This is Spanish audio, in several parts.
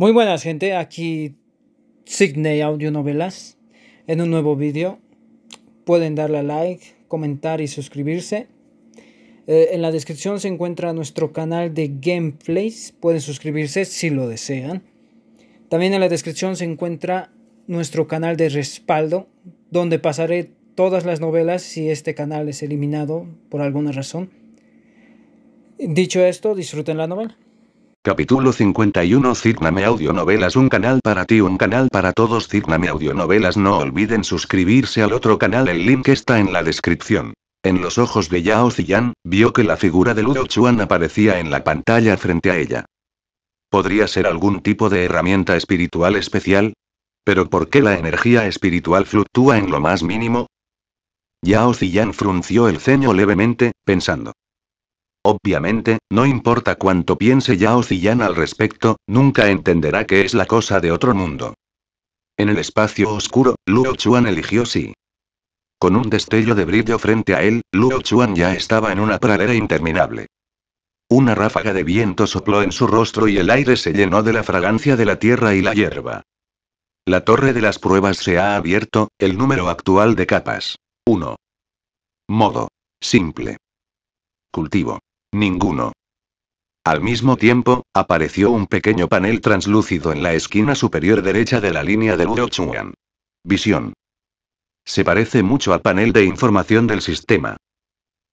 Muy buenas gente, aquí Sydney Novelas, en un nuevo vídeo. Pueden darle like, comentar y suscribirse. Eh, en la descripción se encuentra nuestro canal de gameplays. Pueden suscribirse si lo desean. También en la descripción se encuentra nuestro canal de respaldo, donde pasaré todas las novelas si este canal es eliminado por alguna razón. Dicho esto, disfruten la novela. Capítulo 51 Audio Audionovelas Un canal para ti, un canal para todos Cigname Audionovelas No olviden suscribirse al otro canal el link está en la descripción. En los ojos de Yao Ziyan, vio que la figura de Ludo Chuan aparecía en la pantalla frente a ella. ¿Podría ser algún tipo de herramienta espiritual especial? ¿Pero por qué la energía espiritual fluctúa en lo más mínimo? Yao Ziyan frunció el ceño levemente, pensando. Obviamente, no importa cuánto piense Yao Ziyan al respecto, nunca entenderá que es la cosa de otro mundo. En el espacio oscuro, Luo Chuan eligió sí. Con un destello de brillo frente a él, Luo Chuan ya estaba en una pradera interminable. Una ráfaga de viento sopló en su rostro y el aire se llenó de la fragancia de la tierra y la hierba. La torre de las pruebas se ha abierto, el número actual de capas. 1. Modo. Simple. Cultivo. Ninguno. Al mismo tiempo, apareció un pequeño panel translúcido en la esquina superior derecha de la línea de Chuan. Visión. Se parece mucho al panel de información del sistema.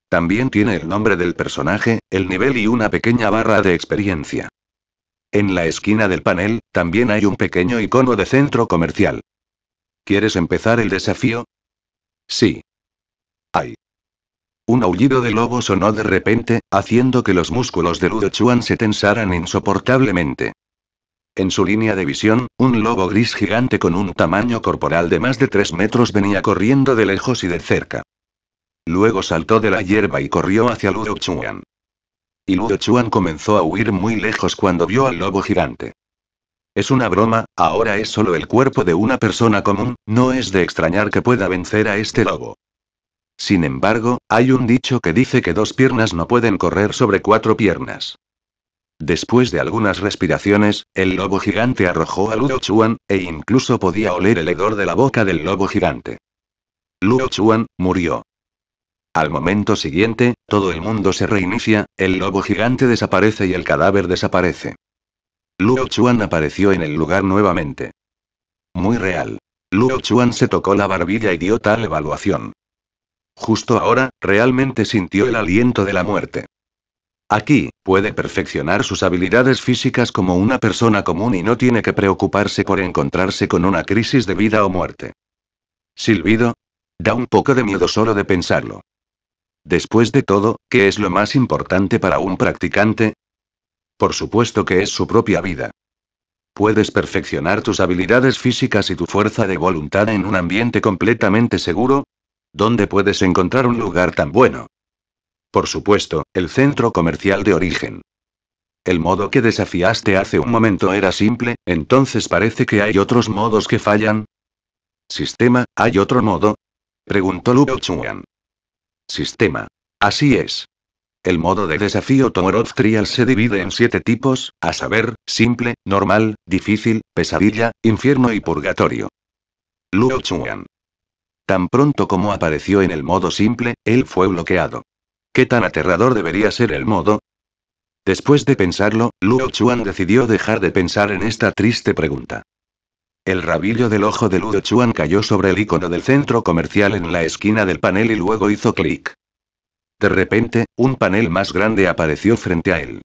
También tiene el nombre del personaje, el nivel y una pequeña barra de experiencia. En la esquina del panel, también hay un pequeño icono de centro comercial. ¿Quieres empezar el desafío? Sí. ¡Ay! Un aullido de lobo sonó de repente, haciendo que los músculos de Ludo Chuan se tensaran insoportablemente. En su línea de visión, un lobo gris gigante con un tamaño corporal de más de 3 metros venía corriendo de lejos y de cerca. Luego saltó de la hierba y corrió hacia Ludo Chuan. Y Ludo Chuan comenzó a huir muy lejos cuando vio al lobo gigante. Es una broma, ahora es solo el cuerpo de una persona común, no es de extrañar que pueda vencer a este lobo. Sin embargo, hay un dicho que dice que dos piernas no pueden correr sobre cuatro piernas. Después de algunas respiraciones, el lobo gigante arrojó a Luo Chuan, e incluso podía oler el hedor de la boca del lobo gigante. Luo Chuan murió. Al momento siguiente, todo el mundo se reinicia, el lobo gigante desaparece y el cadáver desaparece. Luo Chuan apareció en el lugar nuevamente. Muy real. Luo Chuan se tocó la barbilla y dio tal evaluación. Justo ahora, realmente sintió el aliento de la muerte. Aquí, puede perfeccionar sus habilidades físicas como una persona común y no tiene que preocuparse por encontrarse con una crisis de vida o muerte. Silbido. Da un poco de miedo solo de pensarlo. Después de todo, ¿qué es lo más importante para un practicante? Por supuesto que es su propia vida. Puedes perfeccionar tus habilidades físicas y tu fuerza de voluntad en un ambiente completamente seguro, ¿Dónde puedes encontrar un lugar tan bueno? Por supuesto, el centro comercial de origen. El modo que desafiaste hace un momento era simple, entonces parece que hay otros modos que fallan. Sistema, ¿hay otro modo? Preguntó Luo Chuan. Sistema. Así es. El modo de desafío Tomorrow Trial se divide en siete tipos, a saber, simple, normal, difícil, pesadilla, infierno y purgatorio. Luo Tan pronto como apareció en el modo simple, él fue bloqueado. ¿Qué tan aterrador debería ser el modo? Después de pensarlo, Luo Chuan decidió dejar de pensar en esta triste pregunta. El rabillo del ojo de Luo Chuan cayó sobre el icono del centro comercial en la esquina del panel y luego hizo clic. De repente, un panel más grande apareció frente a él.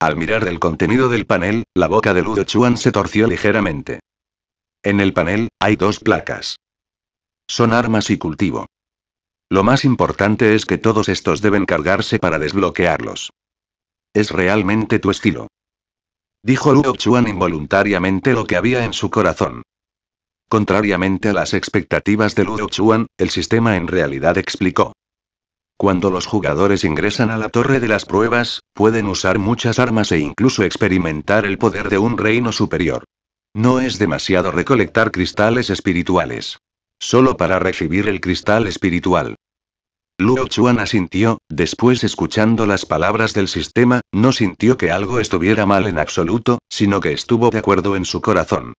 Al mirar el contenido del panel, la boca de Luo Chuan se torció ligeramente. En el panel, hay dos placas. Son armas y cultivo. Lo más importante es que todos estos deben cargarse para desbloquearlos. Es realmente tu estilo. Dijo Luo Chuan involuntariamente lo que había en su corazón. Contrariamente a las expectativas de Luo Chuan, el sistema en realidad explicó. Cuando los jugadores ingresan a la torre de las pruebas, pueden usar muchas armas e incluso experimentar el poder de un reino superior. No es demasiado recolectar cristales espirituales. Solo para recibir el cristal espiritual. Luo Chuan asintió, después escuchando las palabras del sistema, no sintió que algo estuviera mal en absoluto, sino que estuvo de acuerdo en su corazón.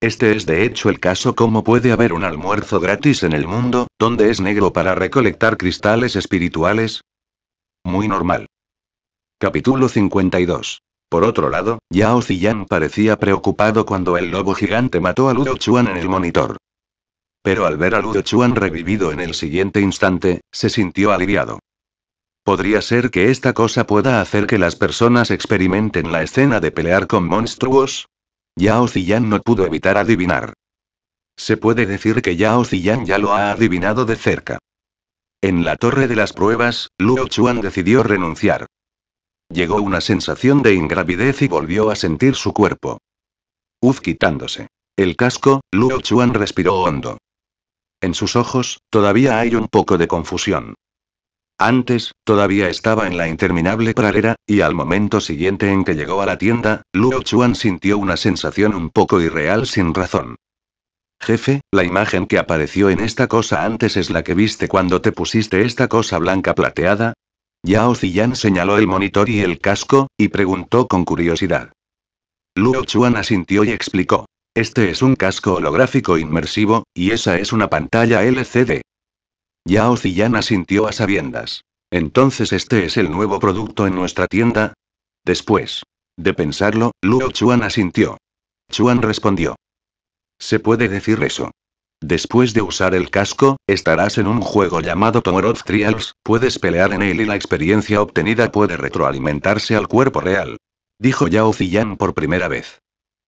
Este es de hecho el caso como puede haber un almuerzo gratis en el mundo, donde es negro para recolectar cristales espirituales. Muy normal. Capítulo 52. Por otro lado, Yao Ziyan parecía preocupado cuando el lobo gigante mató a Luo Chuan en el monitor. Pero al ver a Ludo Chuan revivido en el siguiente instante, se sintió aliviado. Podría ser que esta cosa pueda hacer que las personas experimenten la escena de pelear con monstruos. Yao Ziyan no pudo evitar adivinar. Se puede decir que Yao Ziyan ya lo ha adivinado de cerca. En la torre de las pruebas, Luo Chuan decidió renunciar. Llegó una sensación de ingravidez y volvió a sentir su cuerpo. Uz quitándose. El casco, Luo Chuan respiró hondo en sus ojos, todavía hay un poco de confusión. Antes, todavía estaba en la interminable pradera, y al momento siguiente en que llegó a la tienda, Luo Chuan sintió una sensación un poco irreal sin razón. Jefe, la imagen que apareció en esta cosa antes es la que viste cuando te pusiste esta cosa blanca plateada. Yao Ziyan señaló el monitor y el casco, y preguntó con curiosidad. Luo Chuan asintió y explicó. Este es un casco holográfico inmersivo, y esa es una pantalla LCD. Yao Ziyan asintió a sabiendas. Entonces este es el nuevo producto en nuestra tienda. Después de pensarlo, Luo Chuan asintió. Chuan respondió. Se puede decir eso. Después de usar el casco, estarás en un juego llamado Tomorrow Trials, puedes pelear en él y la experiencia obtenida puede retroalimentarse al cuerpo real. Dijo Yao Ziyan por primera vez.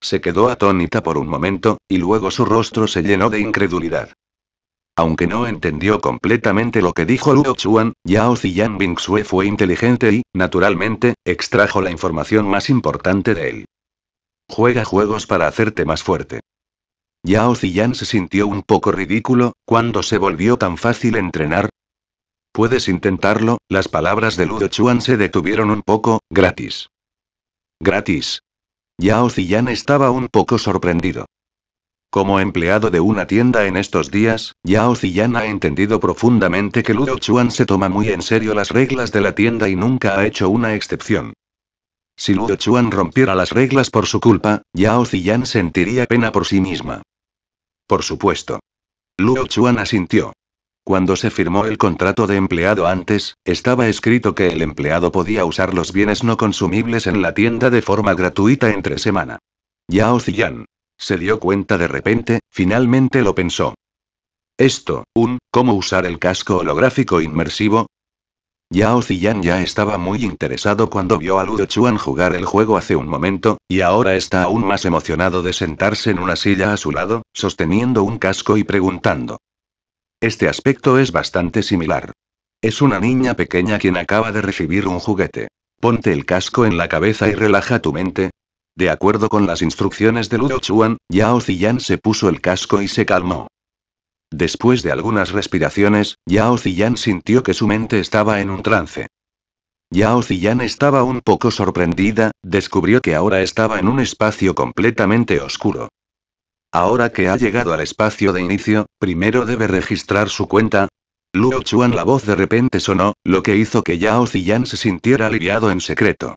Se quedó atónita por un momento, y luego su rostro se llenó de incredulidad. Aunque no entendió completamente lo que dijo Ludo Chuan, Yao Ziyan Bingxue fue inteligente y, naturalmente, extrajo la información más importante de él. Juega juegos para hacerte más fuerte. Yao Ziyan se sintió un poco ridículo, cuando se volvió tan fácil entrenar. Puedes intentarlo, las palabras de Ludo Chuan se detuvieron un poco, gratis. Gratis, Yao Ziyan estaba un poco sorprendido. Como empleado de una tienda en estos días, Yao Ziyan ha entendido profundamente que Luo Chuan se toma muy en serio las reglas de la tienda y nunca ha hecho una excepción. Si Luo Chuan rompiera las reglas por su culpa, Yao Ziyan sentiría pena por sí misma. Por supuesto. Luo Chuan asintió. Cuando se firmó el contrato de empleado antes, estaba escrito que el empleado podía usar los bienes no consumibles en la tienda de forma gratuita entre semana. Yao Ziyan. Se dio cuenta de repente, finalmente lo pensó. Esto, un, ¿cómo usar el casco holográfico inmersivo? Yao Ziyan ya estaba muy interesado cuando vio a Ludo Chuan jugar el juego hace un momento, y ahora está aún más emocionado de sentarse en una silla a su lado, sosteniendo un casco y preguntando. Este aspecto es bastante similar. Es una niña pequeña quien acaba de recibir un juguete. Ponte el casco en la cabeza y relaja tu mente. De acuerdo con las instrucciones de Luo Chuan, Yao Ziyan se puso el casco y se calmó. Después de algunas respiraciones, Yao Ziyan sintió que su mente estaba en un trance. Yao Ziyan estaba un poco sorprendida, descubrió que ahora estaba en un espacio completamente oscuro. Ahora que ha llegado al espacio de inicio, primero debe registrar su cuenta. Luo Chuan la voz de repente sonó, lo que hizo que Yao Ziyan se sintiera aliviado en secreto.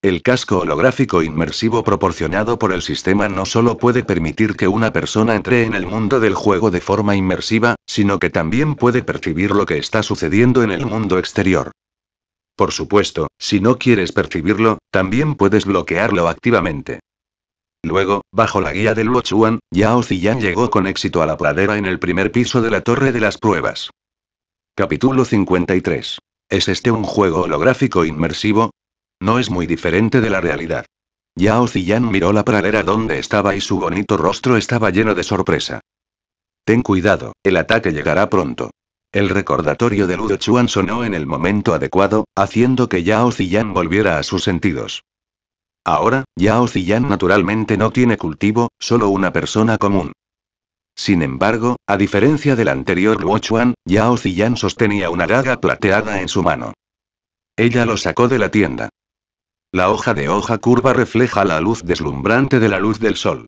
El casco holográfico inmersivo proporcionado por el sistema no solo puede permitir que una persona entre en el mundo del juego de forma inmersiva, sino que también puede percibir lo que está sucediendo en el mundo exterior. Por supuesto, si no quieres percibirlo, también puedes bloquearlo activamente. Luego, bajo la guía de Luo Chuan, Yao Ziyan llegó con éxito a la pradera en el primer piso de la Torre de las Pruebas. Capítulo 53. ¿Es este un juego holográfico inmersivo? No es muy diferente de la realidad. Yao Ziyan miró la pradera donde estaba y su bonito rostro estaba lleno de sorpresa. Ten cuidado, el ataque llegará pronto. El recordatorio de Luo Chuan sonó en el momento adecuado, haciendo que Yao Ziyan volviera a sus sentidos. Ahora, Yao Ziyan naturalmente no tiene cultivo, solo una persona común. Sin embargo, a diferencia del anterior Luo Chuan, Yao Ziyan sostenía una daga plateada en su mano. Ella lo sacó de la tienda. La hoja de hoja curva refleja la luz deslumbrante de la luz del sol.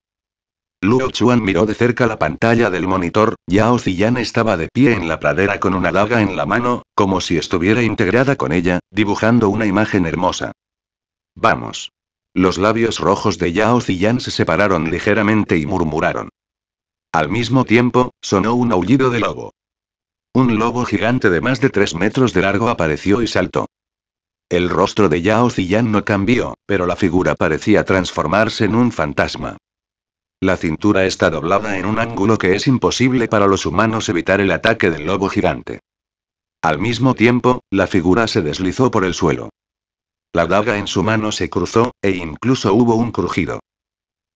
Luo Chuan miró de cerca la pantalla del monitor, Yao Ziyan estaba de pie en la pradera con una daga en la mano, como si estuviera integrada con ella, dibujando una imagen hermosa. Vamos. Los labios rojos de Yao Ziyan se separaron ligeramente y murmuraron. Al mismo tiempo, sonó un aullido de lobo. Un lobo gigante de más de tres metros de largo apareció y saltó. El rostro de Yao Ziyan no cambió, pero la figura parecía transformarse en un fantasma. La cintura está doblada en un ángulo que es imposible para los humanos evitar el ataque del lobo gigante. Al mismo tiempo, la figura se deslizó por el suelo. La daga en su mano se cruzó, e incluso hubo un crujido.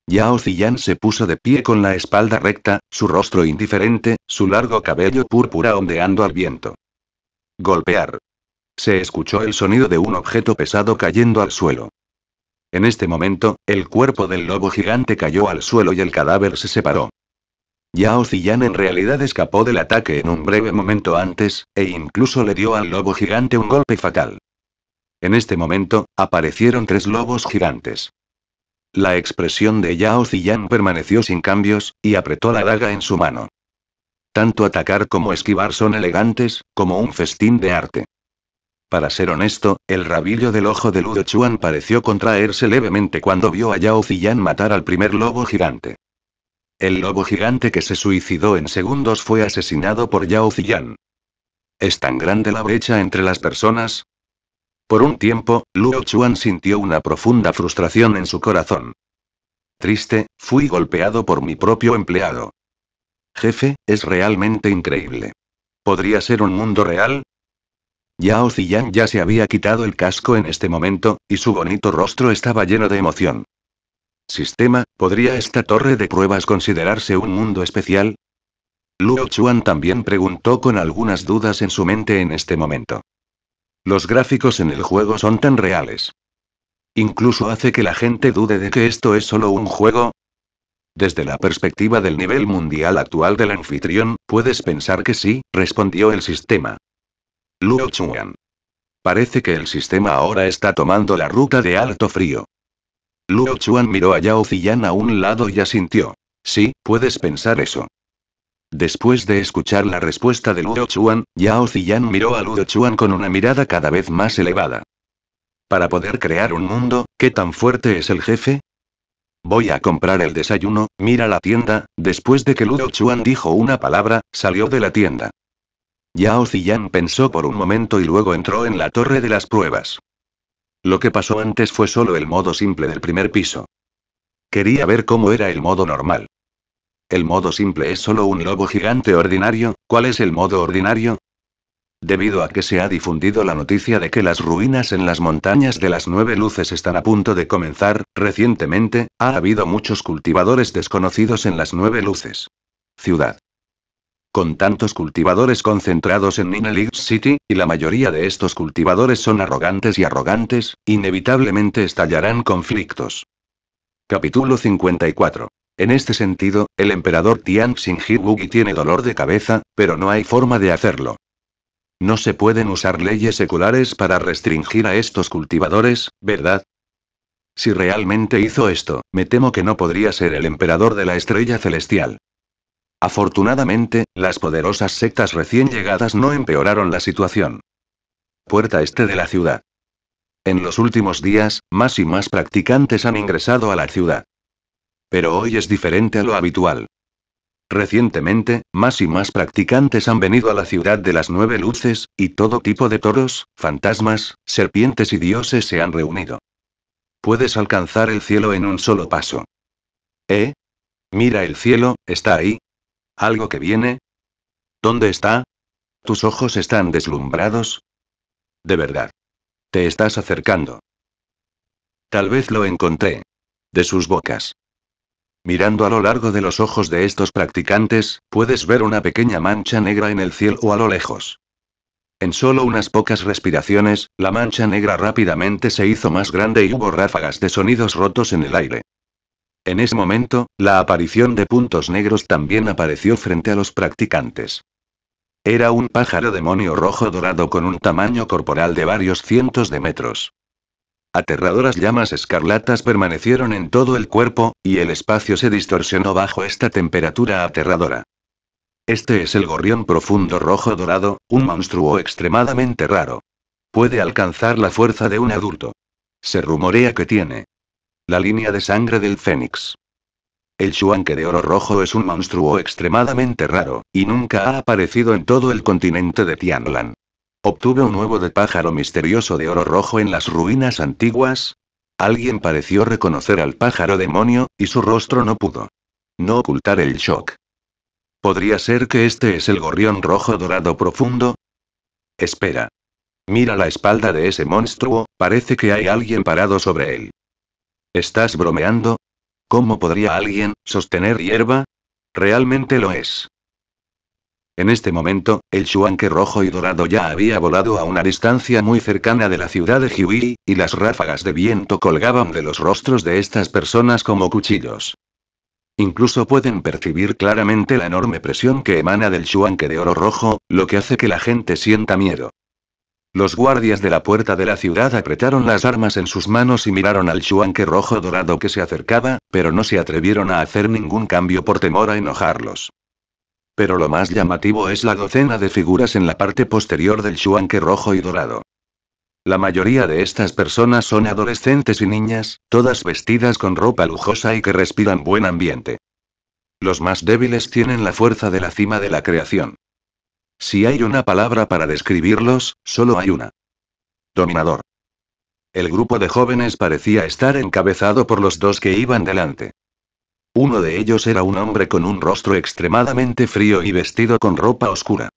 Yao Ziyan se puso de pie con la espalda recta, su rostro indiferente, su largo cabello púrpura ondeando al viento. Golpear. Se escuchó el sonido de un objeto pesado cayendo al suelo. En este momento, el cuerpo del lobo gigante cayó al suelo y el cadáver se separó. Yao Ziyan en realidad escapó del ataque en un breve momento antes, e incluso le dio al lobo gigante un golpe fatal. En este momento, aparecieron tres lobos gigantes. La expresión de Yao Ziyan permaneció sin cambios, y apretó la daga en su mano. Tanto atacar como esquivar son elegantes, como un festín de arte. Para ser honesto, el rabillo del ojo de Ludo Chuan pareció contraerse levemente cuando vio a Yao Ziyan matar al primer lobo gigante. El lobo gigante que se suicidó en segundos fue asesinado por Yao Ziyan. Es tan grande la brecha entre las personas, por un tiempo, Luo Chuan sintió una profunda frustración en su corazón. Triste, fui golpeado por mi propio empleado. Jefe, es realmente increíble. ¿Podría ser un mundo real? Yao Ziyang ya se había quitado el casco en este momento, y su bonito rostro estaba lleno de emoción. Sistema, ¿podría esta torre de pruebas considerarse un mundo especial? Luo Chuan también preguntó con algunas dudas en su mente en este momento. Los gráficos en el juego son tan reales. Incluso hace que la gente dude de que esto es solo un juego. Desde la perspectiva del nivel mundial actual del anfitrión, puedes pensar que sí, respondió el sistema. Luo Chuan. Parece que el sistema ahora está tomando la ruta de alto frío. Luo Chuan miró a Yao Ziyan a un lado y asintió. Sí, puedes pensar eso. Después de escuchar la respuesta de Ludo Chuan, Yao Ziyan miró a Ludo Chuan con una mirada cada vez más elevada. Para poder crear un mundo, ¿qué tan fuerte es el jefe? Voy a comprar el desayuno, mira la tienda, después de que Ludo Chuan dijo una palabra, salió de la tienda. Yao Ziyan pensó por un momento y luego entró en la torre de las pruebas. Lo que pasó antes fue solo el modo simple del primer piso. Quería ver cómo era el modo normal. El modo simple es solo un lobo gigante ordinario, ¿cuál es el modo ordinario? Debido a que se ha difundido la noticia de que las ruinas en las montañas de las nueve luces están a punto de comenzar, recientemente, ha habido muchos cultivadores desconocidos en las nueve luces. Ciudad. Con tantos cultivadores concentrados en Ninelix City, y la mayoría de estos cultivadores son arrogantes y arrogantes, inevitablemente estallarán conflictos. Capítulo 54. En este sentido, el emperador Tian Tianxin Jigugi tiene dolor de cabeza, pero no hay forma de hacerlo. No se pueden usar leyes seculares para restringir a estos cultivadores, ¿verdad? Si realmente hizo esto, me temo que no podría ser el emperador de la estrella celestial. Afortunadamente, las poderosas sectas recién llegadas no empeoraron la situación. Puerta este de la ciudad. En los últimos días, más y más practicantes han ingresado a la ciudad. Pero hoy es diferente a lo habitual. Recientemente, más y más practicantes han venido a la ciudad de las nueve luces, y todo tipo de toros, fantasmas, serpientes y dioses se han reunido. Puedes alcanzar el cielo en un solo paso. ¿Eh? Mira el cielo, ¿está ahí? ¿Algo que viene? ¿Dónde está? ¿Tus ojos están deslumbrados? De verdad. Te estás acercando. Tal vez lo encontré. De sus bocas. Mirando a lo largo de los ojos de estos practicantes, puedes ver una pequeña mancha negra en el cielo o a lo lejos. En solo unas pocas respiraciones, la mancha negra rápidamente se hizo más grande y hubo ráfagas de sonidos rotos en el aire. En ese momento, la aparición de puntos negros también apareció frente a los practicantes. Era un pájaro demonio rojo dorado con un tamaño corporal de varios cientos de metros. Aterradoras llamas escarlatas permanecieron en todo el cuerpo, y el espacio se distorsionó bajo esta temperatura aterradora. Este es el gorrión profundo rojo dorado, un monstruo extremadamente raro. Puede alcanzar la fuerza de un adulto. Se rumorea que tiene la línea de sangre del fénix. El chuanque de oro rojo es un monstruo extremadamente raro, y nunca ha aparecido en todo el continente de Tianlan. Obtuve un nuevo de pájaro misterioso de oro rojo en las ruinas antiguas. Alguien pareció reconocer al pájaro demonio, y su rostro no pudo. No ocultar el shock. ¿Podría ser que este es el gorrión rojo dorado profundo? Espera. Mira la espalda de ese monstruo, parece que hay alguien parado sobre él. ¿Estás bromeando? ¿Cómo podría alguien sostener hierba? Realmente lo es. En este momento, el chuanque rojo y dorado ya había volado a una distancia muy cercana de la ciudad de Huili, y las ráfagas de viento colgaban de los rostros de estas personas como cuchillos. Incluso pueden percibir claramente la enorme presión que emana del chuanque de oro rojo, lo que hace que la gente sienta miedo. Los guardias de la puerta de la ciudad apretaron las armas en sus manos y miraron al chuanque rojo dorado que se acercaba, pero no se atrevieron a hacer ningún cambio por temor a enojarlos. Pero lo más llamativo es la docena de figuras en la parte posterior del chuanque rojo y dorado. La mayoría de estas personas son adolescentes y niñas, todas vestidas con ropa lujosa y que respiran buen ambiente. Los más débiles tienen la fuerza de la cima de la creación. Si hay una palabra para describirlos, solo hay una. Dominador. El grupo de jóvenes parecía estar encabezado por los dos que iban delante. Uno de ellos era un hombre con un rostro extremadamente frío y vestido con ropa oscura.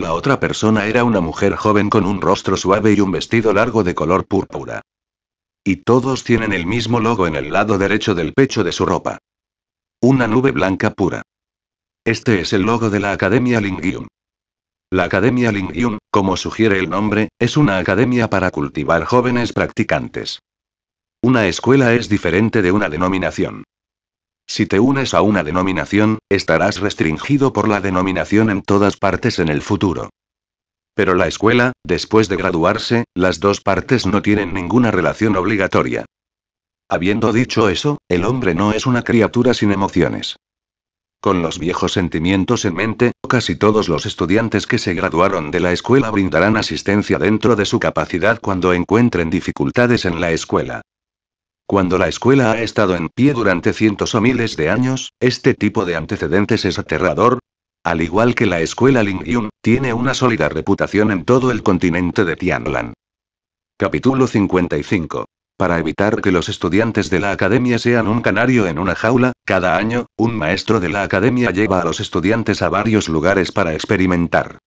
La otra persona era una mujer joven con un rostro suave y un vestido largo de color púrpura. Y todos tienen el mismo logo en el lado derecho del pecho de su ropa. Una nube blanca pura. Este es el logo de la Academia Lingyun. La Academia Lingyun, como sugiere el nombre, es una academia para cultivar jóvenes practicantes. Una escuela es diferente de una denominación. Si te unes a una denominación, estarás restringido por la denominación en todas partes en el futuro. Pero la escuela, después de graduarse, las dos partes no tienen ninguna relación obligatoria. Habiendo dicho eso, el hombre no es una criatura sin emociones. Con los viejos sentimientos en mente, casi todos los estudiantes que se graduaron de la escuela brindarán asistencia dentro de su capacidad cuando encuentren dificultades en la escuela. Cuando la escuela ha estado en pie durante cientos o miles de años, este tipo de antecedentes es aterrador. Al igual que la escuela Lingyun, tiene una sólida reputación en todo el continente de Tianlan. Capítulo 55. Para evitar que los estudiantes de la academia sean un canario en una jaula, cada año, un maestro de la academia lleva a los estudiantes a varios lugares para experimentar.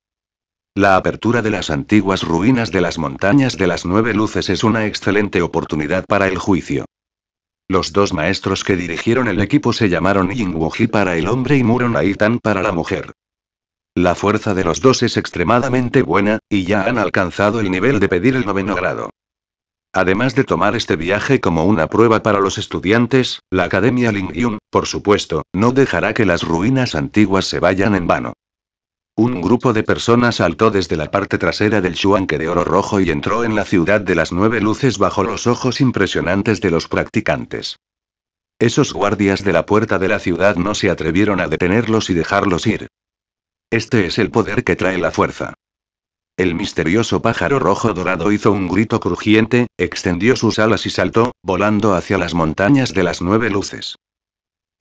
La apertura de las antiguas ruinas de las montañas de las nueve luces es una excelente oportunidad para el juicio. Los dos maestros que dirigieron el equipo se llamaron Wuji para el hombre y Muron Aitan para la mujer. La fuerza de los dos es extremadamente buena, y ya han alcanzado el nivel de pedir el noveno grado. Además de tomar este viaje como una prueba para los estudiantes, la Academia Lingyun, por supuesto, no dejará que las ruinas antiguas se vayan en vano. Un grupo de personas saltó desde la parte trasera del chuanque de oro rojo y entró en la ciudad de las nueve luces bajo los ojos impresionantes de los practicantes. Esos guardias de la puerta de la ciudad no se atrevieron a detenerlos y dejarlos ir. Este es el poder que trae la fuerza. El misterioso pájaro rojo dorado hizo un grito crujiente, extendió sus alas y saltó, volando hacia las montañas de las nueve luces.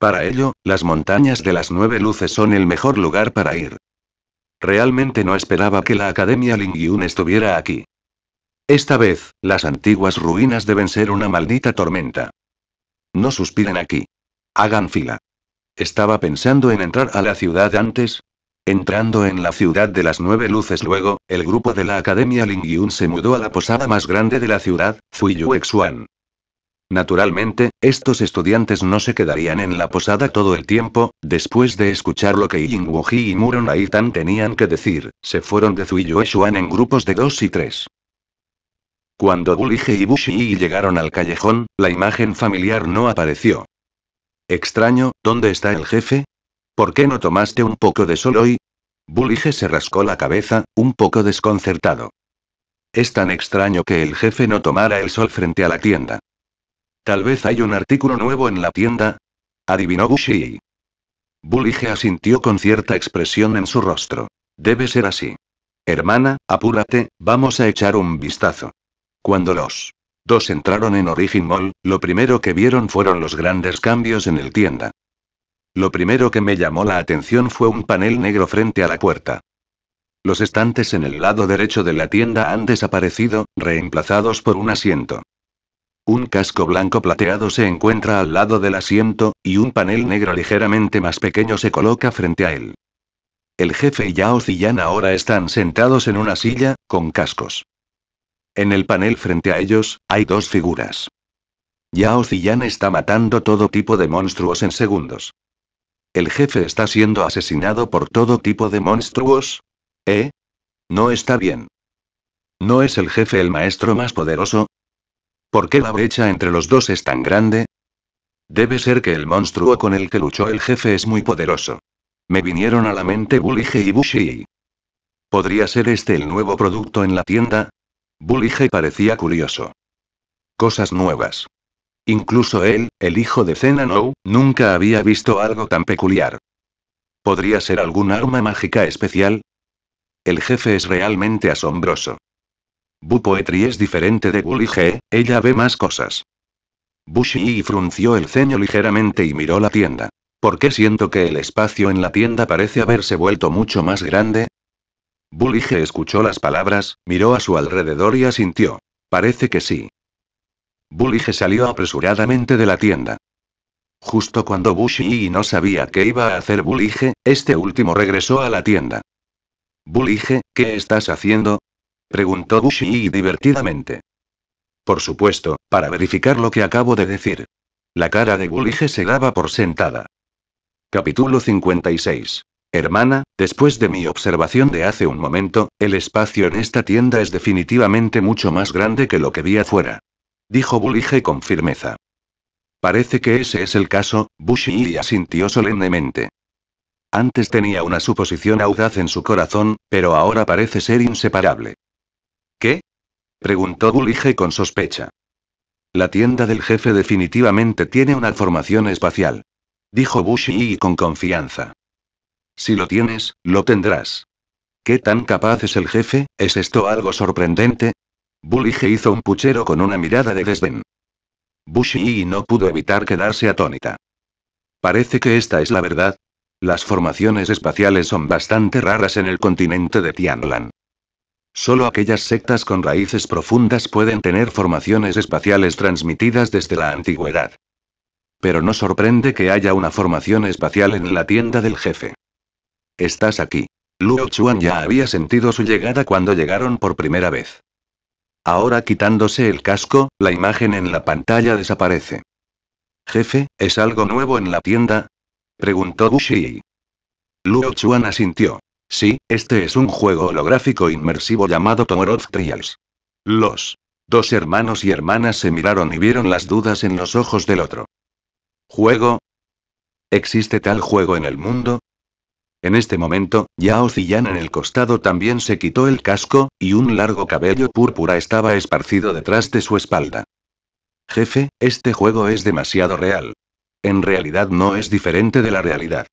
Para ello, las montañas de las nueve luces son el mejor lugar para ir. Realmente no esperaba que la Academia Lingyun estuviera aquí. Esta vez, las antiguas ruinas deben ser una maldita tormenta. No suspiren aquí. Hagan fila. Estaba pensando en entrar a la ciudad antes. Entrando en la ciudad de las nueve luces luego, el grupo de la Academia Lingyun se mudó a la posada más grande de la ciudad, Xuan. Naturalmente, estos estudiantes no se quedarían en la posada todo el tiempo, después de escuchar lo que Yingwoji y Muron Aitan tenían que decir, se fueron de Zuiyueshuan en grupos de dos y tres. Cuando Bulige y Bushi llegaron al callejón, la imagen familiar no apareció. Extraño, ¿dónde está el jefe? ¿Por qué no tomaste un poco de sol hoy? Bulige se rascó la cabeza, un poco desconcertado. Es tan extraño que el jefe no tomara el sol frente a la tienda. Tal vez hay un artículo nuevo en la tienda. Adivinó Bushi. Bulige asintió con cierta expresión en su rostro. Debe ser así. Hermana, apúrate, vamos a echar un vistazo. Cuando los dos entraron en Origin Mall, lo primero que vieron fueron los grandes cambios en el tienda. Lo primero que me llamó la atención fue un panel negro frente a la puerta. Los estantes en el lado derecho de la tienda han desaparecido, reemplazados por un asiento. Un casco blanco plateado se encuentra al lado del asiento, y un panel negro ligeramente más pequeño se coloca frente a él. El jefe y Yao ahora están sentados en una silla, con cascos. En el panel frente a ellos, hay dos figuras. Yao Ziyan está matando todo tipo de monstruos en segundos. El jefe está siendo asesinado por todo tipo de monstruos. ¿Eh? No está bien. ¿No es el jefe el maestro más poderoso? ¿Por qué la brecha entre los dos es tan grande? Debe ser que el monstruo con el que luchó el jefe es muy poderoso. Me vinieron a la mente Bulige y Bushi. ¿Podría ser este el nuevo producto en la tienda? Bulige parecía curioso. Cosas nuevas. Incluso él, el hijo de Zenanou, nunca había visto algo tan peculiar. ¿Podría ser algún arma mágica especial? El jefe es realmente asombroso. Bu es diferente de Bully ella ve más cosas. Bushi frunció el ceño ligeramente y miró la tienda. ¿Por qué siento que el espacio en la tienda parece haberse vuelto mucho más grande? Bullige escuchó las palabras, miró a su alrededor y asintió. Parece que sí. Bullige salió apresuradamente de la tienda. Justo cuando Bushi no sabía qué iba a hacer Bullige, este último regresó a la tienda. Bullige, ¿qué estás haciendo? Preguntó Bushi divertidamente. Por supuesto, para verificar lo que acabo de decir. La cara de Bulige se daba por sentada. Capítulo 56. Hermana, después de mi observación de hace un momento, el espacio en esta tienda es definitivamente mucho más grande que lo que vi afuera. Dijo Bulige con firmeza. Parece que ese es el caso, Bushi asintió solemnemente. Antes tenía una suposición audaz en su corazón, pero ahora parece ser inseparable. ¿Qué? preguntó bulige con sospecha. La tienda del jefe definitivamente tiene una formación espacial. Dijo Bushi con confianza. Si lo tienes, lo tendrás. ¿Qué tan capaz es el jefe? ¿Es esto algo sorprendente? Bulige hizo un puchero con una mirada de desdén. Bushi no pudo evitar quedarse atónita. Parece que esta es la verdad. Las formaciones espaciales son bastante raras en el continente de Tianlan. Solo aquellas sectas con raíces profundas pueden tener formaciones espaciales transmitidas desde la antigüedad. Pero no sorprende que haya una formación espacial en la tienda del jefe. Estás aquí. Luo Chuan ya había sentido su llegada cuando llegaron por primera vez. Ahora quitándose el casco, la imagen en la pantalla desaparece. Jefe, ¿es algo nuevo en la tienda? Preguntó Bushi. Luo Chuan asintió. Sí, este es un juego holográfico inmersivo llamado Tomorrow Trials. Los dos hermanos y hermanas se miraron y vieron las dudas en los ojos del otro. ¿Juego? ¿Existe tal juego en el mundo? En este momento, Yao Ziyan en el costado también se quitó el casco, y un largo cabello púrpura estaba esparcido detrás de su espalda. Jefe, este juego es demasiado real. En realidad no es diferente de la realidad.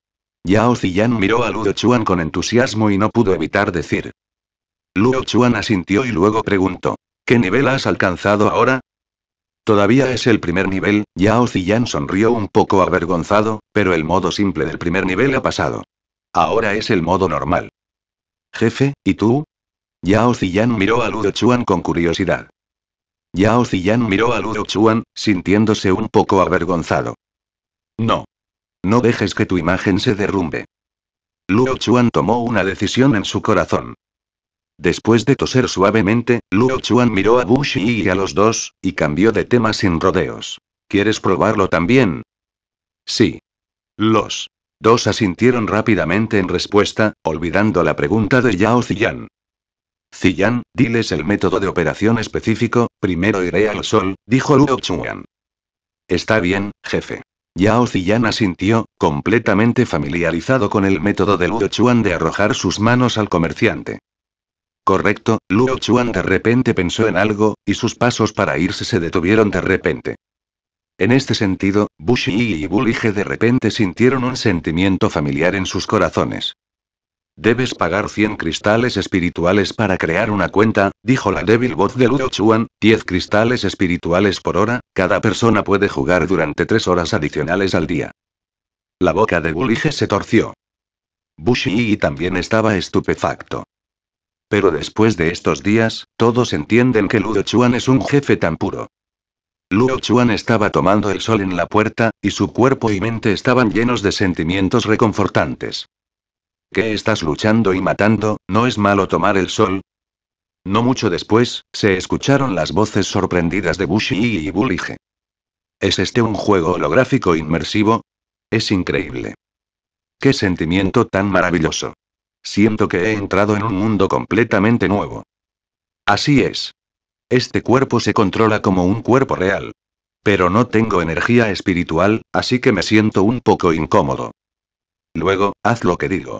Yao Ziyan miró a Ludo Chuan con entusiasmo y no pudo evitar decir. Ludo Chuan asintió y luego preguntó. ¿Qué nivel has alcanzado ahora? Todavía es el primer nivel, Yao Ziyan sonrió un poco avergonzado, pero el modo simple del primer nivel ha pasado. Ahora es el modo normal. Jefe, ¿y tú? Yao Ziyan miró a Ludo Chuan con curiosidad. Yao Ziyan miró a Ludo Chuan, sintiéndose un poco avergonzado. No. No dejes que tu imagen se derrumbe. Luo Chuan tomó una decisión en su corazón. Después de toser suavemente, Luo Chuan miró a Bushi y a los dos, y cambió de tema sin rodeos. ¿Quieres probarlo también? Sí. Los dos asintieron rápidamente en respuesta, olvidando la pregunta de Yao Ziyan. Ziyan, diles el método de operación específico, primero iré al sol, dijo Luo Chuan. Está bien, jefe. Yao Ziyan sintió completamente familiarizado con el método de Luo Chuan de arrojar sus manos al comerciante. Correcto, Luo Chuan de repente pensó en algo, y sus pasos para irse se detuvieron de repente. En este sentido, Bushi y Bulige de repente sintieron un sentimiento familiar en sus corazones. Debes pagar 100 cristales espirituales para crear una cuenta, dijo la débil voz de Ludo Chuan, 10 cristales espirituales por hora, cada persona puede jugar durante 3 horas adicionales al día. La boca de Bulige se torció. Bushi también estaba estupefacto. Pero después de estos días, todos entienden que Ludo Chuan es un jefe tan puro. Luo Chuan estaba tomando el sol en la puerta, y su cuerpo y mente estaban llenos de sentimientos reconfortantes. ¿Qué estás luchando y matando? ¿No es malo tomar el sol? No mucho después, se escucharon las voces sorprendidas de Bushi y Bulige. ¿Es este un juego holográfico inmersivo? Es increíble. ¡Qué sentimiento tan maravilloso! Siento que he entrado en un mundo completamente nuevo. Así es. Este cuerpo se controla como un cuerpo real. Pero no tengo energía espiritual, así que me siento un poco incómodo. Luego, haz lo que digo.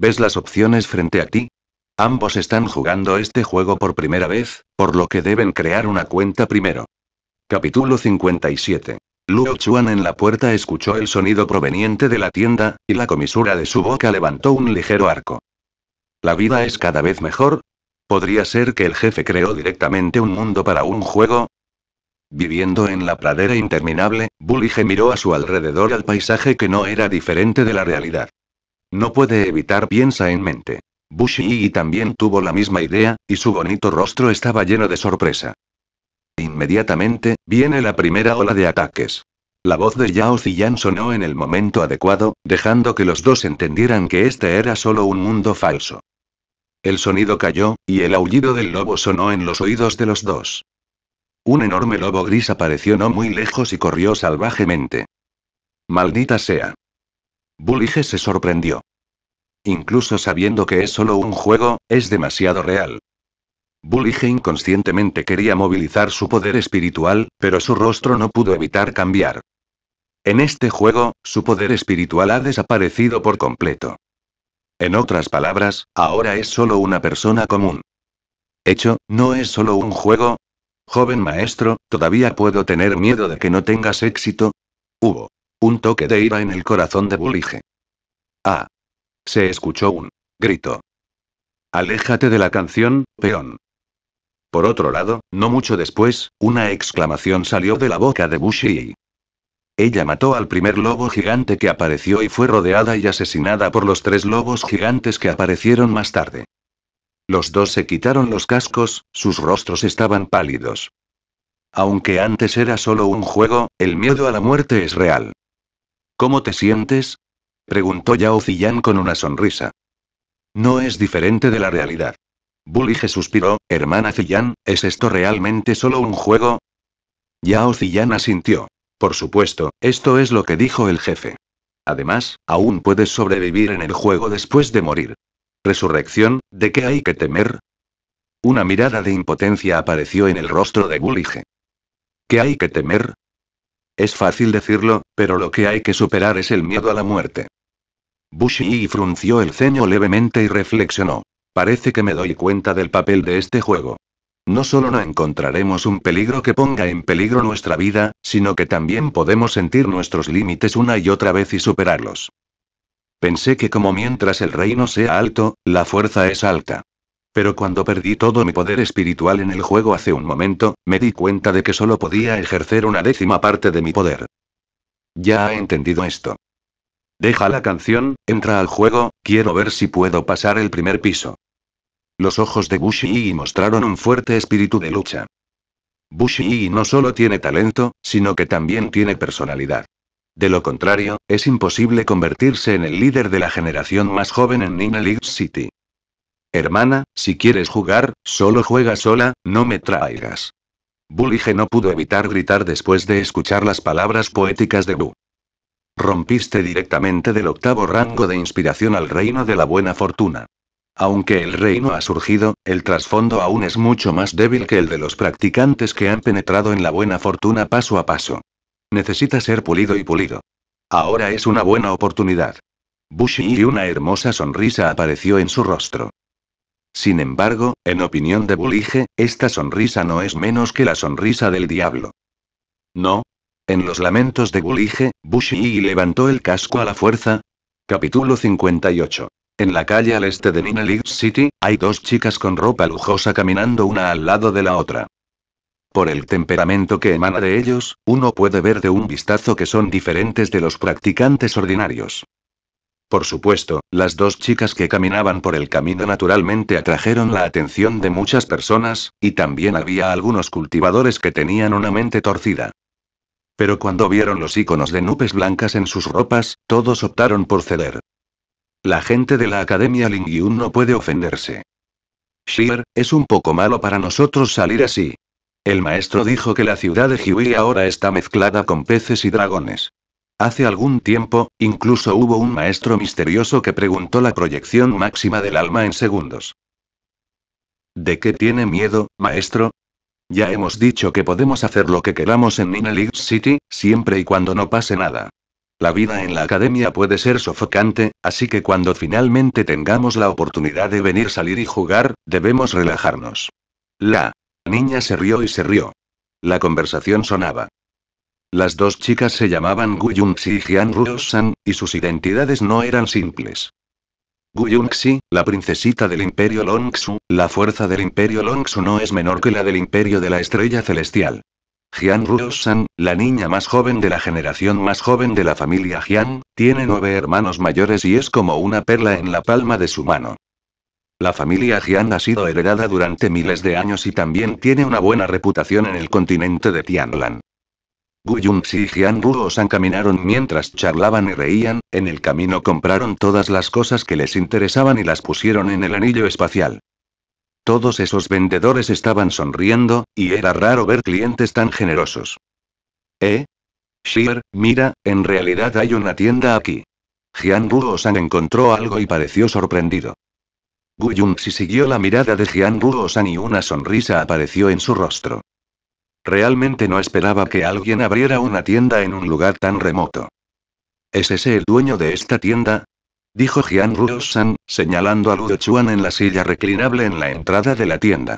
¿Ves las opciones frente a ti? Ambos están jugando este juego por primera vez, por lo que deben crear una cuenta primero. Capítulo 57. Luo Chuan en la puerta escuchó el sonido proveniente de la tienda, y la comisura de su boca levantó un ligero arco. ¿La vida es cada vez mejor? ¿Podría ser que el jefe creó directamente un mundo para un juego? Viviendo en la pradera interminable, Bullige miró a su alrededor al paisaje que no era diferente de la realidad. No puede evitar piensa en mente. Bushi también tuvo la misma idea, y su bonito rostro estaba lleno de sorpresa. Inmediatamente, viene la primera ola de ataques. La voz de Yao Ziyan sonó en el momento adecuado, dejando que los dos entendieran que este era solo un mundo falso. El sonido cayó, y el aullido del lobo sonó en los oídos de los dos. Un enorme lobo gris apareció no muy lejos y corrió salvajemente. Maldita sea. Bullige se sorprendió. Incluso sabiendo que es solo un juego, es demasiado real. Bullige inconscientemente quería movilizar su poder espiritual, pero su rostro no pudo evitar cambiar. En este juego, su poder espiritual ha desaparecido por completo. En otras palabras, ahora es solo una persona común. Hecho, no es solo un juego. Joven maestro, ¿todavía puedo tener miedo de que no tengas éxito? Hubo. Un toque de ira en el corazón de Bulige. Ah. Se escuchó un grito. Aléjate de la canción, peón. Por otro lado, no mucho después, una exclamación salió de la boca de Bushi. Ella mató al primer lobo gigante que apareció y fue rodeada y asesinada por los tres lobos gigantes que aparecieron más tarde. Los dos se quitaron los cascos, sus rostros estaban pálidos. Aunque antes era solo un juego, el miedo a la muerte es real. ¿Cómo te sientes? Preguntó Yao Ziyan con una sonrisa. No es diferente de la realidad. Bulige suspiró, hermana Ziyan, ¿es esto realmente solo un juego? Yao Ziyan asintió. Por supuesto, esto es lo que dijo el jefe. Además, aún puedes sobrevivir en el juego después de morir. Resurrección, ¿de qué hay que temer? Una mirada de impotencia apareció en el rostro de Bulige. ¿Qué hay que temer? Es fácil decirlo, pero lo que hay que superar es el miedo a la muerte. Bushi frunció el ceño levemente y reflexionó. Parece que me doy cuenta del papel de este juego. No solo no encontraremos un peligro que ponga en peligro nuestra vida, sino que también podemos sentir nuestros límites una y otra vez y superarlos. Pensé que como mientras el reino sea alto, la fuerza es alta. Pero cuando perdí todo mi poder espiritual en el juego hace un momento, me di cuenta de que solo podía ejercer una décima parte de mi poder. Ya ha entendido esto. Deja la canción, entra al juego, quiero ver si puedo pasar el primer piso. Los ojos de Bushi mostraron un fuerte espíritu de lucha. Bushi no solo tiene talento, sino que también tiene personalidad. De lo contrario, es imposible convertirse en el líder de la generación más joven en Nina League City. Hermana, si quieres jugar, solo juega sola, no me traigas. Bullige no pudo evitar gritar después de escuchar las palabras poéticas de Bu. Rompiste directamente del octavo rango de inspiración al reino de la buena fortuna. Aunque el reino ha surgido, el trasfondo aún es mucho más débil que el de los practicantes que han penetrado en la buena fortuna paso a paso. Necesita ser pulido y pulido. Ahora es una buena oportunidad. Bushi y una hermosa sonrisa apareció en su rostro. Sin embargo, en opinión de Bulige, esta sonrisa no es menos que la sonrisa del diablo. No. En los lamentos de Bulige, Bushi levantó el casco a la fuerza. Capítulo 58. En la calle al este de League City, hay dos chicas con ropa lujosa caminando una al lado de la otra. Por el temperamento que emana de ellos, uno puede ver de un vistazo que son diferentes de los practicantes ordinarios. Por supuesto, las dos chicas que caminaban por el camino naturalmente atrajeron la atención de muchas personas, y también había algunos cultivadores que tenían una mente torcida. Pero cuando vieron los iconos de nubes blancas en sus ropas, todos optaron por ceder. La gente de la Academia Lingyun no puede ofenderse. Sheer, es un poco malo para nosotros salir así. El maestro dijo que la ciudad de Hiwi ahora está mezclada con peces y dragones. Hace algún tiempo, incluso hubo un maestro misterioso que preguntó la proyección máxima del alma en segundos. ¿De qué tiene miedo, maestro? Ya hemos dicho que podemos hacer lo que queramos en League City, siempre y cuando no pase nada. La vida en la academia puede ser sofocante, así que cuando finalmente tengamos la oportunidad de venir, salir y jugar, debemos relajarnos. La niña se rió y se rió. La conversación sonaba. Las dos chicas se llamaban Guyunxi y Jian Ruosan, y sus identidades no eran simples. Guyunxi, la princesita del Imperio Longxu, la fuerza del Imperio Longxu no es menor que la del Imperio de la Estrella Celestial. Jian Ruosan, la niña más joven de la generación más joven de la familia Jian, tiene nueve hermanos mayores y es como una perla en la palma de su mano. La familia Jian ha sido heredada durante miles de años y también tiene una buena reputación en el continente de Tianlan. Yunxi y Jian San caminaron mientras charlaban y reían, en el camino compraron todas las cosas que les interesaban y las pusieron en el anillo espacial. Todos esos vendedores estaban sonriendo, y era raro ver clientes tan generosos. ¿Eh? Sheer, mira, en realidad hay una tienda aquí. Jian ruo encontró algo y pareció sorprendido. Guyunxi siguió la mirada de Jian ruo y una sonrisa apareció en su rostro. Realmente no esperaba que alguien abriera una tienda en un lugar tan remoto. ¿Es ese el dueño de esta tienda? Dijo Jian ruo señalando a Ludo Chuan en la silla reclinable en la entrada de la tienda.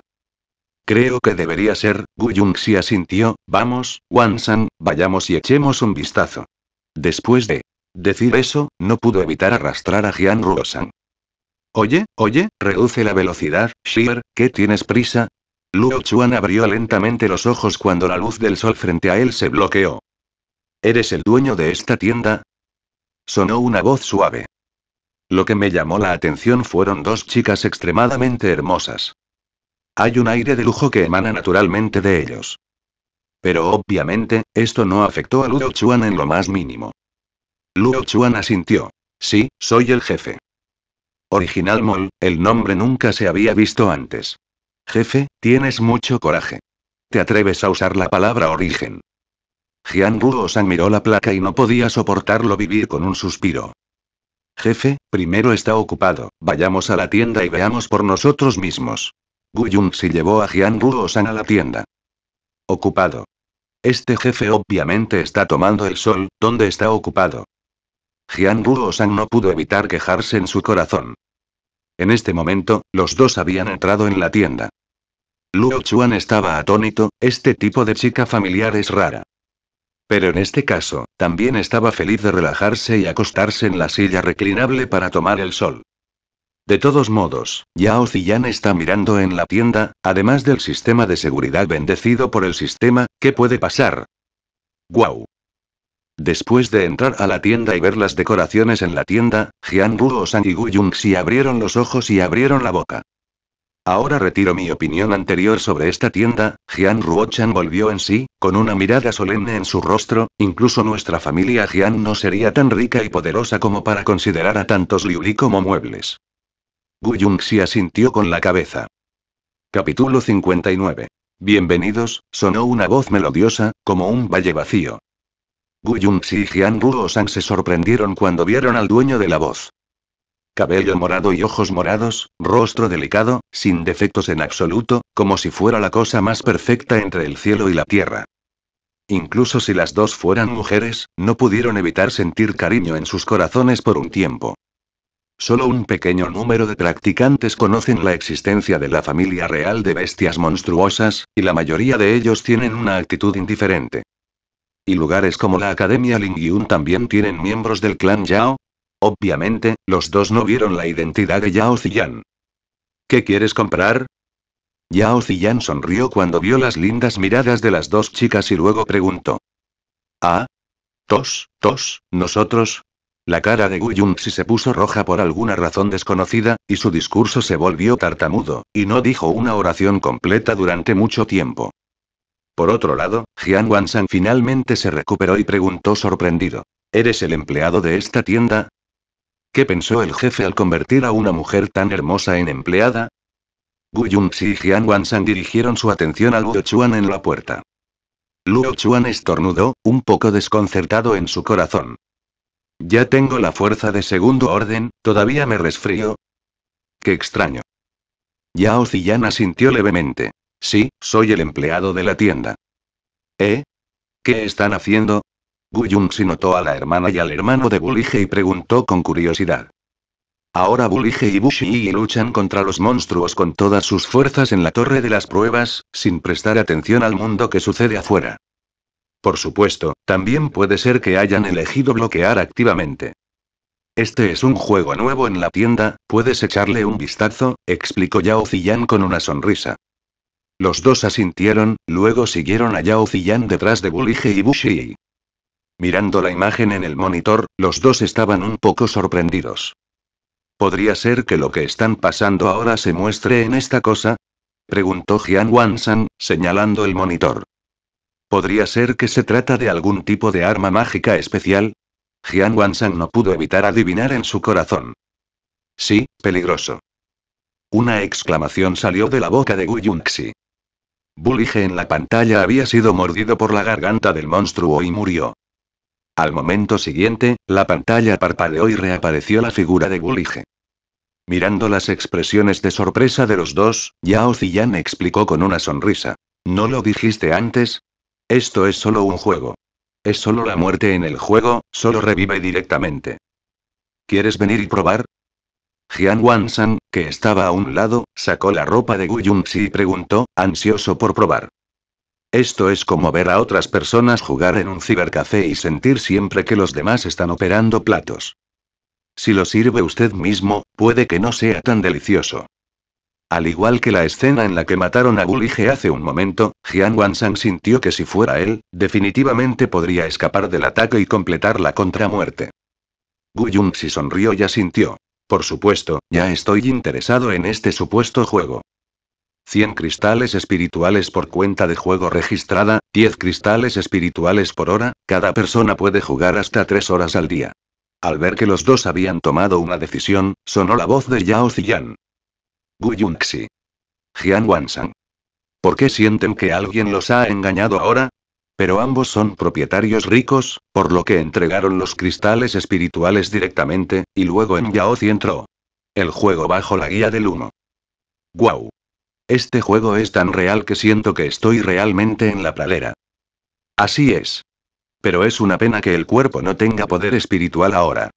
Creo que debería ser, Gu Yongxi asintió, vamos, wan vayamos y echemos un vistazo. Después de decir eso, no pudo evitar arrastrar a Jian ruo Oye, oye, reduce la velocidad, Shir, ¿qué tienes prisa? Luo Chuan abrió lentamente los ojos cuando la luz del sol frente a él se bloqueó. ¿Eres el dueño de esta tienda? Sonó una voz suave. Lo que me llamó la atención fueron dos chicas extremadamente hermosas. Hay un aire de lujo que emana naturalmente de ellos. Pero obviamente, esto no afectó a Luo Chuan en lo más mínimo. Luo Chuan asintió. Sí, soy el jefe. Original Mol, el nombre nunca se había visto antes. Jefe, tienes mucho coraje. ¿Te atreves a usar la palabra origen? Jian San miró la placa y no podía soportarlo vivir con un suspiro. Jefe, primero está ocupado, vayamos a la tienda y veamos por nosotros mismos. Guyun se llevó a Jian Ruosan a la tienda. Ocupado. Este jefe obviamente está tomando el sol, ¿dónde está ocupado? Jian Ruosan no pudo evitar quejarse en su corazón. En este momento, los dos habían entrado en la tienda. Luo Chuan estaba atónito, este tipo de chica familiar es rara. Pero en este caso, también estaba feliz de relajarse y acostarse en la silla reclinable para tomar el sol. De todos modos, Yao Ziyan está mirando en la tienda, además del sistema de seguridad bendecido por el sistema, ¿qué puede pasar? ¡Guau! Después de entrar a la tienda y ver las decoraciones en la tienda, Jian Ruo y Gu si abrieron los ojos y abrieron la boca. Ahora retiro mi opinión anterior sobre esta tienda, Jian Ruochan volvió en sí, con una mirada solemne en su rostro, incluso nuestra familia Jian no sería tan rica y poderosa como para considerar a tantos Liuli como muebles. Gu Yunxi asintió con la cabeza. Capítulo 59. Bienvenidos, sonó una voz melodiosa, como un valle vacío. Gu Yunxi y Jian Ruosan se sorprendieron cuando vieron al dueño de la voz. Cabello morado y ojos morados, rostro delicado, sin defectos en absoluto, como si fuera la cosa más perfecta entre el cielo y la tierra. Incluso si las dos fueran mujeres, no pudieron evitar sentir cariño en sus corazones por un tiempo. Solo un pequeño número de practicantes conocen la existencia de la familia real de bestias monstruosas, y la mayoría de ellos tienen una actitud indiferente. Y lugares como la Academia Lingyun también tienen miembros del clan Yao, Obviamente, los dos no vieron la identidad de Yao Ziyan. ¿Qué quieres comprar? Yao Ziyan sonrió cuando vio las lindas miradas de las dos chicas y luego preguntó. Ah. Tos, tos, nosotros. La cara de Gu Yunxi se puso roja por alguna razón desconocida, y su discurso se volvió tartamudo, y no dijo una oración completa durante mucho tiempo. Por otro lado, Jian Wansan finalmente se recuperó y preguntó sorprendido. ¿Eres el empleado de esta tienda? ¿Qué pensó el jefe al convertir a una mujer tan hermosa en empleada? Gu Yunxi y Jian Wansan dirigieron su atención a Luo Chuan en la puerta. Luo Chuan estornudó, un poco desconcertado en su corazón. Ya tengo la fuerza de segundo orden, todavía me resfrío. Qué extraño. Yao Ziyan asintió levemente. Sí, soy el empleado de la tienda. ¿Eh? ¿Qué están haciendo? si notó a la hermana y al hermano de Bulige y preguntó con curiosidad. Ahora Bulige y Bushi luchan contra los monstruos con todas sus fuerzas en la torre de las pruebas, sin prestar atención al mundo que sucede afuera. Por supuesto, también puede ser que hayan elegido bloquear activamente. Este es un juego nuevo en la tienda, puedes echarle un vistazo, explicó Yao Ziyan con una sonrisa. Los dos asintieron, luego siguieron a Yao Ziyan detrás de Bulige y Bushi. Mirando la imagen en el monitor, los dos estaban un poco sorprendidos. ¿Podría ser que lo que están pasando ahora se muestre en esta cosa? preguntó Jian Wansan, señalando el monitor. ¿Podría ser que se trata de algún tipo de arma mágica especial? Jian Wansan no pudo evitar adivinar en su corazón. Sí, peligroso. Una exclamación salió de la boca de Gu Yunxi. Bulige en la pantalla había sido mordido por la garganta del monstruo y murió. Al momento siguiente, la pantalla parpadeó y reapareció la figura de Gulige. Mirando las expresiones de sorpresa de los dos, Yao Ziyan explicó con una sonrisa. ¿No lo dijiste antes? Esto es solo un juego. Es solo la muerte en el juego, solo revive directamente. ¿Quieres venir y probar? Jian Wansan, que estaba a un lado, sacó la ropa de Yunxi y preguntó, ansioso por probar. Esto es como ver a otras personas jugar en un cibercafé y sentir siempre que los demás están operando platos. Si lo sirve usted mismo, puede que no sea tan delicioso. Al igual que la escena en la que mataron a Gulige hace un momento, Jian Wansang sintió que si fuera él, definitivamente podría escapar del ataque y completar la contramuerte. Gu Yunxi sonrió y asintió. Por supuesto, ya estoy interesado en este supuesto juego. 100 cristales espirituales por cuenta de juego registrada, 10 cristales espirituales por hora, cada persona puede jugar hasta 3 horas al día. Al ver que los dos habían tomado una decisión, sonó la voz de Yao Ziyan. Gu Jian Wansang. ¿Por qué sienten que alguien los ha engañado ahora? Pero ambos son propietarios ricos, por lo que entregaron los cristales espirituales directamente, y luego en zi entró. El juego bajo la guía del uno. ¡Guau! Este juego es tan real que siento que estoy realmente en la pradera. Así es. Pero es una pena que el cuerpo no tenga poder espiritual ahora.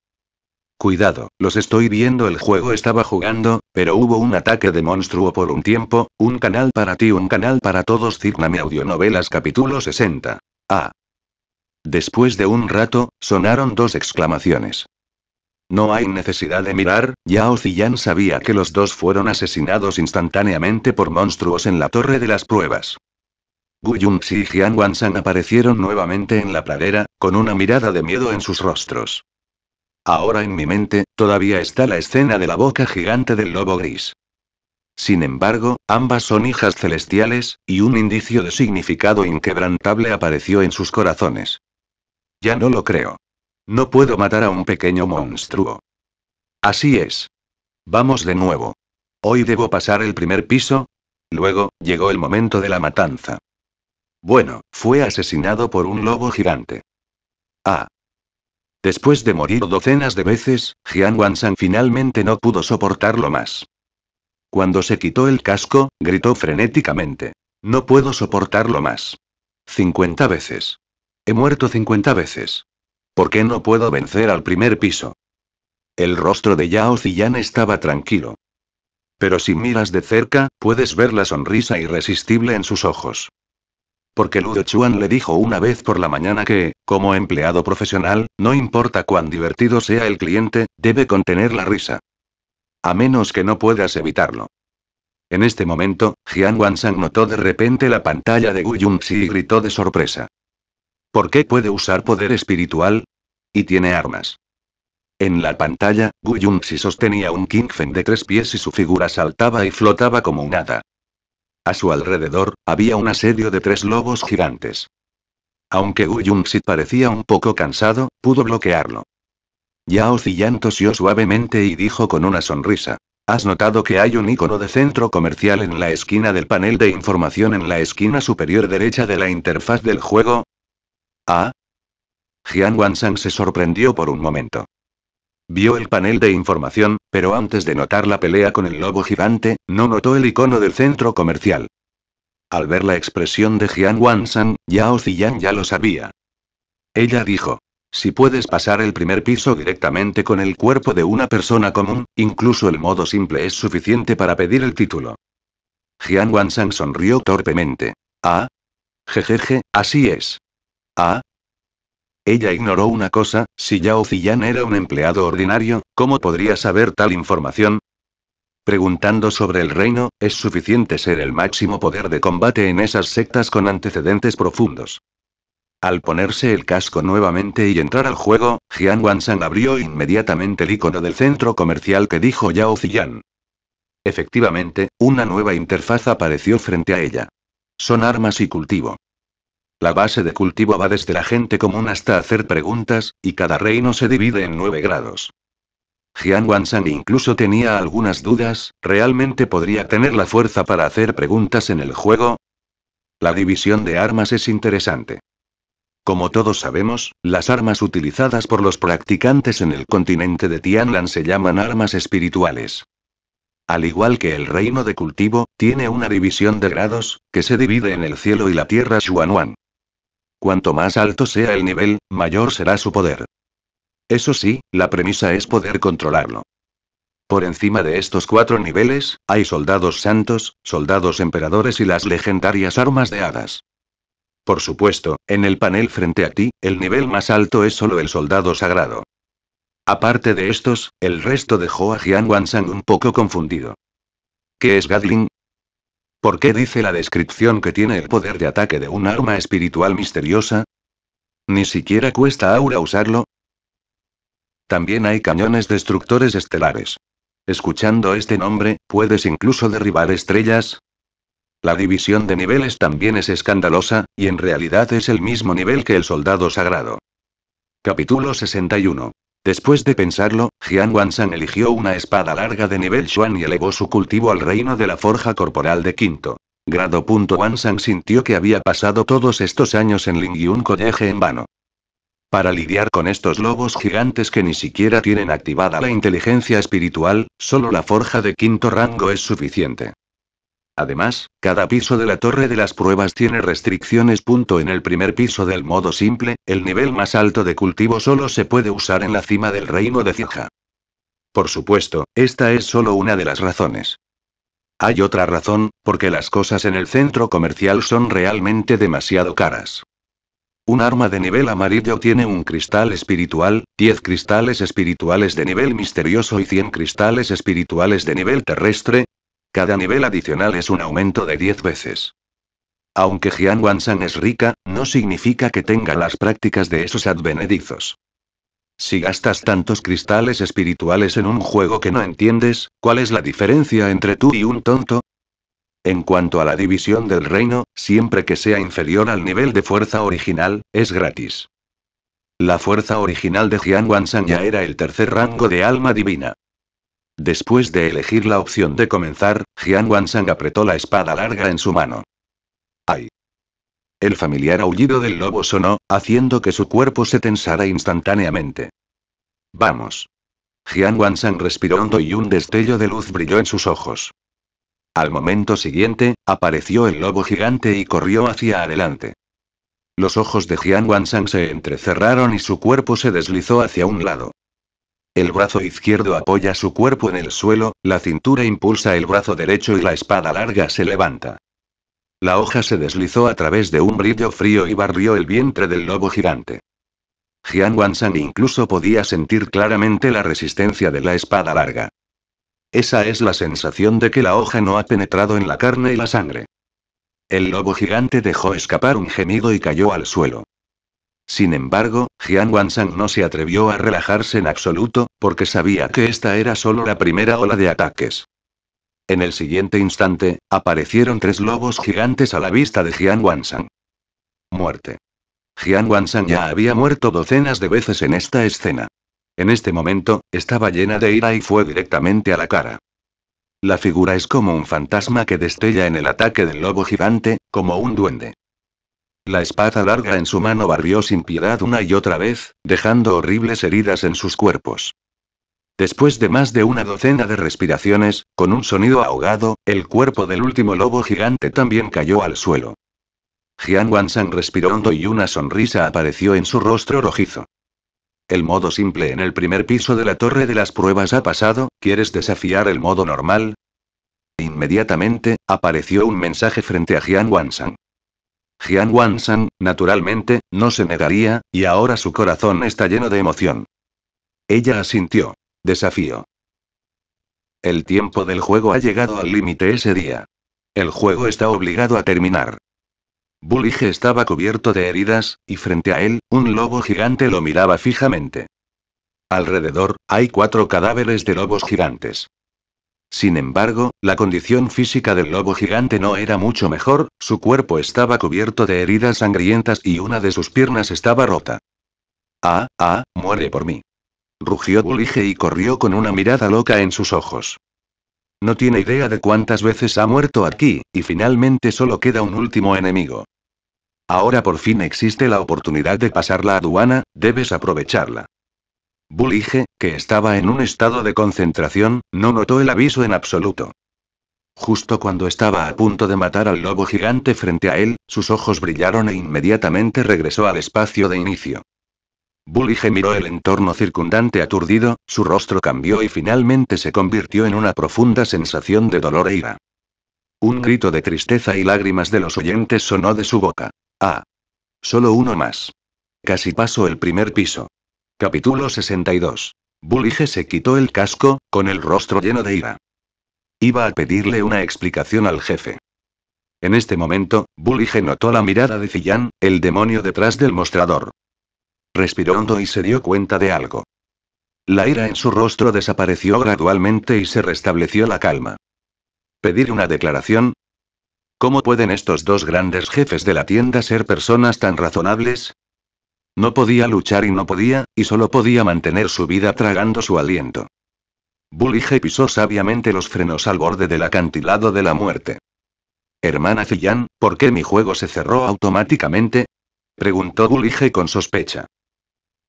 Cuidado, los estoy viendo, el juego estaba jugando, pero hubo un ataque de monstruo por un tiempo, un canal para ti, un canal para todos, Cigname Audionovelas capítulo 60. Ah. Después de un rato, sonaron dos exclamaciones. No hay necesidad de mirar, Yao Ziyan sabía que los dos fueron asesinados instantáneamente por monstruos en la Torre de las Pruebas. Guyunxi y Jian Wansan aparecieron nuevamente en la pradera, con una mirada de miedo en sus rostros. Ahora en mi mente, todavía está la escena de la boca gigante del lobo gris. Sin embargo, ambas son hijas celestiales, y un indicio de significado inquebrantable apareció en sus corazones. Ya no lo creo. No puedo matar a un pequeño monstruo. Así es. Vamos de nuevo. Hoy debo pasar el primer piso. Luego, llegó el momento de la matanza. Bueno, fue asesinado por un lobo gigante. Ah. Después de morir docenas de veces, Jian Wansan finalmente no pudo soportarlo más. Cuando se quitó el casco, gritó frenéticamente. No puedo soportarlo más. 50 veces. He muerto 50 veces. ¿Por qué no puedo vencer al primer piso? El rostro de Yao Ziyan estaba tranquilo. Pero si miras de cerca, puedes ver la sonrisa irresistible en sus ojos. Porque Ludo Chuan le dijo una vez por la mañana que, como empleado profesional, no importa cuán divertido sea el cliente, debe contener la risa. A menos que no puedas evitarlo. En este momento, Jian Wansang notó de repente la pantalla de Gu Yunxi y gritó de sorpresa. ¿Por qué puede usar poder espiritual? Y tiene armas. En la pantalla, Yunxi sostenía un Kingfen de tres pies y su figura saltaba y flotaba como un hada. A su alrededor, había un asedio de tres lobos gigantes. Aunque Yunxi parecía un poco cansado, pudo bloquearlo. Yao Ziyan tosió suavemente y dijo con una sonrisa. ¿Has notado que hay un icono de centro comercial en la esquina del panel de información en la esquina superior derecha de la interfaz del juego? Ah. Jian Wansang se sorprendió por un momento. Vio el panel de información, pero antes de notar la pelea con el lobo gigante, no notó el icono del centro comercial. Al ver la expresión de Jian Wansang, Yao Ziyan ya lo sabía. Ella dijo. Si puedes pasar el primer piso directamente con el cuerpo de una persona común, incluso el modo simple es suficiente para pedir el título. Jian Wansang sonrió torpemente. Ah. Jejeje, así es. Ah. Ella ignoró una cosa, si Yao Ziyan era un empleado ordinario, ¿cómo podría saber tal información? Preguntando sobre el reino, es suficiente ser el máximo poder de combate en esas sectas con antecedentes profundos. Al ponerse el casco nuevamente y entrar al juego, Jian Wansang abrió inmediatamente el icono del centro comercial que dijo Yao Ziyan. Efectivamente, una nueva interfaz apareció frente a ella. Son armas y cultivo. La base de cultivo va desde la gente común hasta hacer preguntas, y cada reino se divide en nueve grados. Jian Wansang incluso tenía algunas dudas, ¿realmente podría tener la fuerza para hacer preguntas en el juego? La división de armas es interesante. Como todos sabemos, las armas utilizadas por los practicantes en el continente de Tianlan se llaman armas espirituales. Al igual que el reino de cultivo, tiene una división de grados, que se divide en el cielo y la tierra Xuanwan. Cuanto más alto sea el nivel, mayor será su poder. Eso sí, la premisa es poder controlarlo. Por encima de estos cuatro niveles, hay soldados santos, soldados emperadores y las legendarias armas de hadas. Por supuesto, en el panel frente a ti, el nivel más alto es solo el soldado sagrado. Aparte de estos, el resto dejó a Jian Wansang un poco confundido. ¿Qué es Gadling? ¿Por qué dice la descripción que tiene el poder de ataque de un arma espiritual misteriosa? Ni siquiera cuesta Aura usarlo. También hay cañones destructores estelares. Escuchando este nombre, puedes incluso derribar estrellas. La división de niveles también es escandalosa, y en realidad es el mismo nivel que el soldado sagrado. Capítulo 61. Después de pensarlo, Jian Wansan eligió una espada larga de nivel Xuan y elevó su cultivo al reino de la forja corporal de quinto. Grado. Wansan sintió que había pasado todos estos años en Lingyun College en vano. Para lidiar con estos lobos gigantes que ni siquiera tienen activada la inteligencia espiritual, solo la forja de quinto rango es suficiente. Además, cada piso de la torre de las pruebas tiene restricciones. En el primer piso del modo simple, el nivel más alto de cultivo solo se puede usar en la cima del reino de Zija. Por supuesto, esta es solo una de las razones. Hay otra razón, porque las cosas en el centro comercial son realmente demasiado caras. Un arma de nivel amarillo tiene un cristal espiritual, 10 cristales espirituales de nivel misterioso y 100 cristales espirituales de nivel terrestre, cada nivel adicional es un aumento de 10 veces. Aunque Jian Wansan es rica, no significa que tenga las prácticas de esos advenedizos. Si gastas tantos cristales espirituales en un juego que no entiendes, ¿cuál es la diferencia entre tú y un tonto? En cuanto a la división del reino, siempre que sea inferior al nivel de fuerza original, es gratis. La fuerza original de Jian Wansan ya era el tercer rango de alma divina. Después de elegir la opción de comenzar, Jian Wansang apretó la espada larga en su mano. ¡Ay! El familiar aullido del lobo sonó, haciendo que su cuerpo se tensara instantáneamente. Vamos. Jian Wansang respiró hondo y un destello de luz brilló en sus ojos. Al momento siguiente, apareció el lobo gigante y corrió hacia adelante. Los ojos de Jian Wansang se entrecerraron y su cuerpo se deslizó hacia un lado. El brazo izquierdo apoya su cuerpo en el suelo, la cintura impulsa el brazo derecho y la espada larga se levanta. La hoja se deslizó a través de un brillo frío y barrió el vientre del lobo gigante. Jian Wansang incluso podía sentir claramente la resistencia de la espada larga. Esa es la sensación de que la hoja no ha penetrado en la carne y la sangre. El lobo gigante dejó escapar un gemido y cayó al suelo. Sin embargo, Jian Wansang no se atrevió a relajarse en absoluto, porque sabía que esta era solo la primera ola de ataques. En el siguiente instante, aparecieron tres lobos gigantes a la vista de Jian Wansang. Muerte. Jian Wansang ya había muerto docenas de veces en esta escena. En este momento, estaba llena de ira y fue directamente a la cara. La figura es como un fantasma que destella en el ataque del lobo gigante, como un duende. La espada larga en su mano barrió sin piedad una y otra vez, dejando horribles heridas en sus cuerpos. Después de más de una docena de respiraciones, con un sonido ahogado, el cuerpo del último lobo gigante también cayó al suelo. Jian Wansang respiró hondo y una sonrisa apareció en su rostro rojizo. El modo simple en el primer piso de la torre de las pruebas ha pasado, ¿quieres desafiar el modo normal? Inmediatamente, apareció un mensaje frente a Jian Wansang. Jian Wansan, naturalmente, no se negaría, y ahora su corazón está lleno de emoción. Ella asintió. Desafío. El tiempo del juego ha llegado al límite ese día. El juego está obligado a terminar. Bullige estaba cubierto de heridas, y frente a él, un lobo gigante lo miraba fijamente. Alrededor, hay cuatro cadáveres de lobos gigantes. Sin embargo, la condición física del lobo gigante no era mucho mejor, su cuerpo estaba cubierto de heridas sangrientas y una de sus piernas estaba rota. Ah, ah, muere por mí. Rugió Bulige y corrió con una mirada loca en sus ojos. No tiene idea de cuántas veces ha muerto aquí, y finalmente solo queda un último enemigo. Ahora por fin existe la oportunidad de pasar la aduana, debes aprovecharla. Bulige, que estaba en un estado de concentración, no notó el aviso en absoluto. Justo cuando estaba a punto de matar al lobo gigante frente a él, sus ojos brillaron e inmediatamente regresó al espacio de inicio. Bullige miró el entorno circundante aturdido, su rostro cambió y finalmente se convirtió en una profunda sensación de dolor e ira. Un grito de tristeza y lágrimas de los oyentes sonó de su boca. Ah. Solo uno más. Casi pasó el primer piso. Capítulo 62. Bulige se quitó el casco, con el rostro lleno de ira. Iba a pedirle una explicación al jefe. En este momento, Bullige notó la mirada de Fillán, el demonio detrás del mostrador. Respiró hondo y se dio cuenta de algo. La ira en su rostro desapareció gradualmente y se restableció la calma. ¿Pedir una declaración? ¿Cómo pueden estos dos grandes jefes de la tienda ser personas tan razonables? No podía luchar y no podía, y solo podía mantener su vida tragando su aliento. Bullige pisó sabiamente los frenos al borde del acantilado de la muerte. Hermana Fillán, ¿por qué mi juego se cerró automáticamente? Preguntó Bullige con sospecha.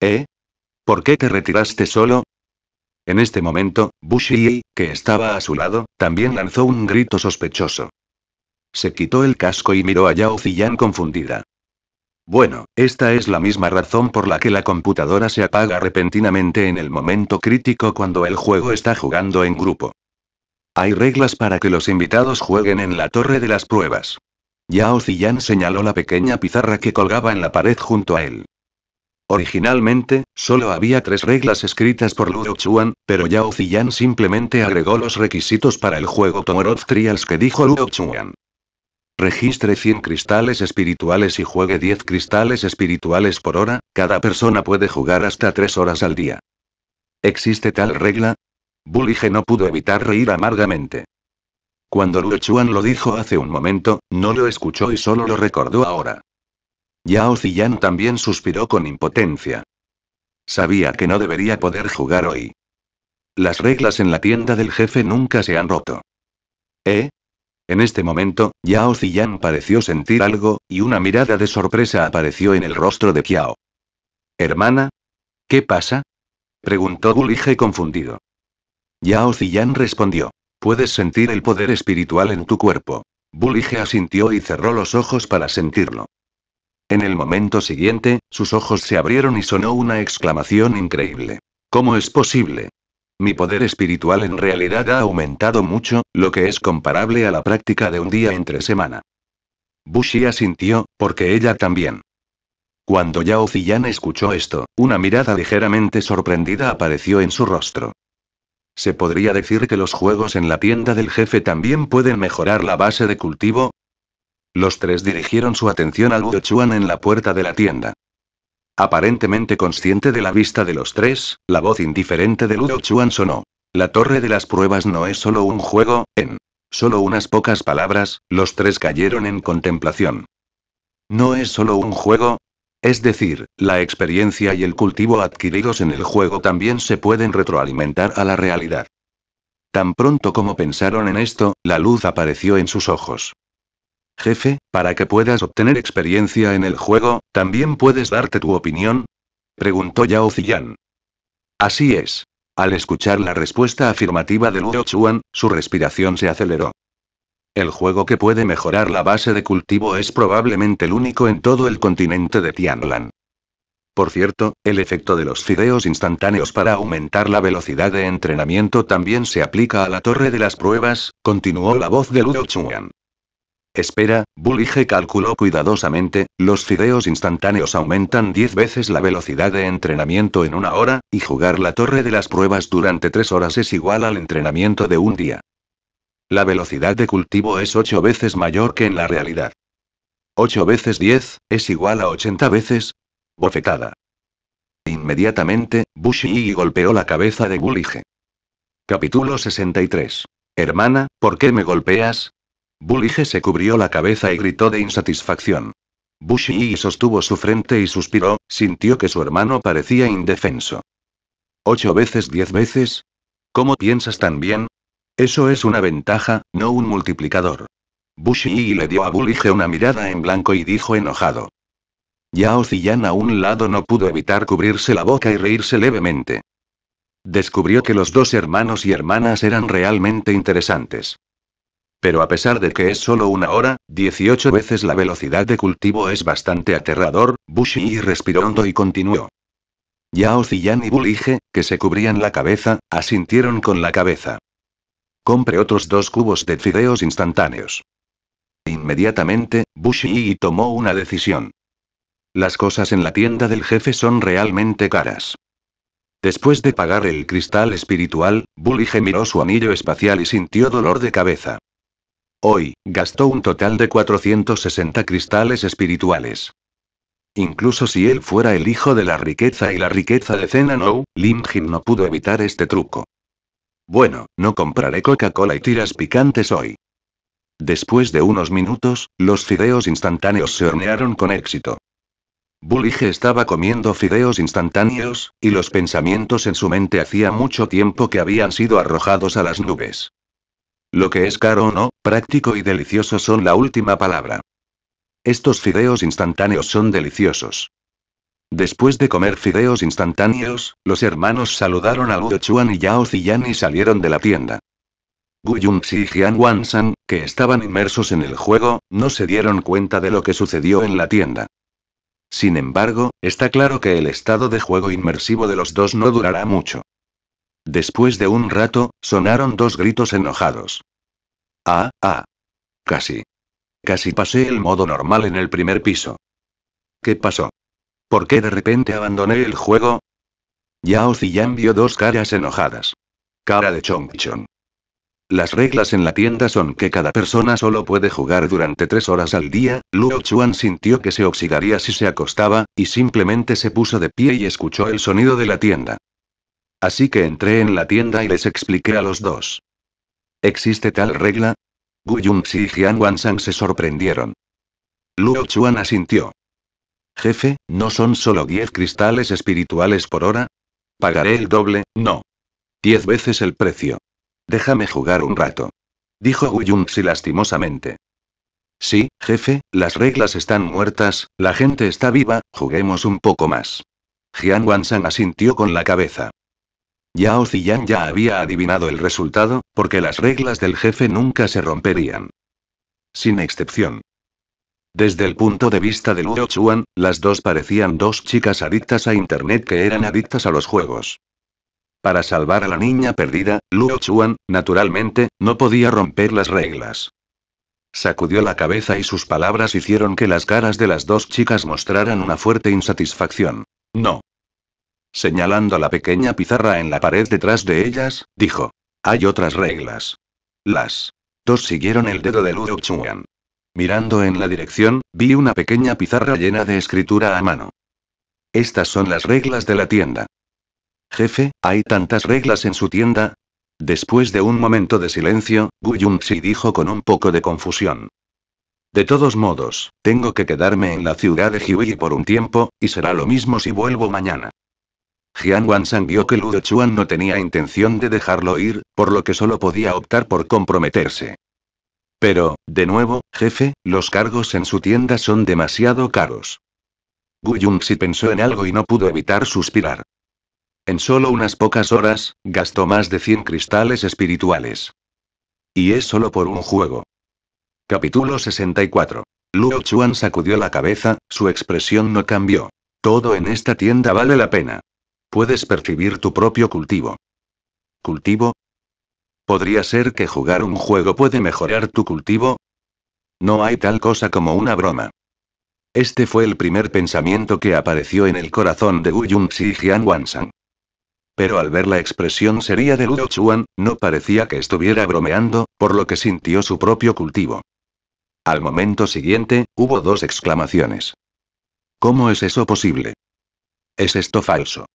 ¿Eh? ¿Por qué te retiraste solo? En este momento, Bushi, que estaba a su lado, también lanzó un grito sospechoso. Se quitó el casco y miró a Yao Ziyan confundida. Bueno, esta es la misma razón por la que la computadora se apaga repentinamente en el momento crítico cuando el juego está jugando en grupo. Hay reglas para que los invitados jueguen en la torre de las pruebas. Yao Ziyan señaló la pequeña pizarra que colgaba en la pared junto a él. Originalmente, solo había tres reglas escritas por Luo Chuan, pero Yao Ziyan simplemente agregó los requisitos para el juego Tomorrow Trials que dijo Luo Chuan registre 100 cristales espirituales y juegue 10 cristales espirituales por hora, cada persona puede jugar hasta 3 horas al día. ¿Existe tal regla? Bullige no pudo evitar reír amargamente. Cuando Luo Chuan lo dijo hace un momento, no lo escuchó y solo lo recordó ahora. Yao Ziyan también suspiró con impotencia. Sabía que no debería poder jugar hoy. Las reglas en la tienda del jefe nunca se han roto. ¿Eh? En este momento, Yao Ziyan pareció sentir algo, y una mirada de sorpresa apareció en el rostro de Qiao. ¿Hermana? ¿Qué pasa? preguntó bulige confundido. Yao Ziyan respondió. Puedes sentir el poder espiritual en tu cuerpo. Bulige asintió y cerró los ojos para sentirlo. En el momento siguiente, sus ojos se abrieron y sonó una exclamación increíble. ¿Cómo es posible? Mi poder espiritual en realidad ha aumentado mucho, lo que es comparable a la práctica de un día entre semana. Bushi asintió, porque ella también. Cuando Yao Ziyan escuchó esto, una mirada ligeramente sorprendida apareció en su rostro. ¿Se podría decir que los juegos en la tienda del jefe también pueden mejorar la base de cultivo? Los tres dirigieron su atención al Wuchuan en la puerta de la tienda. Aparentemente consciente de la vista de los tres, la voz indiferente de Ludo Chuan sonó. La torre de las pruebas no es solo un juego, en solo unas pocas palabras, los tres cayeron en contemplación. No es solo un juego. Es decir, la experiencia y el cultivo adquiridos en el juego también se pueden retroalimentar a la realidad. Tan pronto como pensaron en esto, la luz apareció en sus ojos. Jefe, para que puedas obtener experiencia en el juego, ¿también puedes darte tu opinión? Preguntó Yao Ziyan. Así es. Al escuchar la respuesta afirmativa de Luo Chuan, su respiración se aceleró. El juego que puede mejorar la base de cultivo es probablemente el único en todo el continente de Tianlan. Por cierto, el efecto de los fideos instantáneos para aumentar la velocidad de entrenamiento también se aplica a la torre de las pruebas, continuó la voz de Luo Chuan. Espera, Bullige calculó cuidadosamente, los fideos instantáneos aumentan 10 veces la velocidad de entrenamiento en una hora, y jugar la torre de las pruebas durante 3 horas es igual al entrenamiento de un día. La velocidad de cultivo es 8 veces mayor que en la realidad. 8 veces 10, es igual a 80 veces. Bofetada. Inmediatamente, Bushi golpeó la cabeza de Bullige. Capítulo 63. Hermana, ¿por qué me golpeas? Bulige se cubrió la cabeza y gritó de insatisfacción. Bushi sostuvo su frente y suspiró, sintió que su hermano parecía indefenso. ¿Ocho veces diez veces? ¿Cómo piensas tan bien? Eso es una ventaja, no un multiplicador. Bushi le dio a Bullige una mirada en blanco y dijo enojado. Yao Ziyan a un lado no pudo evitar cubrirse la boca y reírse levemente. Descubrió que los dos hermanos y hermanas eran realmente interesantes pero a pesar de que es solo una hora, 18 veces la velocidad de cultivo es bastante aterrador, Bushi respiró hondo y continuó. Yao Ziyan y Bulige, que se cubrían la cabeza, asintieron con la cabeza. Compre otros dos cubos de fideos instantáneos. Inmediatamente, Bushi tomó una decisión. Las cosas en la tienda del jefe son realmente caras. Después de pagar el cristal espiritual, Bulige miró su anillo espacial y sintió dolor de cabeza. Hoy, gastó un total de 460 cristales espirituales. Incluso si él fuera el hijo de la riqueza y la riqueza de Zenanou, Lim Jim no pudo evitar este truco. Bueno, no compraré Coca-Cola y tiras picantes hoy. Después de unos minutos, los fideos instantáneos se hornearon con éxito. Bullige estaba comiendo fideos instantáneos, y los pensamientos en su mente hacía mucho tiempo que habían sido arrojados a las nubes. Lo que es caro o no, práctico y delicioso son la última palabra. Estos fideos instantáneos son deliciosos. Después de comer fideos instantáneos, los hermanos saludaron a Wu Chuan y Yao Ziyan y salieron de la tienda. Gu Yunxi y Jian Wansan, que estaban inmersos en el juego, no se dieron cuenta de lo que sucedió en la tienda. Sin embargo, está claro que el estado de juego inmersivo de los dos no durará mucho. Después de un rato, sonaron dos gritos enojados. Ah, ah. Casi. Casi pasé el modo normal en el primer piso. ¿Qué pasó? ¿Por qué de repente abandoné el juego? Yao Ziyan vio dos caras enojadas. Cara de Chong. Las reglas en la tienda son que cada persona solo puede jugar durante tres horas al día. Luo Chuan sintió que se oxidaría si se acostaba, y simplemente se puso de pie y escuchó el sonido de la tienda. Así que entré en la tienda y les expliqué a los dos. ¿Existe tal regla? Gu Yunxi y Jian Wansang se sorprendieron. Luo Chuan asintió. Jefe, ¿no son solo 10 cristales espirituales por hora? Pagaré el doble, no. Diez veces el precio. Déjame jugar un rato. Dijo Gu Yunxi lastimosamente. Sí, jefe, las reglas están muertas, la gente está viva, juguemos un poco más. Jian Wansang asintió con la cabeza. Yao Ziyang ya había adivinado el resultado, porque las reglas del jefe nunca se romperían. Sin excepción. Desde el punto de vista de Luo Chuan, las dos parecían dos chicas adictas a Internet que eran adictas a los juegos. Para salvar a la niña perdida, Luo Chuan, naturalmente, no podía romper las reglas. Sacudió la cabeza y sus palabras hicieron que las caras de las dos chicas mostraran una fuerte insatisfacción. No señalando la pequeña pizarra en la pared detrás de ellas, dijo. Hay otras reglas. Las dos siguieron el dedo de Ludo Chuan. Mirando en la dirección, vi una pequeña pizarra llena de escritura a mano. Estas son las reglas de la tienda. Jefe, hay tantas reglas en su tienda. Después de un momento de silencio, Gu Yunxi dijo con un poco de confusión. De todos modos, tengo que quedarme en la ciudad de Hiwi por un tiempo, y será lo mismo si vuelvo mañana. Jian Wansang vio que Luo Chuan no tenía intención de dejarlo ir, por lo que solo podía optar por comprometerse. Pero, de nuevo, jefe, los cargos en su tienda son demasiado caros. Gu Yunxi pensó en algo y no pudo evitar suspirar. En solo unas pocas horas, gastó más de 100 cristales espirituales. Y es solo por un juego. Capítulo 64. Luo Chuan sacudió la cabeza, su expresión no cambió. Todo en esta tienda vale la pena. Puedes percibir tu propio cultivo. ¿Cultivo? ¿Podría ser que jugar un juego puede mejorar tu cultivo? No hay tal cosa como una broma. Este fue el primer pensamiento que apareció en el corazón de Wu Yunxi y Jian Wansang. Pero al ver la expresión seria de Luo Chuan, no parecía que estuviera bromeando, por lo que sintió su propio cultivo. Al momento siguiente, hubo dos exclamaciones. ¿Cómo es eso posible? ¿Es esto falso?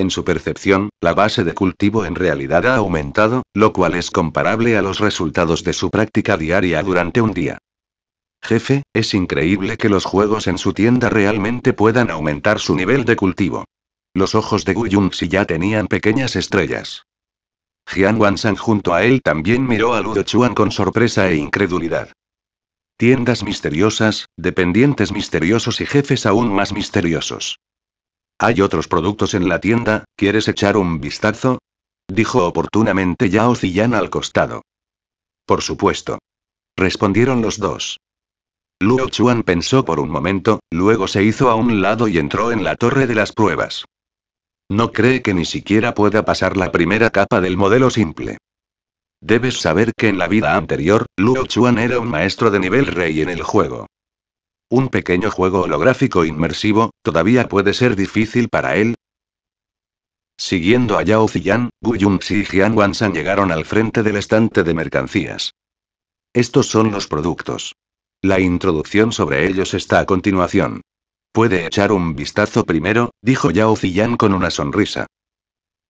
En su percepción, la base de cultivo en realidad ha aumentado, lo cual es comparable a los resultados de su práctica diaria durante un día. Jefe, es increíble que los juegos en su tienda realmente puedan aumentar su nivel de cultivo. Los ojos de Guyun si ya tenían pequeñas estrellas. Jian Wansan junto a él también miró a Ludo Chuan con sorpresa e incredulidad. Tiendas misteriosas, dependientes misteriosos y jefes aún más misteriosos. Hay otros productos en la tienda, ¿quieres echar un vistazo? Dijo oportunamente Yao Ziyan al costado. Por supuesto. Respondieron los dos. Luo Chuan pensó por un momento, luego se hizo a un lado y entró en la torre de las pruebas. No cree que ni siquiera pueda pasar la primera capa del modelo simple. Debes saber que en la vida anterior, Luo Chuan era un maestro de nivel rey en el juego. Un pequeño juego holográfico inmersivo, todavía puede ser difícil para él. Siguiendo a Yao Ziyan, Gu Yunxi y Jian Wansan llegaron al frente del estante de mercancías. Estos son los productos. La introducción sobre ellos está a continuación. Puede echar un vistazo primero, dijo Yao Ziyan con una sonrisa.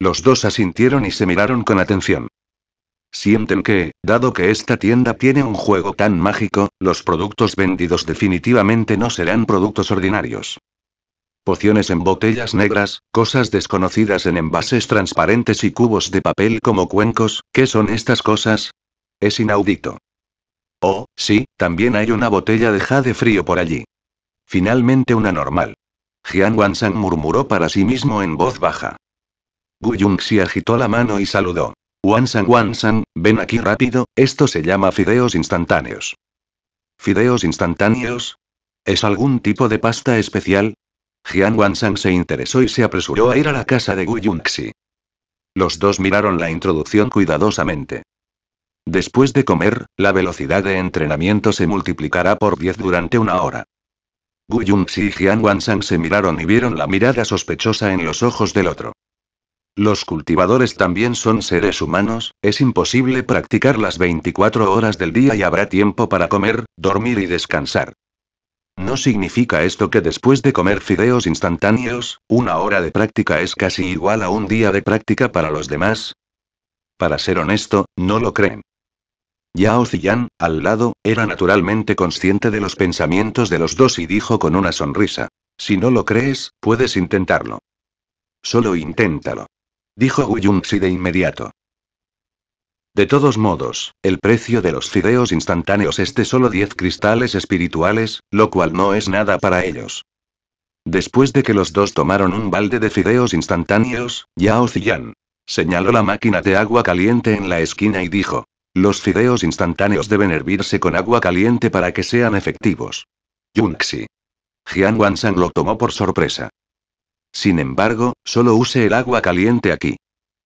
Los dos asintieron y se miraron con atención. Sienten que, dado que esta tienda tiene un juego tan mágico, los productos vendidos definitivamente no serán productos ordinarios. Pociones en botellas negras, cosas desconocidas en envases transparentes y cubos de papel como cuencos, ¿qué son estas cosas? Es inaudito. Oh, sí, también hay una botella de jade frío por allí. Finalmente una normal. Jian Wansang murmuró para sí mismo en voz baja. Gu Yongxi agitó la mano y saludó. Wansan Wansan, ven aquí rápido, esto se llama fideos instantáneos. ¿Fideos instantáneos? ¿Es algún tipo de pasta especial? Jian Wansan se interesó y se apresuró a ir a la casa de Gu Yunxi. Los dos miraron la introducción cuidadosamente. Después de comer, la velocidad de entrenamiento se multiplicará por 10 durante una hora. Gu Yunxi y Jian Wansan se miraron y vieron la mirada sospechosa en los ojos del otro. Los cultivadores también son seres humanos, es imposible practicar las 24 horas del día y habrá tiempo para comer, dormir y descansar. No significa esto que después de comer fideos instantáneos, una hora de práctica es casi igual a un día de práctica para los demás. Para ser honesto, no lo creen. Yao Ziyan, al lado, era naturalmente consciente de los pensamientos de los dos y dijo con una sonrisa. Si no lo crees, puedes intentarlo. Solo inténtalo dijo Yunxi de inmediato. De todos modos, el precio de los fideos instantáneos es de solo 10 cristales espirituales, lo cual no es nada para ellos. Después de que los dos tomaron un balde de fideos instantáneos, Yao Ziyan señaló la máquina de agua caliente en la esquina y dijo: Los fideos instantáneos deben hervirse con agua caliente para que sean efectivos. Yunxi. Jian Wansang lo tomó por sorpresa. Sin embargo, solo use el agua caliente aquí.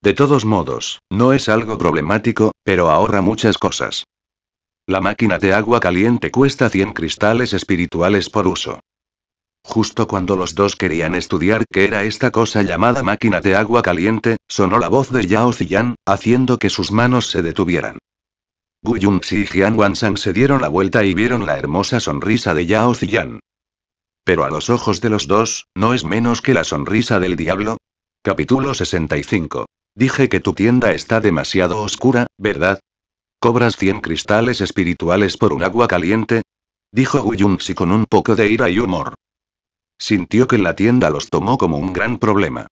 De todos modos, no es algo problemático, pero ahorra muchas cosas. La máquina de agua caliente cuesta 100 cristales espirituales por uso. Justo cuando los dos querían estudiar qué era esta cosa llamada máquina de agua caliente, sonó la voz de Yao Ziyan, haciendo que sus manos se detuvieran. Gu Yunxi y Jian Wansang se dieron la vuelta y vieron la hermosa sonrisa de Yao Ziyan. Pero a los ojos de los dos, no es menos que la sonrisa del diablo. Capítulo 65. Dije que tu tienda está demasiado oscura, ¿verdad? ¿Cobras 100 cristales espirituales por un agua caliente? Dijo Guyunxi con un poco de ira y humor. Sintió que la tienda los tomó como un gran problema.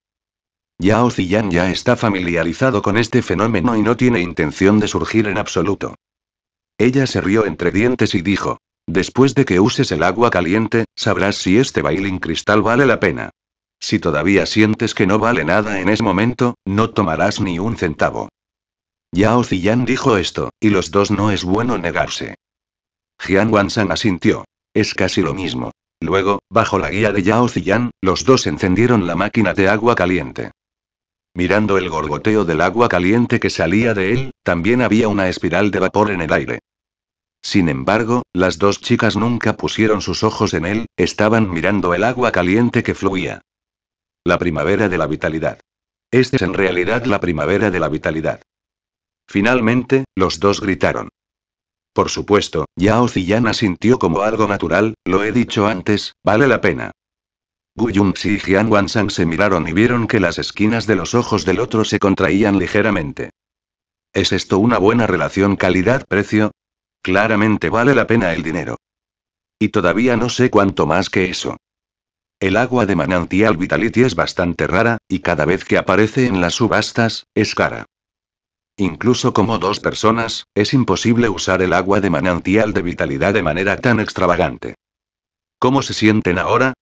Yao Ziyan ya está familiarizado con este fenómeno y no tiene intención de surgir en absoluto. Ella se rió entre dientes y dijo, Después de que uses el agua caliente, sabrás si este bailing cristal vale la pena. Si todavía sientes que no vale nada en ese momento, no tomarás ni un centavo. Yao Ziyan dijo esto, y los dos no es bueno negarse. Jian Wansan asintió. Es casi lo mismo. Luego, bajo la guía de Yao Ziyan, los dos encendieron la máquina de agua caliente. Mirando el gorgoteo del agua caliente que salía de él, también había una espiral de vapor en el aire. Sin embargo, las dos chicas nunca pusieron sus ojos en él, estaban mirando el agua caliente que fluía. La primavera de la vitalidad. Esta es en realidad la primavera de la vitalidad. Finalmente, los dos gritaron. Por supuesto, Yao Ziyana sintió como algo natural, lo he dicho antes, vale la pena. Yunxi y Jian Wansang se miraron y vieron que las esquinas de los ojos del otro se contraían ligeramente. ¿Es esto una buena relación calidad-precio? Claramente vale la pena el dinero. Y todavía no sé cuánto más que eso. El agua de manantial Vitality es bastante rara, y cada vez que aparece en las subastas, es cara. Incluso como dos personas, es imposible usar el agua de manantial de vitalidad de manera tan extravagante. ¿Cómo se sienten ahora?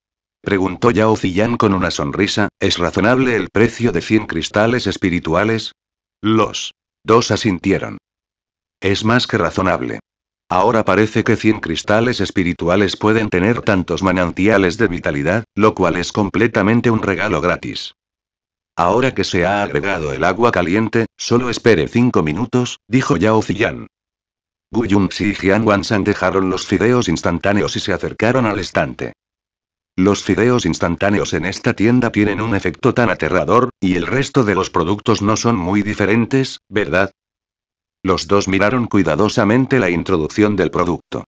Preguntó Yao Ziyan con una sonrisa, ¿es razonable el precio de 100 cristales espirituales? Los dos asintieron. Es más que razonable. Ahora parece que 100 cristales espirituales pueden tener tantos manantiales de vitalidad, lo cual es completamente un regalo gratis. Ahora que se ha agregado el agua caliente, solo espere 5 minutos, dijo Yao Ziyan. Yunxi y Jian Wansan dejaron los fideos instantáneos y se acercaron al estante. Los fideos instantáneos en esta tienda tienen un efecto tan aterrador, y el resto de los productos no son muy diferentes, ¿verdad? Los dos miraron cuidadosamente la introducción del producto.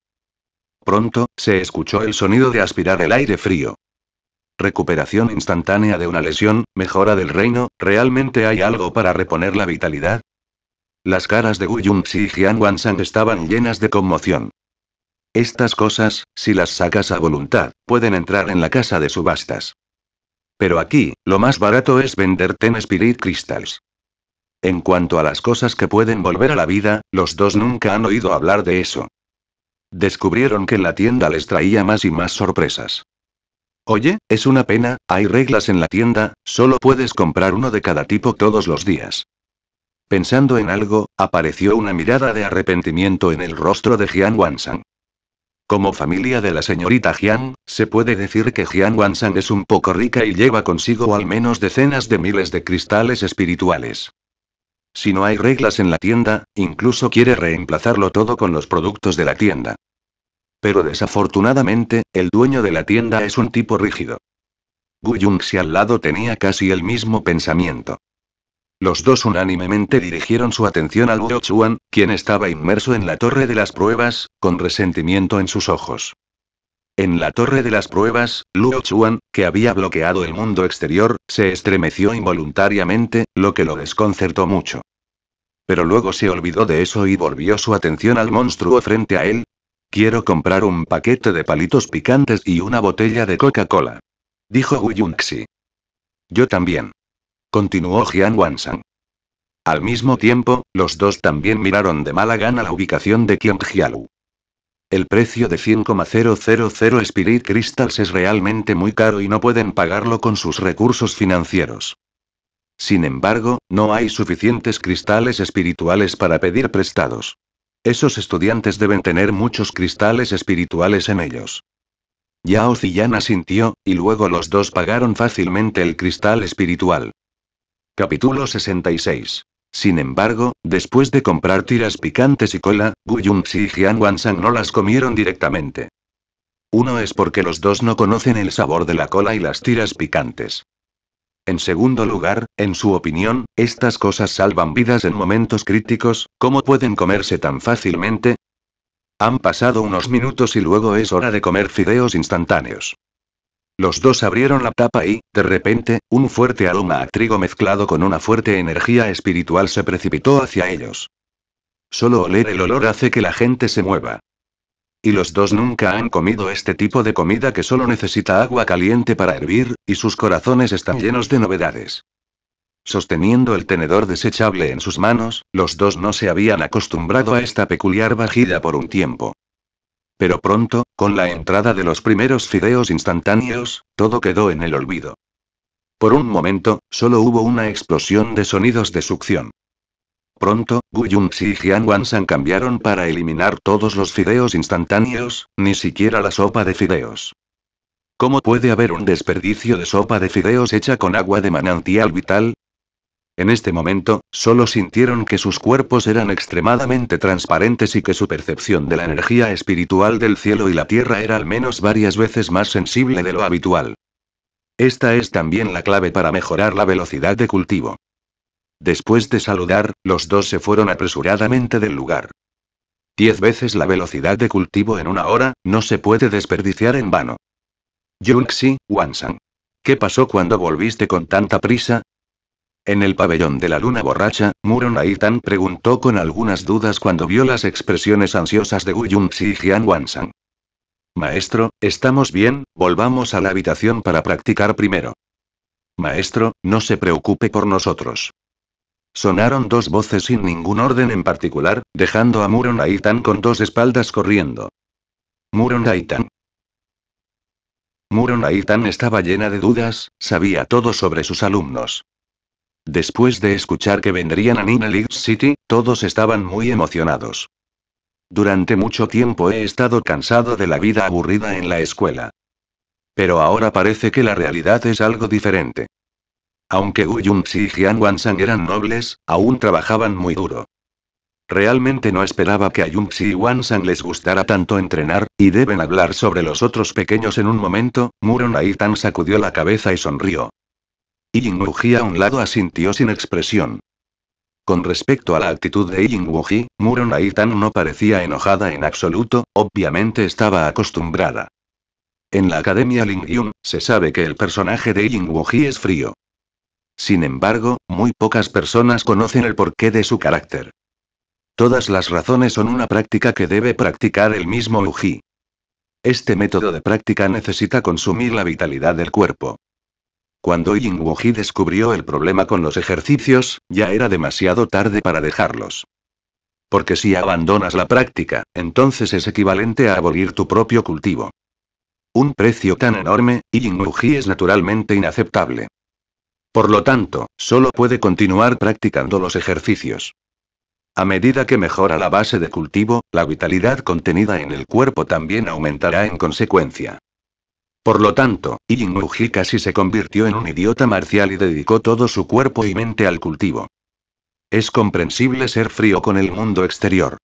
Pronto, se escuchó el sonido de aspirar el aire frío. Recuperación instantánea de una lesión, mejora del reino, ¿realmente hay algo para reponer la vitalidad? Las caras de Wu Yunxi y Jian Wansang estaban llenas de conmoción. Estas cosas, si las sacas a voluntad, pueden entrar en la casa de subastas. Pero aquí, lo más barato es vender Ten Spirit Crystals. En cuanto a las cosas que pueden volver a la vida, los dos nunca han oído hablar de eso. Descubrieron que la tienda les traía más y más sorpresas. Oye, es una pena, hay reglas en la tienda, solo puedes comprar uno de cada tipo todos los días. Pensando en algo, apareció una mirada de arrepentimiento en el rostro de Jian Wansang. Como familia de la señorita Jian, se puede decir que Jian Wansang es un poco rica y lleva consigo al menos decenas de miles de cristales espirituales. Si no hay reglas en la tienda, incluso quiere reemplazarlo todo con los productos de la tienda. Pero desafortunadamente, el dueño de la tienda es un tipo rígido. Gu si al lado tenía casi el mismo pensamiento. Los dos unánimemente dirigieron su atención al Guo Chuan, quien estaba inmerso en la torre de las pruebas, con resentimiento en sus ojos. En la torre de las pruebas, Luo Chuan, que había bloqueado el mundo exterior, se estremeció involuntariamente, lo que lo desconcertó mucho. Pero luego se olvidó de eso y volvió su atención al monstruo frente a él. Quiero comprar un paquete de palitos picantes y una botella de Coca-Cola. Dijo Wu Yunxi. Yo también. Continuó Jian Wansang. Al mismo tiempo, los dos también miraron de mala gana la ubicación de Qian Jialu. El precio de 100,000 Spirit Crystals es realmente muy caro y no pueden pagarlo con sus recursos financieros. Sin embargo, no hay suficientes cristales espirituales para pedir prestados. Esos estudiantes deben tener muchos cristales espirituales en ellos. Yao y asintió, y luego los dos pagaron fácilmente el cristal espiritual. Capítulo 66 sin embargo, después de comprar tiras picantes y cola, Gu y Jian Wansang no las comieron directamente. Uno es porque los dos no conocen el sabor de la cola y las tiras picantes. En segundo lugar, en su opinión, estas cosas salvan vidas en momentos críticos, ¿cómo pueden comerse tan fácilmente? Han pasado unos minutos y luego es hora de comer fideos instantáneos. Los dos abrieron la tapa y, de repente, un fuerte aroma a trigo mezclado con una fuerte energía espiritual se precipitó hacia ellos. Solo oler el olor hace que la gente se mueva. Y los dos nunca han comido este tipo de comida que solo necesita agua caliente para hervir, y sus corazones están llenos de novedades. Sosteniendo el tenedor desechable en sus manos, los dos no se habían acostumbrado a esta peculiar vajilla por un tiempo. Pero pronto, con la entrada de los primeros fideos instantáneos, todo quedó en el olvido. Por un momento, solo hubo una explosión de sonidos de succión. Pronto, Gu Yunxi y Jian Wansan cambiaron para eliminar todos los fideos instantáneos, ni siquiera la sopa de fideos. ¿Cómo puede haber un desperdicio de sopa de fideos hecha con agua de manantial vital? En este momento, solo sintieron que sus cuerpos eran extremadamente transparentes y que su percepción de la energía espiritual del cielo y la tierra era al menos varias veces más sensible de lo habitual. Esta es también la clave para mejorar la velocidad de cultivo. Después de saludar, los dos se fueron apresuradamente del lugar. Diez veces la velocidad de cultivo en una hora, no se puede desperdiciar en vano. Yunxi, Wansang. ¿Qué pasó cuando volviste con tanta prisa? En el pabellón de la luna borracha, Muron Aitan preguntó con algunas dudas cuando vio las expresiones ansiosas de Gu y Jian Wansang. Maestro, estamos bien, volvamos a la habitación para practicar primero. Maestro, no se preocupe por nosotros. Sonaron dos voces sin ningún orden en particular, dejando a Muron Aitan con dos espaldas corriendo. Muron Aitan. Muron Aitan estaba llena de dudas, sabía todo sobre sus alumnos. Después de escuchar que vendrían a Nina League City, todos estaban muy emocionados. Durante mucho tiempo he estado cansado de la vida aburrida en la escuela. Pero ahora parece que la realidad es algo diferente. Aunque Wu Yunxi y Jian Wansang eran nobles, aún trabajaban muy duro. Realmente no esperaba que a Yunxi y Wansang les gustara tanto entrenar, y deben hablar sobre los otros pequeños en un momento, Muron Aitan sacudió la cabeza y sonrió. Ying a un lado asintió sin expresión. Con respecto a la actitud de Ying Wuji, Muron Aitan no parecía enojada en absoluto, obviamente estaba acostumbrada. En la Academia Lingyun, se sabe que el personaje de Ying Wuji es frío. Sin embargo, muy pocas personas conocen el porqué de su carácter. Todas las razones son una práctica que debe practicar el mismo Wuji. Este método de práctica necesita consumir la vitalidad del cuerpo. Cuando Wuji descubrió el problema con los ejercicios, ya era demasiado tarde para dejarlos. Porque si abandonas la práctica, entonces es equivalente a abolir tu propio cultivo. Un precio tan enorme, Wuji es naturalmente inaceptable. Por lo tanto, solo puede continuar practicando los ejercicios. A medida que mejora la base de cultivo, la vitalidad contenida en el cuerpo también aumentará en consecuencia. Por lo tanto, Inuji casi se convirtió en un idiota marcial y dedicó todo su cuerpo y mente al cultivo. Es comprensible ser frío con el mundo exterior.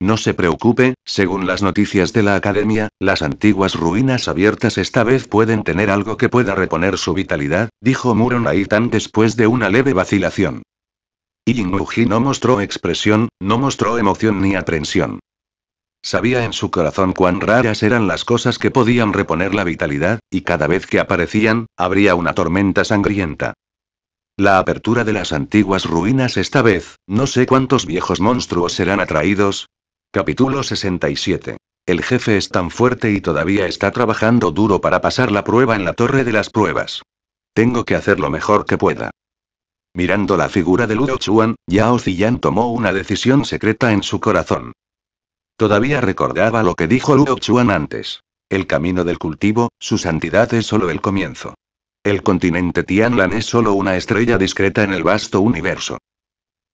No se preocupe, según las noticias de la academia, las antiguas ruinas abiertas esta vez pueden tener algo que pueda reponer su vitalidad, dijo Muron Aitan después de una leve vacilación. Inuji no mostró expresión, no mostró emoción ni aprensión. Sabía en su corazón cuán raras eran las cosas que podían reponer la vitalidad, y cada vez que aparecían, habría una tormenta sangrienta. La apertura de las antiguas ruinas esta vez, no sé cuántos viejos monstruos serán atraídos. Capítulo 67. El jefe es tan fuerte y todavía está trabajando duro para pasar la prueba en la torre de las pruebas. Tengo que hacer lo mejor que pueda. Mirando la figura de Luo Chuan, Yao Ziyan tomó una decisión secreta en su corazón. Todavía recordaba lo que dijo Luo Chuan antes. El camino del cultivo, su santidad es solo el comienzo. El continente Tianlan es solo una estrella discreta en el vasto universo.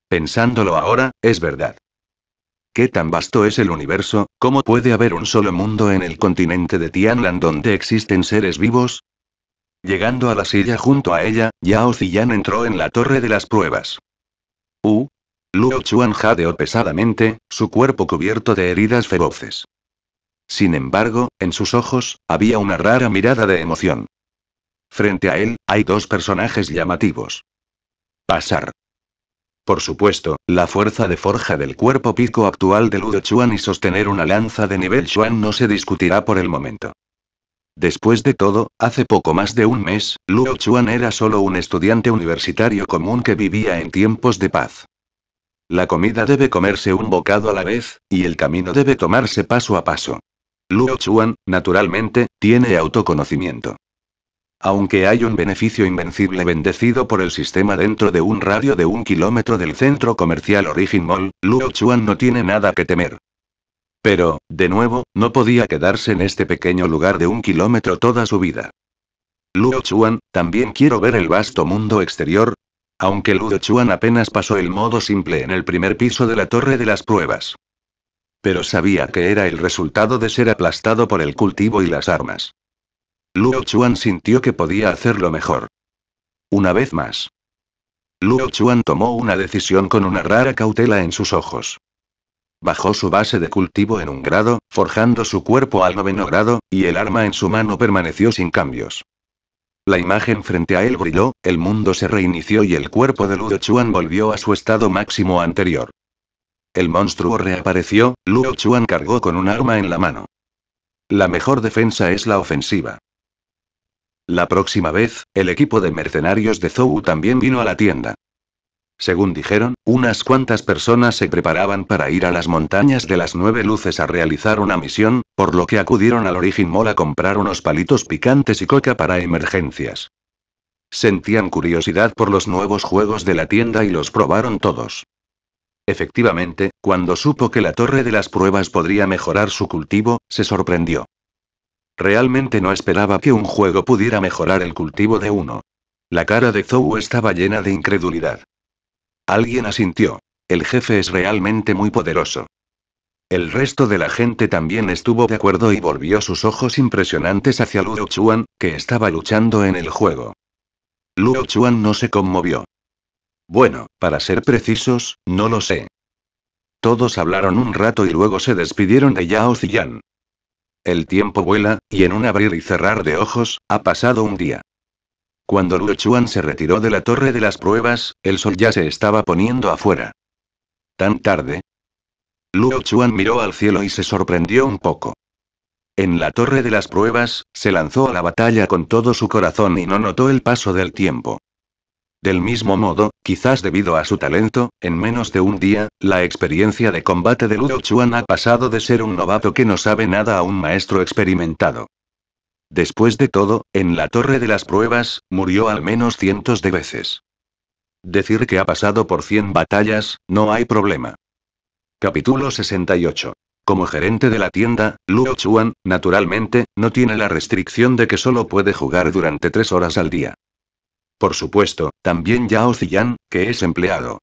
Pensándolo ahora, es verdad. ¿Qué tan vasto es el universo? ¿Cómo puede haber un solo mundo en el continente de Tianlan donde existen seres vivos? Llegando a la silla junto a ella, Yao Ziyan entró en la torre de las pruebas. Luo Chuan jadeó pesadamente, su cuerpo cubierto de heridas feroces. Sin embargo, en sus ojos, había una rara mirada de emoción. Frente a él, hay dos personajes llamativos. Pasar. Por supuesto, la fuerza de forja del cuerpo pico actual de Luo Chuan y sostener una lanza de nivel Chuan no se discutirá por el momento. Después de todo, hace poco más de un mes, Luo Chuan era solo un estudiante universitario común que vivía en tiempos de paz. La comida debe comerse un bocado a la vez, y el camino debe tomarse paso a paso. Luo Chuan, naturalmente, tiene autoconocimiento. Aunque hay un beneficio invencible bendecido por el sistema dentro de un radio de un kilómetro del centro comercial Origin Mall, Luo Chuan no tiene nada que temer. Pero, de nuevo, no podía quedarse en este pequeño lugar de un kilómetro toda su vida. Luo Chuan, también quiero ver el vasto mundo exterior, aunque Luo Chuan apenas pasó el modo simple en el primer piso de la torre de las pruebas. Pero sabía que era el resultado de ser aplastado por el cultivo y las armas. Luo Chuan sintió que podía hacerlo mejor. Una vez más. Luo Chuan tomó una decisión con una rara cautela en sus ojos. Bajó su base de cultivo en un grado, forjando su cuerpo al noveno grado, y el arma en su mano permaneció sin cambios. La imagen frente a él brilló, el mundo se reinició y el cuerpo de Luo Chuan volvió a su estado máximo anterior. El monstruo reapareció, Luo Chuan cargó con un arma en la mano. La mejor defensa es la ofensiva. La próxima vez, el equipo de mercenarios de Zhou también vino a la tienda. Según dijeron, unas cuantas personas se preparaban para ir a las montañas de las nueve luces a realizar una misión, por lo que acudieron al Origen Mall a comprar unos palitos picantes y coca para emergencias. Sentían curiosidad por los nuevos juegos de la tienda y los probaron todos. Efectivamente, cuando supo que la torre de las pruebas podría mejorar su cultivo, se sorprendió. Realmente no esperaba que un juego pudiera mejorar el cultivo de uno. La cara de Zou estaba llena de incredulidad. Alguien asintió. El jefe es realmente muy poderoso. El resto de la gente también estuvo de acuerdo y volvió sus ojos impresionantes hacia Luo Chuan, que estaba luchando en el juego. Luo Chuan no se conmovió. Bueno, para ser precisos, no lo sé. Todos hablaron un rato y luego se despidieron de Yao Ziyan. El tiempo vuela, y en un abrir y cerrar de ojos, ha pasado un día. Cuando Luo Chuan se retiró de la torre de las pruebas, el sol ya se estaba poniendo afuera. ¿Tan tarde? Luo Chuan miró al cielo y se sorprendió un poco. En la torre de las pruebas, se lanzó a la batalla con todo su corazón y no notó el paso del tiempo. Del mismo modo, quizás debido a su talento, en menos de un día, la experiencia de combate de Luo Chuan ha pasado de ser un novato que no sabe nada a un maestro experimentado. Después de todo, en la torre de las pruebas, murió al menos cientos de veces. Decir que ha pasado por 100 batallas, no hay problema. Capítulo 68. Como gerente de la tienda, Luo Chuan, naturalmente, no tiene la restricción de que solo puede jugar durante tres horas al día. Por supuesto, también Yao Ziyan, que es empleado.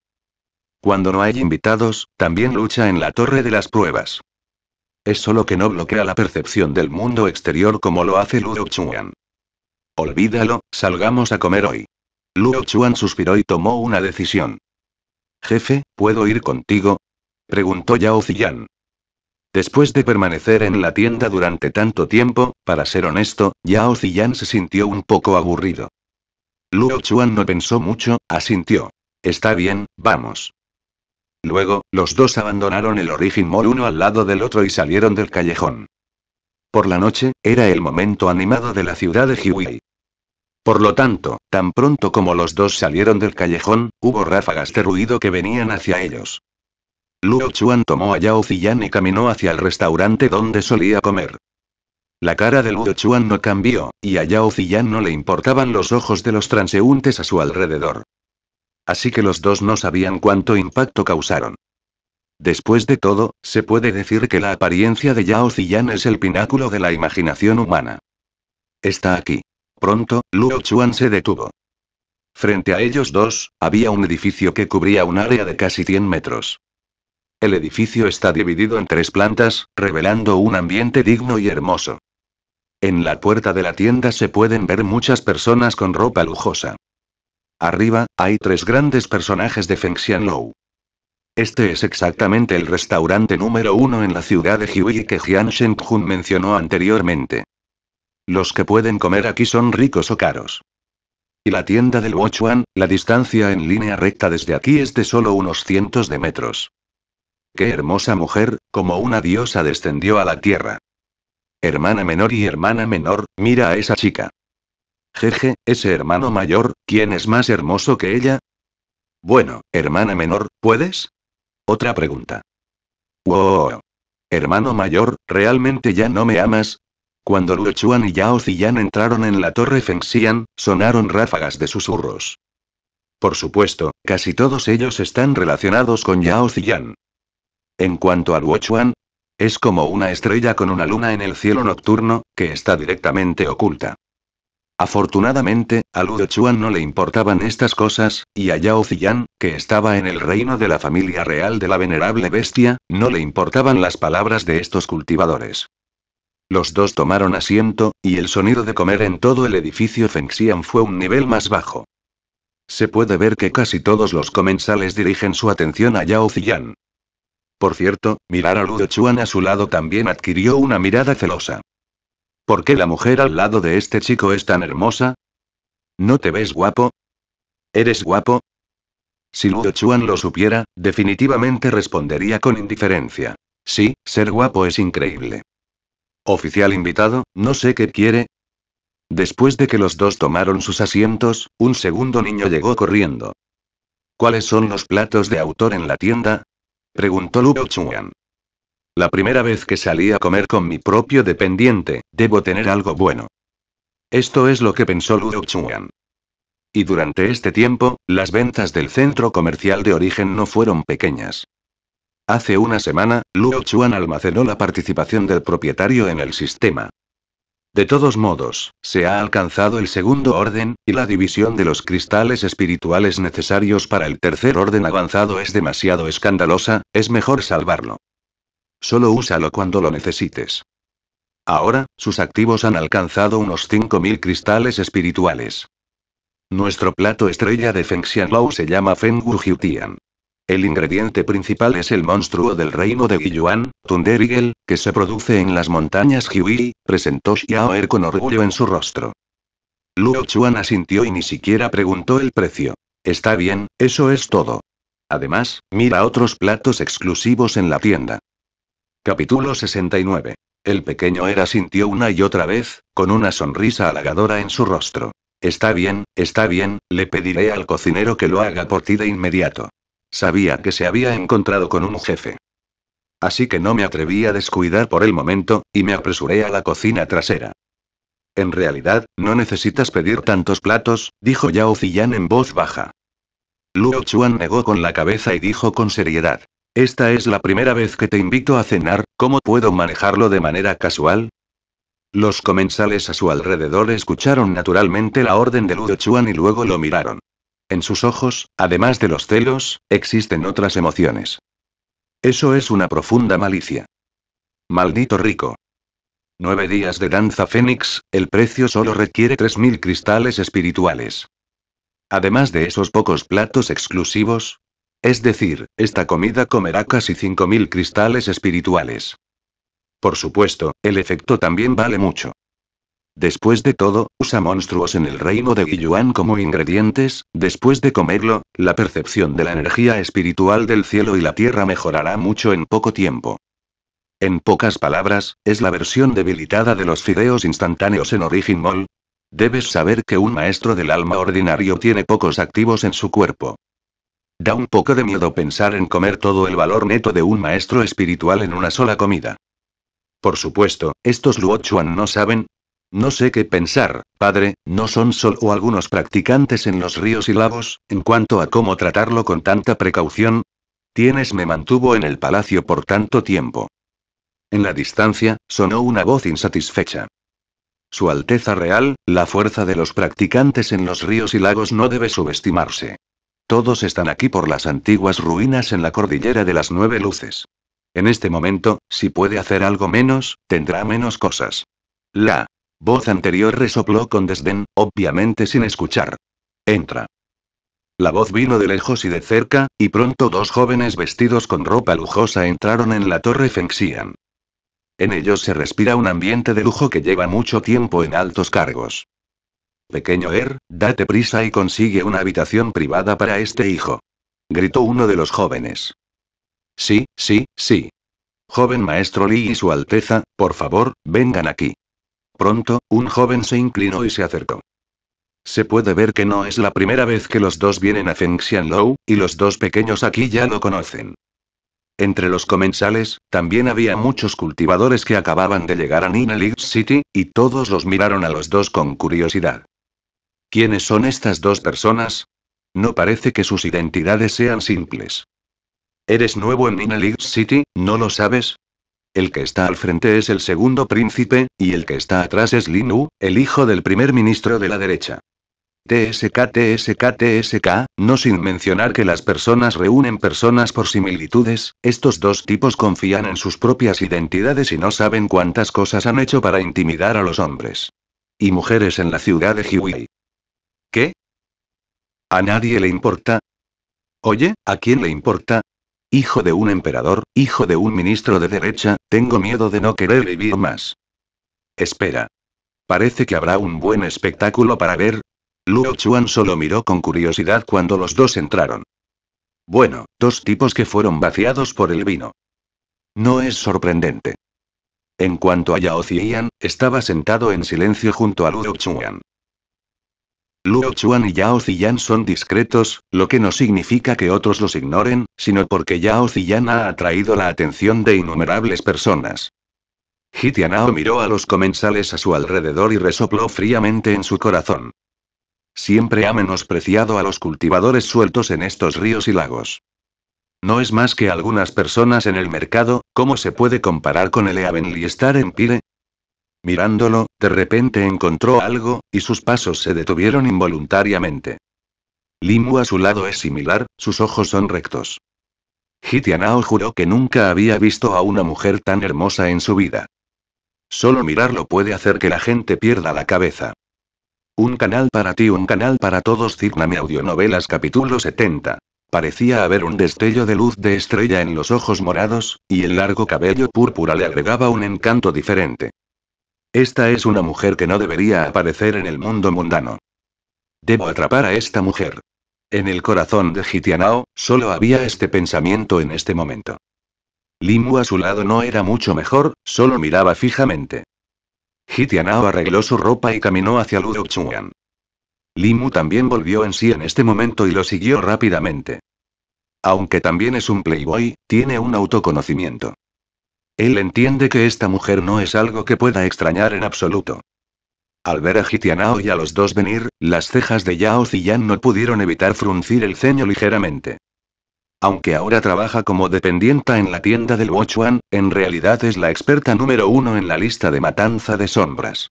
Cuando no hay invitados, también lucha en la torre de las pruebas. Es solo que no bloquea la percepción del mundo exterior como lo hace Luo Chuan. Olvídalo, salgamos a comer hoy. Luo Chuan suspiró y tomó una decisión. Jefe, ¿puedo ir contigo? Preguntó Yao Ziyan. Después de permanecer en la tienda durante tanto tiempo, para ser honesto, Yao Ziyan se sintió un poco aburrido. Luo Chuan no pensó mucho, asintió. Está bien, vamos. Luego, los dos abandonaron el Origin Mall uno al lado del otro y salieron del callejón. Por la noche, era el momento animado de la ciudad de Hiwi. Por lo tanto, tan pronto como los dos salieron del callejón, hubo ráfagas de ruido que venían hacia ellos. Luo Chuan tomó a Yao Ziyan y caminó hacia el restaurante donde solía comer. La cara de Luo Chuan no cambió, y a Yao Ziyan no le importaban los ojos de los transeúntes a su alrededor. Así que los dos no sabían cuánto impacto causaron. Después de todo, se puede decir que la apariencia de Yao Ziyan es el pináculo de la imaginación humana. Está aquí. Pronto, Luo Chuan se detuvo. Frente a ellos dos, había un edificio que cubría un área de casi 100 metros. El edificio está dividido en tres plantas, revelando un ambiente digno y hermoso. En la puerta de la tienda se pueden ver muchas personas con ropa lujosa. Arriba, hay tres grandes personajes de Feng Xianlou. Este es exactamente el restaurante número uno en la ciudad de Hui que Jian Jun mencionó anteriormente. Los que pueden comer aquí son ricos o caros. Y la tienda del Wuchuan, la distancia en línea recta desde aquí es de solo unos cientos de metros. Qué hermosa mujer, como una diosa descendió a la tierra. Hermana menor y hermana menor, mira a esa chica. Jeje, ese hermano mayor, ¿quién es más hermoso que ella? Bueno, hermana menor, ¿puedes? Otra pregunta. Wow. Hermano mayor, ¿realmente ya no me amas? Cuando Luochuan y Yao Ziyan entraron en la torre Fengxian, sonaron ráfagas de susurros. Por supuesto, casi todos ellos están relacionados con Yao Ziyan. En cuanto a Chuan, es como una estrella con una luna en el cielo nocturno, que está directamente oculta. Afortunadamente, a Ludo Chuan no le importaban estas cosas, y a Yao Ziyan, que estaba en el reino de la familia real de la venerable bestia, no le importaban las palabras de estos cultivadores. Los dos tomaron asiento, y el sonido de comer en todo el edificio Fengxian fue un nivel más bajo. Se puede ver que casi todos los comensales dirigen su atención a Yao Ziyan. Por cierto, mirar a Ludo Chuan a su lado también adquirió una mirada celosa. ¿Por qué la mujer al lado de este chico es tan hermosa? ¿No te ves guapo? ¿Eres guapo? Si Ludo Chuan lo supiera, definitivamente respondería con indiferencia. Sí, ser guapo es increíble. Oficial invitado, no sé qué quiere. Después de que los dos tomaron sus asientos, un segundo niño llegó corriendo. ¿Cuáles son los platos de autor en la tienda? preguntó Ludo Chuan. La primera vez que salí a comer con mi propio dependiente, debo tener algo bueno. Esto es lo que pensó Luo Chuan. Y durante este tiempo, las ventas del centro comercial de origen no fueron pequeñas. Hace una semana, Luo Chuan almacenó la participación del propietario en el sistema. De todos modos, se ha alcanzado el segundo orden, y la división de los cristales espirituales necesarios para el tercer orden avanzado es demasiado escandalosa, es mejor salvarlo. Solo úsalo cuando lo necesites. Ahora, sus activos han alcanzado unos 5.000 cristales espirituales. Nuestro plato estrella de Feng Xianlao se llama Feng Jiutian. El ingrediente principal es el monstruo del reino de Guiyuan, Thunder que se produce en las montañas Jiui, presentó Xiaoer con orgullo en su rostro. Luo Chuan asintió y ni siquiera preguntó el precio. Está bien, eso es todo. Además, mira otros platos exclusivos en la tienda. Capítulo 69. El pequeño era sintió una y otra vez, con una sonrisa halagadora en su rostro. Está bien, está bien, le pediré al cocinero que lo haga por ti de inmediato. Sabía que se había encontrado con un jefe. Así que no me atreví a descuidar por el momento, y me apresuré a la cocina trasera. En realidad, no necesitas pedir tantos platos, dijo Yao Ziyan en voz baja. Luo Chuan negó con la cabeza y dijo con seriedad. Esta es la primera vez que te invito a cenar, ¿cómo puedo manejarlo de manera casual? Los comensales a su alrededor escucharon naturalmente la orden de Ludo Chuan y luego lo miraron. En sus ojos, además de los celos, existen otras emociones. Eso es una profunda malicia. Maldito rico. Nueve días de danza fénix, el precio solo requiere 3.000 cristales espirituales. Además de esos pocos platos exclusivos, es decir, esta comida comerá casi 5.000 cristales espirituales. Por supuesto, el efecto también vale mucho. Después de todo, usa monstruos en el reino de Guiyuan como ingredientes, después de comerlo, la percepción de la energía espiritual del cielo y la tierra mejorará mucho en poco tiempo. En pocas palabras, es la versión debilitada de los fideos instantáneos en Origin Mall. Debes saber que un maestro del alma ordinario tiene pocos activos en su cuerpo. Da un poco de miedo pensar en comer todo el valor neto de un maestro espiritual en una sola comida. Por supuesto, estos Luochuan no saben. No sé qué pensar, padre, no son solo algunos practicantes en los ríos y lagos, en cuanto a cómo tratarlo con tanta precaución. Tienes me mantuvo en el palacio por tanto tiempo. En la distancia, sonó una voz insatisfecha. Su Alteza Real, la fuerza de los practicantes en los ríos y lagos no debe subestimarse. Todos están aquí por las antiguas ruinas en la cordillera de las nueve luces. En este momento, si puede hacer algo menos, tendrá menos cosas. La voz anterior resopló con desdén, obviamente sin escuchar. Entra. La voz vino de lejos y de cerca, y pronto dos jóvenes vestidos con ropa lujosa entraron en la torre Fengxian. En ellos se respira un ambiente de lujo que lleva mucho tiempo en altos cargos. Pequeño Er, date prisa y consigue una habitación privada para este hijo. Gritó uno de los jóvenes. Sí, sí, sí. Joven maestro Li y su Alteza, por favor, vengan aquí. Pronto, un joven se inclinó y se acercó. Se puede ver que no es la primera vez que los dos vienen a Lou, y los dos pequeños aquí ya lo conocen. Entre los comensales, también había muchos cultivadores que acababan de llegar a League City, y todos los miraron a los dos con curiosidad. ¿Quiénes son estas dos personas? No parece que sus identidades sean simples. Eres nuevo en Inelix City, ¿no lo sabes? El que está al frente es el segundo príncipe, y el que está atrás es Linu, el hijo del primer ministro de la derecha. TSK, TSK, TSK, no sin mencionar que las personas reúnen personas por similitudes, estos dos tipos confían en sus propias identidades y no saben cuántas cosas han hecho para intimidar a los hombres. Y mujeres en la ciudad de Hiwi. ¿Qué? ¿A nadie le importa? Oye, ¿a quién le importa? Hijo de un emperador, hijo de un ministro de derecha, tengo miedo de no querer vivir más. Espera. Parece que habrá un buen espectáculo para ver. Luo Chuan solo miró con curiosidad cuando los dos entraron. Bueno, dos tipos que fueron vaciados por el vino. No es sorprendente. En cuanto a Yao Ziyan, estaba sentado en silencio junto a Luo Chuan. Luo Chuan y Yao Ziyan son discretos, lo que no significa que otros los ignoren, sino porque Yao Ziyan ha atraído la atención de innumerables personas. Hitianao miró a los comensales a su alrededor y resopló fríamente en su corazón. Siempre ha menospreciado a los cultivadores sueltos en estos ríos y lagos. No es más que algunas personas en el mercado, ¿cómo se puede comparar con el Eavenly estar en Pire? Mirándolo, de repente encontró algo, y sus pasos se detuvieron involuntariamente. Limu a su lado es similar, sus ojos son rectos. Hitianao juró que nunca había visto a una mujer tan hermosa en su vida. Solo mirarlo puede hacer que la gente pierda la cabeza. Un canal para ti, un canal para todos. Cigname Audionovelas capítulo 70. Parecía haber un destello de luz de estrella en los ojos morados, y el largo cabello púrpura le agregaba un encanto diferente. Esta es una mujer que no debería aparecer en el mundo mundano. Debo atrapar a esta mujer. En el corazón de Gitianao, solo había este pensamiento en este momento. Limu a su lado no era mucho mejor, solo miraba fijamente. Gitianao arregló su ropa y caminó hacia Ludo Limu también volvió en sí en este momento y lo siguió rápidamente. Aunque también es un playboy, tiene un autoconocimiento. Él entiende que esta mujer no es algo que pueda extrañar en absoluto. Al ver a Gitianao y a los dos venir, las cejas de Yao Ziyan no pudieron evitar fruncir el ceño ligeramente. Aunque ahora trabaja como dependienta en la tienda del Wochuan, en realidad es la experta número uno en la lista de matanza de sombras.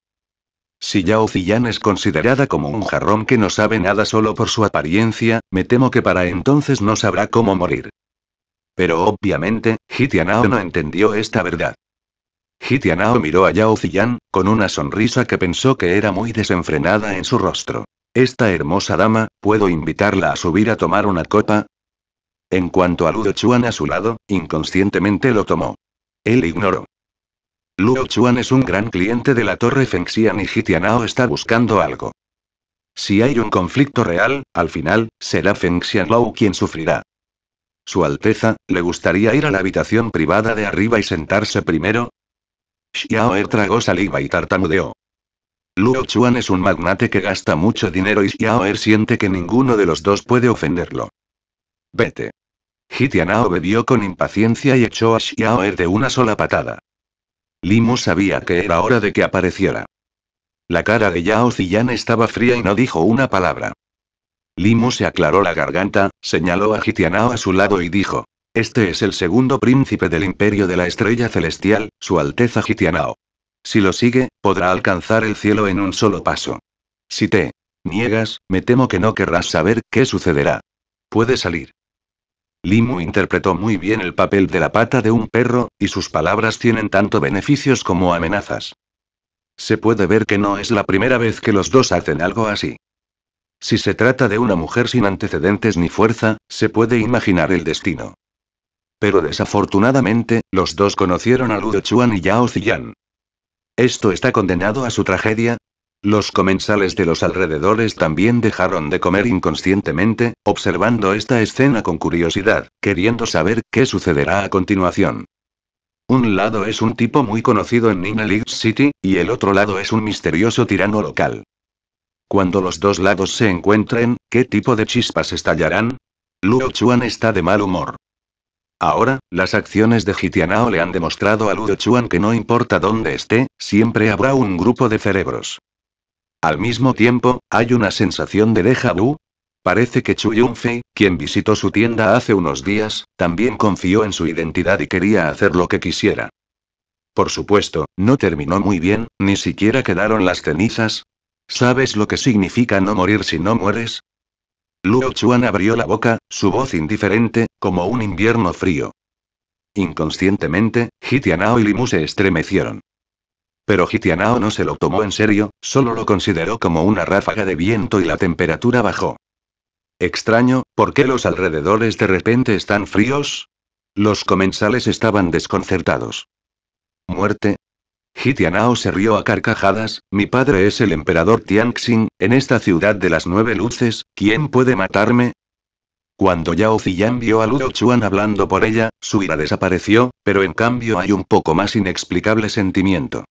Si Yao Ziyan es considerada como un jarrón que no sabe nada solo por su apariencia, me temo que para entonces no sabrá cómo morir. Pero obviamente, Hitianao no entendió esta verdad. Hitianao miró a Yao Ziyan, con una sonrisa que pensó que era muy desenfrenada en su rostro. Esta hermosa dama, ¿puedo invitarla a subir a tomar una copa? En cuanto a Luo Chuan a su lado, inconscientemente lo tomó. Él ignoró. Luo Chuan es un gran cliente de la Torre Fengxian y Hitianao está buscando algo. Si hay un conflicto real, al final, será Fengxian Lou quien sufrirá. Su Alteza, ¿le gustaría ir a la habitación privada de arriba y sentarse primero? Xiaoer tragó saliva y tartamudeó. Luo Chuan es un magnate que gasta mucho dinero y Xiaoer siente que ninguno de los dos puede ofenderlo. Vete. Hitianao bebió con impaciencia y echó a Xiaoer de una sola patada. Limu sabía que era hora de que apareciera. La cara de Yao Ziyan estaba fría y no dijo una palabra. Limo se aclaró la garganta, señaló a Gitianao a su lado y dijo. Este es el segundo príncipe del imperio de la estrella celestial, Su Alteza Gitianao. Si lo sigue, podrá alcanzar el cielo en un solo paso. Si te niegas, me temo que no querrás saber qué sucederá. Puede salir. Limu interpretó muy bien el papel de la pata de un perro, y sus palabras tienen tanto beneficios como amenazas. Se puede ver que no es la primera vez que los dos hacen algo así. Si se trata de una mujer sin antecedentes ni fuerza, se puede imaginar el destino. Pero desafortunadamente, los dos conocieron a Ludo Chuan y Yao Ziyan. ¿Esto está condenado a su tragedia? Los comensales de los alrededores también dejaron de comer inconscientemente, observando esta escena con curiosidad, queriendo saber qué sucederá a continuación. Un lado es un tipo muy conocido en Nina League City, y el otro lado es un misterioso tirano local. Cuando los dos lados se encuentren, ¿qué tipo de chispas estallarán? Luo Chuan está de mal humor. Ahora, las acciones de Gitianao le han demostrado a Luo Chuan que no importa dónde esté, siempre habrá un grupo de cerebros. Al mismo tiempo, hay una sensación de deja vu. Parece que Chu Yunfei, quien visitó su tienda hace unos días, también confió en su identidad y quería hacer lo que quisiera. Por supuesto, no terminó muy bien, ni siquiera quedaron las cenizas, ¿Sabes lo que significa no morir si no mueres? Luo Chuan abrió la boca, su voz indiferente, como un invierno frío. Inconscientemente, Hitianao y Limu se estremecieron. Pero Hitianao no se lo tomó en serio, solo lo consideró como una ráfaga de viento y la temperatura bajó. Extraño, ¿por qué los alrededores de repente están fríos? Los comensales estaban desconcertados. Muerte, Jitianao se rió a carcajadas, mi padre es el emperador Tianxing, en esta ciudad de las nueve luces, ¿quién puede matarme? Cuando Yao Ziyan vio a Luo Chuan hablando por ella, su ira desapareció, pero en cambio hay un poco más inexplicable sentimiento.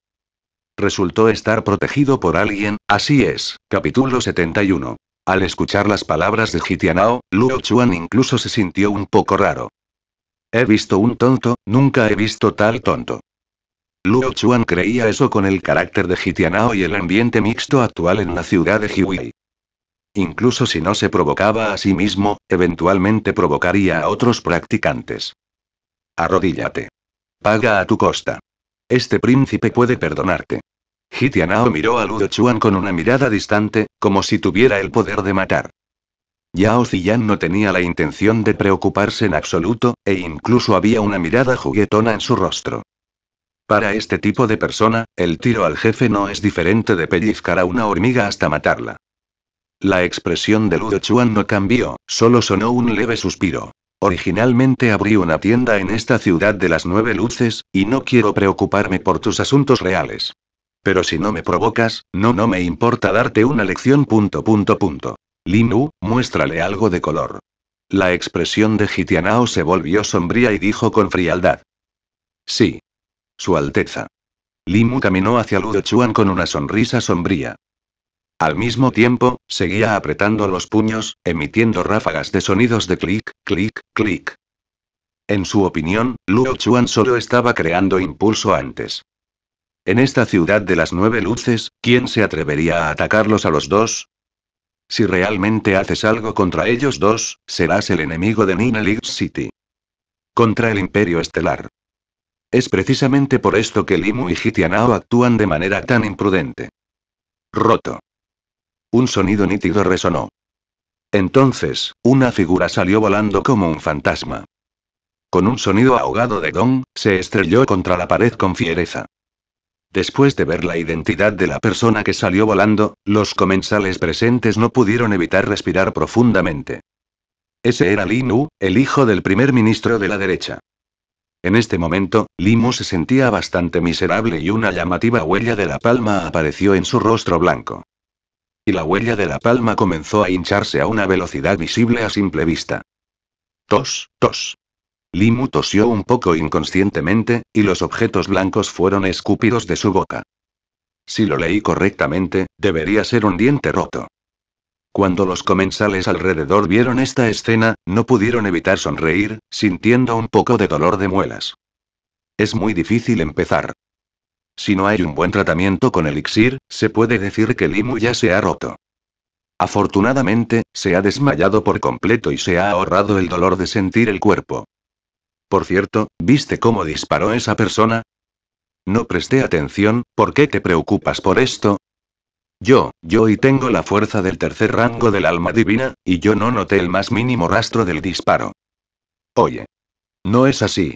Resultó estar protegido por alguien, así es, capítulo 71. Al escuchar las palabras de Jitianao, Luo Chuan incluso se sintió un poco raro. He visto un tonto, nunca he visto tal tonto. Luo Chuan creía eso con el carácter de Gitianao y el ambiente mixto actual en la ciudad de Jiwei. Incluso si no se provocaba a sí mismo, eventualmente provocaría a otros practicantes. Arrodíllate. Paga a tu costa. Este príncipe puede perdonarte. Gitianao miró a Luo Chuan con una mirada distante, como si tuviera el poder de matar. Yao Ziyan no tenía la intención de preocuparse en absoluto, e incluso había una mirada juguetona en su rostro. Para este tipo de persona, el tiro al jefe no es diferente de pellizcar a una hormiga hasta matarla. La expresión de Ludo Chuan no cambió, solo sonó un leve suspiro. Originalmente abrí una tienda en esta ciudad de las nueve luces, y no quiero preocuparme por tus asuntos reales. Pero si no me provocas, no, no me importa darte una lección. Punto, punto, punto. Linu, muéstrale algo de color. La expresión de Gitianao se volvió sombría y dijo con frialdad. Sí, su Alteza. Limu caminó hacia Ludo Chuan con una sonrisa sombría. Al mismo tiempo, seguía apretando los puños, emitiendo ráfagas de sonidos de clic, clic, clic. En su opinión, Luo Chuan solo estaba creando impulso antes. En esta ciudad de las nueve luces, ¿quién se atrevería a atacarlos a los dos? Si realmente haces algo contra ellos dos, serás el enemigo de Ninelix City. Contra el Imperio Estelar. Es precisamente por esto que Limu y Hitianao actúan de manera tan imprudente. Roto. Un sonido nítido resonó. Entonces, una figura salió volando como un fantasma. Con un sonido ahogado de gong, se estrelló contra la pared con fiereza. Después de ver la identidad de la persona que salió volando, los comensales presentes no pudieron evitar respirar profundamente. Ese era Lin el hijo del primer ministro de la derecha. En este momento, Limu se sentía bastante miserable y una llamativa huella de la palma apareció en su rostro blanco. Y la huella de la palma comenzó a hincharse a una velocidad visible a simple vista. Tos, tos. Limu tosió un poco inconscientemente, y los objetos blancos fueron escupidos de su boca. Si lo leí correctamente, debería ser un diente roto. Cuando los comensales alrededor vieron esta escena, no pudieron evitar sonreír, sintiendo un poco de dolor de muelas. Es muy difícil empezar. Si no hay un buen tratamiento con elixir, se puede decir que Limu ya se ha roto. Afortunadamente, se ha desmayado por completo y se ha ahorrado el dolor de sentir el cuerpo. Por cierto, ¿viste cómo disparó esa persona? No presté atención, ¿por qué te preocupas por esto? Yo, yo y tengo la fuerza del tercer rango del alma divina, y yo no noté el más mínimo rastro del disparo. Oye. No es así.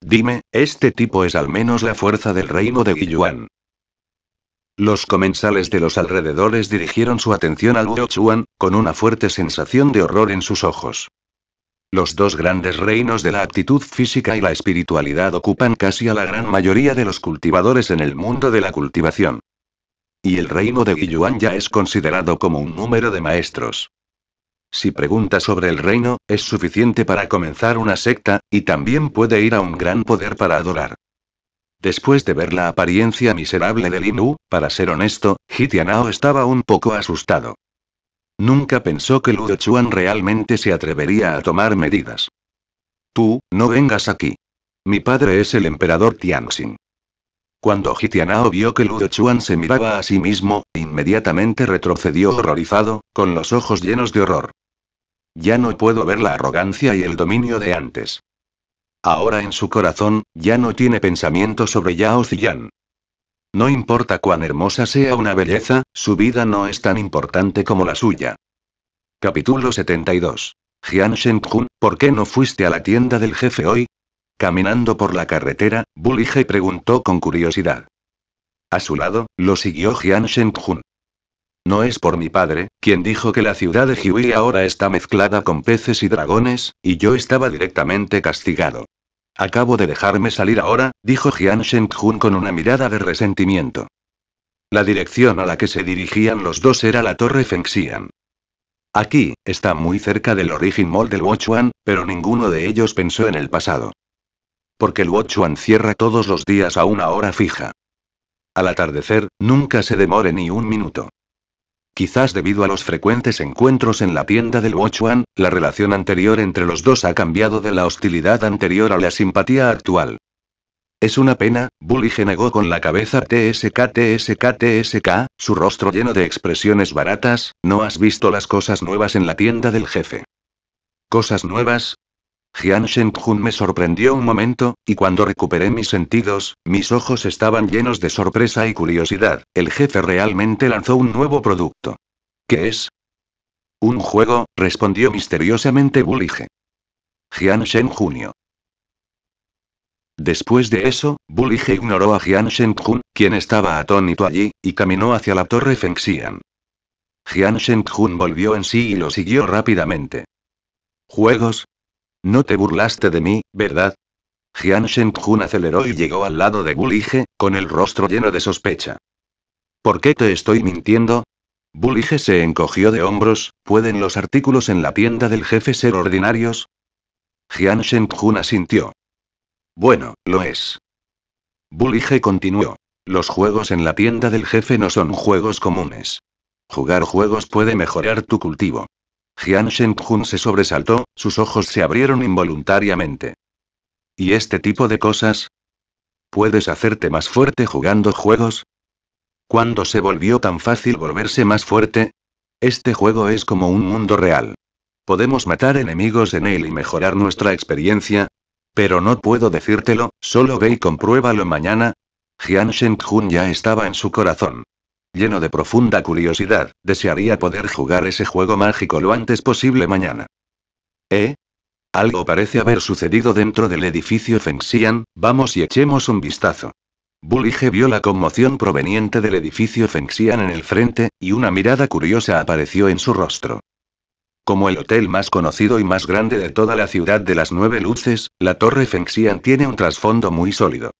Dime, este tipo es al menos la fuerza del reino de Guiyuan. Los comensales de los alrededores dirigieron su atención al Guochuan, con una fuerte sensación de horror en sus ojos. Los dos grandes reinos de la aptitud física y la espiritualidad ocupan casi a la gran mayoría de los cultivadores en el mundo de la cultivación. Y el reino de Guiyuan ya es considerado como un número de maestros. Si pregunta sobre el reino, es suficiente para comenzar una secta, y también puede ir a un gran poder para adorar. Después de ver la apariencia miserable de Linu, para ser honesto, Hitianao estaba un poco asustado. Nunca pensó que Ludo Chuan realmente se atrevería a tomar medidas. Tú, no vengas aquí. Mi padre es el emperador Tianxin. Cuando Gitianao vio que Ludo Chuan se miraba a sí mismo, inmediatamente retrocedió horrorizado, con los ojos llenos de horror. Ya no puedo ver la arrogancia y el dominio de antes. Ahora en su corazón, ya no tiene pensamiento sobre Yao Ziyan. No importa cuán hermosa sea una belleza, su vida no es tan importante como la suya. Capítulo 72. Jian Shengjun, ¿por qué no fuiste a la tienda del jefe hoy? Caminando por la carretera, Bulige preguntó con curiosidad. A su lado, lo siguió Jian Shengjun. No es por mi padre, quien dijo que la ciudad de Jiwi ahora está mezclada con peces y dragones, y yo estaba directamente castigado. Acabo de dejarme salir ahora, dijo Jian Shengjun con una mirada de resentimiento. La dirección a la que se dirigían los dos era la torre Fengxian. Aquí, está muy cerca del origen mall del Wuchuan, pero ninguno de ellos pensó en el pasado. Porque el Wochuan cierra todos los días a una hora fija. Al atardecer, nunca se demore ni un minuto. Quizás debido a los frecuentes encuentros en la tienda del Wochuan, la relación anterior entre los dos ha cambiado de la hostilidad anterior a la simpatía actual. Es una pena, Bully negó con la cabeza TSK TSK TSK, su rostro lleno de expresiones baratas, no has visto las cosas nuevas en la tienda del jefe. ¿Cosas nuevas? Jian Jun me sorprendió un momento, y cuando recuperé mis sentidos, mis ojos estaban llenos de sorpresa y curiosidad. El jefe realmente lanzó un nuevo producto. ¿Qué es? Un juego, respondió misteriosamente Bulige. Jian Shen Junio. Después de eso, Bulige ignoró a Jian Jun, quien estaba atónito allí, y caminó hacia la torre Fengxian. Jian Jun volvió en sí y lo siguió rápidamente. Juegos, no te burlaste de mí, ¿verdad? Jian Shengjun aceleró y llegó al lado de Bulige, con el rostro lleno de sospecha. ¿Por qué te estoy mintiendo? Bulige se encogió de hombros, ¿pueden los artículos en la tienda del jefe ser ordinarios? Jian Shengjun asintió. Bueno, lo es. Bulige continuó. Los juegos en la tienda del jefe no son juegos comunes. Jugar juegos puede mejorar tu cultivo. Jian Hun se sobresaltó, sus ojos se abrieron involuntariamente. ¿Y este tipo de cosas? ¿Puedes hacerte más fuerte jugando juegos? ¿Cuándo se volvió tan fácil volverse más fuerte? Este juego es como un mundo real. Podemos matar enemigos en él y mejorar nuestra experiencia. Pero no puedo decírtelo, solo ve y compruébalo mañana. Jian Hun ya estaba en su corazón lleno de profunda curiosidad, desearía poder jugar ese juego mágico lo antes posible mañana. ¿Eh? Algo parece haber sucedido dentro del edificio Fengxian, vamos y echemos un vistazo. Bulige vio la conmoción proveniente del edificio Fengxian en el frente, y una mirada curiosa apareció en su rostro. Como el hotel más conocido y más grande de toda la ciudad de las nueve luces, la torre Fengxian tiene un trasfondo muy sólido.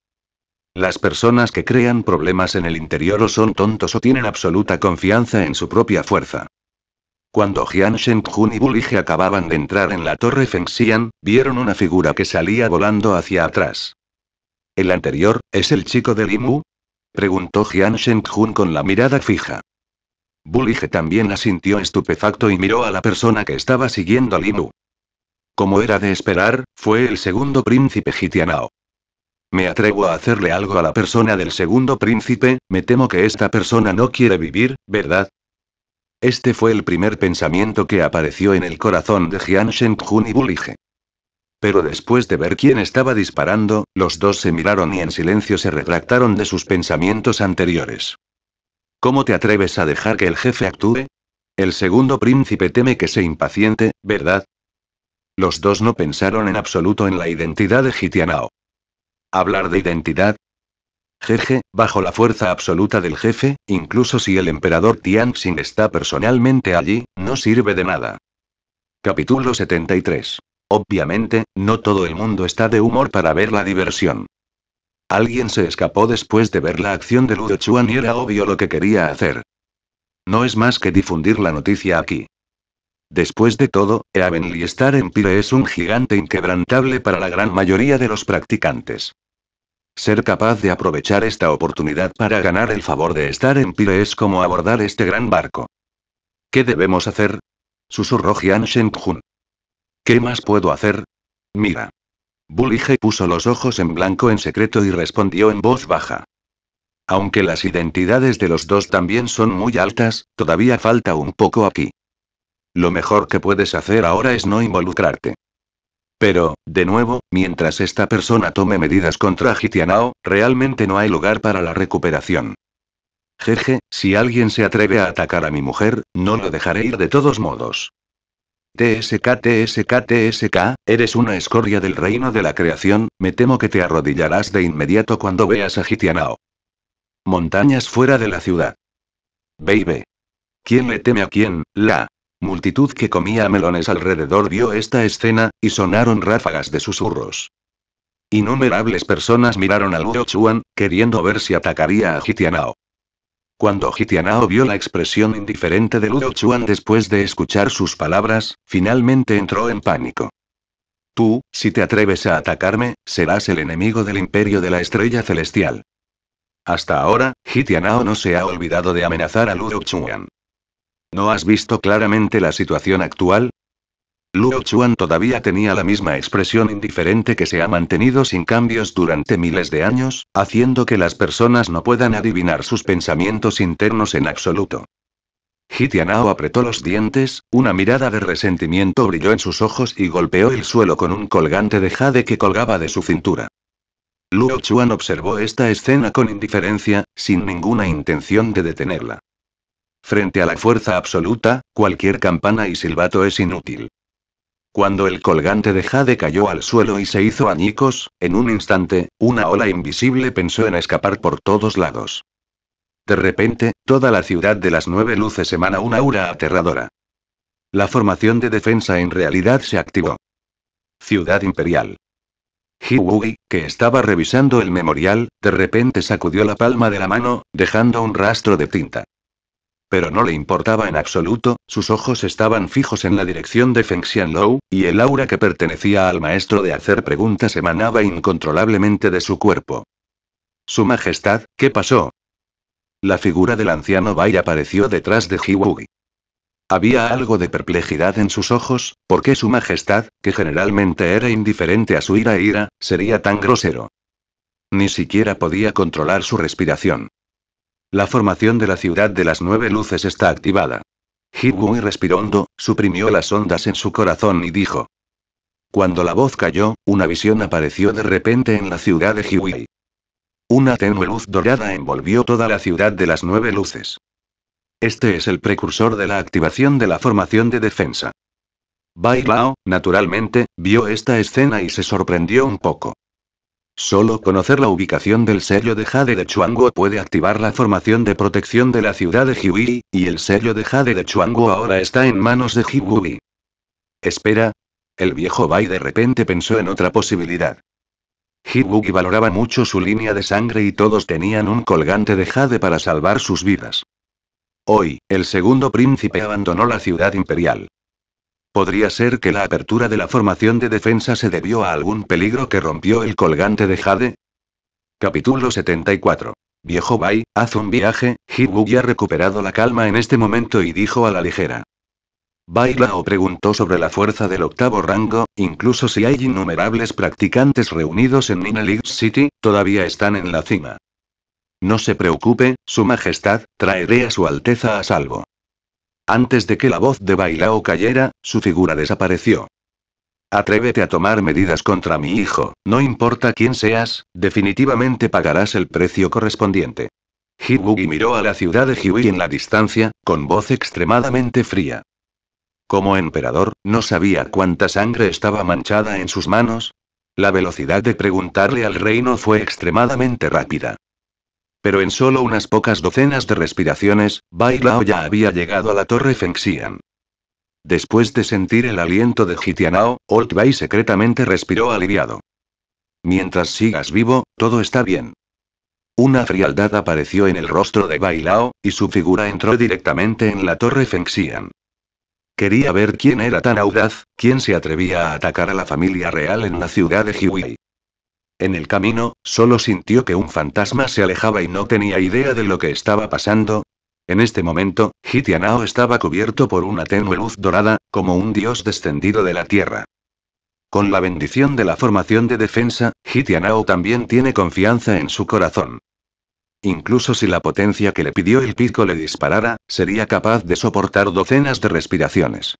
Las personas que crean problemas en el interior o son tontos o tienen absoluta confianza en su propia fuerza. Cuando Jian Hun y Bulige acababan de entrar en la torre Fengxian, vieron una figura que salía volando hacia atrás. ¿El anterior, es el chico de Limu? Preguntó Jian Hun con la mirada fija. Bulige también la sintió estupefacto y miró a la persona que estaba siguiendo a Limu. Como era de esperar, fue el segundo príncipe Gitianao. Me atrevo a hacerle algo a la persona del segundo príncipe, me temo que esta persona no quiere vivir, ¿verdad? Este fue el primer pensamiento que apareció en el corazón de Jian Jun y Bulige. Pero después de ver quién estaba disparando, los dos se miraron y en silencio se retractaron de sus pensamientos anteriores. ¿Cómo te atreves a dejar que el jefe actúe? El segundo príncipe teme que se impaciente, ¿verdad? Los dos no pensaron en absoluto en la identidad de Tianao. Hablar de identidad. Jeje, bajo la fuerza absoluta del jefe, incluso si el emperador Tianxing está personalmente allí, no sirve de nada. Capítulo 73. Obviamente, no todo el mundo está de humor para ver la diversión. Alguien se escapó después de ver la acción de Ludo Chuan y era obvio lo que quería hacer. No es más que difundir la noticia aquí. Después de todo, estar en Pire es un gigante inquebrantable para la gran mayoría de los practicantes. Ser capaz de aprovechar esta oportunidad para ganar el favor de estar en Pire es como abordar este gran barco. ¿Qué debemos hacer? Susurró Jian Jun. ¿Qué más puedo hacer? Mira. Bulige puso los ojos en blanco en secreto y respondió en voz baja. Aunque las identidades de los dos también son muy altas, todavía falta un poco aquí. Lo mejor que puedes hacer ahora es no involucrarte. Pero, de nuevo, mientras esta persona tome medidas contra Gitianao, realmente no hay lugar para la recuperación. Jeje, si alguien se atreve a atacar a mi mujer, no lo dejaré ir de todos modos. TSK, TSK, TSK, eres una escoria del reino de la creación, me temo que te arrodillarás de inmediato cuando veas a Gitianao. Montañas fuera de la ciudad. Baby. ¿Quién le teme a quién, la? Multitud que comía melones alrededor vio esta escena, y sonaron ráfagas de susurros. Innumerables personas miraron a Luo Chuan, queriendo ver si atacaría a Gitianao. Cuando Gitianao vio la expresión indiferente de Luo Chuan después de escuchar sus palabras, finalmente entró en pánico. Tú, si te atreves a atacarme, serás el enemigo del imperio de la estrella celestial. Hasta ahora, Gitianao no se ha olvidado de amenazar a Luo Chuan. ¿No has visto claramente la situación actual? Luo Chuan todavía tenía la misma expresión indiferente que se ha mantenido sin cambios durante miles de años, haciendo que las personas no puedan adivinar sus pensamientos internos en absoluto. Hitianao apretó los dientes, una mirada de resentimiento brilló en sus ojos y golpeó el suelo con un colgante de jade que colgaba de su cintura. Luo Chuan observó esta escena con indiferencia, sin ninguna intención de detenerla. Frente a la fuerza absoluta, cualquier campana y silbato es inútil. Cuando el colgante de Jade cayó al suelo y se hizo añicos, en un instante, una ola invisible pensó en escapar por todos lados. De repente, toda la ciudad de las nueve luces emana una aura aterradora. La formación de defensa en realidad se activó. Ciudad Imperial. Hiwugi, que estaba revisando el memorial, de repente sacudió la palma de la mano, dejando un rastro de tinta. Pero no le importaba en absoluto, sus ojos estaban fijos en la dirección de Feng Xianlou, y el aura que pertenecía al maestro de hacer preguntas emanaba incontrolablemente de su cuerpo. Su Majestad, ¿qué pasó? La figura del anciano Bai apareció detrás de Hiwugi. Había algo de perplejidad en sus ojos, porque su majestad, que generalmente era indiferente a su ira e ira, sería tan grosero? Ni siquiera podía controlar su respiración. La formación de la ciudad de las nueve luces está activada. Hibui respiró hondo, suprimió las ondas en su corazón y dijo. Cuando la voz cayó, una visión apareció de repente en la ciudad de Hiwi. Una tenue luz dorada envolvió toda la ciudad de las nueve luces. Este es el precursor de la activación de la formación de defensa. Bai Lao, naturalmente, vio esta escena y se sorprendió un poco. Solo conocer la ubicación del sello de Jade de Chuango puede activar la formación de protección de la ciudad de Hiwi y el sello de Jade de Chuango ahora está en manos de Jiwili. Espera. El viejo Bai de repente pensó en otra posibilidad. Hibuki valoraba mucho su línea de sangre y todos tenían un colgante de jade para salvar sus vidas. Hoy, el segundo príncipe abandonó la ciudad imperial. Podría ser que la apertura de la formación de defensa se debió a algún peligro que rompió el colgante de Jade. Capítulo 74. Viejo Bai, haz un viaje, ya ha recuperado la calma en este momento y dijo a la ligera. Bai Lao preguntó sobre la fuerza del octavo rango, incluso si hay innumerables practicantes reunidos en League City, todavía están en la cima. No se preocupe, Su Majestad, traeré a Su Alteza a salvo. Antes de que la voz de Bailao cayera, su figura desapareció. Atrévete a tomar medidas contra mi hijo, no importa quién seas, definitivamente pagarás el precio correspondiente. Hibugi miró a la ciudad de Hiwi en la distancia, con voz extremadamente fría. Como emperador, no sabía cuánta sangre estaba manchada en sus manos. La velocidad de preguntarle al reino fue extremadamente rápida. Pero en solo unas pocas docenas de respiraciones, Bai Lao ya había llegado a la torre Fengxian. Después de sentir el aliento de Gitianao, Old Bai secretamente respiró aliviado. Mientras sigas vivo, todo está bien. Una frialdad apareció en el rostro de Bailao, y su figura entró directamente en la torre Fengxian. Quería ver quién era tan audaz, quién se atrevía a atacar a la familia real en la ciudad de Hiwei. En el camino, solo sintió que un fantasma se alejaba y no tenía idea de lo que estaba pasando. En este momento, Hitianao estaba cubierto por una tenue luz dorada, como un dios descendido de la tierra. Con la bendición de la formación de defensa, Hitianao también tiene confianza en su corazón. Incluso si la potencia que le pidió el pico le disparara, sería capaz de soportar docenas de respiraciones.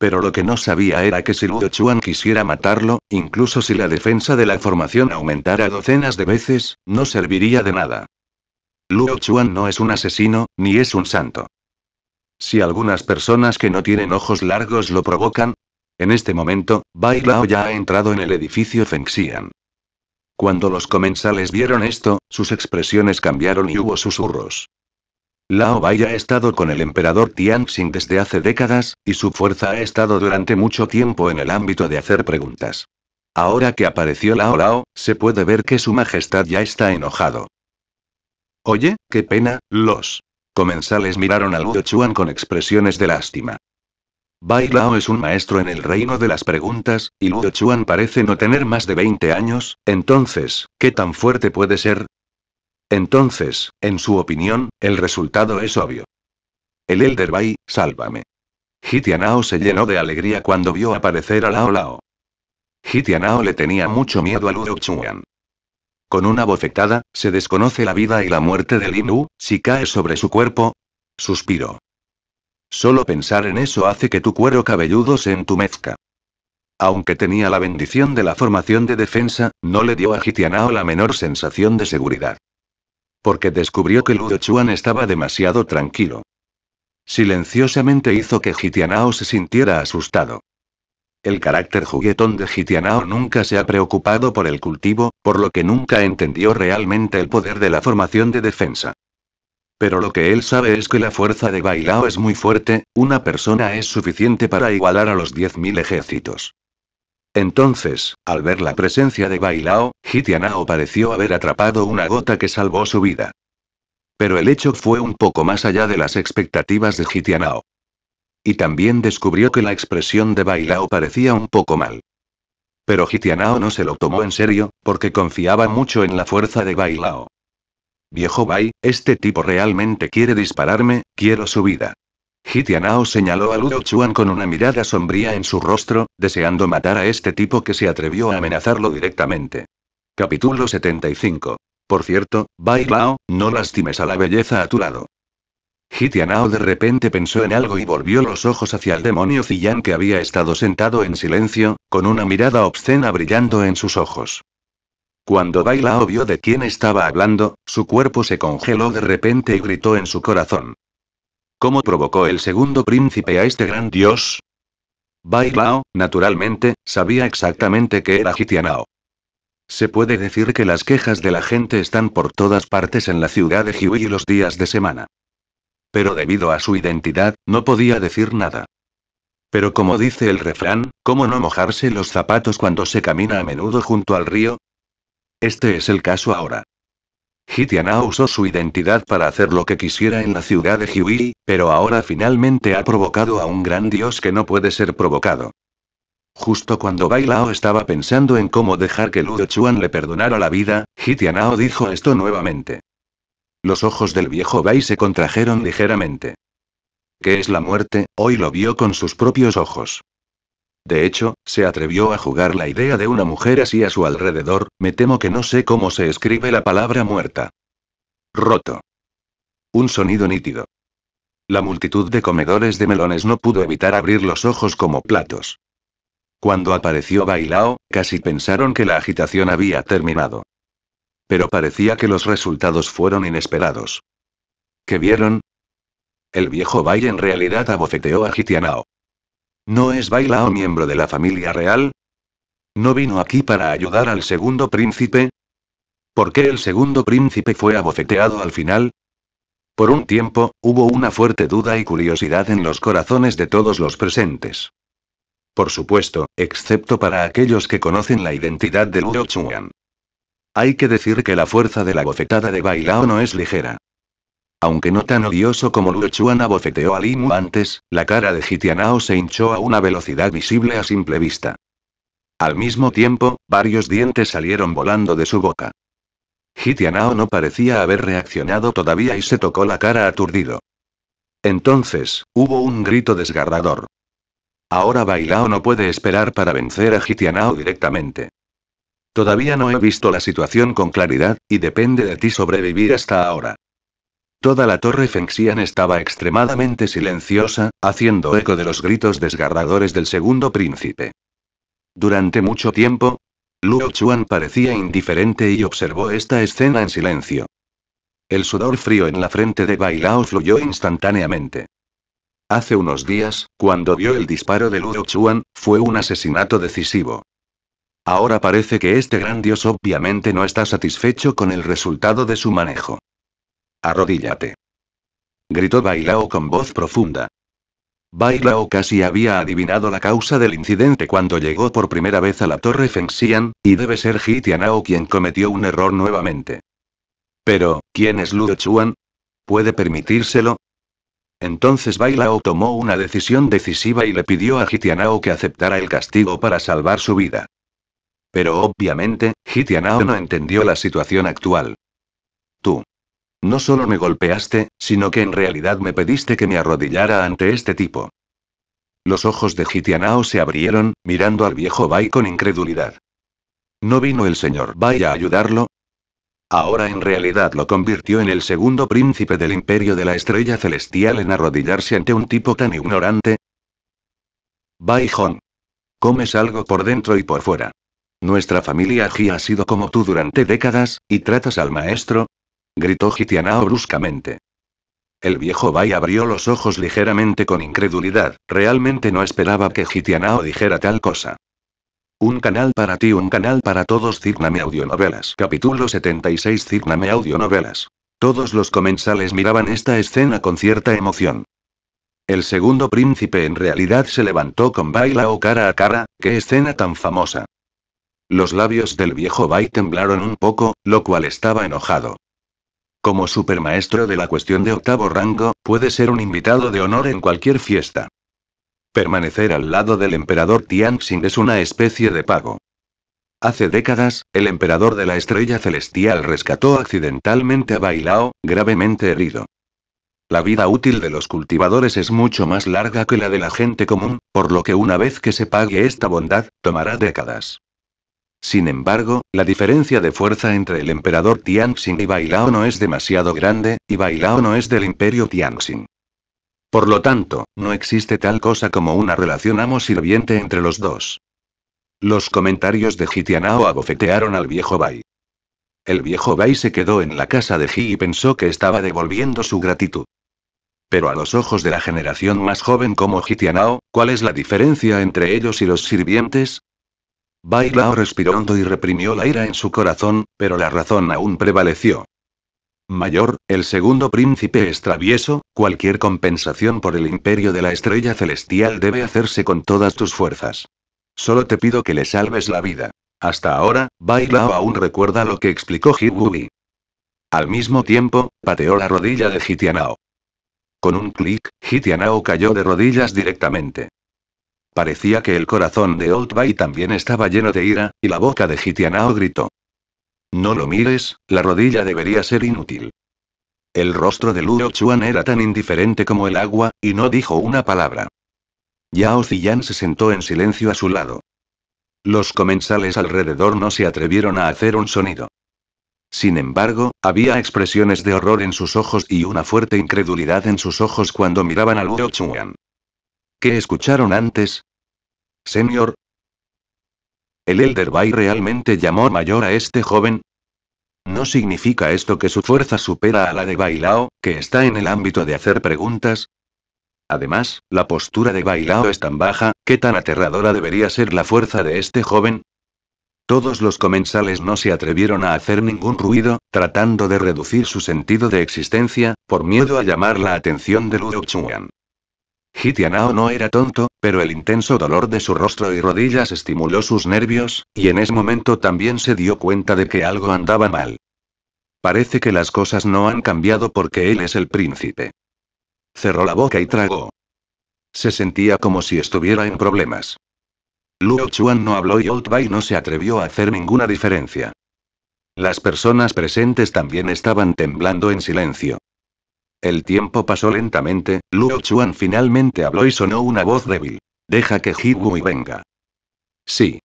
Pero lo que no sabía era que si Luo Chuan quisiera matarlo, incluso si la defensa de la formación aumentara docenas de veces, no serviría de nada. Luo Chuan no es un asesino, ni es un santo. Si algunas personas que no tienen ojos largos lo provocan, en este momento, Bai Lao ya ha entrado en el edificio Fengxian. Cuando los comensales vieron esto, sus expresiones cambiaron y hubo susurros. Lao Bai ha estado con el emperador Tianxing desde hace décadas, y su fuerza ha estado durante mucho tiempo en el ámbito de hacer preguntas. Ahora que apareció Lao Lao, se puede ver que su majestad ya está enojado. Oye, qué pena, los comensales miraron a Ludo Chuan con expresiones de lástima. Bai Lao es un maestro en el reino de las preguntas, y Ludo Chuan parece no tener más de 20 años, entonces, ¿qué tan fuerte puede ser? Entonces, en su opinión, el resultado es obvio. El Elder Bai, sálvame. Hitianao se llenó de alegría cuando vio aparecer a Lao Lao. Hitianao le tenía mucho miedo a Ludo Chuan. Con una bofetada, se desconoce la vida y la muerte de Linu, si cae sobre su cuerpo. Suspiró. Solo pensar en eso hace que tu cuero cabelludo se entumezca. Aunque tenía la bendición de la formación de defensa, no le dio a Hitianao la menor sensación de seguridad. Porque descubrió que Ludo Chuan estaba demasiado tranquilo. Silenciosamente hizo que Gitianao se sintiera asustado. El carácter juguetón de Gitianao nunca se ha preocupado por el cultivo, por lo que nunca entendió realmente el poder de la formación de defensa. Pero lo que él sabe es que la fuerza de Bailao es muy fuerte, una persona es suficiente para igualar a los 10.000 ejércitos. Entonces, al ver la presencia de Bailao, Hitianao pareció haber atrapado una gota que salvó su vida. Pero el hecho fue un poco más allá de las expectativas de Hitianao. Y también descubrió que la expresión de Bailao parecía un poco mal. Pero Hitianao no se lo tomó en serio, porque confiaba mucho en la fuerza de Bailao. Viejo Bai, este tipo realmente quiere dispararme, quiero su vida. Hitianao señaló a Ludo Chuan con una mirada sombría en su rostro, deseando matar a este tipo que se atrevió a amenazarlo directamente. Capítulo 75. Por cierto, Bai Lao, no lastimes a la belleza a tu lado. Hitianao de repente pensó en algo y volvió los ojos hacia el demonio Ziyan que había estado sentado en silencio, con una mirada obscena brillando en sus ojos. Cuando Bailao vio de quién estaba hablando, su cuerpo se congeló de repente y gritó en su corazón. ¿Cómo provocó el segundo príncipe a este gran dios? Bai naturalmente, sabía exactamente que era Gitianao. Se puede decir que las quejas de la gente están por todas partes en la ciudad de Hui los días de semana. Pero debido a su identidad, no podía decir nada. Pero como dice el refrán, ¿cómo no mojarse los zapatos cuando se camina a menudo junto al río? Este es el caso ahora. Hitianao usó su identidad para hacer lo que quisiera en la ciudad de Hui, pero ahora finalmente ha provocado a un gran dios que no puede ser provocado. Justo cuando Bailao estaba pensando en cómo dejar que Ludo Chuan le perdonara la vida, Hitianao dijo esto nuevamente. Los ojos del viejo Bai se contrajeron ligeramente. ¿Qué es la muerte? Hoy lo vio con sus propios ojos. De hecho, se atrevió a jugar la idea de una mujer así a su alrededor, me temo que no sé cómo se escribe la palabra muerta. Roto. Un sonido nítido. La multitud de comedores de melones no pudo evitar abrir los ojos como platos. Cuando apareció Bailao, casi pensaron que la agitación había terminado. Pero parecía que los resultados fueron inesperados. ¿Qué vieron? El viejo Bai en realidad abofeteó a Gitianao. ¿No es Bailao miembro de la familia real? ¿No vino aquí para ayudar al segundo príncipe? ¿Por qué el segundo príncipe fue abofeteado al final? Por un tiempo, hubo una fuerte duda y curiosidad en los corazones de todos los presentes. Por supuesto, excepto para aquellos que conocen la identidad de Luo Chuan. Hay que decir que la fuerza de la bofetada de Bailao no es ligera. Aunque no tan odioso como Luchuana abofeteó a Limu antes, la cara de Gitianao se hinchó a una velocidad visible a simple vista. Al mismo tiempo, varios dientes salieron volando de su boca. Gitianao no parecía haber reaccionado todavía y se tocó la cara aturdido. Entonces, hubo un grito desgarrador. Ahora Bailao no puede esperar para vencer a Gitianao directamente. Todavía no he visto la situación con claridad, y depende de ti sobrevivir hasta ahora. Toda la torre Fengxian estaba extremadamente silenciosa, haciendo eco de los gritos desgarradores del segundo príncipe. Durante mucho tiempo, Luo Chuan parecía indiferente y observó esta escena en silencio. El sudor frío en la frente de Bailao fluyó instantáneamente. Hace unos días, cuando vio el disparo de Luo Chuan, fue un asesinato decisivo. Ahora parece que este gran dios obviamente no está satisfecho con el resultado de su manejo. Arrodíllate. Gritó Bailao con voz profunda. Bailao casi había adivinado la causa del incidente cuando llegó por primera vez a la torre Fengxian, y debe ser Gitianao quien cometió un error nuevamente. Pero, ¿quién es Luo Chuan? ¿Puede permitírselo? Entonces Bailao tomó una decisión decisiva y le pidió a Hitianao que aceptara el castigo para salvar su vida. Pero obviamente, Hitianao no entendió la situación actual. Tú, no solo me golpeaste, sino que en realidad me pediste que me arrodillara ante este tipo. Los ojos de Gitianao se abrieron, mirando al viejo Bai con incredulidad. ¿No vino el señor Bai a ayudarlo? Ahora en realidad lo convirtió en el segundo príncipe del imperio de la estrella celestial en arrodillarse ante un tipo tan ignorante. Bai Hong. Comes algo por dentro y por fuera. Nuestra familia Ji ha sido como tú durante décadas, y tratas al maestro, gritó Gitianao bruscamente. El viejo Bai abrió los ojos ligeramente con incredulidad, realmente no esperaba que Gitianao dijera tal cosa. Un canal para ti, un canal para todos, Cirname Audionovelas. Capítulo 76 audio Audionovelas. Todos los comensales miraban esta escena con cierta emoción. El segundo príncipe en realidad se levantó con o cara a cara, qué escena tan famosa. Los labios del viejo Bai temblaron un poco, lo cual estaba enojado. Como supermaestro de la cuestión de octavo rango, puede ser un invitado de honor en cualquier fiesta. Permanecer al lado del emperador Tianxing es una especie de pago. Hace décadas, el emperador de la estrella celestial rescató accidentalmente a Bailao, gravemente herido. La vida útil de los cultivadores es mucho más larga que la de la gente común, por lo que una vez que se pague esta bondad, tomará décadas. Sin embargo, la diferencia de fuerza entre el emperador Tianxin y Bailao no es demasiado grande, y Bailao no es del imperio Tianxin. Por lo tanto, no existe tal cosa como una relación amo-sirviente entre los dos. Los comentarios de Jitianao abofetearon al viejo Bai. El viejo Bai se quedó en la casa de Ji y pensó que estaba devolviendo su gratitud. Pero a los ojos de la generación más joven como Jitianao, ¿cuál es la diferencia entre ellos y los sirvientes? Bailao respiró hondo y reprimió la ira en su corazón, pero la razón aún prevaleció. Mayor, el segundo príncipe es travieso, cualquier compensación por el imperio de la estrella celestial debe hacerse con todas tus fuerzas. Solo te pido que le salves la vida. Hasta ahora, Bailao aún recuerda lo que explicó Higubi. Al mismo tiempo, pateó la rodilla de Hitianao. Con un clic, Hitianao cayó de rodillas directamente. Parecía que el corazón de Old Bai también estaba lleno de ira, y la boca de Gitianao gritó. No lo mires, la rodilla debería ser inútil. El rostro de Luo Chuan era tan indiferente como el agua, y no dijo una palabra. Yao Ziyan se sentó en silencio a su lado. Los comensales alrededor no se atrevieron a hacer un sonido. Sin embargo, había expresiones de horror en sus ojos y una fuerte incredulidad en sus ojos cuando miraban a Luo Chuan. ¿Qué escucharon antes? señor. ¿El Elder Bai realmente llamó mayor a este joven? ¿No significa esto que su fuerza supera a la de Bailao, que está en el ámbito de hacer preguntas? Además, la postura de Bailao es tan baja, ¿qué tan aterradora debería ser la fuerza de este joven? Todos los comensales no se atrevieron a hacer ningún ruido, tratando de reducir su sentido de existencia, por miedo a llamar la atención de Ludo Chuan. Hitianao no era tonto, pero el intenso dolor de su rostro y rodillas estimuló sus nervios, y en ese momento también se dio cuenta de que algo andaba mal. Parece que las cosas no han cambiado porque él es el príncipe. Cerró la boca y tragó. Se sentía como si estuviera en problemas. Luo Chuan no habló y Old Bai no se atrevió a hacer ninguna diferencia. Las personas presentes también estaban temblando en silencio. El tiempo pasó lentamente, Luo Chuan finalmente habló y sonó una voz débil. Deja que Higui venga. Sí.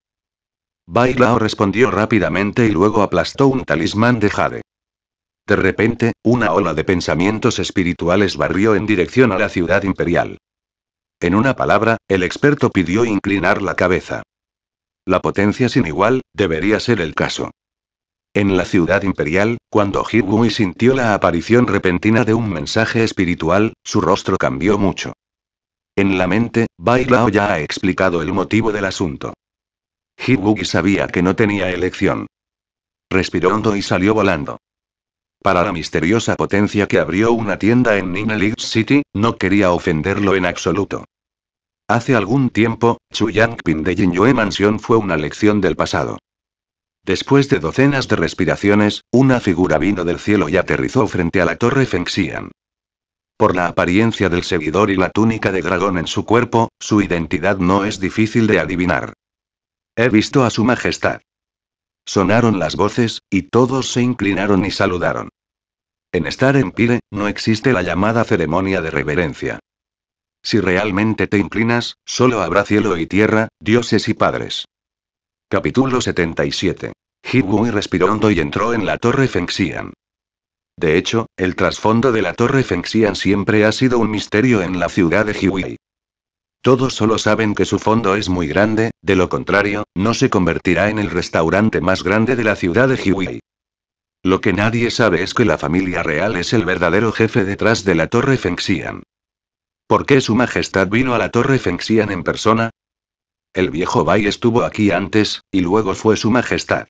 Bai Lao respondió rápidamente y luego aplastó un talismán de jade. De repente, una ola de pensamientos espirituales barrió en dirección a la ciudad imperial. En una palabra, el experto pidió inclinar la cabeza. La potencia sin igual, debería ser el caso. En la ciudad imperial, cuando Wu sintió la aparición repentina de un mensaje espiritual, su rostro cambió mucho. En la mente, Bai Lao ya ha explicado el motivo del asunto. Wu sabía que no tenía elección. Respiró hondo y salió volando. Para la misteriosa potencia que abrió una tienda en League City, no quería ofenderlo en absoluto. Hace algún tiempo, Chu Yangping de Jinyue Mansión fue una lección del pasado. Después de docenas de respiraciones, una figura vino del cielo y aterrizó frente a la torre Fengxian. Por la apariencia del seguidor y la túnica de dragón en su cuerpo, su identidad no es difícil de adivinar. He visto a su majestad. Sonaron las voces, y todos se inclinaron y saludaron. En estar en Pire, no existe la llamada ceremonia de reverencia. Si realmente te inclinas, solo habrá cielo y tierra, dioses y padres. Capítulo 77. Hibui respiró hondo y entró en la Torre Fengxian. De hecho, el trasfondo de la Torre Fengxian siempre ha sido un misterio en la ciudad de Hibui. Todos solo saben que su fondo es muy grande, de lo contrario, no se convertirá en el restaurante más grande de la ciudad de Hibui. Lo que nadie sabe es que la familia real es el verdadero jefe detrás de la Torre Fengxian. ¿Por qué su majestad vino a la Torre Fengxian en persona? El viejo Bai estuvo aquí antes, y luego fue su majestad.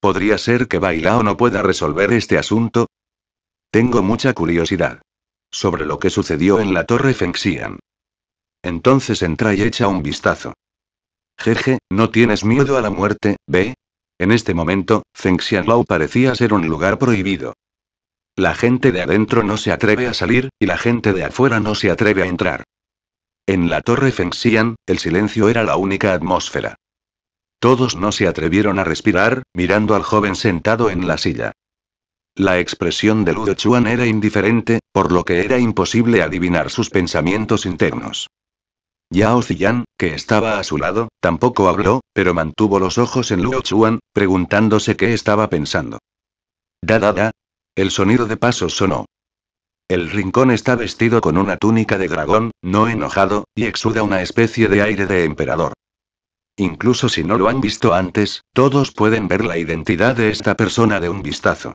¿Podría ser que Lao no pueda resolver este asunto? Tengo mucha curiosidad. Sobre lo que sucedió en la torre Fengxian. Entonces entra y echa un vistazo. Jeje, ¿no tienes miedo a la muerte, ve? En este momento, Fengxian Lao parecía ser un lugar prohibido. La gente de adentro no se atreve a salir, y la gente de afuera no se atreve a entrar. En la torre Fengxian, el silencio era la única atmósfera. Todos no se atrevieron a respirar, mirando al joven sentado en la silla. La expresión de Ludo Chuan era indiferente, por lo que era imposible adivinar sus pensamientos internos. Yao Ziyan, que estaba a su lado, tampoco habló, pero mantuvo los ojos en Luo Chuan, preguntándose qué estaba pensando. Da da da. El sonido de pasos sonó. El rincón está vestido con una túnica de dragón, no enojado, y exuda una especie de aire de emperador. Incluso si no lo han visto antes, todos pueden ver la identidad de esta persona de un vistazo.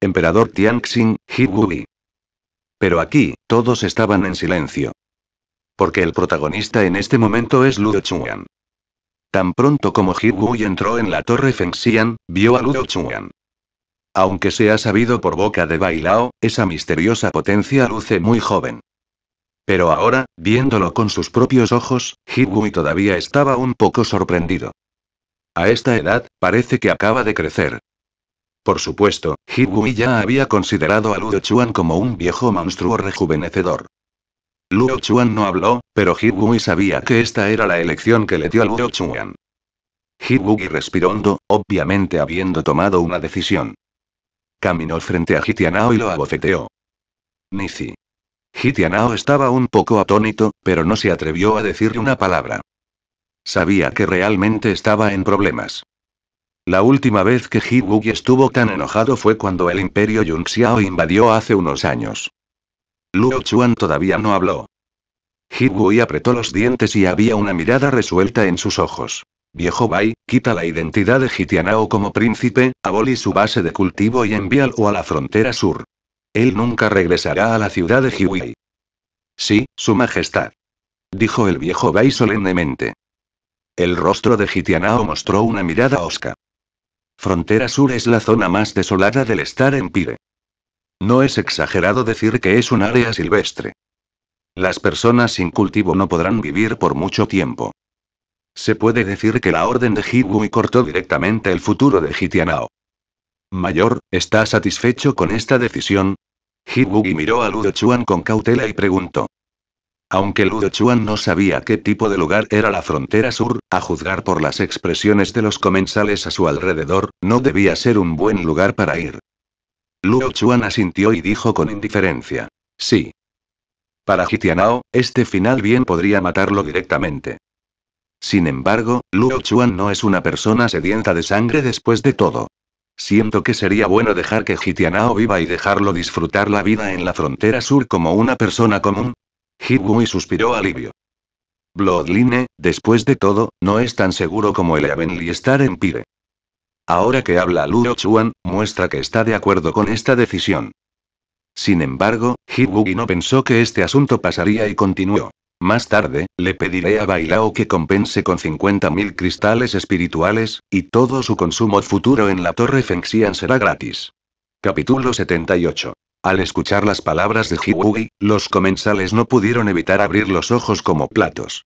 Emperador Tianxin, Hibubi. Pero aquí, todos estaban en silencio. Porque el protagonista en este momento es Ludo Chuan. Tan pronto como Hibubi entró en la torre Fengxian, vio a Ludo Chuan. Aunque se ha sabido por boca de Bailao, esa misteriosa potencia luce muy joven. Pero ahora, viéndolo con sus propios ojos, Higui todavía estaba un poco sorprendido. A esta edad, parece que acaba de crecer. Por supuesto, Higui ya había considerado a Luo Chuan como un viejo monstruo rejuvenecedor. Luo Chuan no habló, pero Higui sabía que esta era la elección que le dio a Luo Chuan. Higui respiró hondo, obviamente habiendo tomado una decisión. Caminó frente a Hitianao y lo abofeteó. Nisi. Hitianao estaba un poco atónito, pero no se atrevió a decirle una palabra. Sabía que realmente estaba en problemas. La última vez que Wu estuvo tan enojado fue cuando el imperio Yunxiao invadió hace unos años. Luo Chuan todavía no habló. Wu apretó los dientes y había una mirada resuelta en sus ojos. Viejo Bai, quita la identidad de Gitianao como príncipe, aboli su base de cultivo y envíalo a la frontera sur. Él nunca regresará a la ciudad de Jiwei. Sí, su majestad. Dijo el viejo Bai solemnemente. El rostro de Gitianao mostró una mirada osca. Frontera Sur es la zona más desolada del Star Empire. No es exagerado decir que es un área silvestre. Las personas sin cultivo no podrán vivir por mucho tiempo. Se puede decir que la orden de Wuy cortó directamente el futuro de Tianao. Mayor, ¿está satisfecho con esta decisión? Wuy miró a Ludo Chuan con cautela y preguntó. Aunque Ludo Chuan no sabía qué tipo de lugar era la frontera sur, a juzgar por las expresiones de los comensales a su alrededor, no debía ser un buen lugar para ir. Ludo Chuan asintió y dijo con indiferencia. Sí. Para Gitianao, este final bien podría matarlo directamente. Sin embargo, Luo Chuan no es una persona sedienta de sangre después de todo. Siento que sería bueno dejar que Jitianao viva y dejarlo disfrutar la vida en la frontera sur como una persona común. Hibui suspiró alivio. Bloodline, después de todo, no es tan seguro como el Avenly estar en Pire. Ahora que habla Luo Chuan, muestra que está de acuerdo con esta decisión. Sin embargo, Hibugi no pensó que este asunto pasaría y continuó. Más tarde, le pediré a Bailao que compense con 50.000 cristales espirituales, y todo su consumo futuro en la Torre Fengxian será gratis. Capítulo 78. Al escuchar las palabras de Hiwugi, los comensales no pudieron evitar abrir los ojos como platos.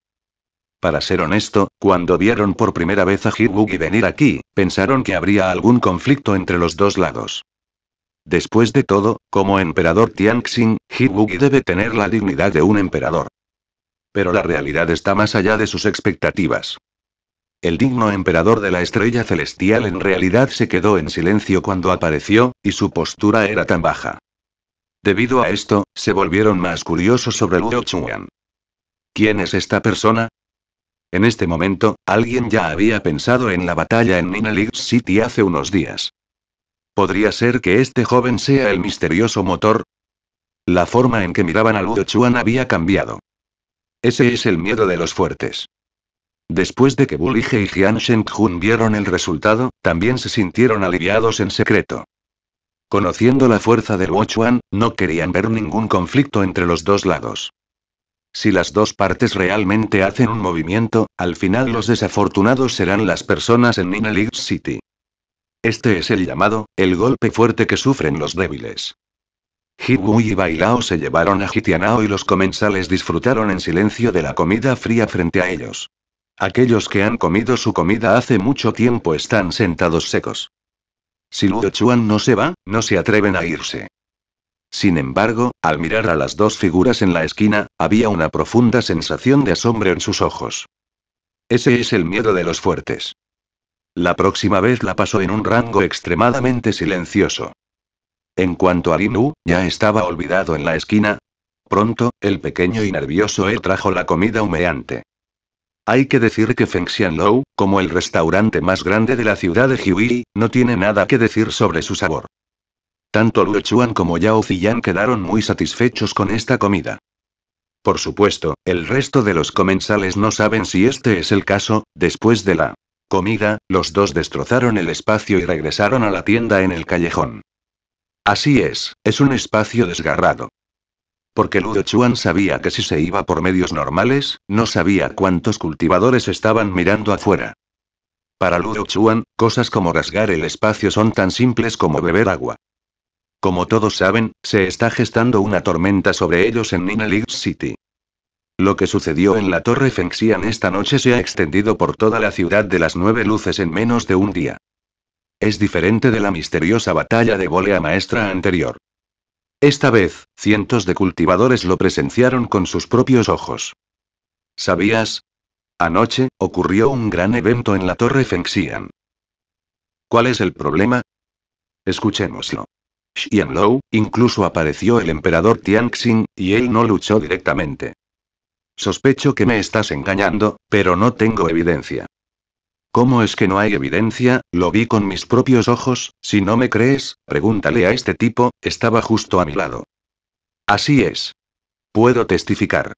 Para ser honesto, cuando vieron por primera vez a Hiwugi venir aquí, pensaron que habría algún conflicto entre los dos lados. Después de todo, como emperador Tianxin, Hiwugi debe tener la dignidad de un emperador pero la realidad está más allá de sus expectativas. El digno emperador de la estrella celestial en realidad se quedó en silencio cuando apareció, y su postura era tan baja. Debido a esto, se volvieron más curiosos sobre Ludo Chuan. ¿Quién es esta persona? En este momento, alguien ya había pensado en la batalla en Ninelix City hace unos días. ¿Podría ser que este joven sea el misterioso motor? La forma en que miraban a Ludo Chuan había cambiado. Ese es el miedo de los fuertes. Después de que Bu y Jian Shengjun vieron el resultado, también se sintieron aliviados en secreto. Conociendo la fuerza de Wu Chuan, no querían ver ningún conflicto entre los dos lados. Si las dos partes realmente hacen un movimiento, al final los desafortunados serán las personas en League City. Este es el llamado, el golpe fuerte que sufren los débiles. Jibu y Bailao se llevaron a Gitianao y los comensales disfrutaron en silencio de la comida fría frente a ellos. Aquellos que han comido su comida hace mucho tiempo están sentados secos. Si Luo Chuan no se va, no se atreven a irse. Sin embargo, al mirar a las dos figuras en la esquina, había una profunda sensación de asombro en sus ojos. Ese es el miedo de los fuertes. La próxima vez la pasó en un rango extremadamente silencioso. En cuanto a Lin ya estaba olvidado en la esquina. Pronto, el pequeño y nervioso él e trajo la comida humeante. Hay que decir que Feng Xianlou, como el restaurante más grande de la ciudad de Hui, no tiene nada que decir sobre su sabor. Tanto Lu Chuan como Yao Ziyan quedaron muy satisfechos con esta comida. Por supuesto, el resto de los comensales no saben si este es el caso, después de la comida, los dos destrozaron el espacio y regresaron a la tienda en el callejón. Así es, es un espacio desgarrado. Porque Ludo Chuan sabía que si se iba por medios normales, no sabía cuántos cultivadores estaban mirando afuera. Para Ludo Chuan, cosas como rasgar el espacio son tan simples como beber agua. Como todos saben, se está gestando una tormenta sobre ellos en Nina City. Lo que sucedió en la Torre Fengxian esta noche se ha extendido por toda la ciudad de las nueve luces en menos de un día. Es diferente de la misteriosa batalla de volea maestra anterior. Esta vez, cientos de cultivadores lo presenciaron con sus propios ojos. ¿Sabías? Anoche, ocurrió un gran evento en la torre Fengxian. ¿Cuál es el problema? Escuchémoslo. Xianlou, incluso apareció el emperador Tianxin, y él no luchó directamente. Sospecho que me estás engañando, pero no tengo evidencia. ¿Cómo es que no hay evidencia? Lo vi con mis propios ojos, si no me crees, pregúntale a este tipo, estaba justo a mi lado. Así es. Puedo testificar.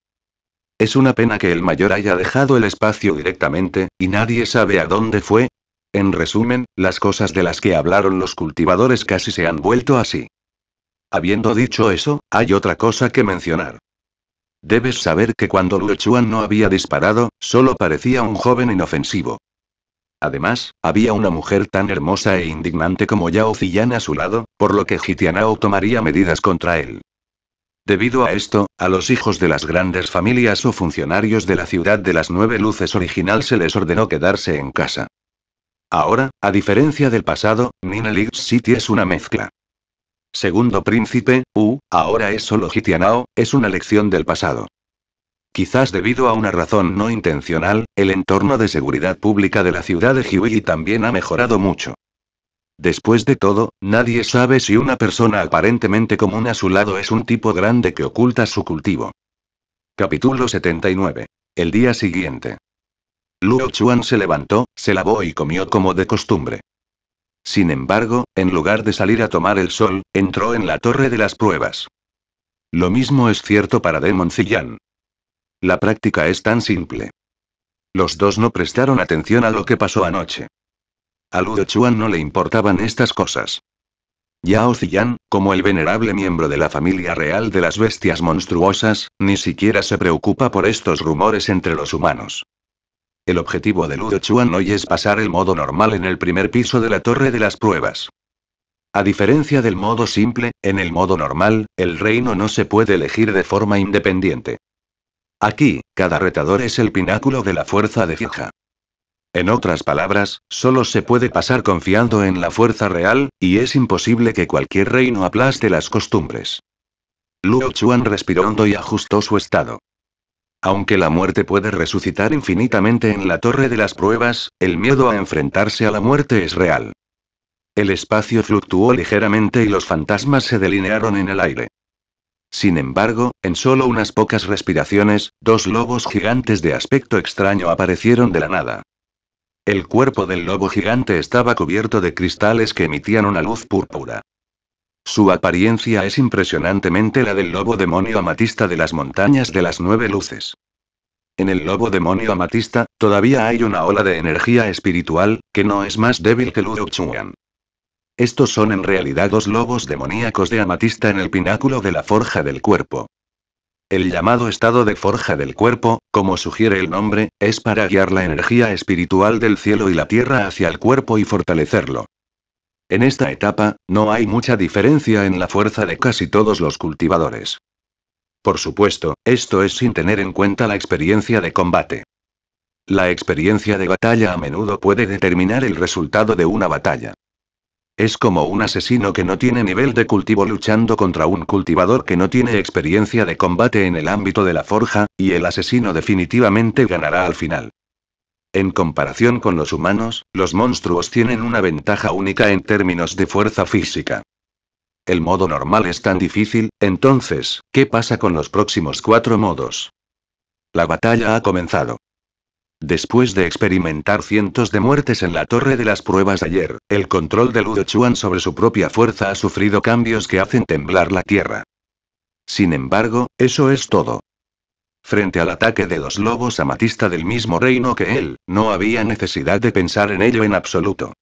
Es una pena que el mayor haya dejado el espacio directamente, y nadie sabe a dónde fue. En resumen, las cosas de las que hablaron los cultivadores casi se han vuelto así. Habiendo dicho eso, hay otra cosa que mencionar. Debes saber que cuando Chuan no había disparado, solo parecía un joven inofensivo. Además, había una mujer tan hermosa e indignante como Yao Ziyan a su lado, por lo que Gitianao tomaría medidas contra él. Debido a esto, a los hijos de las grandes familias o funcionarios de la ciudad de las nueve luces original se les ordenó quedarse en casa. Ahora, a diferencia del pasado, Ninelix City es una mezcla. Segundo príncipe, U, ahora es solo Gitianao, es una lección del pasado. Quizás debido a una razón no intencional, el entorno de seguridad pública de la ciudad de Huey también ha mejorado mucho. Después de todo, nadie sabe si una persona aparentemente común a su lado es un tipo grande que oculta su cultivo. Capítulo 79. El día siguiente. Luo Chuan se levantó, se lavó y comió como de costumbre. Sin embargo, en lugar de salir a tomar el sol, entró en la torre de las pruebas. Lo mismo es cierto para Demon Zillan. La práctica es tan simple. Los dos no prestaron atención a lo que pasó anoche. A Ludo Chuan no le importaban estas cosas. Yao Ziyan, como el venerable miembro de la familia real de las bestias monstruosas, ni siquiera se preocupa por estos rumores entre los humanos. El objetivo de Ludo Chuan hoy es pasar el modo normal en el primer piso de la Torre de las Pruebas. A diferencia del modo simple, en el modo normal, el reino no se puede elegir de forma independiente. Aquí, cada retador es el pináculo de la fuerza de Fija. En otras palabras, solo se puede pasar confiando en la fuerza real, y es imposible que cualquier reino aplaste las costumbres. Luo Chuan respiró hondo y ajustó su estado. Aunque la muerte puede resucitar infinitamente en la torre de las pruebas, el miedo a enfrentarse a la muerte es real. El espacio fluctuó ligeramente y los fantasmas se delinearon en el aire. Sin embargo, en solo unas pocas respiraciones, dos lobos gigantes de aspecto extraño aparecieron de la nada. El cuerpo del lobo gigante estaba cubierto de cristales que emitían una luz púrpura. Su apariencia es impresionantemente la del lobo demonio amatista de las montañas de las nueve luces. En el lobo demonio amatista, todavía hay una ola de energía espiritual, que no es más débil que Ludo Chuan. Estos son en realidad dos lobos demoníacos de amatista en el pináculo de la forja del cuerpo. El llamado estado de forja del cuerpo, como sugiere el nombre, es para guiar la energía espiritual del cielo y la tierra hacia el cuerpo y fortalecerlo. En esta etapa, no hay mucha diferencia en la fuerza de casi todos los cultivadores. Por supuesto, esto es sin tener en cuenta la experiencia de combate. La experiencia de batalla a menudo puede determinar el resultado de una batalla. Es como un asesino que no tiene nivel de cultivo luchando contra un cultivador que no tiene experiencia de combate en el ámbito de la forja, y el asesino definitivamente ganará al final. En comparación con los humanos, los monstruos tienen una ventaja única en términos de fuerza física. El modo normal es tan difícil, entonces, ¿qué pasa con los próximos cuatro modos? La batalla ha comenzado. Después de experimentar cientos de muertes en la torre de las pruebas ayer, el control de Luo Chuan sobre su propia fuerza ha sufrido cambios que hacen temblar la tierra. Sin embargo, eso es todo. Frente al ataque de los lobos amatista del mismo reino que él, no había necesidad de pensar en ello en absoluto.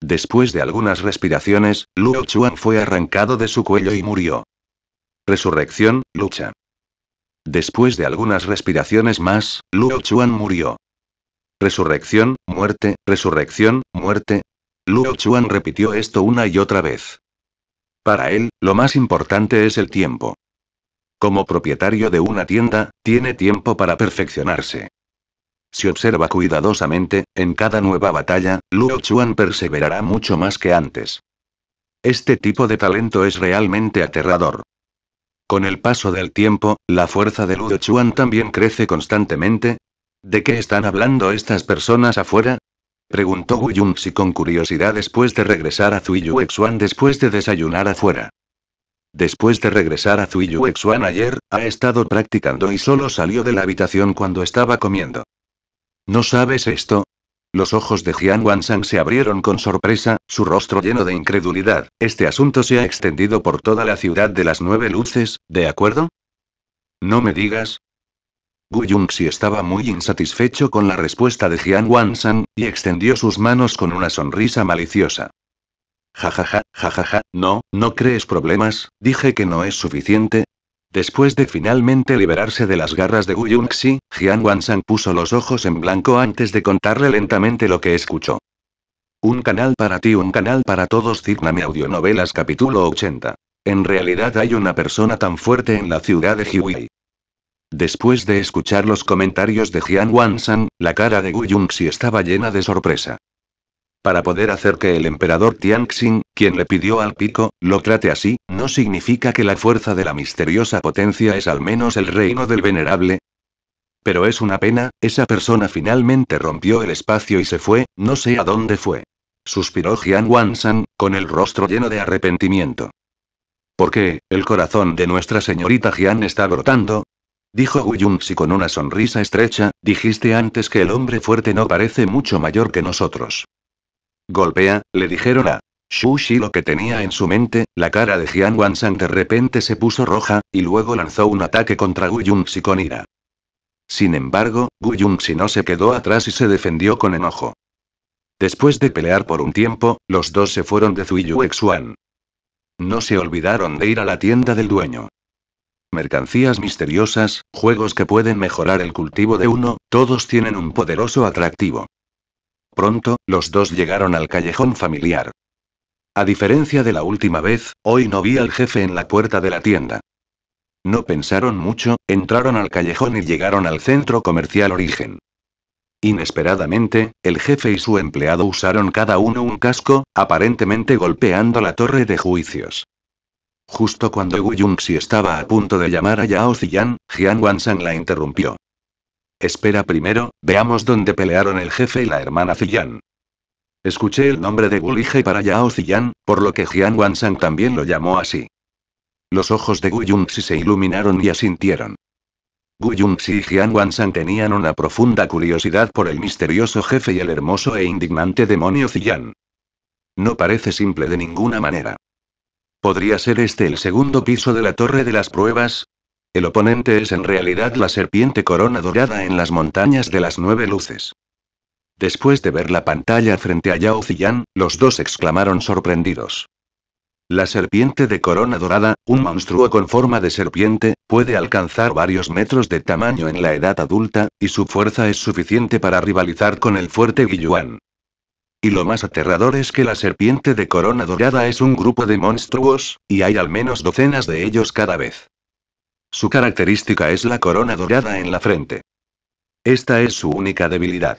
Después de algunas respiraciones, Luo Chuan fue arrancado de su cuello y murió. Resurrección, lucha. Después de algunas respiraciones más, Luo Chuan murió. Resurrección, muerte, resurrección, muerte. Luo Chuan repitió esto una y otra vez. Para él, lo más importante es el tiempo. Como propietario de una tienda, tiene tiempo para perfeccionarse. Si observa cuidadosamente, en cada nueva batalla, Luo Chuan perseverará mucho más que antes. Este tipo de talento es realmente aterrador. Con el paso del tiempo, la fuerza de Ludo Chuan también crece constantemente. ¿De qué están hablando estas personas afuera? Preguntó Wu Yunxi con curiosidad después de regresar a Zui Xuan después de desayunar afuera. Después de regresar a Zuiyu Xuan ayer, ha estado practicando y solo salió de la habitación cuando estaba comiendo. ¿No sabes esto? Los ojos de Jian Wanshan se abrieron con sorpresa, su rostro lleno de incredulidad. Este asunto se ha extendido por toda la ciudad de las nueve luces, ¿de acuerdo? No me digas. Gu Yunxi estaba muy insatisfecho con la respuesta de Jian Wanshan, y extendió sus manos con una sonrisa maliciosa. Jajaja, jajaja, ja, ja, no, no crees problemas, dije que no es suficiente, Después de finalmente liberarse de las garras de Gu Yunxi, Jian Wansang puso los ojos en blanco antes de contarle lentamente lo que escuchó. Un canal para ti, un canal para todos. Cigname Audionovelas capítulo 80. En realidad hay una persona tan fuerte en la ciudad de Hiwi. Después de escuchar los comentarios de Jian Wansang, la cara de Gu Yunxi estaba llena de sorpresa para poder hacer que el emperador Tianxing, quien le pidió al pico, lo trate así, ¿no significa que la fuerza de la misteriosa potencia es al menos el reino del venerable? Pero es una pena, esa persona finalmente rompió el espacio y se fue, no sé a dónde fue. Suspiró Jian Wansan, con el rostro lleno de arrepentimiento. ¿Por qué, el corazón de nuestra señorita Jian está brotando? Dijo Yunxi con una sonrisa estrecha, dijiste antes que el hombre fuerte no parece mucho mayor que nosotros. Golpea, le dijeron a Xu Shi lo que tenía en su mente, la cara de Jian Wansang de repente se puso roja, y luego lanzó un ataque contra Gu Yunxi con ira. Sin embargo, Gu Yunxi no se quedó atrás y se defendió con enojo. Después de pelear por un tiempo, los dos se fueron de Zuiyu Xuan. No se olvidaron de ir a la tienda del dueño. Mercancías misteriosas, juegos que pueden mejorar el cultivo de uno, todos tienen un poderoso atractivo. Pronto, los dos llegaron al callejón familiar. A diferencia de la última vez, hoy no vi al jefe en la puerta de la tienda. No pensaron mucho, entraron al callejón y llegaron al centro comercial Origen. Inesperadamente, el jefe y su empleado usaron cada uno un casco, aparentemente golpeando la torre de juicios. Justo cuando Wu Yunxi estaba a punto de llamar a Yao Ziyan, Jian Wansan la interrumpió. Espera primero, veamos dónde pelearon el jefe y la hermana Ziyan. Escuché el nombre de Gulige para Yao Ziyan, por lo que Jian Wansang también lo llamó así. Los ojos de Yunxi se iluminaron y asintieron. Guyunxi y Jian Wansang tenían una profunda curiosidad por el misterioso jefe y el hermoso e indignante demonio Ziyan. No parece simple de ninguna manera. ¿Podría ser este el segundo piso de la Torre de las Pruebas? El oponente es en realidad la serpiente corona dorada en las montañas de las nueve luces. Después de ver la pantalla frente a Yao Ziyan, los dos exclamaron sorprendidos. La serpiente de corona dorada, un monstruo con forma de serpiente, puede alcanzar varios metros de tamaño en la edad adulta, y su fuerza es suficiente para rivalizar con el fuerte Guiyuan. Y lo más aterrador es que la serpiente de corona dorada es un grupo de monstruos, y hay al menos docenas de ellos cada vez. Su característica es la corona dorada en la frente. Esta es su única debilidad.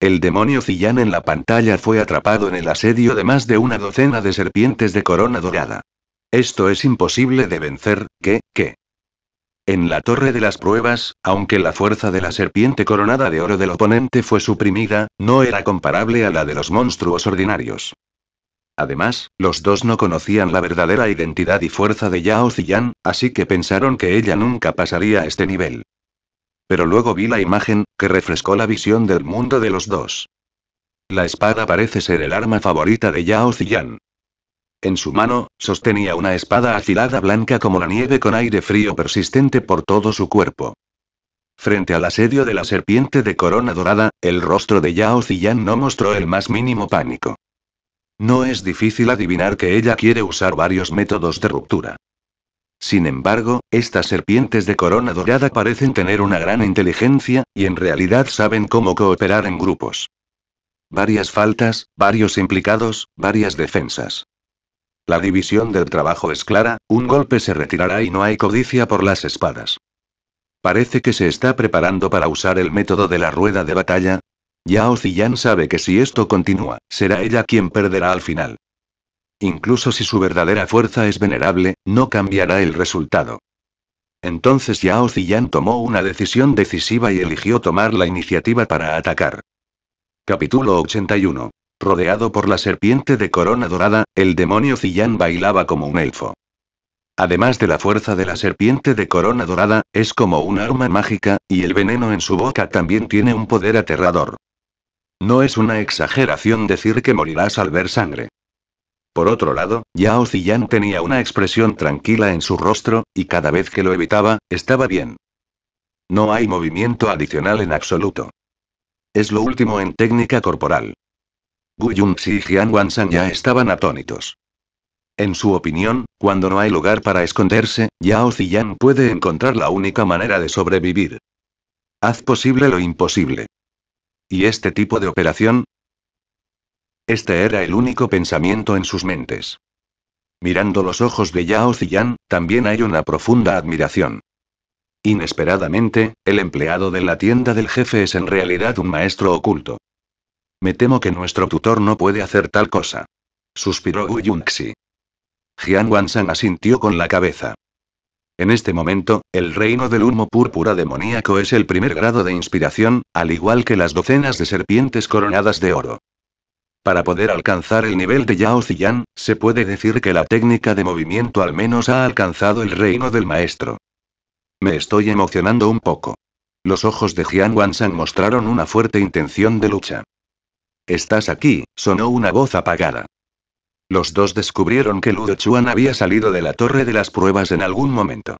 El demonio Cillán en la pantalla fue atrapado en el asedio de más de una docena de serpientes de corona dorada. Esto es imposible de vencer, ¿qué, qué? En la torre de las pruebas, aunque la fuerza de la serpiente coronada de oro del oponente fue suprimida, no era comparable a la de los monstruos ordinarios. Además, los dos no conocían la verdadera identidad y fuerza de Yao Ziyan, así que pensaron que ella nunca pasaría a este nivel. Pero luego vi la imagen, que refrescó la visión del mundo de los dos. La espada parece ser el arma favorita de Yao Ziyan. En su mano, sostenía una espada afilada blanca como la nieve con aire frío persistente por todo su cuerpo. Frente al asedio de la serpiente de corona dorada, el rostro de Yao Ziyan no mostró el más mínimo pánico. No es difícil adivinar que ella quiere usar varios métodos de ruptura. Sin embargo, estas serpientes de corona dorada parecen tener una gran inteligencia, y en realidad saben cómo cooperar en grupos. Varias faltas, varios implicados, varias defensas. La división del trabajo es clara, un golpe se retirará y no hay codicia por las espadas. Parece que se está preparando para usar el método de la rueda de batalla, Yao Ziyan sabe que si esto continúa, será ella quien perderá al final. Incluso si su verdadera fuerza es venerable, no cambiará el resultado. Entonces Yao Ziyan tomó una decisión decisiva y eligió tomar la iniciativa para atacar. Capítulo 81. Rodeado por la serpiente de corona dorada, el demonio Ziyan bailaba como un elfo. Además de la fuerza de la serpiente de corona dorada, es como un arma mágica, y el veneno en su boca también tiene un poder aterrador. No es una exageración decir que morirás al ver sangre. Por otro lado, Yao Ziyan tenía una expresión tranquila en su rostro, y cada vez que lo evitaba, estaba bien. No hay movimiento adicional en absoluto. Es lo último en técnica corporal. Gu Yunxi y Jian Wansan ya estaban atónitos. En su opinión, cuando no hay lugar para esconderse, Yao Ziyan puede encontrar la única manera de sobrevivir. Haz posible lo imposible. ¿Y este tipo de operación? Este era el único pensamiento en sus mentes. Mirando los ojos de Yao Ziyan, también hay una profunda admiración. Inesperadamente, el empleado de la tienda del jefe es en realidad un maestro oculto. Me temo que nuestro tutor no puede hacer tal cosa. Suspiró Wu Yunxi. Jian Wansan asintió con la cabeza. En este momento, el reino del humo púrpura demoníaco es el primer grado de inspiración, al igual que las docenas de serpientes coronadas de oro. Para poder alcanzar el nivel de Yao Ziyan, se puede decir que la técnica de movimiento al menos ha alcanzado el reino del maestro. Me estoy emocionando un poco. Los ojos de Jian Wansang mostraron una fuerte intención de lucha. Estás aquí, sonó una voz apagada. Los dos descubrieron que Ludo Chuan había salido de la torre de las pruebas en algún momento.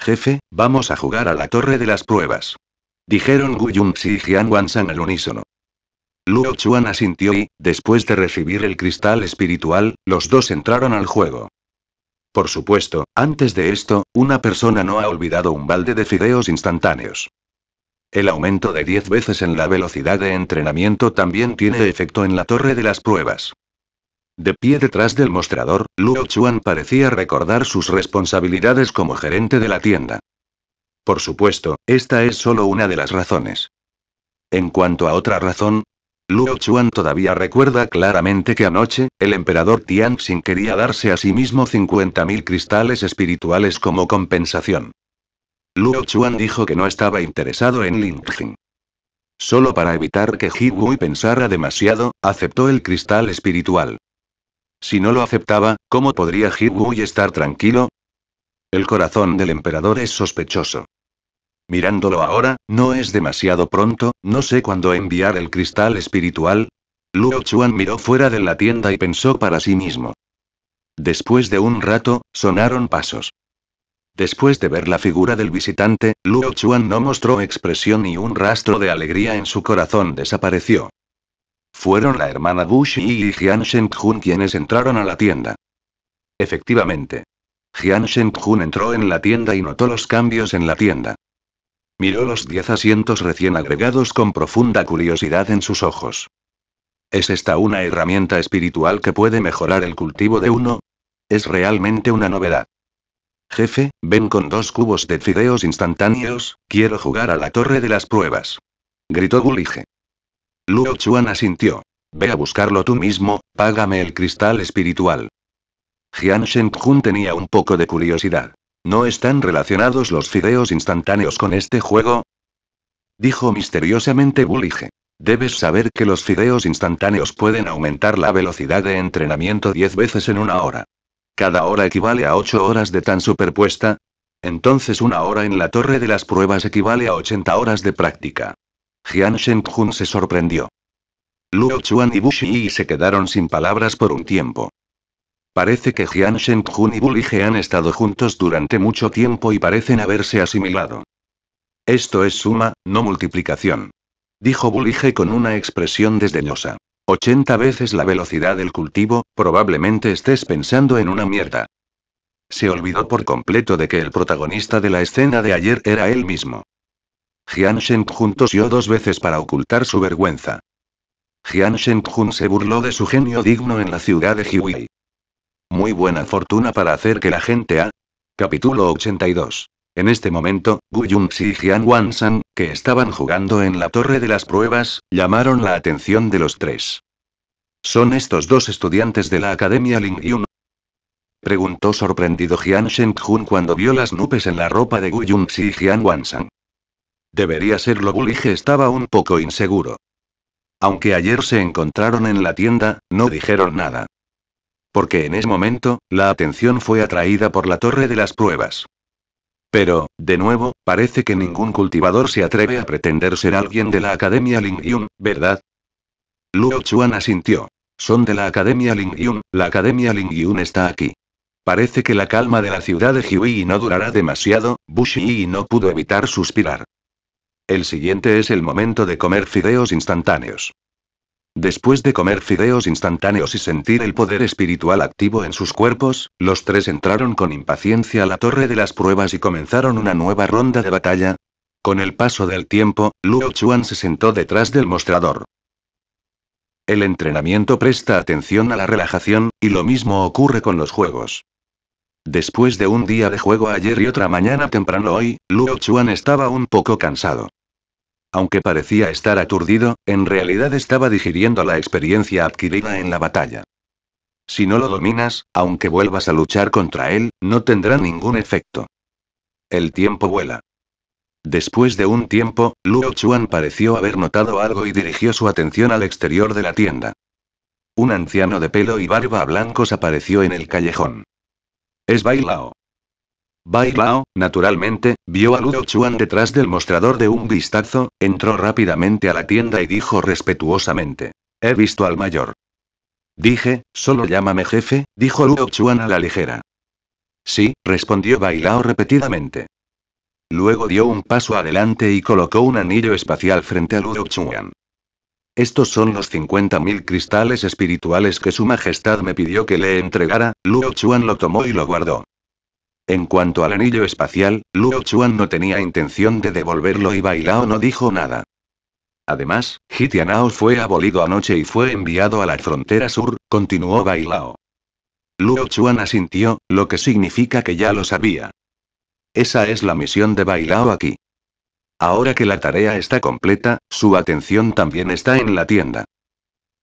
Jefe, vamos a jugar a la torre de las pruebas. Dijeron Gu Yunxi y Jian Wansan al unísono. Luo Chuan asintió y, después de recibir el cristal espiritual, los dos entraron al juego. Por supuesto, antes de esto, una persona no ha olvidado un balde de fideos instantáneos. El aumento de 10 veces en la velocidad de entrenamiento también tiene efecto en la torre de las pruebas. De pie detrás del mostrador, Luo Chuan parecía recordar sus responsabilidades como gerente de la tienda. Por supuesto, esta es solo una de las razones. En cuanto a otra razón, Luo Chuan todavía recuerda claramente que anoche, el emperador Tianxin quería darse a sí mismo 50.000 cristales espirituales como compensación. Luo Chuan dijo que no estaba interesado en Lingxin. Solo para evitar que Wu pensara demasiado, aceptó el cristal espiritual. Si no lo aceptaba, ¿cómo podría Wu estar tranquilo? El corazón del emperador es sospechoso. Mirándolo ahora, no es demasiado pronto, no sé cuándo enviar el cristal espiritual. Luo Chuan miró fuera de la tienda y pensó para sí mismo. Después de un rato, sonaron pasos. Después de ver la figura del visitante, Luo Chuan no mostró expresión y un rastro de alegría en su corazón desapareció. Fueron la hermana Bush y Jian sheng quienes entraron a la tienda. Efectivamente. Jian sheng entró en la tienda y notó los cambios en la tienda. Miró los diez asientos recién agregados con profunda curiosidad en sus ojos. ¿Es esta una herramienta espiritual que puede mejorar el cultivo de uno? Es realmente una novedad. Jefe, ven con dos cubos de fideos instantáneos, quiero jugar a la torre de las pruebas. Gritó Gulige. Luo Chuan asintió. Ve a buscarlo tú mismo, págame el cristal espiritual. Jian Shengjun tenía un poco de curiosidad. ¿No están relacionados los fideos instantáneos con este juego? Dijo misteriosamente Bulige. Debes saber que los fideos instantáneos pueden aumentar la velocidad de entrenamiento 10 veces en una hora. Cada hora equivale a 8 horas de tan superpuesta. Entonces una hora en la torre de las pruebas equivale a 80 horas de práctica. Jian Shengjun se sorprendió. Luo Chuan y Bushi se quedaron sin palabras por un tiempo. Parece que Jian Shengjun y Bulige han estado juntos durante mucho tiempo y parecen haberse asimilado. Esto es suma, no multiplicación. Dijo Bulige con una expresión desdeñosa. 80 veces la velocidad del cultivo, probablemente estés pensando en una mierda. Se olvidó por completo de que el protagonista de la escena de ayer era él mismo. Jian Shengjun tosió dos veces para ocultar su vergüenza. Jian Jun se burló de su genio digno en la ciudad de Jiwei. Muy buena fortuna para hacer que la gente a... Capítulo 82. En este momento, Gu Yunxi y Jian Wansan, que estaban jugando en la torre de las pruebas, llamaron la atención de los tres. ¿Son estos dos estudiantes de la Academia Ling Yun? Preguntó sorprendido Jian Jun cuando vio las nubes en la ropa de Gu Yunxi y Jian Wansan. Debería serlo. Bullige estaba un poco inseguro. Aunque ayer se encontraron en la tienda, no dijeron nada. Porque en ese momento, la atención fue atraída por la torre de las pruebas. Pero, de nuevo, parece que ningún cultivador se atreve a pretender ser alguien de la Academia Lingyun, ¿verdad? Luo Chuan asintió. Son de la Academia Lingyun, la Academia Lingyun está aquí. Parece que la calma de la ciudad de Jiuyi no durará demasiado, Bushi no pudo evitar suspirar. El siguiente es el momento de comer fideos instantáneos. Después de comer fideos instantáneos y sentir el poder espiritual activo en sus cuerpos, los tres entraron con impaciencia a la torre de las pruebas y comenzaron una nueva ronda de batalla. Con el paso del tiempo, Luo Chuan se sentó detrás del mostrador. El entrenamiento presta atención a la relajación, y lo mismo ocurre con los juegos. Después de un día de juego ayer y otra mañana temprano hoy, Luo Chuan estaba un poco cansado. Aunque parecía estar aturdido, en realidad estaba digiriendo la experiencia adquirida en la batalla. Si no lo dominas, aunque vuelvas a luchar contra él, no tendrá ningún efecto. El tiempo vuela. Después de un tiempo, Luo Chuan pareció haber notado algo y dirigió su atención al exterior de la tienda. Un anciano de pelo y barba blancos apareció en el callejón. Es Bailao. Bailao, naturalmente, vio a Ludo Chuan detrás del mostrador de un vistazo, entró rápidamente a la tienda y dijo respetuosamente. He visto al mayor. Dije, solo llámame jefe, dijo Ludo Chuan a la ligera. Sí, respondió Bailao repetidamente. Luego dio un paso adelante y colocó un anillo espacial frente a Ludo Chuan. Estos son los 50.000 cristales espirituales que su majestad me pidió que le entregara, Luo Chuan lo tomó y lo guardó. En cuanto al anillo espacial, Luo Chuan no tenía intención de devolverlo y Bailao no dijo nada. Además, Hitianao fue abolido anoche y fue enviado a la frontera sur, continuó Bailao. Luo Chuan asintió, lo que significa que ya lo sabía. Esa es la misión de Bailao aquí. Ahora que la tarea está completa, su atención también está en la tienda.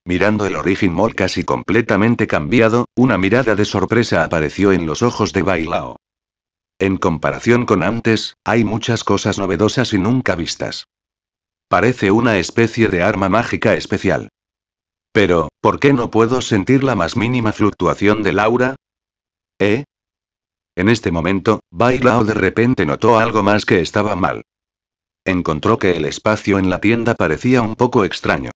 Mirando el Origin Mall casi completamente cambiado, una mirada de sorpresa apareció en los ojos de Bailao. En comparación con antes, hay muchas cosas novedosas y nunca vistas. Parece una especie de arma mágica especial. Pero, ¿por qué no puedo sentir la más mínima fluctuación de Laura? ¿Eh? En este momento, Bailao de repente notó algo más que estaba mal encontró que el espacio en la tienda parecía un poco extraño.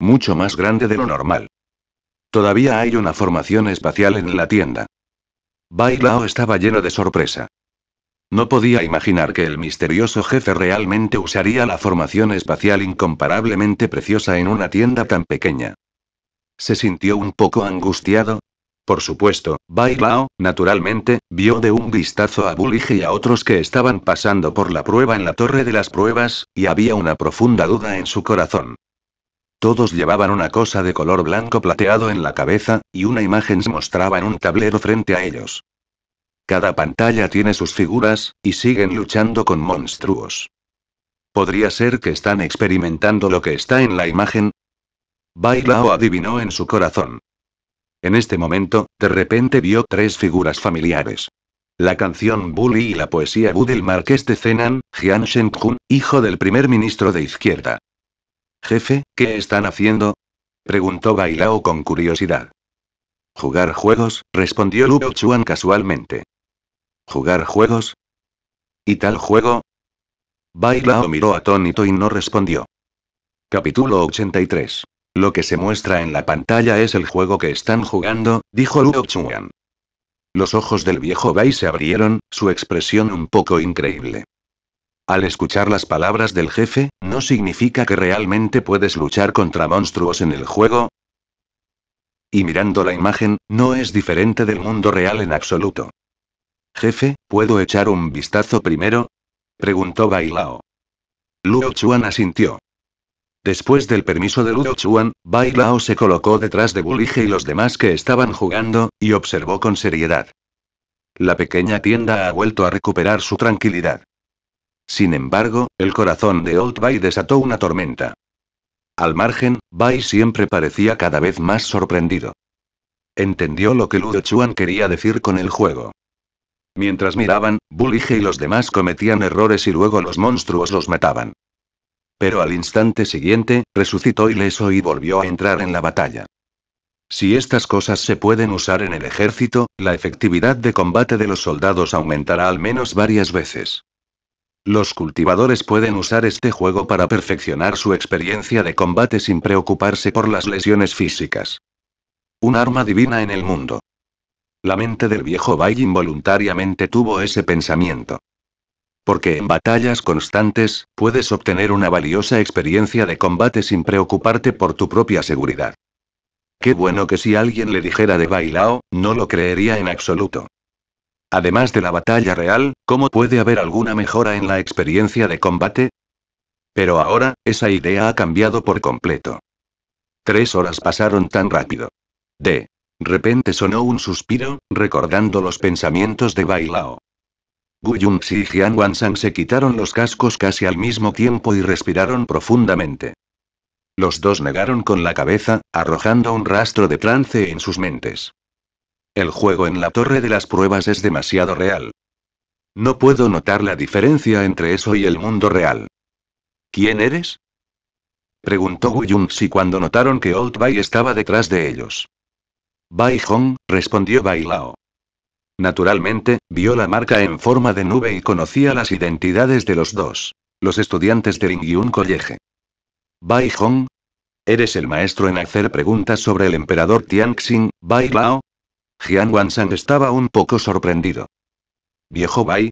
Mucho más grande de lo normal. Todavía hay una formación espacial en la tienda. Bailao estaba lleno de sorpresa. No podía imaginar que el misterioso jefe realmente usaría la formación espacial incomparablemente preciosa en una tienda tan pequeña. Se sintió un poco angustiado, por supuesto, Bai Lao, naturalmente, vio de un vistazo a Bullige y a otros que estaban pasando por la prueba en la torre de las pruebas, y había una profunda duda en su corazón. Todos llevaban una cosa de color blanco plateado en la cabeza, y una imagen se mostraba en un tablero frente a ellos. Cada pantalla tiene sus figuras, y siguen luchando con monstruos. ¿Podría ser que están experimentando lo que está en la imagen? Bailao adivinó en su corazón. En este momento, de repente vio tres figuras familiares. La canción Bully y la poesía Bu del marqués de Zenan, Jian Shengjun, hijo del primer ministro de izquierda. Jefe, ¿qué están haciendo? preguntó Bailao con curiosidad. Jugar juegos, respondió Lu Chuan casualmente. ¿Jugar juegos? ¿Y tal juego? Bailao miró atónito y no respondió. Capítulo 83 lo que se muestra en la pantalla es el juego que están jugando, dijo Luo Chuan. Los ojos del viejo Bai se abrieron, su expresión un poco increíble. Al escuchar las palabras del jefe, ¿no significa que realmente puedes luchar contra monstruos en el juego? Y mirando la imagen, no es diferente del mundo real en absoluto. Jefe, ¿puedo echar un vistazo primero? Preguntó Bailao. Luo Chuan asintió. Después del permiso de Ludo Chuan, Bai Lao se colocó detrás de Bullige y los demás que estaban jugando, y observó con seriedad. La pequeña tienda ha vuelto a recuperar su tranquilidad. Sin embargo, el corazón de Old Bai desató una tormenta. Al margen, Bai siempre parecía cada vez más sorprendido. Entendió lo que Ludo Chuan quería decir con el juego. Mientras miraban, Bulige y los demás cometían errores y luego los monstruos los mataban. Pero al instante siguiente, resucitó ileso y volvió a entrar en la batalla. Si estas cosas se pueden usar en el ejército, la efectividad de combate de los soldados aumentará al menos varias veces. Los cultivadores pueden usar este juego para perfeccionar su experiencia de combate sin preocuparse por las lesiones físicas. Un arma divina en el mundo. La mente del viejo Bai involuntariamente tuvo ese pensamiento porque en batallas constantes, puedes obtener una valiosa experiencia de combate sin preocuparte por tu propia seguridad. Qué bueno que si alguien le dijera de Bailao, no lo creería en absoluto. Además de la batalla real, ¿cómo puede haber alguna mejora en la experiencia de combate? Pero ahora, esa idea ha cambiado por completo. Tres horas pasaron tan rápido. De repente sonó un suspiro, recordando los pensamientos de Bailao. Gu Yunxi y Jian Wansang se quitaron los cascos casi al mismo tiempo y respiraron profundamente. Los dos negaron con la cabeza, arrojando un rastro de trance en sus mentes. El juego en la torre de las pruebas es demasiado real. No puedo notar la diferencia entre eso y el mundo real. ¿Quién eres? Preguntó Gu Yunxi cuando notaron que Old Bai estaba detrás de ellos. Bai Hong, respondió Lao. Naturalmente, vio la marca en forma de nube y conocía las identidades de los dos. Los estudiantes de Lingyun College. Bai Hong. ¿Eres el maestro en hacer preguntas sobre el emperador Tianxing, Bai Lao? Jian Wansang estaba un poco sorprendido. Viejo Bai.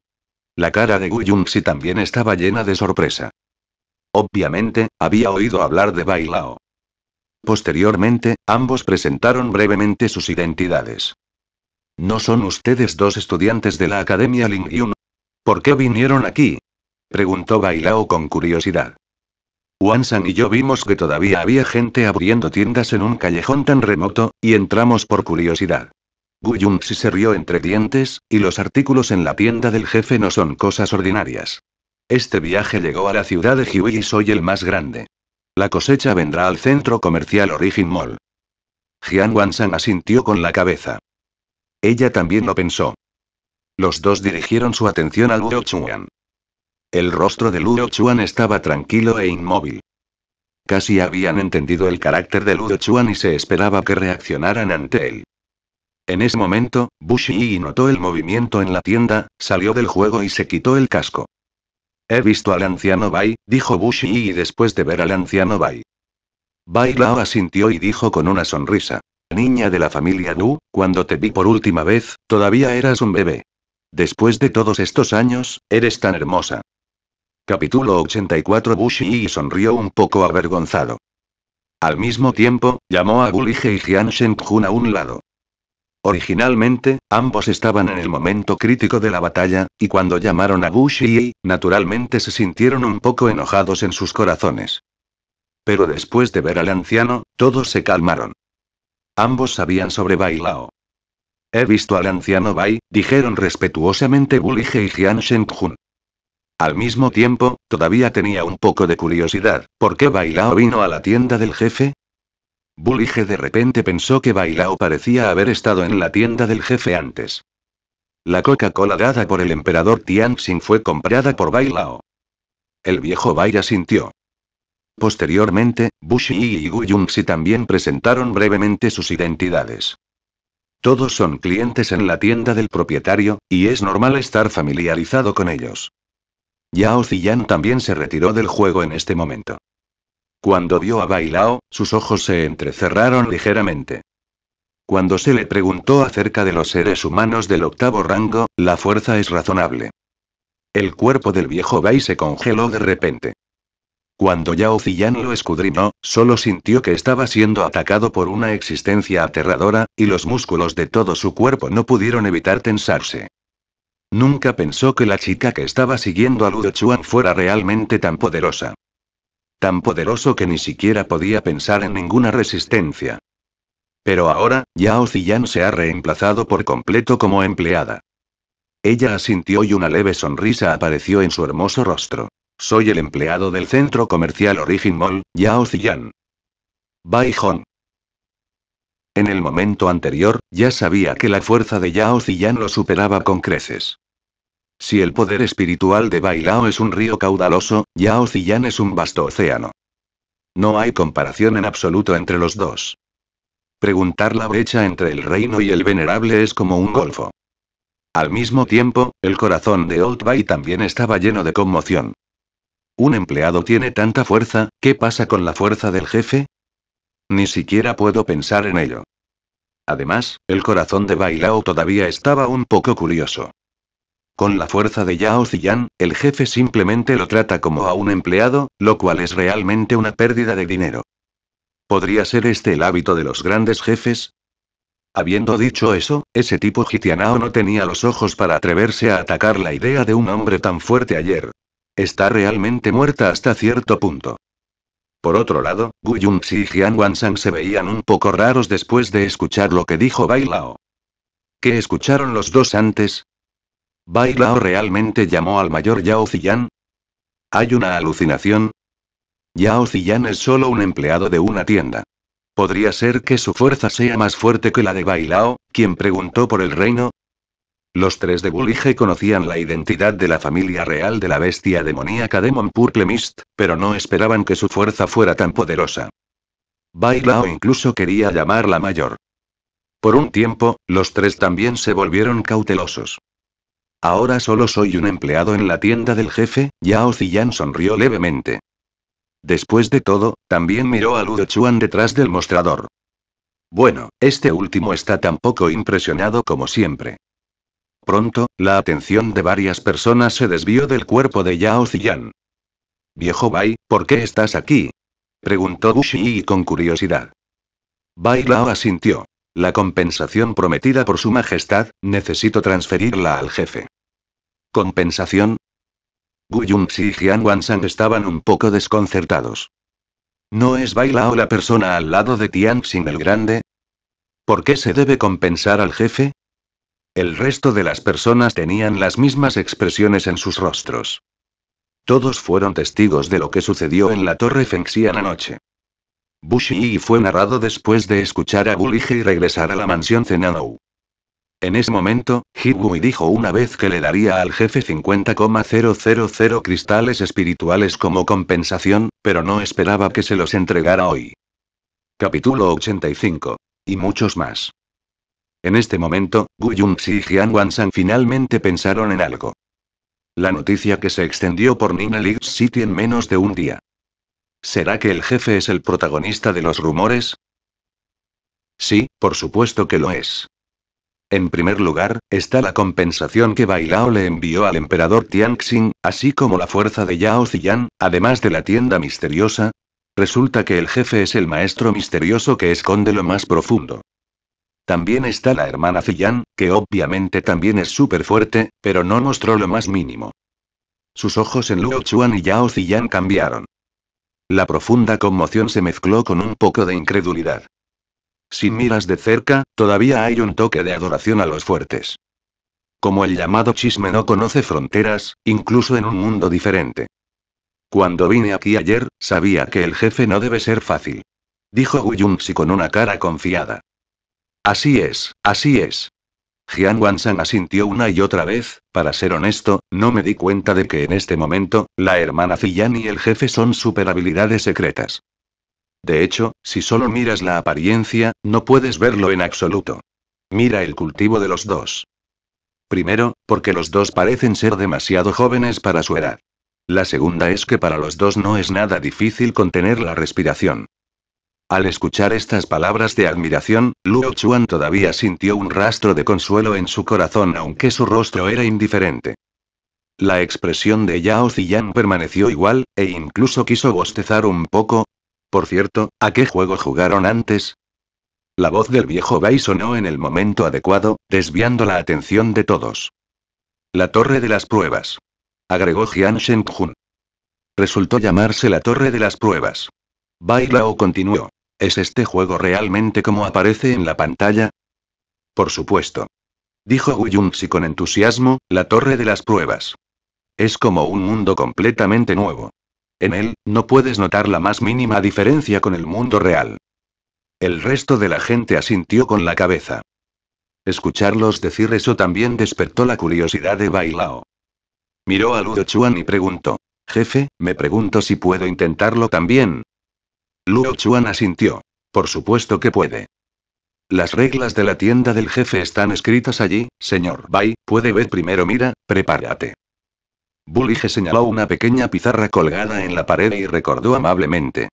La cara de Gu Yunxi también estaba llena de sorpresa. Obviamente, había oído hablar de Bai Lao. Posteriormente, ambos presentaron brevemente sus identidades. ¿No son ustedes dos estudiantes de la Academia Lingyun? ¿Por qué vinieron aquí? Preguntó Bailao con curiosidad. Wansang y yo vimos que todavía había gente abriendo tiendas en un callejón tan remoto, y entramos por curiosidad. Guyunxi se rió entre dientes, y los artículos en la tienda del jefe no son cosas ordinarias. Este viaje llegó a la ciudad de Jiuyi, y soy el más grande. La cosecha vendrá al centro comercial Origin Mall. Jian Wansang asintió con la cabeza. Ella también lo pensó. Los dos dirigieron su atención a Luo Chuan. El rostro de Luo Chuan estaba tranquilo e inmóvil. Casi habían entendido el carácter de Luo Chuan y se esperaba que reaccionaran ante él. En ese momento, Bushi notó el movimiento en la tienda, salió del juego y se quitó el casco. He visto al anciano Bai, dijo Bushi después de ver al anciano Bai. Bai Lao asintió y dijo con una sonrisa. Niña de la familia Du, cuando te vi por última vez, todavía eras un bebé. Después de todos estos años, eres tan hermosa. Capítulo 84 Bushi sonrió un poco avergonzado. Al mismo tiempo, llamó a bulige y Jian Shengjun a un lado. Originalmente, ambos estaban en el momento crítico de la batalla, y cuando llamaron a Bushi, naturalmente se sintieron un poco enojados en sus corazones. Pero después de ver al anciano, todos se calmaron. Ambos sabían sobre Bailao. He visto al anciano Bai, dijeron respetuosamente Bulige y Jian Shenjun. Al mismo tiempo, todavía tenía un poco de curiosidad, ¿por qué Bailao vino a la tienda del jefe? Bulige de repente pensó que Bailao parecía haber estado en la tienda del jefe antes. La Coca-Cola dada por el emperador Xin fue comprada por Bailao. El viejo Bai asintió. Posteriormente, Bushi y Yunxi también presentaron brevemente sus identidades. Todos son clientes en la tienda del propietario, y es normal estar familiarizado con ellos. Yao Ziyan también se retiró del juego en este momento. Cuando vio a Bailao, sus ojos se entrecerraron ligeramente. Cuando se le preguntó acerca de los seres humanos del octavo rango, la fuerza es razonable. El cuerpo del viejo Bai se congeló de repente. Cuando Yao Ziyan lo escudriñó, solo sintió que estaba siendo atacado por una existencia aterradora, y los músculos de todo su cuerpo no pudieron evitar tensarse. Nunca pensó que la chica que estaba siguiendo a Ludo Chuan fuera realmente tan poderosa. Tan poderoso que ni siquiera podía pensar en ninguna resistencia. Pero ahora, Yao Ziyan se ha reemplazado por completo como empleada. Ella asintió y una leve sonrisa apareció en su hermoso rostro. Soy el empleado del centro comercial Origin Mall, Yao Ziyan. Bai Hong. En el momento anterior, ya sabía que la fuerza de Yao Ziyan lo superaba con creces. Si el poder espiritual de Bailao es un río caudaloso, Yao Ziyan es un vasto océano. No hay comparación en absoluto entre los dos. Preguntar la brecha entre el reino y el venerable es como un golfo. Al mismo tiempo, el corazón de Old Bai también estaba lleno de conmoción. Un empleado tiene tanta fuerza, ¿qué pasa con la fuerza del jefe? Ni siquiera puedo pensar en ello. Además, el corazón de Bailao todavía estaba un poco curioso. Con la fuerza de Yao Ziyan, el jefe simplemente lo trata como a un empleado, lo cual es realmente una pérdida de dinero. ¿Podría ser este el hábito de los grandes jefes? Habiendo dicho eso, ese tipo gitianao no tenía los ojos para atreverse a atacar la idea de un hombre tan fuerte ayer, Está realmente muerta hasta cierto punto. Por otro lado, Gu Yunxi y Jian Wansang se veían un poco raros después de escuchar lo que dijo Bailao. ¿Qué escucharon los dos antes? ¿Bailao realmente llamó al mayor Yao Ziyan? ¿Hay una alucinación? Yao Ziyan es solo un empleado de una tienda. Podría ser que su fuerza sea más fuerte que la de Bailao, quien preguntó por el reino, los tres de Bullige conocían la identidad de la familia real de la bestia demoníaca Demon Purple Mist, pero no esperaban que su fuerza fuera tan poderosa. Bailao incluso quería llamarla mayor. Por un tiempo, los tres también se volvieron cautelosos. Ahora solo soy un empleado en la tienda del jefe, Yao Ziyan sonrió levemente. Después de todo, también miró a Ludo Chuan detrás del mostrador. Bueno, este último está tan poco impresionado como siempre. Pronto, la atención de varias personas se desvió del cuerpo de Yao Ziyan. Viejo Bai, ¿por qué estás aquí? preguntó Bushi con curiosidad. Bai Lao asintió. La compensación prometida por su majestad, necesito transferirla al jefe. ¿Compensación? Gu Yunxi y Jian Wansang estaban un poco desconcertados. ¿No es Bai Lao la persona al lado de Tian Xing el Grande? ¿Por qué se debe compensar al jefe? El resto de las personas tenían las mismas expresiones en sus rostros. Todos fueron testigos de lo que sucedió en la Torre Fengxian anoche. Bushi fue narrado después de escuchar a Bulige y regresar a la mansión Zenanou. En ese momento, Hibui dijo una vez que le daría al jefe 50,000 cristales espirituales como compensación, pero no esperaba que se los entregara hoy. Capítulo 85. Y muchos más. En este momento, Gu Yunxi y Jian Wansang finalmente pensaron en algo. La noticia que se extendió por Ninelix City en menos de un día. ¿Será que el jefe es el protagonista de los rumores? Sí, por supuesto que lo es. En primer lugar, está la compensación que Bailao le envió al emperador Tianxin, así como la fuerza de Yao Ziyan, además de la tienda misteriosa. Resulta que el jefe es el maestro misterioso que esconde lo más profundo. También está la hermana Ziyan, que obviamente también es súper fuerte, pero no mostró lo más mínimo. Sus ojos en Luo Chuan y Yao Ziyan cambiaron. La profunda conmoción se mezcló con un poco de incredulidad. Si miras de cerca, todavía hay un toque de adoración a los fuertes. Como el llamado chisme no conoce fronteras, incluso en un mundo diferente. Cuando vine aquí ayer, sabía que el jefe no debe ser fácil. Dijo Yunxi con una cara confiada. Así es, así es. Jian Wansan asintió una y otra vez, para ser honesto, no me di cuenta de que en este momento, la hermana Fiyan y el jefe son super habilidades secretas. De hecho, si solo miras la apariencia, no puedes verlo en absoluto. Mira el cultivo de los dos. Primero, porque los dos parecen ser demasiado jóvenes para su edad. La segunda es que para los dos no es nada difícil contener la respiración. Al escuchar estas palabras de admiración, Luo Chuan todavía sintió un rastro de consuelo en su corazón aunque su rostro era indiferente. La expresión de Yao Ziyang permaneció igual, e incluso quiso bostezar un poco. Por cierto, ¿a qué juego jugaron antes? La voz del viejo Bai sonó en el momento adecuado, desviando la atención de todos. La Torre de las Pruebas. Agregó Jian Shengjun. Resultó llamarse la Torre de las Pruebas. Bailao continuó. ¿Es este juego realmente como aparece en la pantalla? Por supuesto. Dijo Yunxi con entusiasmo, la torre de las pruebas. Es como un mundo completamente nuevo. En él, no puedes notar la más mínima diferencia con el mundo real. El resto de la gente asintió con la cabeza. Escucharlos decir eso también despertó la curiosidad de Bailao. Miró a Ludo Chuan y preguntó. Jefe, me pregunto si puedo intentarlo también, Luo Chuan asintió. Por supuesto que puede. Las reglas de la tienda del jefe están escritas allí, señor Bai, puede ver primero mira, prepárate. Bulige señaló una pequeña pizarra colgada en la pared y recordó amablemente.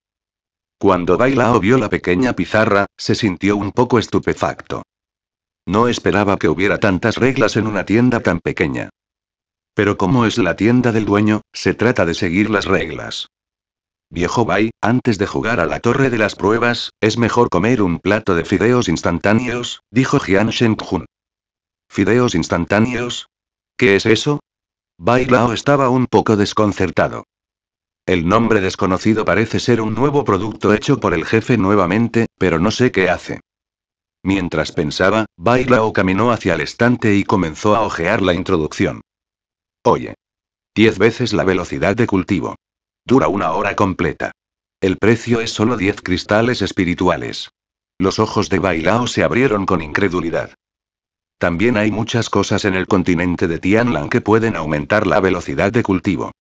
Cuando Lao vio la pequeña pizarra, se sintió un poco estupefacto. No esperaba que hubiera tantas reglas en una tienda tan pequeña. Pero como es la tienda del dueño, se trata de seguir las reglas. Viejo Bai, antes de jugar a la torre de las pruebas, es mejor comer un plato de fideos instantáneos, dijo Jian Shengjun. ¿Fideos instantáneos? ¿Qué es eso? Bai Lao estaba un poco desconcertado. El nombre desconocido parece ser un nuevo producto hecho por el jefe nuevamente, pero no sé qué hace. Mientras pensaba, Bai Lao caminó hacia el estante y comenzó a ojear la introducción. Oye. Diez veces la velocidad de cultivo. Dura una hora completa. El precio es solo 10 cristales espirituales. Los ojos de Bailao se abrieron con incredulidad. También hay muchas cosas en el continente de Tianlan que pueden aumentar la velocidad de cultivo.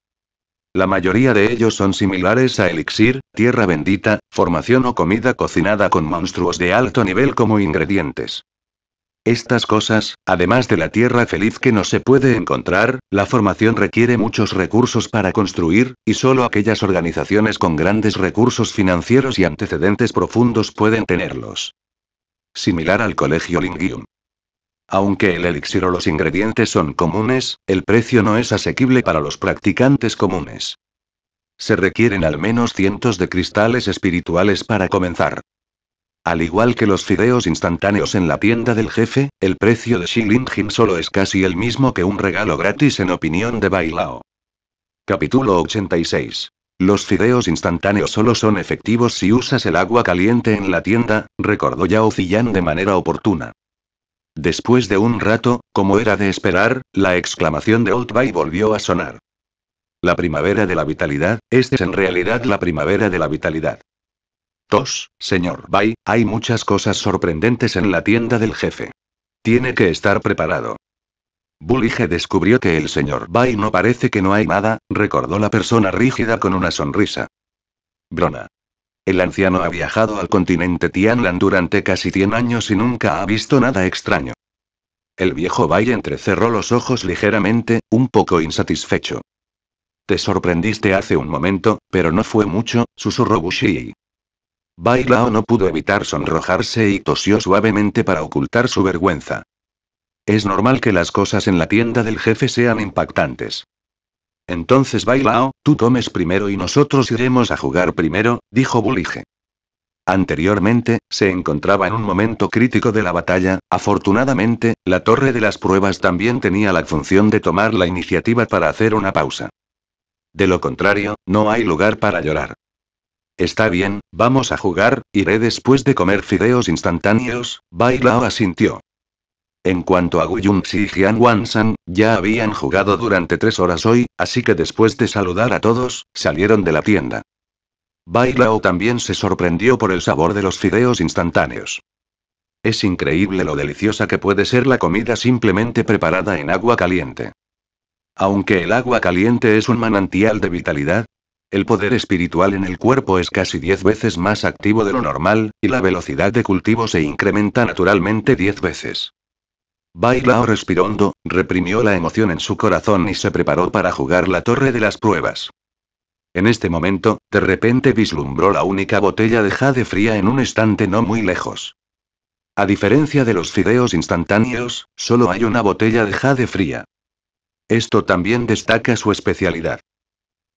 La mayoría de ellos son similares a elixir, tierra bendita, formación o comida cocinada con monstruos de alto nivel como ingredientes. Estas cosas, además de la tierra feliz que no se puede encontrar, la formación requiere muchos recursos para construir, y solo aquellas organizaciones con grandes recursos financieros y antecedentes profundos pueden tenerlos. Similar al colegio Lingium. Aunque el elixir o los ingredientes son comunes, el precio no es asequible para los practicantes comunes. Se requieren al menos cientos de cristales espirituales para comenzar. Al igual que los fideos instantáneos en la tienda del jefe, el precio de Jin solo es casi el mismo que un regalo gratis en opinión de Bailao. Capítulo 86. Los fideos instantáneos solo son efectivos si usas el agua caliente en la tienda, recordó Yao Ziyan de manera oportuna. Después de un rato, como era de esperar, la exclamación de Old Bai volvió a sonar. La primavera de la vitalidad, esta es en realidad la primavera de la vitalidad. Tos, señor Bai, hay muchas cosas sorprendentes en la tienda del jefe. Tiene que estar preparado. Bullige descubrió que el señor Bai no parece que no hay nada, recordó la persona rígida con una sonrisa. Brona. El anciano ha viajado al continente Tianlan durante casi 100 años y nunca ha visto nada extraño. El viejo Bai entrecerró los ojos ligeramente, un poco insatisfecho. Te sorprendiste hace un momento, pero no fue mucho, susurró Bushi. Bailao no pudo evitar sonrojarse y tosió suavemente para ocultar su vergüenza. Es normal que las cosas en la tienda del jefe sean impactantes. Entonces Bailao, tú tomes primero y nosotros iremos a jugar primero, dijo Bulige. Anteriormente, se encontraba en un momento crítico de la batalla, afortunadamente, la torre de las pruebas también tenía la función de tomar la iniciativa para hacer una pausa. De lo contrario, no hay lugar para llorar. Está bien, vamos a jugar, iré después de comer fideos instantáneos, Bai asintió. En cuanto a Guyunxi y Jian Wansan, ya habían jugado durante tres horas hoy, así que después de saludar a todos, salieron de la tienda. Bai también se sorprendió por el sabor de los fideos instantáneos. Es increíble lo deliciosa que puede ser la comida simplemente preparada en agua caliente. Aunque el agua caliente es un manantial de vitalidad, el poder espiritual en el cuerpo es casi 10 veces más activo de lo normal, y la velocidad de cultivo se incrementa naturalmente 10 veces. Bailao respirando, reprimió la emoción en su corazón y se preparó para jugar la torre de las pruebas. En este momento, de repente vislumbró la única botella de jade fría en un estante no muy lejos. A diferencia de los fideos instantáneos, solo hay una botella de jade fría. Esto también destaca su especialidad.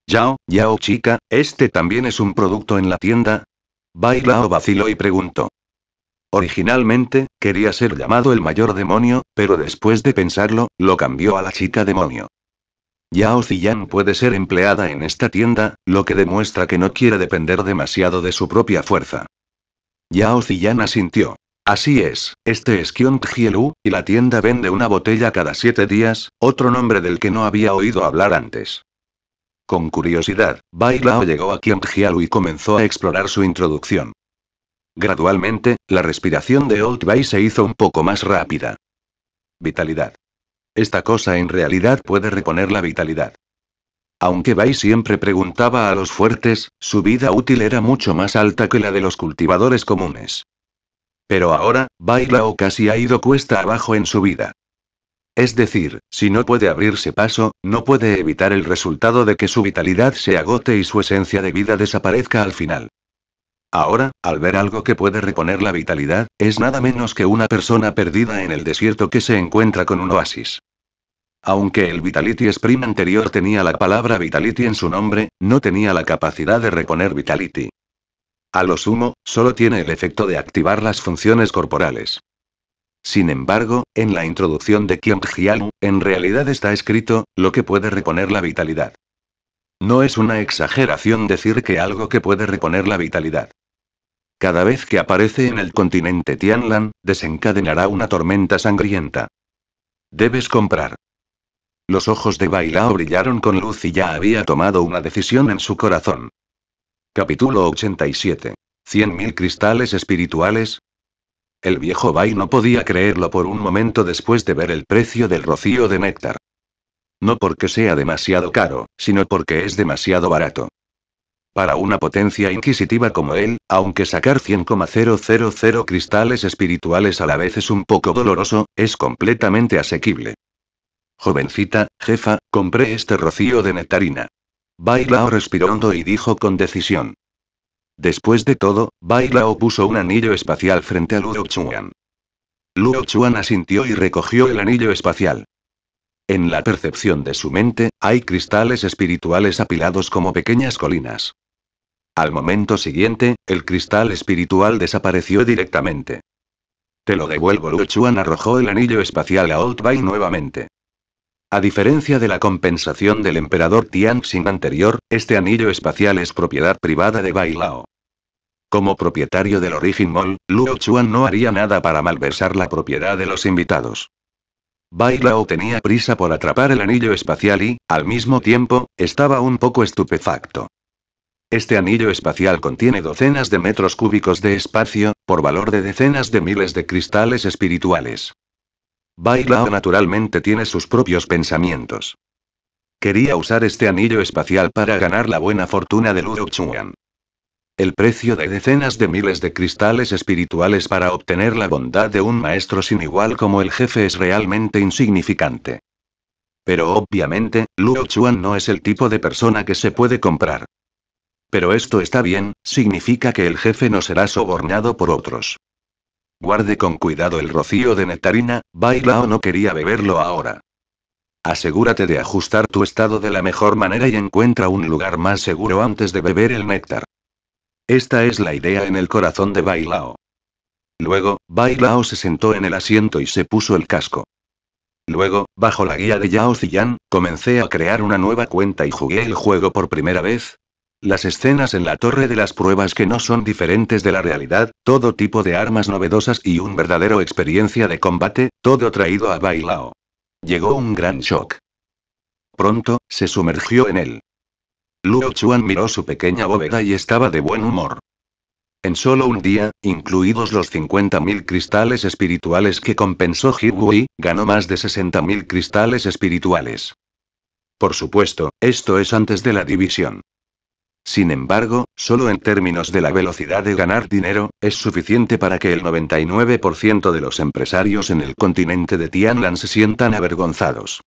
Yao, Yao chica, ¿este también es un producto en la tienda? Lao vaciló y preguntó. Originalmente, quería ser llamado el mayor demonio, pero después de pensarlo, lo cambió a la chica demonio. Yao Ziyan puede ser empleada en esta tienda, lo que demuestra que no quiere depender demasiado de su propia fuerza. Yao Ziyan asintió. Así es, este es Kion y la tienda vende una botella cada siete días, otro nombre del que no había oído hablar antes. Con curiosidad, Bai Lao llegó a Kianjialu y comenzó a explorar su introducción. Gradualmente, la respiración de Old Bai se hizo un poco más rápida. Vitalidad. Esta cosa en realidad puede reponer la vitalidad. Aunque Bai siempre preguntaba a los fuertes, su vida útil era mucho más alta que la de los cultivadores comunes. Pero ahora, Bai Lao casi ha ido cuesta abajo en su vida. Es decir, si no puede abrirse paso, no puede evitar el resultado de que su vitalidad se agote y su esencia de vida desaparezca al final. Ahora, al ver algo que puede reponer la vitalidad, es nada menos que una persona perdida en el desierto que se encuentra con un oasis. Aunque el Vitality Spring anterior tenía la palabra Vitality en su nombre, no tenía la capacidad de reponer Vitality. A lo sumo, solo tiene el efecto de activar las funciones corporales. Sin embargo, en la introducción de Jiang, en realidad está escrito, lo que puede reponer la vitalidad. No es una exageración decir que algo que puede reponer la vitalidad. Cada vez que aparece en el continente Tianlan, desencadenará una tormenta sangrienta. Debes comprar. Los ojos de Bailao brillaron con luz y ya había tomado una decisión en su corazón. Capítulo 87. 100.000 cristales espirituales, el viejo Bai no podía creerlo por un momento después de ver el precio del rocío de néctar. No porque sea demasiado caro, sino porque es demasiado barato. Para una potencia inquisitiva como él, aunque sacar 100,000 cristales espirituales a la vez es un poco doloroso, es completamente asequible. Jovencita, jefa, compré este rocío de nectarina. Bailao respiró hondo y dijo con decisión. Después de todo, Bai Lao puso un anillo espacial frente a Luo Chuan. Luo Chuan asintió y recogió el anillo espacial. En la percepción de su mente, hay cristales espirituales apilados como pequeñas colinas. Al momento siguiente, el cristal espiritual desapareció directamente. Te lo devuelvo. Luo Chuan arrojó el anillo espacial a Old Bai nuevamente. A diferencia de la compensación del emperador Tianxing anterior, este anillo espacial es propiedad privada de Bailao. Como propietario del Origin Mall, Luo Chuan no haría nada para malversar la propiedad de los invitados. Bailao tenía prisa por atrapar el anillo espacial y, al mismo tiempo, estaba un poco estupefacto. Este anillo espacial contiene docenas de metros cúbicos de espacio, por valor de decenas de miles de cristales espirituales. Bailao naturalmente tiene sus propios pensamientos. Quería usar este anillo espacial para ganar la buena fortuna de Luo Chuan. El precio de decenas de miles de cristales espirituales para obtener la bondad de un maestro sin igual como el jefe es realmente insignificante. Pero obviamente, Luo Chuan no es el tipo de persona que se puede comprar. Pero esto está bien, significa que el jefe no será sobornado por otros. Guarde con cuidado el rocío de nectarina, Bailao no quería beberlo ahora. Asegúrate de ajustar tu estado de la mejor manera y encuentra un lugar más seguro antes de beber el néctar. Esta es la idea en el corazón de Bailao. Luego, Bailao se sentó en el asiento y se puso el casco. Luego, bajo la guía de Yao Ziyan, comencé a crear una nueva cuenta y jugué el juego por primera vez, las escenas en la torre de las pruebas que no son diferentes de la realidad, todo tipo de armas novedosas y un verdadero experiencia de combate, todo traído a Bailao. Llegó un gran shock. Pronto, se sumergió en él. Luo Chuan miró su pequeña bóveda y estaba de buen humor. En solo un día, incluidos los 50.000 cristales espirituales que compensó Wei, ganó más de 60.000 cristales espirituales. Por supuesto, esto es antes de la división. Sin embargo, solo en términos de la velocidad de ganar dinero, es suficiente para que el 99% de los empresarios en el continente de Tianlan se sientan avergonzados.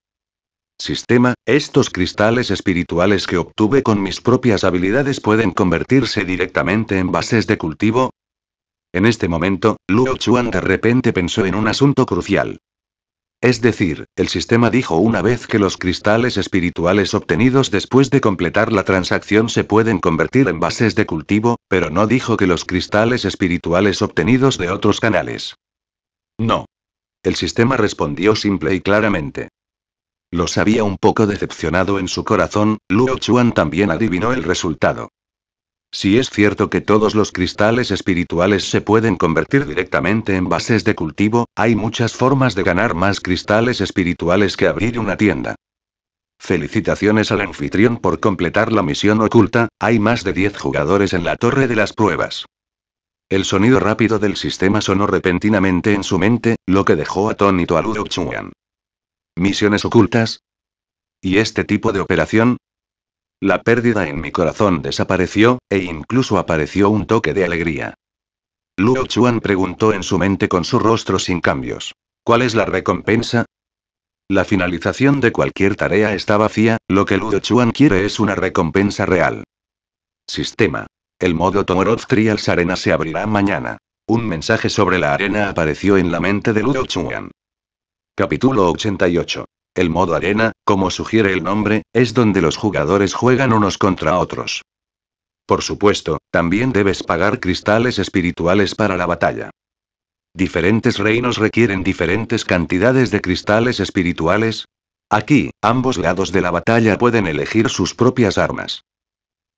Sistema, estos cristales espirituales que obtuve con mis propias habilidades pueden convertirse directamente en bases de cultivo. En este momento, Luo Chuan de repente pensó en un asunto crucial. Es decir, el sistema dijo una vez que los cristales espirituales obtenidos después de completar la transacción se pueden convertir en bases de cultivo, pero no dijo que los cristales espirituales obtenidos de otros canales. No. El sistema respondió simple y claramente. Los había un poco decepcionado en su corazón, Luo Chuan también adivinó el resultado. Si es cierto que todos los cristales espirituales se pueden convertir directamente en bases de cultivo, hay muchas formas de ganar más cristales espirituales que abrir una tienda. Felicitaciones al anfitrión por completar la misión oculta, hay más de 10 jugadores en la torre de las pruebas. El sonido rápido del sistema sonó repentinamente en su mente, lo que dejó atónito a Ludo Chuan. ¿Misiones ocultas? ¿Y este tipo de operación? La pérdida en mi corazón desapareció, e incluso apareció un toque de alegría. Luo Chuan preguntó en su mente con su rostro sin cambios. ¿Cuál es la recompensa? La finalización de cualquier tarea está vacía, lo que Luo Chuan quiere es una recompensa real. Sistema. El modo Tomorrow Trials Arena se abrirá mañana. Un mensaje sobre la arena apareció en la mente de Luo Chuan. Capítulo 88. El modo arena, como sugiere el nombre, es donde los jugadores juegan unos contra otros. Por supuesto, también debes pagar cristales espirituales para la batalla. Diferentes reinos requieren diferentes cantidades de cristales espirituales. Aquí, ambos lados de la batalla pueden elegir sus propias armas.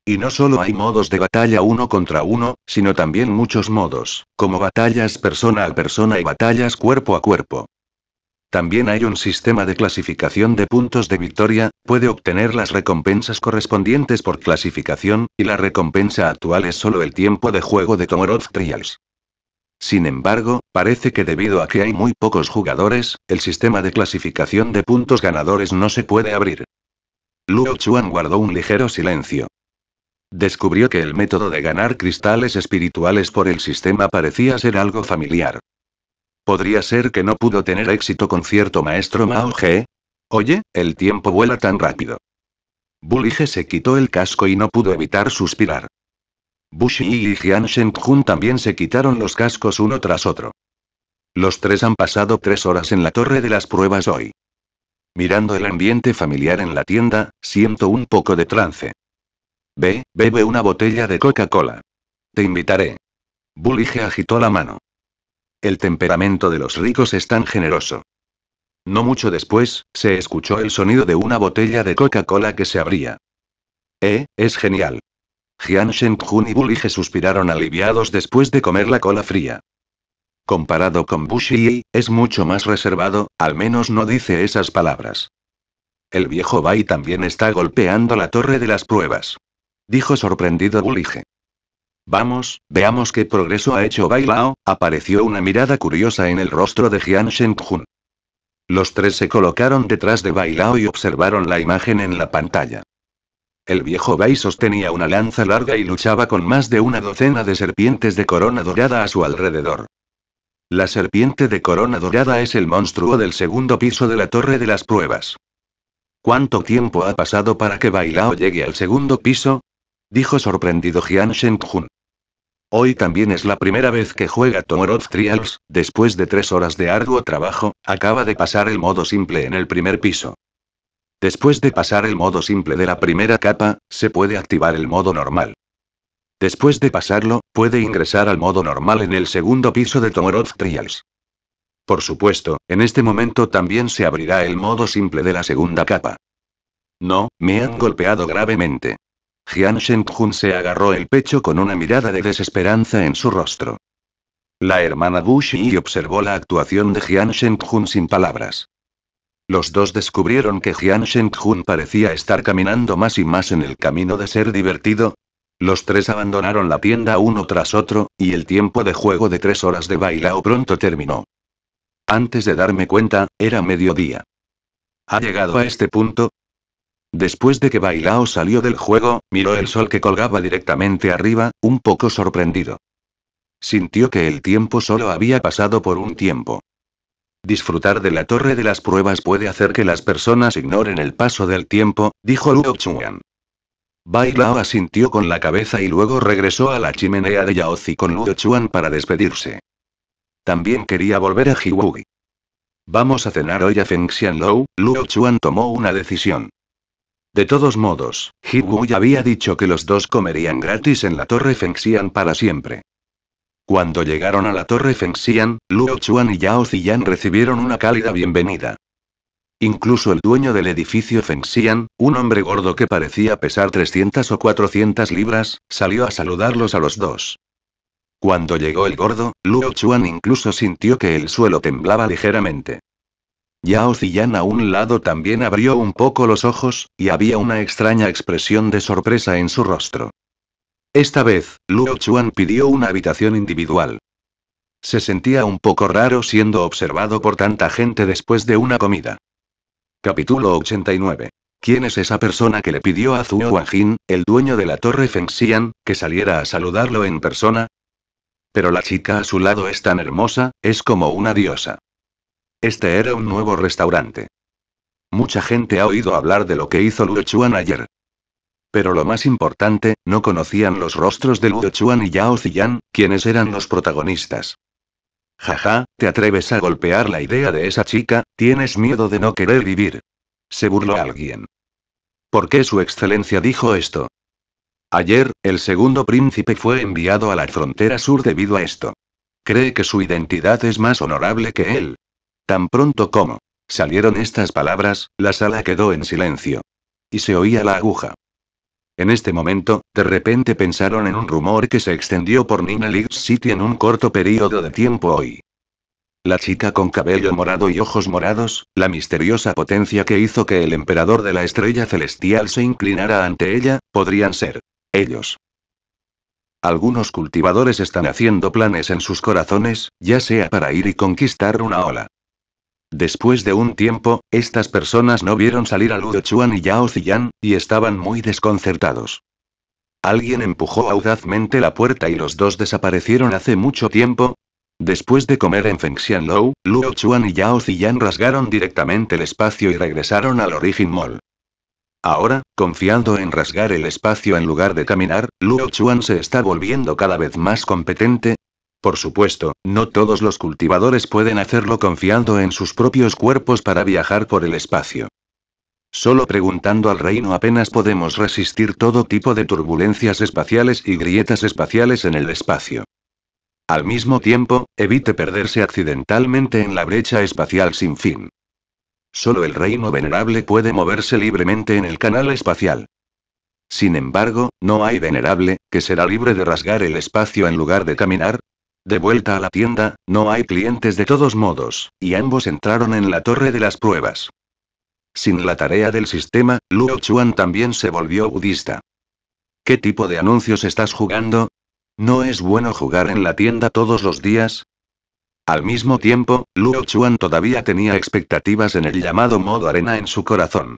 Y no solo hay modos de batalla uno contra uno, sino también muchos modos, como batallas persona a persona y batallas cuerpo a cuerpo. También hay un sistema de clasificación de puntos de victoria, puede obtener las recompensas correspondientes por clasificación, y la recompensa actual es solo el tiempo de juego de Tomorrow Trials. Sin embargo, parece que debido a que hay muy pocos jugadores, el sistema de clasificación de puntos ganadores no se puede abrir. Luo Chuan guardó un ligero silencio. Descubrió que el método de ganar cristales espirituales por el sistema parecía ser algo familiar. ¿Podría ser que no pudo tener éxito con cierto maestro Mao Ge? Oye, el tiempo vuela tan rápido. Bulige se quitó el casco y no pudo evitar suspirar. Bushi y Jian Shengjun también se quitaron los cascos uno tras otro. Los tres han pasado tres horas en la torre de las pruebas hoy. Mirando el ambiente familiar en la tienda, siento un poco de trance. Ve, bebe una botella de Coca-Cola. Te invitaré. Bulige agitó la mano. El temperamento de los ricos es tan generoso. No mucho después, se escuchó el sonido de una botella de Coca-Cola que se abría. Eh, es genial. Jian Jun y Bulige suspiraron aliviados después de comer la cola fría. Comparado con Bushi, es mucho más reservado, al menos no dice esas palabras. El viejo Bai también está golpeando la torre de las pruebas. Dijo sorprendido Bulige. Vamos, veamos qué progreso ha hecho Bailao, apareció una mirada curiosa en el rostro de Jian Shengjun. Los tres se colocaron detrás de Bailao y observaron la imagen en la pantalla. El viejo Bai sostenía una lanza larga y luchaba con más de una docena de serpientes de corona dorada a su alrededor. La serpiente de corona dorada es el monstruo del segundo piso de la Torre de las Pruebas. ¿Cuánto tiempo ha pasado para que Bailao llegue al segundo piso? dijo sorprendido Jian Shengjun. Hoy también es la primera vez que juega Tomorrow Trials, después de tres horas de arduo trabajo, acaba de pasar el modo simple en el primer piso. Después de pasar el modo simple de la primera capa, se puede activar el modo normal. Después de pasarlo, puede ingresar al modo normal en el segundo piso de Tomorrow Trials. Por supuesto, en este momento también se abrirá el modo simple de la segunda capa. No, me han golpeado gravemente. Jian Shengjun se agarró el pecho con una mirada de desesperanza en su rostro. La hermana Bushi observó la actuación de Jian Shengjun sin palabras. Los dos descubrieron que Jian Shengjun parecía estar caminando más y más en el camino de ser divertido. Los tres abandonaron la tienda uno tras otro, y el tiempo de juego de tres horas de bailao pronto terminó. Antes de darme cuenta, era mediodía. ¿Ha llegado a este punto? Después de que Bailao salió del juego, miró el sol que colgaba directamente arriba, un poco sorprendido. Sintió que el tiempo solo había pasado por un tiempo. Disfrutar de la torre de las pruebas puede hacer que las personas ignoren el paso del tiempo, dijo Luo Chuan. Bailao asintió con la cabeza y luego regresó a la chimenea de Yaozi con Luo Chuan para despedirse. También quería volver a Jiwugi. Vamos a cenar hoy a Feng Xianlou, Luo Chuan tomó una decisión. De todos modos, ya había dicho que los dos comerían gratis en la Torre Fengxian para siempre. Cuando llegaron a la Torre Fengxian, Luo Chuan y Yao Ziyan recibieron una cálida bienvenida. Incluso el dueño del edificio Fengxian, un hombre gordo que parecía pesar 300 o 400 libras, salió a saludarlos a los dos. Cuando llegó el gordo, Luo Chuan incluso sintió que el suelo temblaba ligeramente. Yao Ziyan a un lado también abrió un poco los ojos, y había una extraña expresión de sorpresa en su rostro. Esta vez, Luo Chuan pidió una habitación individual. Se sentía un poco raro siendo observado por tanta gente después de una comida. Capítulo 89. ¿Quién es esa persona que le pidió a Zhuo Wanjin, el dueño de la torre Fengxian, que saliera a saludarlo en persona? Pero la chica a su lado es tan hermosa, es como una diosa. Este era un nuevo restaurante. Mucha gente ha oído hablar de lo que hizo Luo Chuan ayer. Pero lo más importante, no conocían los rostros de Luo Chuan y Yao Ziyan, quienes eran los protagonistas. Jaja, te atreves a golpear la idea de esa chica, tienes miedo de no querer vivir. Se burló alguien. ¿Por qué su excelencia dijo esto? Ayer, el segundo príncipe fue enviado a la frontera sur debido a esto. Cree que su identidad es más honorable que él, Tan pronto como salieron estas palabras, la sala quedó en silencio. Y se oía la aguja. En este momento, de repente pensaron en un rumor que se extendió por Nina City en un corto periodo de tiempo hoy. La chica con cabello morado y ojos morados, la misteriosa potencia que hizo que el emperador de la estrella celestial se inclinara ante ella, podrían ser ellos. Algunos cultivadores están haciendo planes en sus corazones, ya sea para ir y conquistar una ola, Después de un tiempo, estas personas no vieron salir a Luo Chuan y Yao Ziyan, y estaban muy desconcertados. Alguien empujó audazmente la puerta y los dos desaparecieron hace mucho tiempo. Después de comer en Lou, Luo Chuan y Yao Ziyan rasgaron directamente el espacio y regresaron al Origin Mall. Ahora, confiando en rasgar el espacio en lugar de caminar, Luo Chuan se está volviendo cada vez más competente, por supuesto, no todos los cultivadores pueden hacerlo confiando en sus propios cuerpos para viajar por el espacio. Solo preguntando al reino apenas podemos resistir todo tipo de turbulencias espaciales y grietas espaciales en el espacio. Al mismo tiempo, evite perderse accidentalmente en la brecha espacial sin fin. Solo el reino venerable puede moverse libremente en el canal espacial. Sin embargo, no hay venerable, que será libre de rasgar el espacio en lugar de caminar, de vuelta a la tienda, no hay clientes de todos modos, y ambos entraron en la torre de las pruebas. Sin la tarea del sistema, Luo Chuan también se volvió budista. ¿Qué tipo de anuncios estás jugando? ¿No es bueno jugar en la tienda todos los días? Al mismo tiempo, Luo Chuan todavía tenía expectativas en el llamado modo arena en su corazón.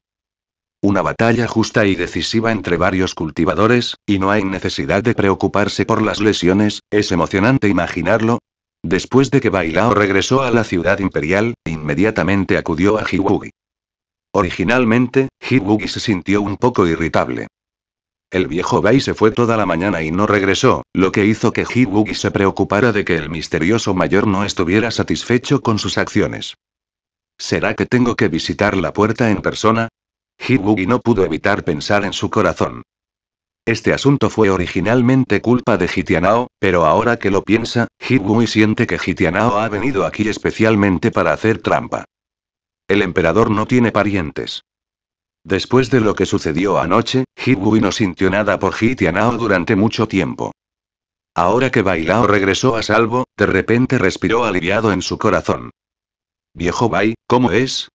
Una batalla justa y decisiva entre varios cultivadores, y no hay necesidad de preocuparse por las lesiones, es emocionante imaginarlo. Después de que Bailao regresó a la ciudad imperial, inmediatamente acudió a Hiwugi. Originalmente, Hiwugi se sintió un poco irritable. El viejo Bai se fue toda la mañana y no regresó, lo que hizo que Hiwugi se preocupara de que el misterioso mayor no estuviera satisfecho con sus acciones. ¿Será que tengo que visitar la puerta en persona? Hibugi no pudo evitar pensar en su corazón. Este asunto fue originalmente culpa de Hitianao, pero ahora que lo piensa, Hibugi siente que Hitianao ha venido aquí especialmente para hacer trampa. El emperador no tiene parientes. Después de lo que sucedió anoche, Hibui no sintió nada por Hitianao durante mucho tiempo. Ahora que Bailao regresó a salvo, de repente respiró aliviado en su corazón. Viejo Bai, ¿cómo es?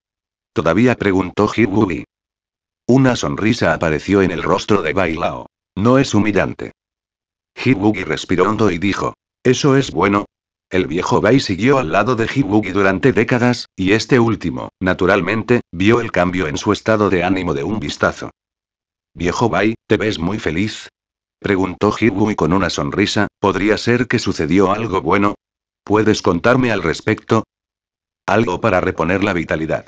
Todavía preguntó Hibui. Una sonrisa apareció en el rostro de Bailao. No es humillante. Hibugi respiró hondo y dijo. Eso es bueno. El viejo Bai siguió al lado de Hibugi durante décadas, y este último, naturalmente, vio el cambio en su estado de ánimo de un vistazo. Viejo Bai, ¿te ves muy feliz? Preguntó Hibugi con una sonrisa, ¿podría ser que sucedió algo bueno? ¿Puedes contarme al respecto? Algo para reponer la vitalidad.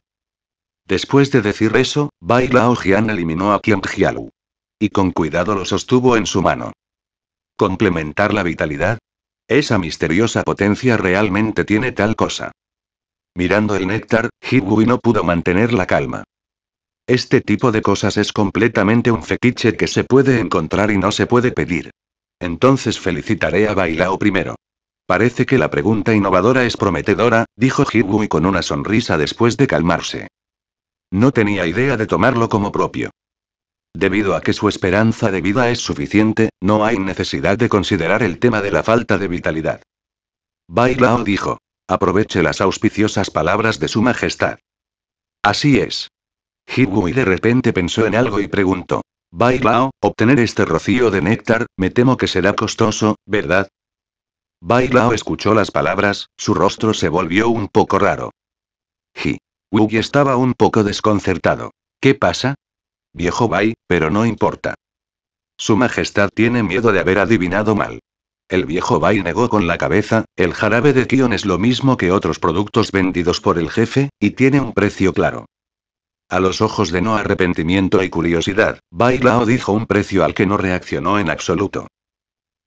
Después de decir eso, Bai Jian eliminó a Qian Jialu. Y con cuidado lo sostuvo en su mano. ¿Complementar la vitalidad? Esa misteriosa potencia realmente tiene tal cosa. Mirando el néctar, Hibui no pudo mantener la calma. Este tipo de cosas es completamente un fetiche que se puede encontrar y no se puede pedir. Entonces felicitaré a Bailao primero. Parece que la pregunta innovadora es prometedora, dijo Hibui con una sonrisa después de calmarse. No tenía idea de tomarlo como propio. Debido a que su esperanza de vida es suficiente, no hay necesidad de considerar el tema de la falta de vitalidad. Lao dijo. Aproveche las auspiciosas palabras de su majestad. Así es. y de repente pensó en algo y preguntó. Lao, obtener este rocío de néctar, me temo que será costoso, ¿verdad? Lao escuchó las palabras, su rostro se volvió un poco raro. Ji. Wu estaba un poco desconcertado. ¿Qué pasa? Viejo Bai, pero no importa. Su Majestad tiene miedo de haber adivinado mal. El viejo Bai negó con la cabeza, el jarabe de Kion es lo mismo que otros productos vendidos por el jefe, y tiene un precio claro. A los ojos de no arrepentimiento y curiosidad, Bai Lao dijo un precio al que no reaccionó en absoluto.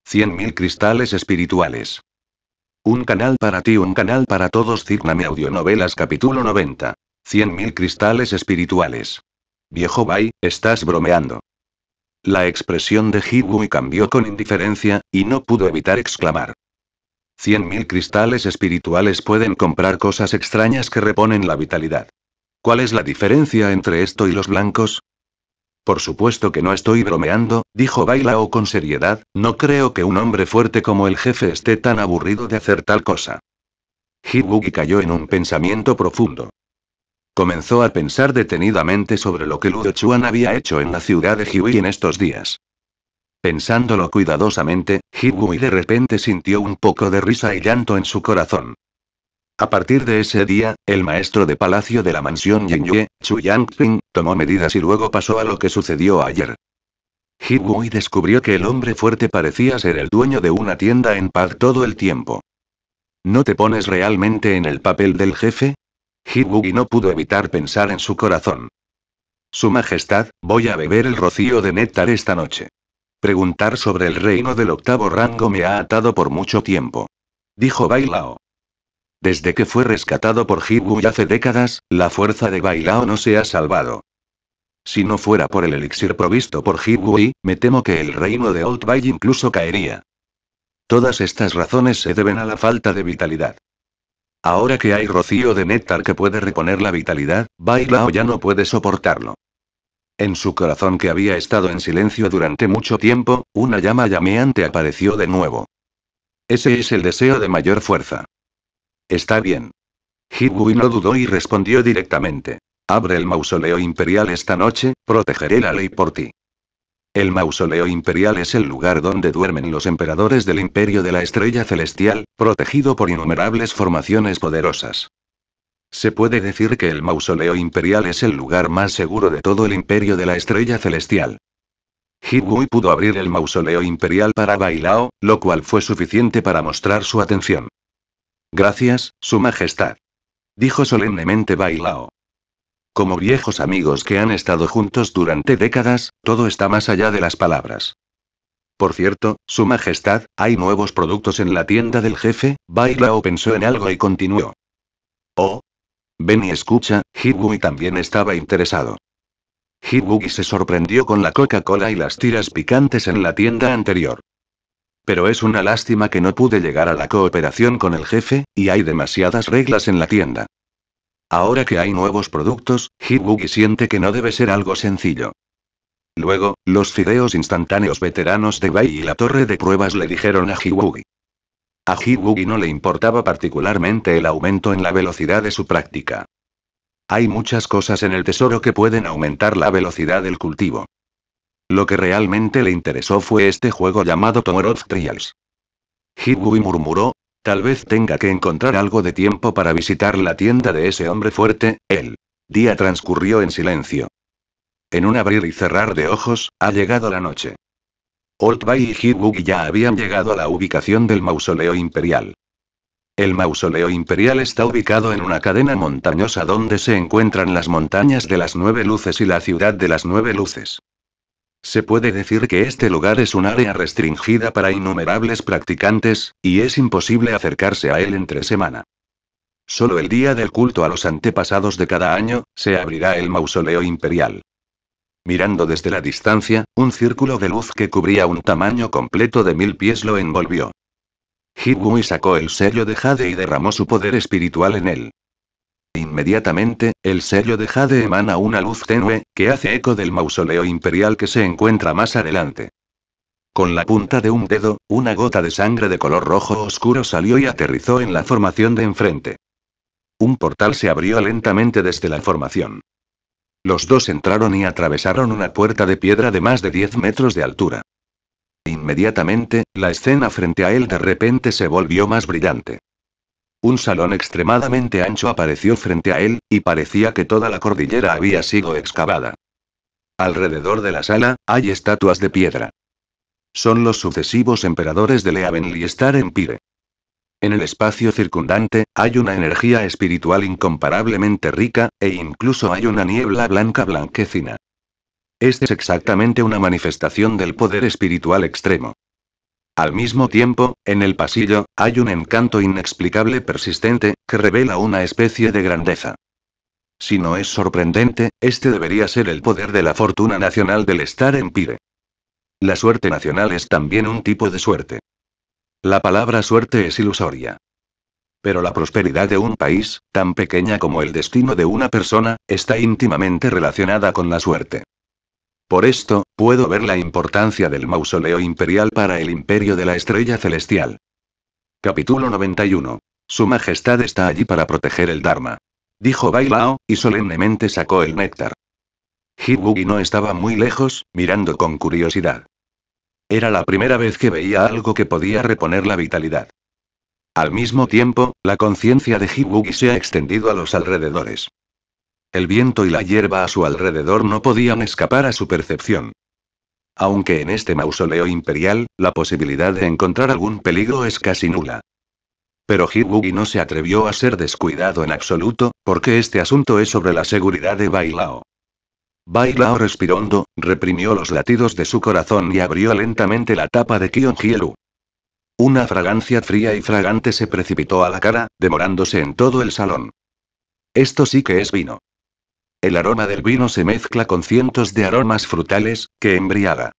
100.000 cristales espirituales. Un canal para ti, un canal para todos. Cigname Audionovelas, capítulo 90. 100.000 cristales espirituales. Viejo Bai, estás bromeando. La expresión de Wu cambió con indiferencia, y no pudo evitar exclamar. 100.000 cristales espirituales pueden comprar cosas extrañas que reponen la vitalidad. ¿Cuál es la diferencia entre esto y los blancos? Por supuesto que no estoy bromeando, dijo Bailao con seriedad, no creo que un hombre fuerte como el jefe esté tan aburrido de hacer tal cosa. Hibuki cayó en un pensamiento profundo. Comenzó a pensar detenidamente sobre lo que Ludo Chuan había hecho en la ciudad de Hiwi en estos días. Pensándolo cuidadosamente, Hibugi de repente sintió un poco de risa y llanto en su corazón. A partir de ese día, el maestro de palacio de la mansión Yingyue, Chu Yangping, tomó medidas y luego pasó a lo que sucedió ayer. y descubrió que el hombre fuerte parecía ser el dueño de una tienda en paz todo el tiempo. ¿No te pones realmente en el papel del jefe? y no pudo evitar pensar en su corazón. Su Majestad, voy a beber el rocío de néctar esta noche. Preguntar sobre el reino del octavo rango me ha atado por mucho tiempo. Dijo Bailao. Desde que fue rescatado por Wu hace décadas, la fuerza de Bailao no se ha salvado. Si no fuera por el elixir provisto por Wu, me temo que el reino de Old Bay incluso caería. Todas estas razones se deben a la falta de vitalidad. Ahora que hay rocío de néctar que puede reponer la vitalidad, Bailao ya no puede soportarlo. En su corazón que había estado en silencio durante mucho tiempo, una llama llameante apareció de nuevo. Ese es el deseo de mayor fuerza. Está bien. Hibui no dudó y respondió directamente. Abre el mausoleo imperial esta noche, protegeré la ley por ti. El mausoleo imperial es el lugar donde duermen los emperadores del imperio de la estrella celestial, protegido por innumerables formaciones poderosas. Se puede decir que el mausoleo imperial es el lugar más seguro de todo el imperio de la estrella celestial. Hibui pudo abrir el mausoleo imperial para Bailao, lo cual fue suficiente para mostrar su atención. Gracias, Su Majestad. Dijo solemnemente Bailao. Como viejos amigos que han estado juntos durante décadas, todo está más allá de las palabras. Por cierto, Su Majestad, hay nuevos productos en la tienda del jefe, Bailao pensó en algo y continuó. Oh. Ven y escucha, Hibui también estaba interesado. Hibui se sorprendió con la Coca-Cola y las tiras picantes en la tienda anterior pero es una lástima que no pude llegar a la cooperación con el jefe, y hay demasiadas reglas en la tienda. Ahora que hay nuevos productos, Hiwugi siente que no debe ser algo sencillo. Luego, los fideos instantáneos veteranos de Bai y la torre de pruebas le dijeron a Hiwugi. A Hiwugi no le importaba particularmente el aumento en la velocidad de su práctica. Hay muchas cosas en el tesoro que pueden aumentar la velocidad del cultivo. Lo que realmente le interesó fue este juego llamado Tomorrow's Trials. Hitwin murmuró, tal vez tenga que encontrar algo de tiempo para visitar la tienda de ese hombre fuerte, él. Día transcurrió en silencio. En un abrir y cerrar de ojos, ha llegado la noche. Old y Hitwig ya habían llegado a la ubicación del mausoleo imperial. El mausoleo imperial está ubicado en una cadena montañosa donde se encuentran las montañas de las nueve luces y la ciudad de las nueve luces. Se puede decir que este lugar es un área restringida para innumerables practicantes, y es imposible acercarse a él entre semana. Solo el día del culto a los antepasados de cada año, se abrirá el mausoleo imperial. Mirando desde la distancia, un círculo de luz que cubría un tamaño completo de mil pies lo envolvió. Hibui sacó el sello de Jade y derramó su poder espiritual en él. Inmediatamente, el sello de Jade emana una luz tenue, que hace eco del mausoleo imperial que se encuentra más adelante. Con la punta de un dedo, una gota de sangre de color rojo oscuro salió y aterrizó en la formación de enfrente. Un portal se abrió lentamente desde la formación. Los dos entraron y atravesaron una puerta de piedra de más de 10 metros de altura. Inmediatamente, la escena frente a él de repente se volvió más brillante. Un salón extremadamente ancho apareció frente a él, y parecía que toda la cordillera había sido excavada. Alrededor de la sala, hay estatuas de piedra. Son los sucesivos emperadores de Leavenly Star Empire. En el espacio circundante, hay una energía espiritual incomparablemente rica, e incluso hay una niebla blanca blanquecina. Este es exactamente una manifestación del poder espiritual extremo. Al mismo tiempo, en el pasillo, hay un encanto inexplicable persistente, que revela una especie de grandeza. Si no es sorprendente, este debería ser el poder de la fortuna nacional del estar en Empire. La suerte nacional es también un tipo de suerte. La palabra suerte es ilusoria. Pero la prosperidad de un país, tan pequeña como el destino de una persona, está íntimamente relacionada con la suerte. Por esto, puedo ver la importancia del mausoleo imperial para el imperio de la estrella celestial. Capítulo 91. Su Majestad está allí para proteger el Dharma. Dijo Bailao, y solemnemente sacó el néctar. Hibugi no estaba muy lejos, mirando con curiosidad. Era la primera vez que veía algo que podía reponer la vitalidad. Al mismo tiempo, la conciencia de Hibugi se ha extendido a los alrededores. El viento y la hierba a su alrededor no podían escapar a su percepción. Aunque en este mausoleo imperial, la posibilidad de encontrar algún peligro es casi nula. Pero Hibugi no se atrevió a ser descuidado en absoluto, porque este asunto es sobre la seguridad de Bailao. Bailao respiró reprimió los latidos de su corazón y abrió lentamente la tapa de Kion Una fragancia fría y fragante se precipitó a la cara, demorándose en todo el salón. Esto sí que es vino. El aroma del vino se mezcla con cientos de aromas frutales, que embriaga.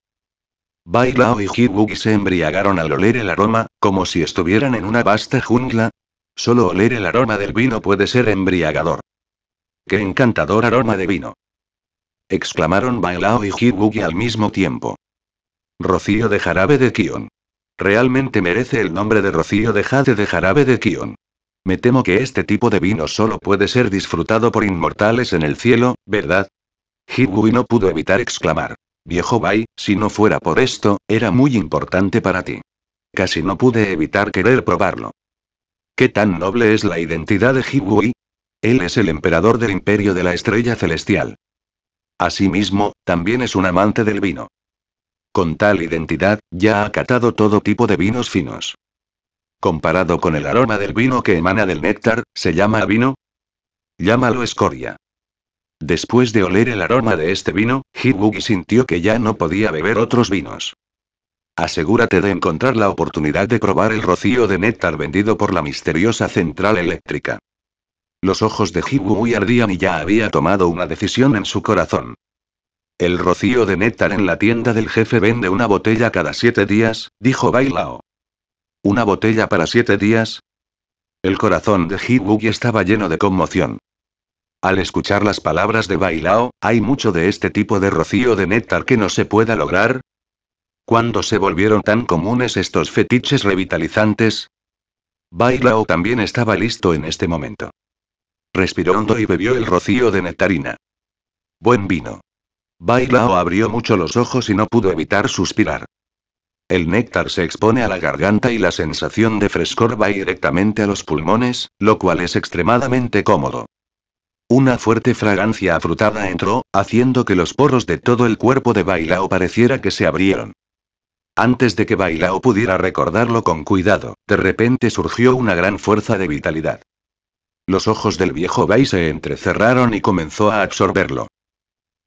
Bailao y Hibugi se embriagaron al oler el aroma, como si estuvieran en una vasta jungla. Solo oler el aroma del vino puede ser embriagador. ¡Qué encantador aroma de vino! exclamaron Bailao y Hibuki al mismo tiempo. Rocío de jarabe de Kion. Realmente merece el nombre de rocío de jade de jarabe de Kion. Me temo que este tipo de vino solo puede ser disfrutado por inmortales en el cielo, ¿verdad? Higui no pudo evitar exclamar. Viejo Bai, si no fuera por esto, era muy importante para ti. Casi no pude evitar querer probarlo. ¿Qué tan noble es la identidad de Higui? Él es el emperador del imperio de la estrella celestial. Asimismo, también es un amante del vino. Con tal identidad, ya ha catado todo tipo de vinos finos comparado con el aroma del vino que emana del néctar, se llama vino? Llámalo escoria. Después de oler el aroma de este vino, Hibugi sintió que ya no podía beber otros vinos. Asegúrate de encontrar la oportunidad de probar el rocío de néctar vendido por la misteriosa central eléctrica. Los ojos de Hibugi ardían y ya había tomado una decisión en su corazón. El rocío de néctar en la tienda del jefe vende una botella cada siete días, dijo Bailao. ¿Una botella para siete días? El corazón de Hibuki estaba lleno de conmoción. Al escuchar las palabras de Bailao, ¿hay mucho de este tipo de rocío de néctar que no se pueda lograr? ¿Cuándo se volvieron tan comunes estos fetiches revitalizantes? Bailao también estaba listo en este momento. Respiró hondo y bebió el rocío de nectarina. Buen vino. Bailao abrió mucho los ojos y no pudo evitar suspirar el néctar se expone a la garganta y la sensación de frescor va directamente a los pulmones, lo cual es extremadamente cómodo. Una fuerte fragancia afrutada entró, haciendo que los poros de todo el cuerpo de Bailao pareciera que se abrieron. Antes de que Bailao pudiera recordarlo con cuidado, de repente surgió una gran fuerza de vitalidad. Los ojos del viejo Bai se entrecerraron y comenzó a absorberlo.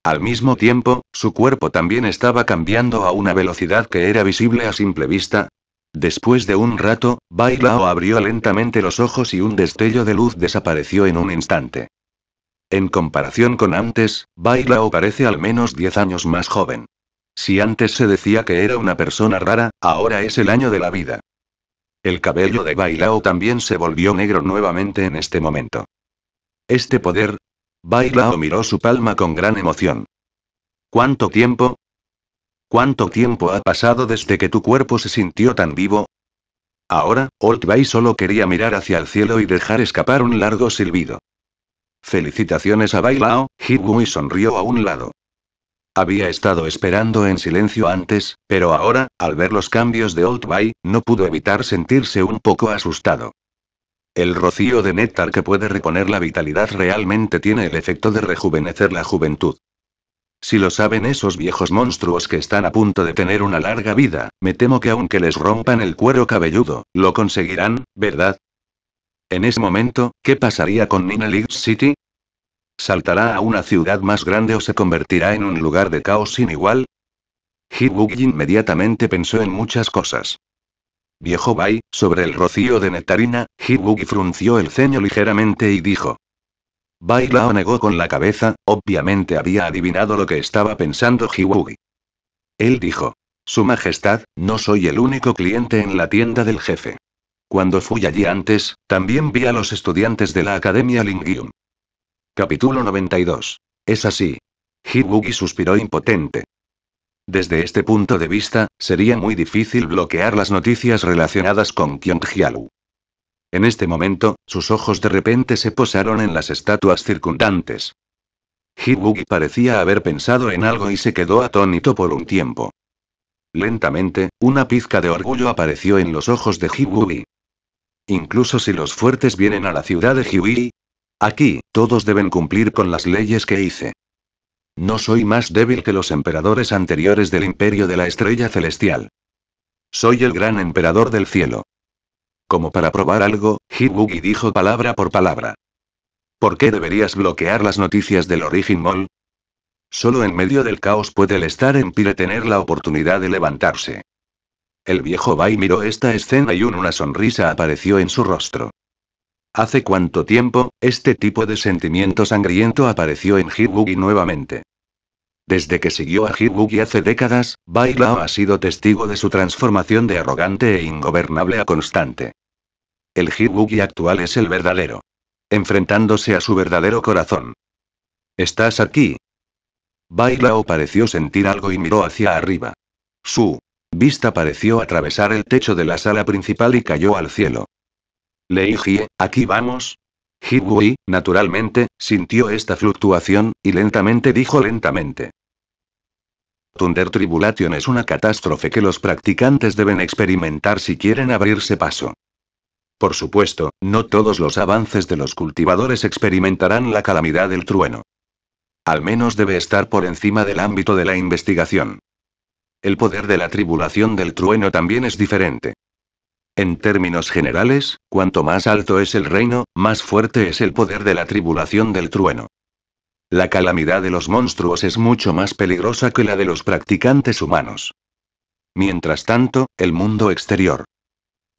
Al mismo tiempo, su cuerpo también estaba cambiando a una velocidad que era visible a simple vista. Después de un rato, Bailao abrió lentamente los ojos y un destello de luz desapareció en un instante. En comparación con antes, Bailao parece al menos 10 años más joven. Si antes se decía que era una persona rara, ahora es el año de la vida. El cabello de Bailao también se volvió negro nuevamente en este momento. Este poder, Bailao miró su palma con gran emoción. ¿Cuánto tiempo? ¿Cuánto tiempo ha pasado desde que tu cuerpo se sintió tan vivo? Ahora, Old Bay solo quería mirar hacia el cielo y dejar escapar un largo silbido. Felicitaciones a Bailao, y sonrió a un lado. Había estado esperando en silencio antes, pero ahora, al ver los cambios de Old Bay, no pudo evitar sentirse un poco asustado. El rocío de néctar que puede reponer la vitalidad realmente tiene el efecto de rejuvenecer la juventud. Si lo saben esos viejos monstruos que están a punto de tener una larga vida, me temo que aunque les rompan el cuero cabelludo, lo conseguirán, ¿verdad? En ese momento, ¿qué pasaría con Nina League City? ¿Saltará a una ciudad más grande o se convertirá en un lugar de caos sin igual? inmediatamente pensó en muchas cosas viejo Bai, sobre el rocío de nectarina, Hibugi frunció el ceño ligeramente y dijo. Bai Lao negó con la cabeza, obviamente había adivinado lo que estaba pensando Hibugi. Él dijo. Su Majestad, no soy el único cliente en la tienda del jefe. Cuando fui allí antes, también vi a los estudiantes de la Academia Lingyun. Capítulo 92. Es así. Jiwugi suspiró impotente. Desde este punto de vista, sería muy difícil bloquear las noticias relacionadas con Kyongjialu. En este momento, sus ojos de repente se posaron en las estatuas circundantes. Hibuki parecía haber pensado en algo y se quedó atónito por un tiempo. Lentamente, una pizca de orgullo apareció en los ojos de Hibuki. Incluso si los fuertes vienen a la ciudad de Hibuki, aquí, todos deben cumplir con las leyes que hice. No soy más débil que los emperadores anteriores del imperio de la estrella celestial. Soy el gran emperador del cielo. Como para probar algo, Hibugi dijo palabra por palabra. ¿Por qué deberías bloquear las noticias del Origin Mall? Solo en medio del caos puede el estar en pie tener la oportunidad de levantarse. El viejo Bai miró esta escena y una sonrisa apareció en su rostro. Hace cuánto tiempo, este tipo de sentimiento sangriento apareció en Hibugi nuevamente. Desde que siguió a Hibugi hace décadas, Bailao ha sido testigo de su transformación de arrogante e ingobernable a constante. El Hibugi actual es el verdadero. Enfrentándose a su verdadero corazón. ¿Estás aquí? Bailao pareció sentir algo y miró hacia arriba. Su vista pareció atravesar el techo de la sala principal y cayó al cielo. Lei aquí vamos. Hibui, naturalmente, sintió esta fluctuación, y lentamente dijo lentamente. Thunder Tribulation es una catástrofe que los practicantes deben experimentar si quieren abrirse paso. Por supuesto, no todos los avances de los cultivadores experimentarán la calamidad del trueno. Al menos debe estar por encima del ámbito de la investigación. El poder de la tribulación del trueno también es diferente. En términos generales, cuanto más alto es el reino, más fuerte es el poder de la tribulación del trueno. La calamidad de los monstruos es mucho más peligrosa que la de los practicantes humanos. Mientras tanto, el mundo exterior.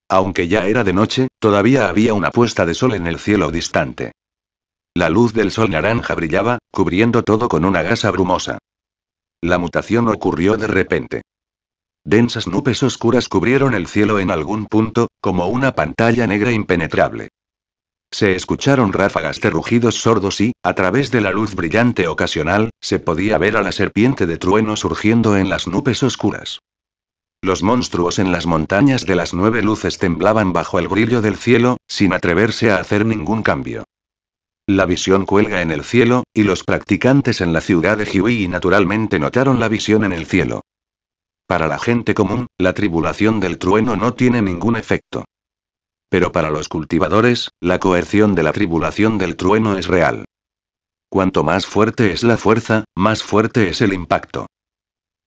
Aunque ya era de noche, todavía había una puesta de sol en el cielo distante. La luz del sol naranja brillaba, cubriendo todo con una gasa brumosa. La mutación ocurrió de repente. Densas nubes oscuras cubrieron el cielo en algún punto, como una pantalla negra impenetrable. Se escucharon ráfagas de rugidos sordos y, a través de la luz brillante ocasional, se podía ver a la serpiente de trueno surgiendo en las nubes oscuras. Los monstruos en las montañas de las nueve luces temblaban bajo el brillo del cielo, sin atreverse a hacer ningún cambio. La visión cuelga en el cielo, y los practicantes en la ciudad de Huey naturalmente notaron la visión en el cielo. Para la gente común, la tribulación del trueno no tiene ningún efecto. Pero para los cultivadores, la coerción de la tribulación del trueno es real. Cuanto más fuerte es la fuerza, más fuerte es el impacto.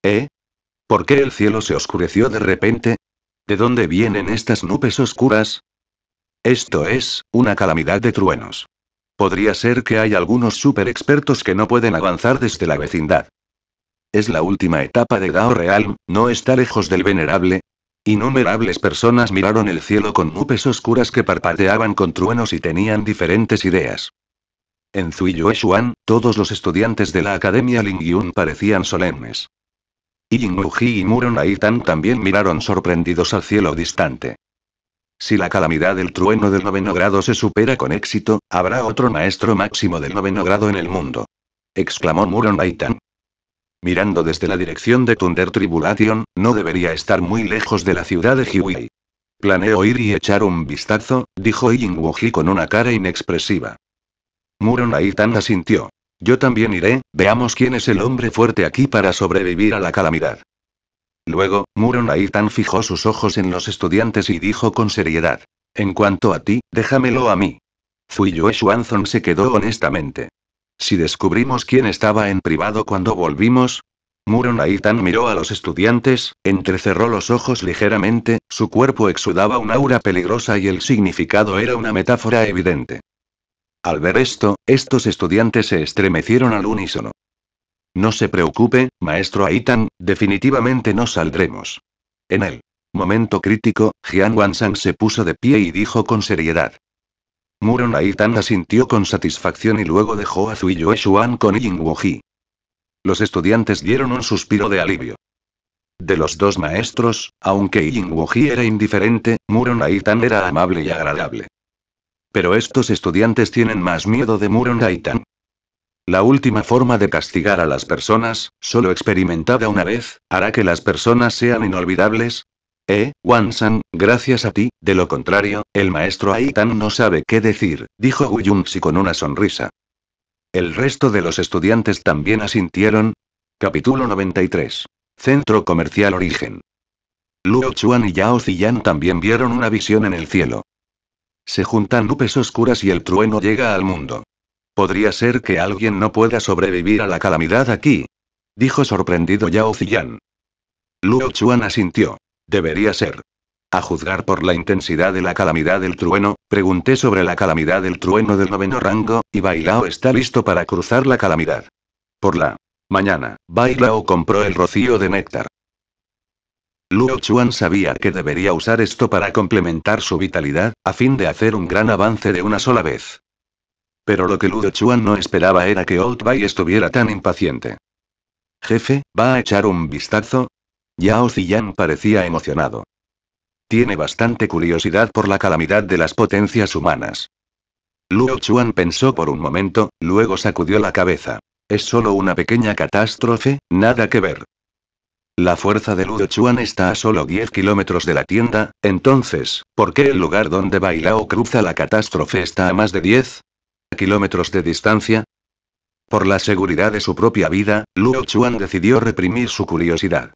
¿Eh? ¿Por qué el cielo se oscureció de repente? ¿De dónde vienen estas nubes oscuras? Esto es, una calamidad de truenos. Podría ser que hay algunos expertos que no pueden avanzar desde la vecindad es la última etapa de Dao Realm, no está lejos del venerable. Innumerables personas miraron el cielo con nubes oscuras que parpadeaban con truenos y tenían diferentes ideas. En Zuiyueshuan, todos los estudiantes de la Academia Lingyun parecían solemnes. y y Muronaitan también miraron sorprendidos al cielo distante. Si la calamidad del trueno del noveno grado se supera con éxito, habrá otro maestro máximo del noveno grado en el mundo. Exclamó Muronaitan. Mirando desde la dirección de Thunder Tribulation, no debería estar muy lejos de la ciudad de Jiwi. Planeo ir y echar un vistazo, dijo Wuji con una cara inexpresiva. Muron Aitan asintió. Yo también iré, veamos quién es el hombre fuerte aquí para sobrevivir a la calamidad. Luego, Muron Aitan fijó sus ojos en los estudiantes y dijo con seriedad. En cuanto a ti, déjamelo a mí. su Swanson se quedó honestamente. Si descubrimos quién estaba en privado cuando volvimos. Muron Aitan miró a los estudiantes, entrecerró los ojos ligeramente, su cuerpo exudaba un aura peligrosa y el significado era una metáfora evidente. Al ver esto, estos estudiantes se estremecieron al unísono. No se preocupe, maestro Aitan, definitivamente no saldremos. En el momento crítico, Jian Wansang se puso de pie y dijo con seriedad. Muron Aitan asintió con satisfacción y luego dejó a Zuiyue Shuan con Ji. Los estudiantes dieron un suspiro de alivio. De los dos maestros, aunque Wuji era indiferente, Muron Aitan era amable y agradable. Pero estos estudiantes tienen más miedo de Muron Aitan. La última forma de castigar a las personas, solo experimentada una vez, hará que las personas sean inolvidables, eh, Wansan, gracias a ti, de lo contrario, el maestro Aitan no sabe qué decir, dijo si con una sonrisa. El resto de los estudiantes también asintieron. Capítulo 93. Centro Comercial Origen. Luo Chuan y Yao Ziyan también vieron una visión en el cielo. Se juntan nubes oscuras y el trueno llega al mundo. Podría ser que alguien no pueda sobrevivir a la calamidad aquí. Dijo sorprendido Yao Ziyan. Luo Chuan asintió. Debería ser. A juzgar por la intensidad de la calamidad del trueno, pregunté sobre la calamidad del trueno del noveno rango, y Bailao está listo para cruzar la calamidad. Por la mañana, Bailao compró el rocío de néctar. Luo Chuan sabía que debería usar esto para complementar su vitalidad, a fin de hacer un gran avance de una sola vez. Pero lo que Ludo Chuan no esperaba era que Old Bai estuviera tan impaciente. Jefe, ¿va a echar un vistazo? Yao Ziyan parecía emocionado. Tiene bastante curiosidad por la calamidad de las potencias humanas. Luo Chuan pensó por un momento, luego sacudió la cabeza. Es solo una pequeña catástrofe, nada que ver. La fuerza de Luo Chuan está a solo 10 kilómetros de la tienda, entonces, ¿por qué el lugar donde Bailao cruza la catástrofe está a más de 10 kilómetros de distancia? Por la seguridad de su propia vida, Luo Chuan decidió reprimir su curiosidad.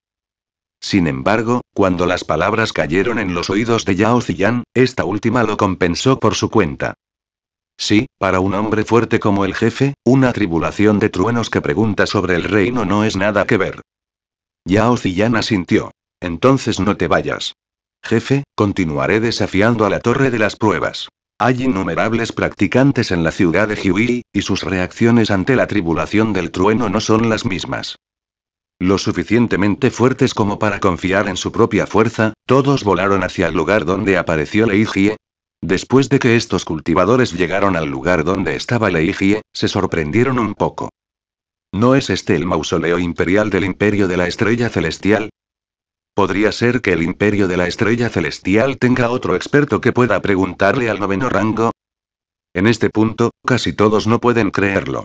Sin embargo, cuando las palabras cayeron en los oídos de Yao Ziyan, esta última lo compensó por su cuenta. Sí, para un hombre fuerte como el jefe, una tribulación de truenos que pregunta sobre el reino no es nada que ver. Yao Ziyan asintió. Entonces no te vayas. Jefe, continuaré desafiando a la Torre de las Pruebas. Hay innumerables practicantes en la ciudad de Hui, y sus reacciones ante la tribulación del trueno no son las mismas. Lo suficientemente fuertes como para confiar en su propia fuerza, todos volaron hacia el lugar donde apareció Leigie. Después de que estos cultivadores llegaron al lugar donde estaba Leigie, se sorprendieron un poco. ¿No es este el mausoleo imperial del Imperio de la Estrella Celestial? Podría ser que el Imperio de la Estrella Celestial tenga otro experto que pueda preguntarle al noveno rango. En este punto, casi todos no pueden creerlo.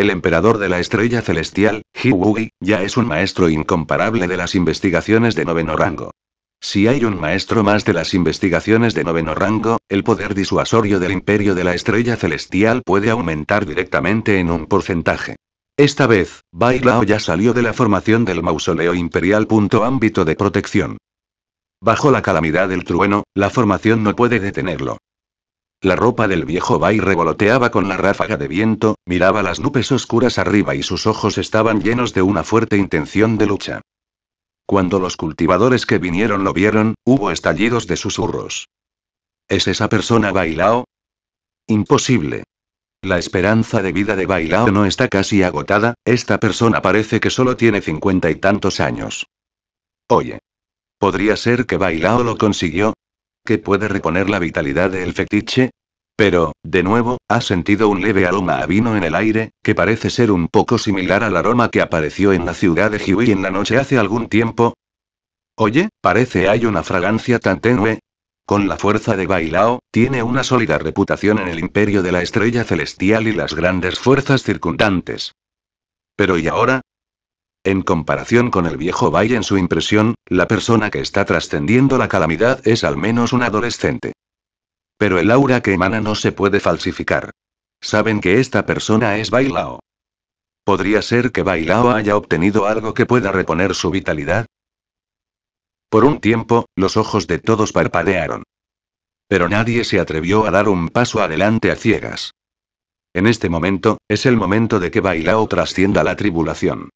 El emperador de la estrella celestial, Hiwugi, ya es un maestro incomparable de las investigaciones de noveno rango. Si hay un maestro más de las investigaciones de noveno rango, el poder disuasorio del imperio de la estrella celestial puede aumentar directamente en un porcentaje. Esta vez, Bai Lao ya salió de la formación del mausoleo imperial. Ámbito de protección. Bajo la calamidad del trueno, la formación no puede detenerlo. La ropa del viejo Bai revoloteaba con la ráfaga de viento, miraba las nubes oscuras arriba y sus ojos estaban llenos de una fuerte intención de lucha. Cuando los cultivadores que vinieron lo vieron, hubo estallidos de susurros. ¿Es esa persona Bailao? Imposible. La esperanza de vida de Bailao no está casi agotada, esta persona parece que solo tiene cincuenta y tantos años. Oye. ¿Podría ser que Bailao lo consiguió? ¿Qué puede reponer la vitalidad del fetiche? Pero, de nuevo, ha sentido un leve aroma a vino en el aire, que parece ser un poco similar al aroma que apareció en la ciudad de Hiwi en la noche hace algún tiempo. Oye, parece hay una fragancia tan tenue. Con la fuerza de Bailao, tiene una sólida reputación en el imperio de la estrella celestial y las grandes fuerzas circundantes. Pero ¿y ahora? En comparación con el viejo Bai en su impresión, la persona que está trascendiendo la calamidad es al menos un adolescente. Pero el aura que emana no se puede falsificar. Saben que esta persona es Bailao. ¿Podría ser que Bailao haya obtenido algo que pueda reponer su vitalidad? Por un tiempo, los ojos de todos parpadearon. Pero nadie se atrevió a dar un paso adelante a ciegas. En este momento, es el momento de que Bailao trascienda la tribulación.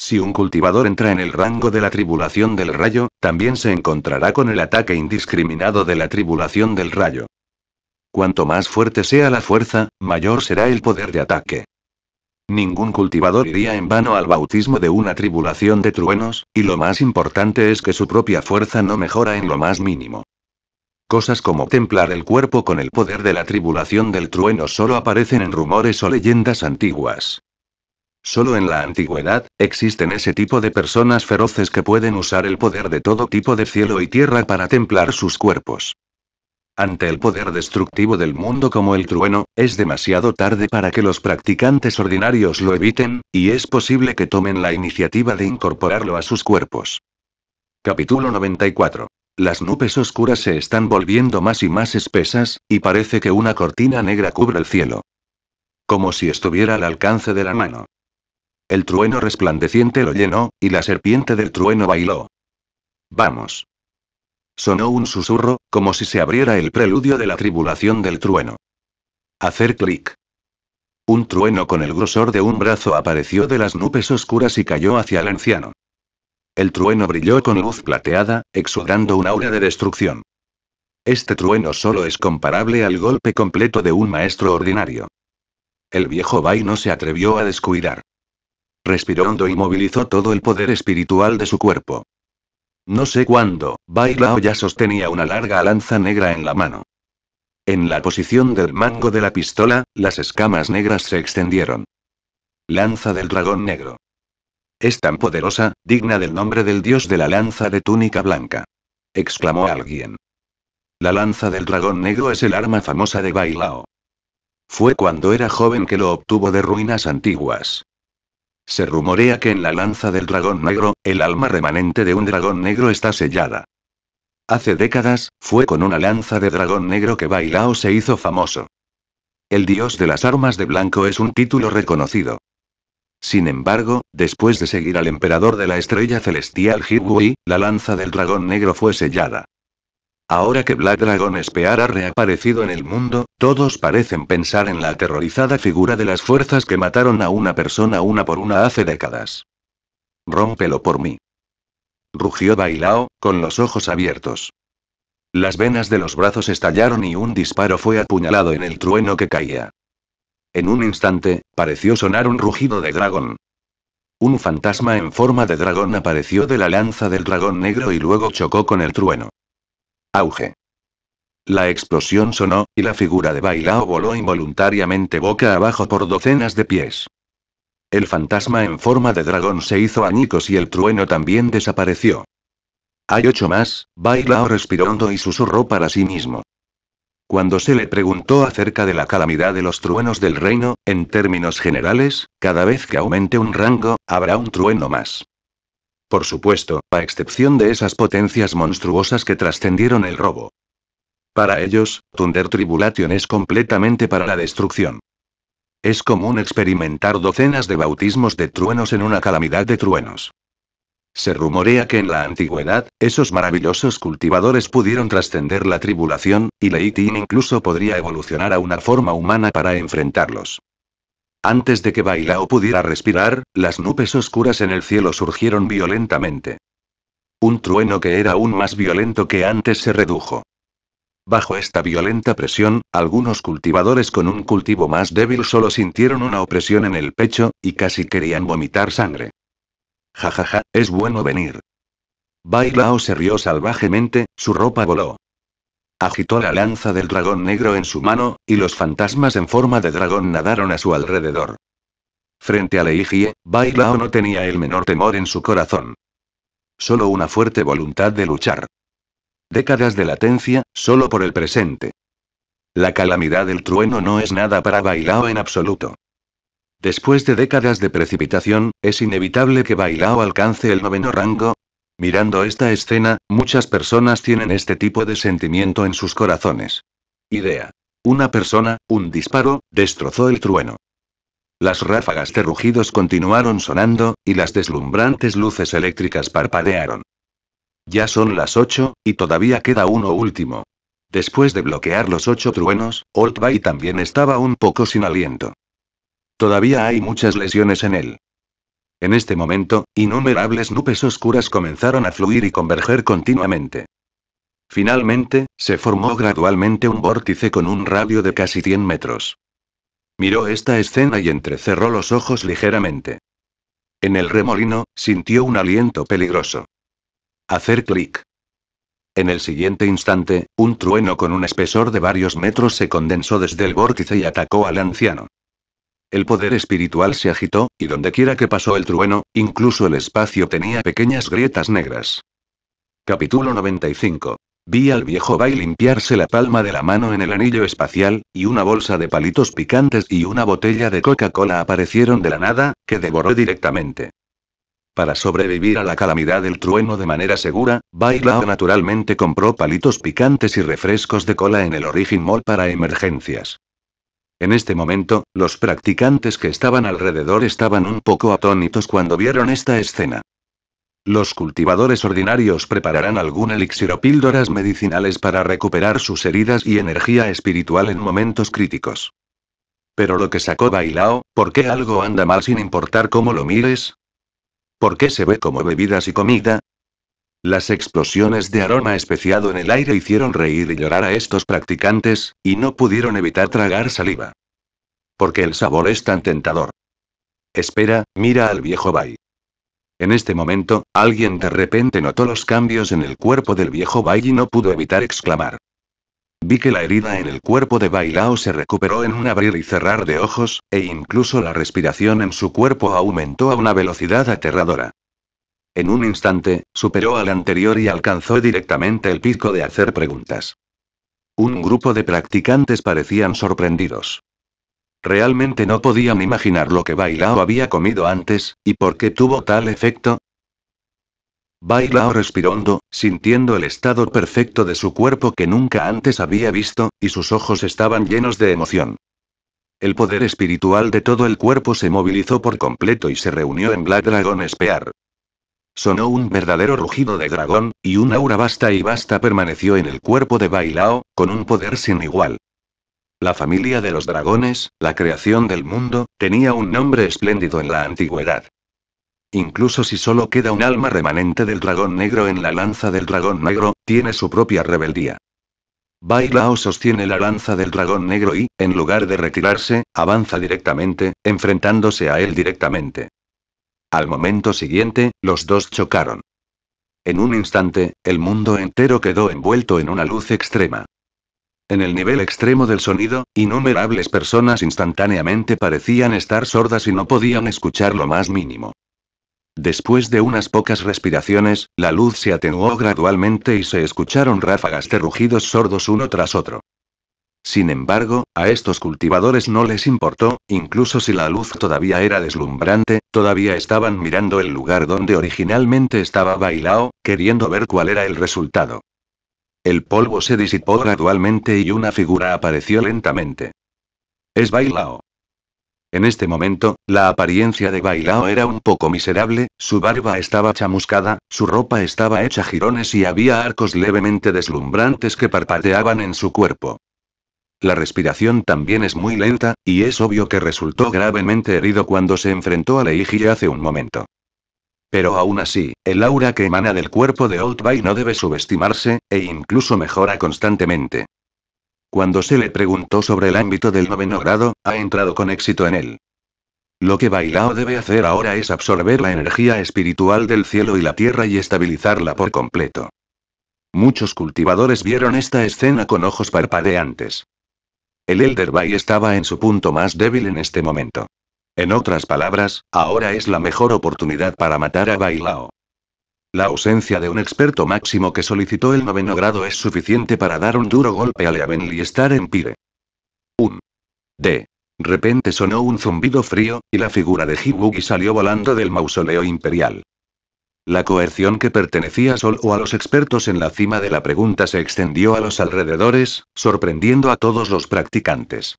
Si un cultivador entra en el rango de la tribulación del rayo, también se encontrará con el ataque indiscriminado de la tribulación del rayo. Cuanto más fuerte sea la fuerza, mayor será el poder de ataque. Ningún cultivador iría en vano al bautismo de una tribulación de truenos, y lo más importante es que su propia fuerza no mejora en lo más mínimo. Cosas como templar el cuerpo con el poder de la tribulación del trueno solo aparecen en rumores o leyendas antiguas. Solo en la antigüedad, existen ese tipo de personas feroces que pueden usar el poder de todo tipo de cielo y tierra para templar sus cuerpos. Ante el poder destructivo del mundo como el trueno, es demasiado tarde para que los practicantes ordinarios lo eviten, y es posible que tomen la iniciativa de incorporarlo a sus cuerpos. Capítulo 94. Las nubes oscuras se están volviendo más y más espesas, y parece que una cortina negra cubre el cielo. Como si estuviera al alcance de la mano. El trueno resplandeciente lo llenó, y la serpiente del trueno bailó. Vamos. Sonó un susurro, como si se abriera el preludio de la tribulación del trueno. Hacer clic. Un trueno con el grosor de un brazo apareció de las nubes oscuras y cayó hacia el anciano. El trueno brilló con luz plateada, exudando un aura de destrucción. Este trueno solo es comparable al golpe completo de un maestro ordinario. El viejo Bai no se atrevió a descuidar. Respiró hondo y movilizó todo el poder espiritual de su cuerpo. No sé cuándo, Bailao ya sostenía una larga lanza negra en la mano. En la posición del mango de la pistola, las escamas negras se extendieron. Lanza del dragón negro. Es tan poderosa, digna del nombre del dios de la lanza de túnica blanca. Exclamó alguien. La lanza del dragón negro es el arma famosa de Bailao. Fue cuando era joven que lo obtuvo de ruinas antiguas. Se rumorea que en la lanza del dragón negro, el alma remanente de un dragón negro está sellada. Hace décadas, fue con una lanza de dragón negro que Bailao se hizo famoso. El dios de las armas de blanco es un título reconocido. Sin embargo, después de seguir al emperador de la estrella celestial Hirui, la lanza del dragón negro fue sellada. Ahora que Black Dragon Spear ha reaparecido en el mundo, todos parecen pensar en la aterrorizada figura de las fuerzas que mataron a una persona una por una hace décadas. Rómpelo por mí. Rugió Bailao, con los ojos abiertos. Las venas de los brazos estallaron y un disparo fue apuñalado en el trueno que caía. En un instante, pareció sonar un rugido de dragón. Un fantasma en forma de dragón apareció de la lanza del dragón negro y luego chocó con el trueno. Auge. La explosión sonó, y la figura de Bailao voló involuntariamente boca abajo por docenas de pies. El fantasma en forma de dragón se hizo añicos y el trueno también desapareció. Hay ocho más, Bailao respiró hondo y susurró para sí mismo. Cuando se le preguntó acerca de la calamidad de los truenos del reino, en términos generales, cada vez que aumente un rango, habrá un trueno más. Por supuesto, a excepción de esas potencias monstruosas que trascendieron el robo. Para ellos, Thunder Tribulation es completamente para la destrucción. Es común experimentar docenas de bautismos de truenos en una calamidad de truenos. Se rumorea que en la antigüedad, esos maravillosos cultivadores pudieron trascender la tribulación, y Leitin incluso podría evolucionar a una forma humana para enfrentarlos. Antes de que Bailao pudiera respirar, las nubes oscuras en el cielo surgieron violentamente. Un trueno que era aún más violento que antes se redujo. Bajo esta violenta presión, algunos cultivadores con un cultivo más débil solo sintieron una opresión en el pecho, y casi querían vomitar sangre. Jajaja, ja, ja, es bueno venir. Bailao se rió salvajemente, su ropa voló. Agitó la lanza del dragón negro en su mano, y los fantasmas en forma de dragón nadaron a su alrededor. Frente a Leigie, Bailao no tenía el menor temor en su corazón. Solo una fuerte voluntad de luchar. Décadas de latencia, solo por el presente. La calamidad del trueno no es nada para Bailao en absoluto. Después de décadas de precipitación, es inevitable que Bailao alcance el noveno rango, Mirando esta escena, muchas personas tienen este tipo de sentimiento en sus corazones. Idea. Una persona, un disparo, destrozó el trueno. Las ráfagas de rugidos continuaron sonando, y las deslumbrantes luces eléctricas parpadearon. Ya son las ocho, y todavía queda uno último. Después de bloquear los ocho truenos, Old Bay también estaba un poco sin aliento. Todavía hay muchas lesiones en él. En este momento, innumerables nubes oscuras comenzaron a fluir y converger continuamente. Finalmente, se formó gradualmente un vórtice con un radio de casi 100 metros. Miró esta escena y entrecerró los ojos ligeramente. En el remolino, sintió un aliento peligroso. Hacer clic. En el siguiente instante, un trueno con un espesor de varios metros se condensó desde el vórtice y atacó al anciano. El poder espiritual se agitó, y dondequiera que pasó el trueno, incluso el espacio tenía pequeñas grietas negras. Capítulo 95. Vi al viejo Bai limpiarse la palma de la mano en el anillo espacial, y una bolsa de palitos picantes y una botella de Coca-Cola aparecieron de la nada, que devoró directamente. Para sobrevivir a la calamidad del trueno de manera segura, Lao naturalmente compró palitos picantes y refrescos de cola en el Origin Mall para emergencias. En este momento, los practicantes que estaban alrededor estaban un poco atónitos cuando vieron esta escena. Los cultivadores ordinarios prepararán algún elixir o píldoras medicinales para recuperar sus heridas y energía espiritual en momentos críticos. Pero lo que sacó Bailao, ¿por qué algo anda mal sin importar cómo lo mires? ¿Por qué se ve como bebidas y comida, las explosiones de aroma especiado en el aire hicieron reír y llorar a estos practicantes, y no pudieron evitar tragar saliva. Porque el sabor es tan tentador. Espera, mira al viejo Bai. En este momento, alguien de repente notó los cambios en el cuerpo del viejo Bai y no pudo evitar exclamar. Vi que la herida en el cuerpo de Bailao se recuperó en un abrir y cerrar de ojos, e incluso la respiración en su cuerpo aumentó a una velocidad aterradora. En un instante, superó al anterior y alcanzó directamente el pico de hacer preguntas. Un grupo de practicantes parecían sorprendidos. Realmente no podían imaginar lo que Bailao había comido antes, y por qué tuvo tal efecto. Bailao respiró hondo, sintiendo el estado perfecto de su cuerpo que nunca antes había visto, y sus ojos estaban llenos de emoción. El poder espiritual de todo el cuerpo se movilizó por completo y se reunió en Black Dragon Spear. Sonó un verdadero rugido de dragón, y un aura vasta y vasta permaneció en el cuerpo de Bailao, con un poder sin igual. La familia de los dragones, la creación del mundo, tenía un nombre espléndido en la antigüedad. Incluso si solo queda un alma remanente del dragón negro en la lanza del dragón negro, tiene su propia rebeldía. Bailao sostiene la lanza del dragón negro y, en lugar de retirarse, avanza directamente, enfrentándose a él directamente. Al momento siguiente, los dos chocaron. En un instante, el mundo entero quedó envuelto en una luz extrema. En el nivel extremo del sonido, innumerables personas instantáneamente parecían estar sordas y no podían escuchar lo más mínimo. Después de unas pocas respiraciones, la luz se atenuó gradualmente y se escucharon ráfagas de rugidos sordos uno tras otro. Sin embargo, a estos cultivadores no les importó, incluso si la luz todavía era deslumbrante, todavía estaban mirando el lugar donde originalmente estaba Bailao, queriendo ver cuál era el resultado. El polvo se disipó gradualmente y una figura apareció lentamente. Es Bailao. En este momento, la apariencia de Bailao era un poco miserable, su barba estaba chamuscada, su ropa estaba hecha jirones y había arcos levemente deslumbrantes que parpadeaban en su cuerpo. La respiración también es muy lenta, y es obvio que resultó gravemente herido cuando se enfrentó a Leiji hace un momento. Pero aún así, el aura que emana del cuerpo de Old Bai no debe subestimarse, e incluso mejora constantemente. Cuando se le preguntó sobre el ámbito del noveno grado, ha entrado con éxito en él. Lo que Bailao debe hacer ahora es absorber la energía espiritual del cielo y la tierra y estabilizarla por completo. Muchos cultivadores vieron esta escena con ojos parpadeantes. El Elder Bai estaba en su punto más débil en este momento. En otras palabras, ahora es la mejor oportunidad para matar a Bailao. La ausencia de un experto máximo que solicitó el noveno grado es suficiente para dar un duro golpe a Leavenly y estar en Pire. Un. De repente sonó un zumbido frío, y la figura de Hibugi salió volando del mausoleo imperial. La coerción que pertenecía solo a los expertos en la cima de la pregunta se extendió a los alrededores, sorprendiendo a todos los practicantes.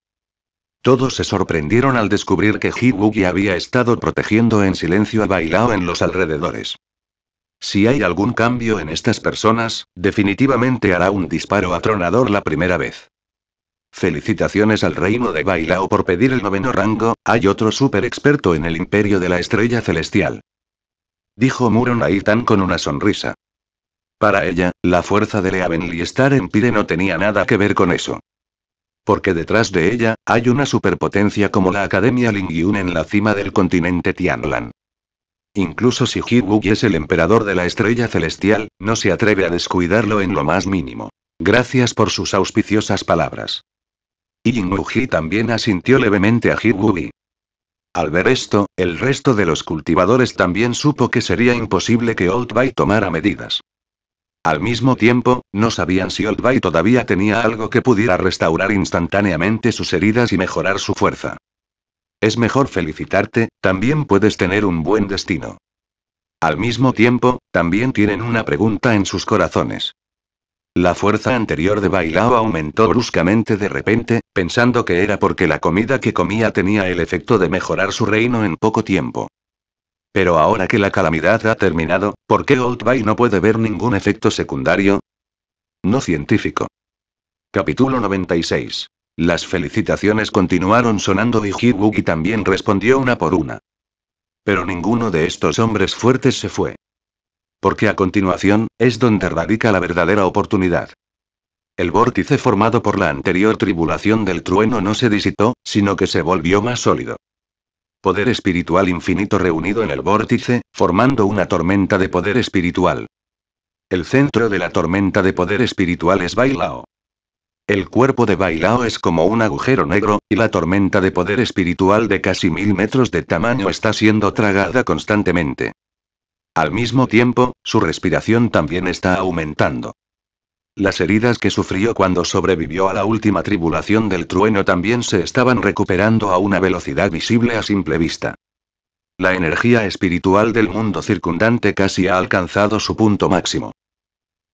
Todos se sorprendieron al descubrir que Ji-Wu-Gi había estado protegiendo en silencio a Bailao en los alrededores. Si hay algún cambio en estas personas, definitivamente hará un disparo atronador la primera vez. Felicitaciones al reino de Bailao por pedir el noveno rango, hay otro super experto en el imperio de la estrella celestial dijo Muron itan con una sonrisa. Para ella, la fuerza de Leavenly estar en Pire no tenía nada que ver con eso. Porque detrás de ella, hay una superpotencia como la Academia Lingyun en la cima del continente Tianlan. Incluso si Hiwuk es el emperador de la estrella celestial, no se atreve a descuidarlo en lo más mínimo. Gracias por sus auspiciosas palabras. Inuji también asintió levemente a Hiwugi. Al ver esto, el resto de los cultivadores también supo que sería imposible que Old Bay tomara medidas. Al mismo tiempo, no sabían si Old Bay todavía tenía algo que pudiera restaurar instantáneamente sus heridas y mejorar su fuerza. Es mejor felicitarte, también puedes tener un buen destino. Al mismo tiempo, también tienen una pregunta en sus corazones. La fuerza anterior de Bailao aumentó bruscamente de repente, pensando que era porque la comida que comía tenía el efecto de mejorar su reino en poco tiempo. Pero ahora que la calamidad ha terminado, ¿por qué Old Bai no puede ver ningún efecto secundario? No científico. Capítulo 96. Las felicitaciones continuaron sonando y Hibuki también respondió una por una. Pero ninguno de estos hombres fuertes se fue. Porque a continuación, es donde radica la verdadera oportunidad. El vórtice formado por la anterior tribulación del trueno no se disitó, sino que se volvió más sólido. Poder espiritual infinito reunido en el vórtice, formando una tormenta de poder espiritual. El centro de la tormenta de poder espiritual es Bailao. El cuerpo de Bailao es como un agujero negro, y la tormenta de poder espiritual de casi mil metros de tamaño está siendo tragada constantemente. Al mismo tiempo, su respiración también está aumentando. Las heridas que sufrió cuando sobrevivió a la última tribulación del trueno también se estaban recuperando a una velocidad visible a simple vista. La energía espiritual del mundo circundante casi ha alcanzado su punto máximo.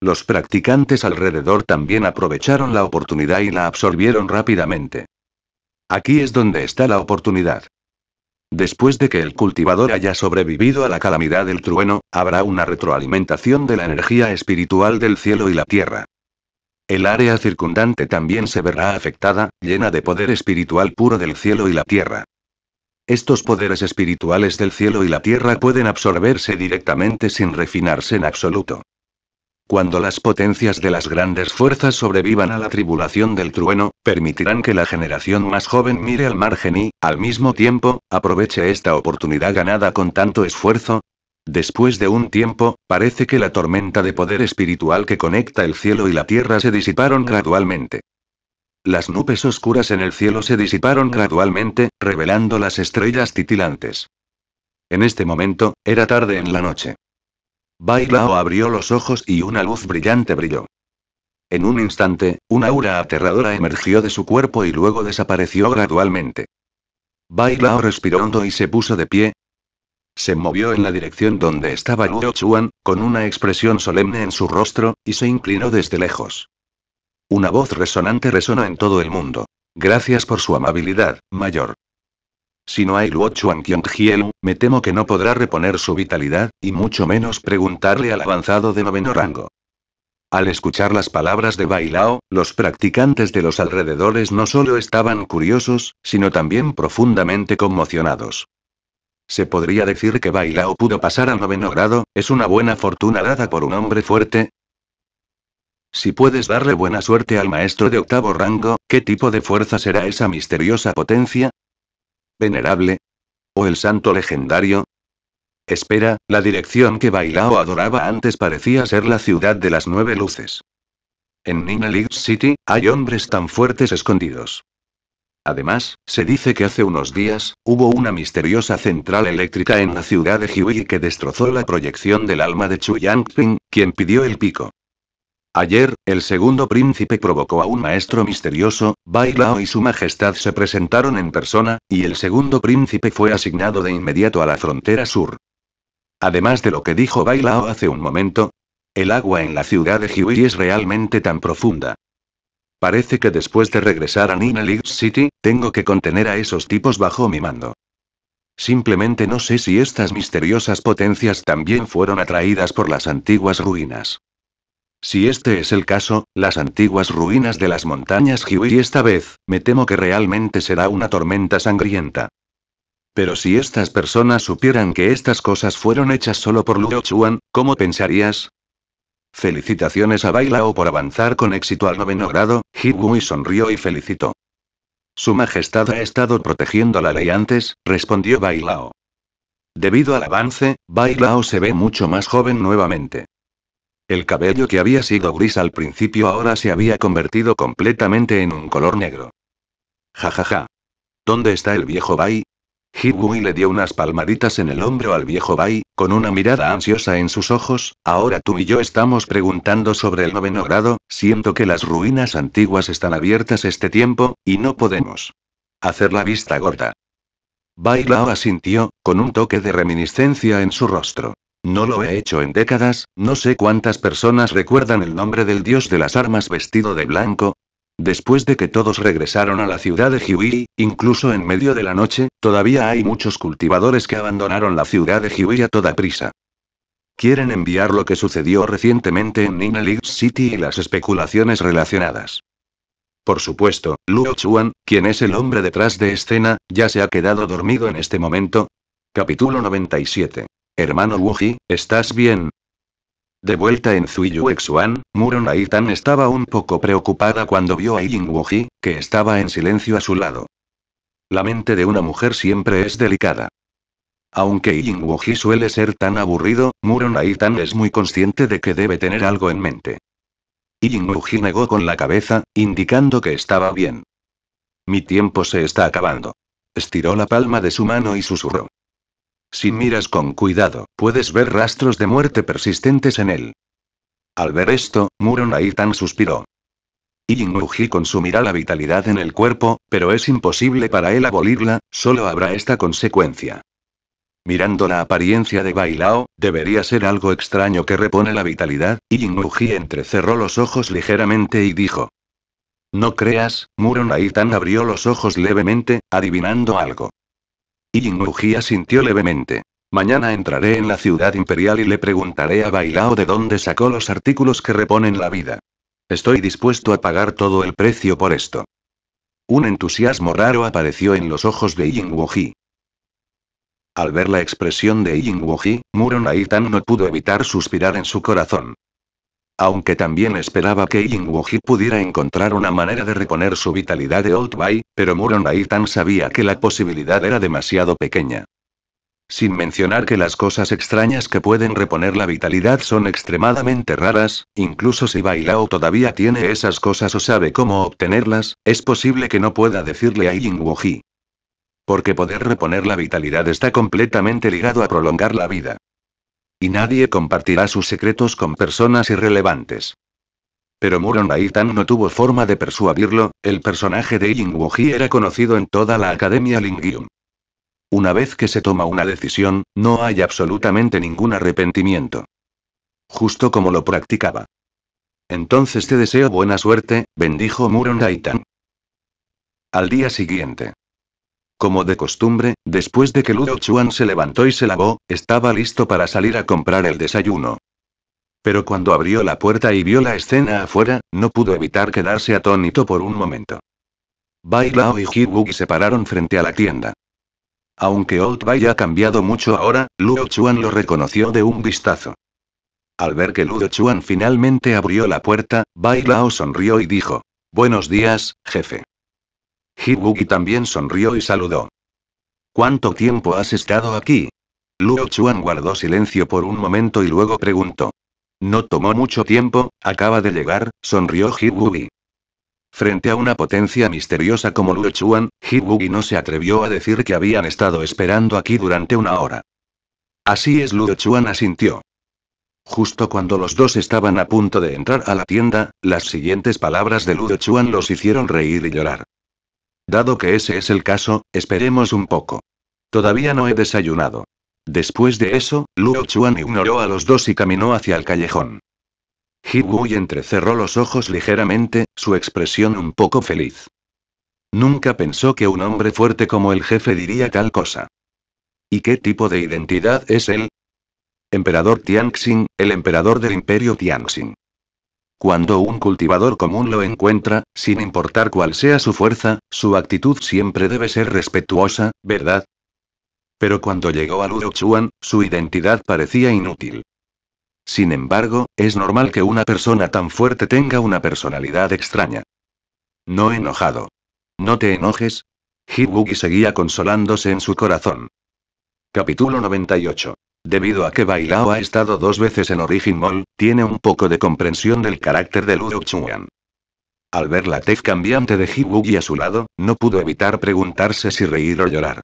Los practicantes alrededor también aprovecharon la oportunidad y la absorbieron rápidamente. Aquí es donde está la oportunidad. Después de que el cultivador haya sobrevivido a la calamidad del trueno, habrá una retroalimentación de la energía espiritual del cielo y la tierra. El área circundante también se verá afectada, llena de poder espiritual puro del cielo y la tierra. Estos poderes espirituales del cielo y la tierra pueden absorberse directamente sin refinarse en absoluto. Cuando las potencias de las grandes fuerzas sobrevivan a la tribulación del trueno, permitirán que la generación más joven mire al margen y, al mismo tiempo, aproveche esta oportunidad ganada con tanto esfuerzo. Después de un tiempo, parece que la tormenta de poder espiritual que conecta el cielo y la tierra se disiparon gradualmente. Las nubes oscuras en el cielo se disiparon gradualmente, revelando las estrellas titilantes. En este momento, era tarde en la noche. Bailao abrió los ojos y una luz brillante brilló. En un instante, una aura aterradora emergió de su cuerpo y luego desapareció gradualmente. Bailao respiró hondo y se puso de pie. Se movió en la dirección donde estaba Luo Chuan, con una expresión solemne en su rostro, y se inclinó desde lejos. Una voz resonante resonó en todo el mundo. Gracias por su amabilidad, mayor. Si no hay Luo Chuan me temo que no podrá reponer su vitalidad, y mucho menos preguntarle al avanzado de noveno rango. Al escuchar las palabras de Bailao, los practicantes de los alrededores no solo estaban curiosos, sino también profundamente conmocionados. Se podría decir que Bailao pudo pasar al noveno grado, es una buena fortuna dada por un hombre fuerte. Si puedes darle buena suerte al maestro de octavo rango, ¿qué tipo de fuerza será esa misteriosa potencia? venerable? ¿O el santo legendario? Espera, la dirección que Bailao adoraba antes parecía ser la ciudad de las nueve luces. En Ninelix City, hay hombres tan fuertes escondidos. Además, se dice que hace unos días, hubo una misteriosa central eléctrica en la ciudad de Hui que destrozó la proyección del alma de Chu Yangping, quien pidió el pico. Ayer, el segundo príncipe provocó a un maestro misterioso, Bailao y su majestad se presentaron en persona, y el segundo príncipe fue asignado de inmediato a la frontera sur. Además de lo que dijo Bailao hace un momento, el agua en la ciudad de Huey es realmente tan profunda. Parece que después de regresar a Ninelix City, tengo que contener a esos tipos bajo mi mando. Simplemente no sé si estas misteriosas potencias también fueron atraídas por las antiguas ruinas. Si este es el caso, las antiguas ruinas de las montañas Jiuyi esta vez, me temo que realmente será una tormenta sangrienta. Pero si estas personas supieran que estas cosas fueron hechas solo por Luo Chuan, ¿cómo pensarías? Felicitaciones a Bailao por avanzar con éxito al noveno grado, Jiuyi sonrió y felicitó. Su Majestad ha estado protegiendo la ley antes, respondió Bailao. Debido al avance, Bailao se ve mucho más joven nuevamente. El cabello que había sido gris al principio ahora se había convertido completamente en un color negro. Ja ja ja. ¿Dónde está el viejo Bai? Hibui le dio unas palmaditas en el hombro al viejo Bai, con una mirada ansiosa en sus ojos, ahora tú y yo estamos preguntando sobre el noveno grado, siento que las ruinas antiguas están abiertas este tiempo, y no podemos. Hacer la vista gorda. Bai Lao asintió, con un toque de reminiscencia en su rostro. No lo he hecho en décadas, no sé cuántas personas recuerdan el nombre del dios de las armas vestido de blanco. Después de que todos regresaron a la ciudad de Jiuyi, incluso en medio de la noche, todavía hay muchos cultivadores que abandonaron la ciudad de Jiuyi a toda prisa. Quieren enviar lo que sucedió recientemente en Ninelix City y las especulaciones relacionadas. Por supuesto, Luo Chuan, quien es el hombre detrás de escena, ya se ha quedado dormido en este momento. Capítulo 97. Hermano Wuji, ¿estás bien? De vuelta en Xuan, Muron Aitan estaba un poco preocupada cuando vio a Ying Wuji, que estaba en silencio a su lado. La mente de una mujer siempre es delicada. Aunque Ying Wuji suele ser tan aburrido, Muron Aitan es muy consciente de que debe tener algo en mente. Ying Wuji negó con la cabeza, indicando que estaba bien. Mi tiempo se está acabando. Estiró la palma de su mano y susurró. Si miras con cuidado, puedes ver rastros de muerte persistentes en él. Al ver esto, Muron suspiró. Yin consumirá la vitalidad en el cuerpo, pero es imposible para él abolirla, solo habrá esta consecuencia. Mirando la apariencia de Bailao, debería ser algo extraño que repone la vitalidad, y entrecerró los ojos ligeramente y dijo. No creas, Muron abrió los ojos levemente, adivinando algo. Y Jia sintió levemente. Mañana entraré en la ciudad imperial y le preguntaré a Bailao de dónde sacó los artículos que reponen la vida. Estoy dispuesto a pagar todo el precio por esto. Un entusiasmo raro apareció en los ojos de Ying Al ver la expresión de Ying Ji, Muron no pudo evitar suspirar en su corazón. Aunque también esperaba que Wuji pudiera encontrar una manera de reponer su vitalidad de Old Bay, pero Muron Tan sabía que la posibilidad era demasiado pequeña. Sin mencionar que las cosas extrañas que pueden reponer la vitalidad son extremadamente raras, incluso si Bailao todavía tiene esas cosas o sabe cómo obtenerlas, es posible que no pueda decirle a Ying Wuji. Porque poder reponer la vitalidad está completamente ligado a prolongar la vida. Y nadie compartirá sus secretos con personas irrelevantes. Pero Muron Aitan no tuvo forma de persuadirlo, el personaje de Ying Wuji era conocido en toda la Academia Lingyun. Una vez que se toma una decisión, no hay absolutamente ningún arrepentimiento. Justo como lo practicaba. Entonces te deseo buena suerte, bendijo Muron Aitan. Al día siguiente. Como de costumbre, después de que Ludo Chuan se levantó y se lavó, estaba listo para salir a comprar el desayuno. Pero cuando abrió la puerta y vio la escena afuera, no pudo evitar quedarse atónito por un momento. Bai Lao y Ji se pararon frente a la tienda. Aunque Old Bai ha cambiado mucho ahora, Ludo Chuan lo reconoció de un vistazo. Al ver que Ludo Chuan finalmente abrió la puerta, Bai Lao sonrió y dijo: Buenos días, jefe. Hibuki también sonrió y saludó. ¿Cuánto tiempo has estado aquí? Luo Chuan guardó silencio por un momento y luego preguntó. No tomó mucho tiempo, acaba de llegar, sonrió Hibugi. Frente a una potencia misteriosa como Luo Chuan, Hibugi no se atrevió a decir que habían estado esperando aquí durante una hora. Así es, Luo Chuan asintió. Justo cuando los dos estaban a punto de entrar a la tienda, las siguientes palabras de Luo Chuan los hicieron reír y llorar. Dado que ese es el caso, esperemos un poco. Todavía no he desayunado. Después de eso, Luo Chuan ignoró a los dos y caminó hacia el callejón. Ji y entrecerró los ojos ligeramente, su expresión un poco feliz. Nunca pensó que un hombre fuerte como el jefe diría tal cosa. ¿Y qué tipo de identidad es él? Emperador Tianxin, el emperador del imperio Tianxing. Cuando un cultivador común lo encuentra, sin importar cuál sea su fuerza, su actitud siempre debe ser respetuosa, ¿verdad? Pero cuando llegó a Ludochuan, su identidad parecía inútil. Sin embargo, es normal que una persona tan fuerte tenga una personalidad extraña. No enojado. No te enojes. Hibugi seguía consolándose en su corazón. Capítulo 98. Debido a que Bailao ha estado dos veces en Origin Mall, tiene un poco de comprensión del carácter de Luo Chuan. Al ver la tez cambiante de Gi a su lado, no pudo evitar preguntarse si reír o llorar.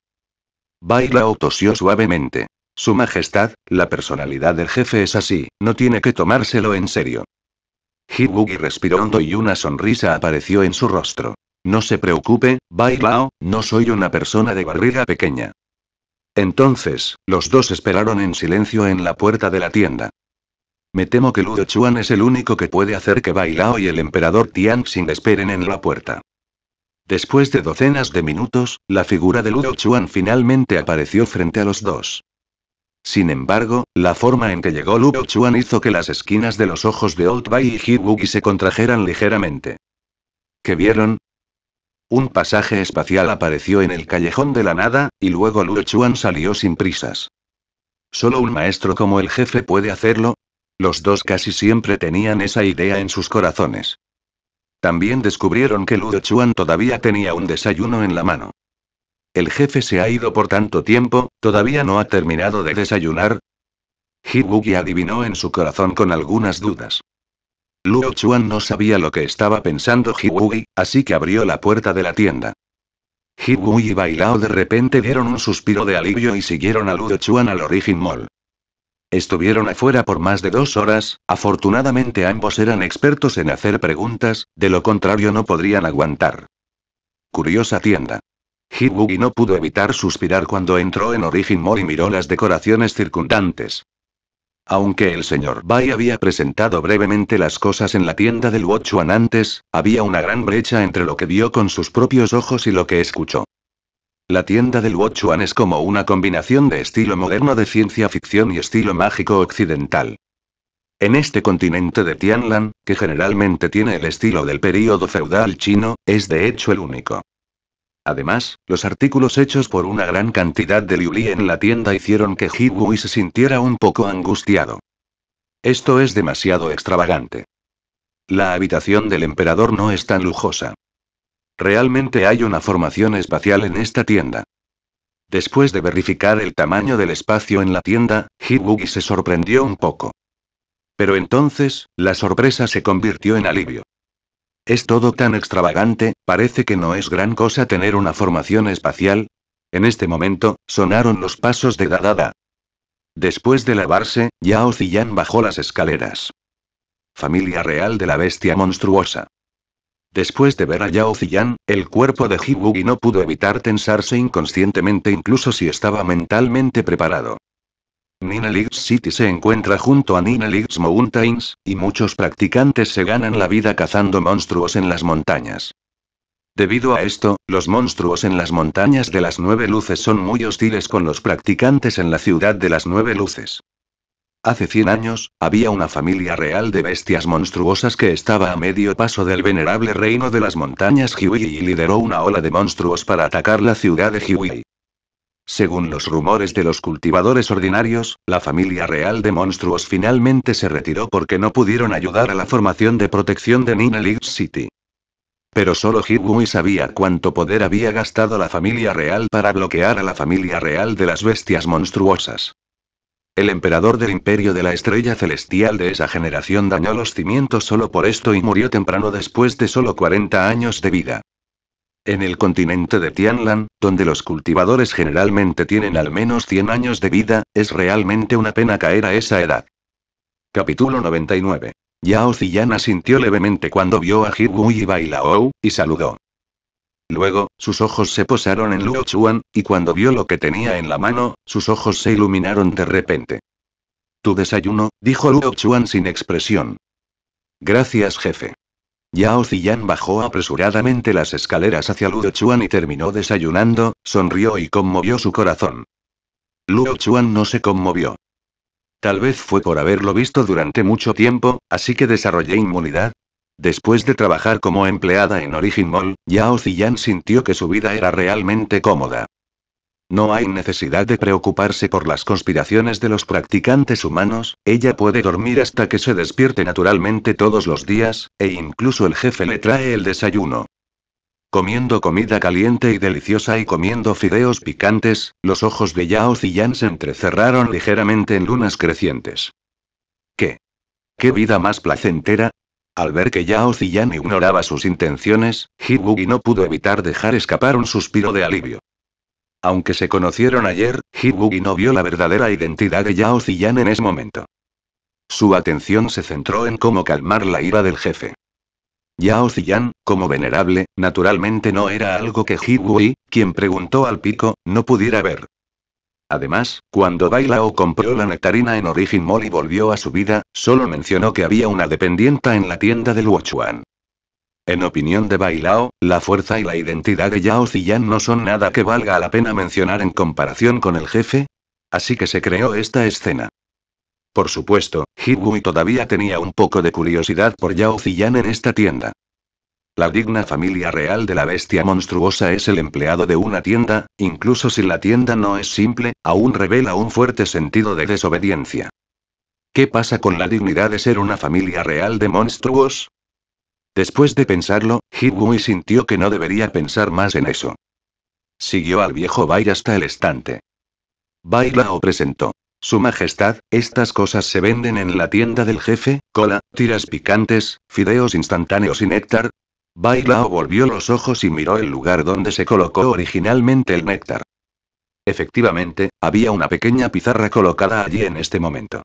Bailao tosió suavemente. Su Majestad, la personalidad del jefe es así, no tiene que tomárselo en serio. Gi respiró hondo y una sonrisa apareció en su rostro. No se preocupe, Bailao, no soy una persona de barriga pequeña. Entonces, los dos esperaron en silencio en la puerta de la tienda. Me temo que Ludo Chuan es el único que puede hacer que Bailao y el emperador Tianxin esperen en la puerta. Después de docenas de minutos, la figura de Ludo Chuan finalmente apareció frente a los dos. Sin embargo, la forma en que llegó Ludo Chuan hizo que las esquinas de los ojos de Old Bai y Hibuki se contrajeran ligeramente. ¿Qué vieron? Un pasaje espacial apareció en el callejón de la nada, y luego Luo Chuan salió sin prisas. ¿Solo un maestro como el jefe puede hacerlo? Los dos casi siempre tenían esa idea en sus corazones. También descubrieron que Luo Chuan todavía tenía un desayuno en la mano. El jefe se ha ido por tanto tiempo, todavía no ha terminado de desayunar. Hibuki adivinó en su corazón con algunas dudas. Luo Chuan no sabía lo que estaba pensando Hiwui, así que abrió la puerta de la tienda. Hiwui y Bailao de repente dieron un suspiro de alivio y siguieron a Luo Chuan al Origin Mall. Estuvieron afuera por más de dos horas, afortunadamente ambos eran expertos en hacer preguntas, de lo contrario no podrían aguantar. Curiosa tienda. Hiwui no pudo evitar suspirar cuando entró en Origin Mall y miró las decoraciones circundantes. Aunque el señor Bai había presentado brevemente las cosas en la tienda del Wuchuan antes, había una gran brecha entre lo que vio con sus propios ojos y lo que escuchó. La tienda del Wuchuan es como una combinación de estilo moderno de ciencia ficción y estilo mágico occidental. En este continente de Tianlan, que generalmente tiene el estilo del período feudal chino, es de hecho el único. Además, los artículos hechos por una gran cantidad de Liuli en la tienda hicieron que Hibugi se sintiera un poco angustiado. Esto es demasiado extravagante. La habitación del emperador no es tan lujosa. Realmente hay una formación espacial en esta tienda. Después de verificar el tamaño del espacio en la tienda, Hibugi se sorprendió un poco. Pero entonces, la sorpresa se convirtió en alivio. Es todo tan extravagante, parece que no es gran cosa tener una formación espacial. En este momento, sonaron los pasos de Dadada. Después de lavarse, Yao Ziyan bajó las escaleras. Familia real de la bestia monstruosa. Después de ver a Yao Ziyan, el cuerpo de Hibugi no pudo evitar tensarse inconscientemente incluso si estaba mentalmente preparado. Ninelix City se encuentra junto a Ninelix Mountains, y muchos practicantes se ganan la vida cazando monstruos en las montañas. Debido a esto, los monstruos en las montañas de las nueve luces son muy hostiles con los practicantes en la ciudad de las nueve luces. Hace 100 años, había una familia real de bestias monstruosas que estaba a medio paso del venerable reino de las montañas Hiwi y lideró una ola de monstruos para atacar la ciudad de Hiwi. Según los rumores de los cultivadores ordinarios, la familia real de monstruos finalmente se retiró porque no pudieron ayudar a la formación de protección de Nina City. Pero solo Higui sabía cuánto poder había gastado la familia real para bloquear a la familia real de las bestias monstruosas. El emperador del imperio de la estrella celestial de esa generación dañó los cimientos solo por esto y murió temprano después de solo 40 años de vida. En el continente de Tianlan, donde los cultivadores generalmente tienen al menos 100 años de vida, es realmente una pena caer a esa edad. Capítulo 99. Yao Ziyana sintió levemente cuando vio a Wu y Bailao, y saludó. Luego, sus ojos se posaron en Luo Chuan, y cuando vio lo que tenía en la mano, sus ojos se iluminaron de repente. Tu desayuno, dijo Luo Chuan sin expresión. Gracias, jefe. Yao Ziyan bajó apresuradamente las escaleras hacia Luo Chuan y terminó desayunando, sonrió y conmovió su corazón. Luo Chuan no se conmovió. Tal vez fue por haberlo visto durante mucho tiempo, así que desarrollé inmunidad. Después de trabajar como empleada en Origin Mall, Yao Ziyan sintió que su vida era realmente cómoda. No hay necesidad de preocuparse por las conspiraciones de los practicantes humanos, ella puede dormir hasta que se despierte naturalmente todos los días, e incluso el jefe le trae el desayuno. Comiendo comida caliente y deliciosa y comiendo fideos picantes, los ojos de Yao Ziyan se entrecerraron ligeramente en lunas crecientes. ¿Qué? ¿Qué vida más placentera? Al ver que Yao Ziyan ignoraba sus intenciones, Hibugi no pudo evitar dejar escapar un suspiro de alivio. Aunque se conocieron ayer, y no vio la verdadera identidad de Yao Ziyan en ese momento. Su atención se centró en cómo calmar la ira del jefe. Yao Ziyan, como venerable, naturalmente no era algo que Hibuki, quien preguntó al pico, no pudiera ver. Además, cuando Bailao compró la nectarina en Origin Mall y volvió a su vida, solo mencionó que había una dependienta en la tienda del Wachuan. En opinión de Bailao, la fuerza y la identidad de Yao Ziyan no son nada que valga la pena mencionar en comparación con el jefe. Así que se creó esta escena. Por supuesto, Hibui todavía tenía un poco de curiosidad por Yao Ziyan en esta tienda. La digna familia real de la bestia monstruosa es el empleado de una tienda, incluso si la tienda no es simple, aún revela un fuerte sentido de desobediencia. ¿Qué pasa con la dignidad de ser una familia real de monstruos? Después de pensarlo, Hibui sintió que no debería pensar más en eso. Siguió al viejo Bai hasta el estante. Bai Lao presentó. Su Majestad, estas cosas se venden en la tienda del jefe, cola, tiras picantes, fideos instantáneos y néctar. Bai Lao volvió los ojos y miró el lugar donde se colocó originalmente el néctar. Efectivamente, había una pequeña pizarra colocada allí en este momento.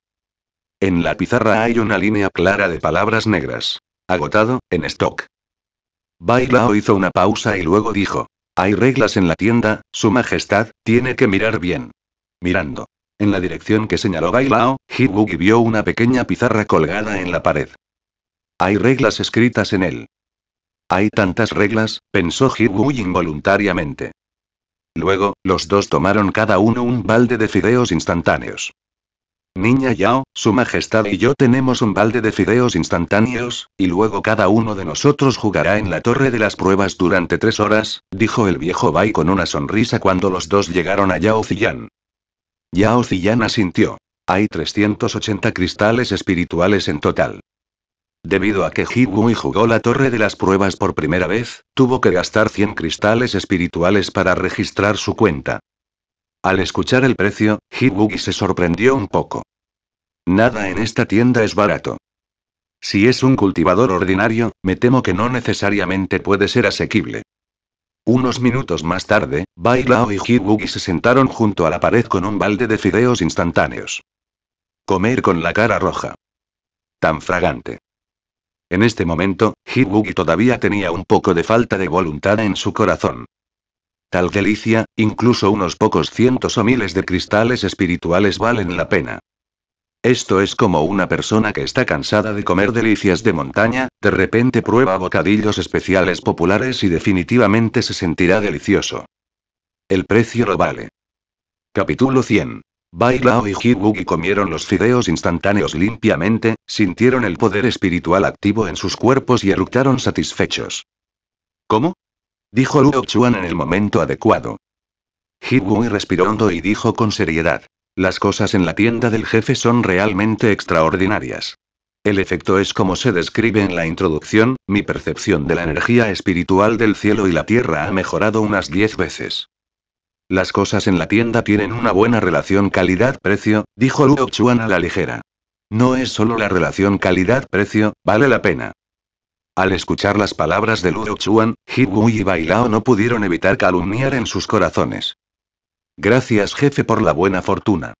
En la pizarra hay una línea clara de palabras negras. Agotado, en stock. Bailao hizo una pausa y luego dijo. Hay reglas en la tienda, Su Majestad, tiene que mirar bien. Mirando. En la dirección que señaló Bailao, Hibuki vio una pequeña pizarra colgada en la pared. Hay reglas escritas en él. Hay tantas reglas, pensó Hibuki involuntariamente. Luego, los dos tomaron cada uno un balde de fideos instantáneos. Niña Yao, su majestad y yo tenemos un balde de fideos instantáneos, y luego cada uno de nosotros jugará en la torre de las pruebas durante tres horas, dijo el viejo Bai con una sonrisa cuando los dos llegaron a Yao Ziyan. Yao Ziyan asintió. Hay 380 cristales espirituales en total. Debido a que Hibui jugó la torre de las pruebas por primera vez, tuvo que gastar 100 cristales espirituales para registrar su cuenta. Al escuchar el precio, Hibuki se sorprendió un poco. Nada en esta tienda es barato. Si es un cultivador ordinario, me temo que no necesariamente puede ser asequible. Unos minutos más tarde, Bailao y Hibuki se sentaron junto a la pared con un balde de fideos instantáneos. Comer con la cara roja. Tan fragante. En este momento, Hibuki todavía tenía un poco de falta de voluntad en su corazón. Tal delicia, incluso unos pocos cientos o miles de cristales espirituales valen la pena. Esto es como una persona que está cansada de comer delicias de montaña, de repente prueba bocadillos especiales populares y definitivamente se sentirá delicioso. El precio lo vale. Capítulo 100. Bailao y Hibugi comieron los fideos instantáneos limpiamente, sintieron el poder espiritual activo en sus cuerpos y eructaron satisfechos. ¿Cómo? dijo Luo Chuan en el momento adecuado. Higui respiró hondo y dijo con seriedad. Las cosas en la tienda del jefe son realmente extraordinarias. El efecto es como se describe en la introducción, mi percepción de la energía espiritual del cielo y la tierra ha mejorado unas diez veces. Las cosas en la tienda tienen una buena relación calidad-precio, dijo Luo Chuan a la ligera. No es solo la relación calidad-precio, vale la pena. Al escuchar las palabras de Luo Chuan, Wu y Bailao no pudieron evitar calumniar en sus corazones. Gracias jefe por la buena fortuna.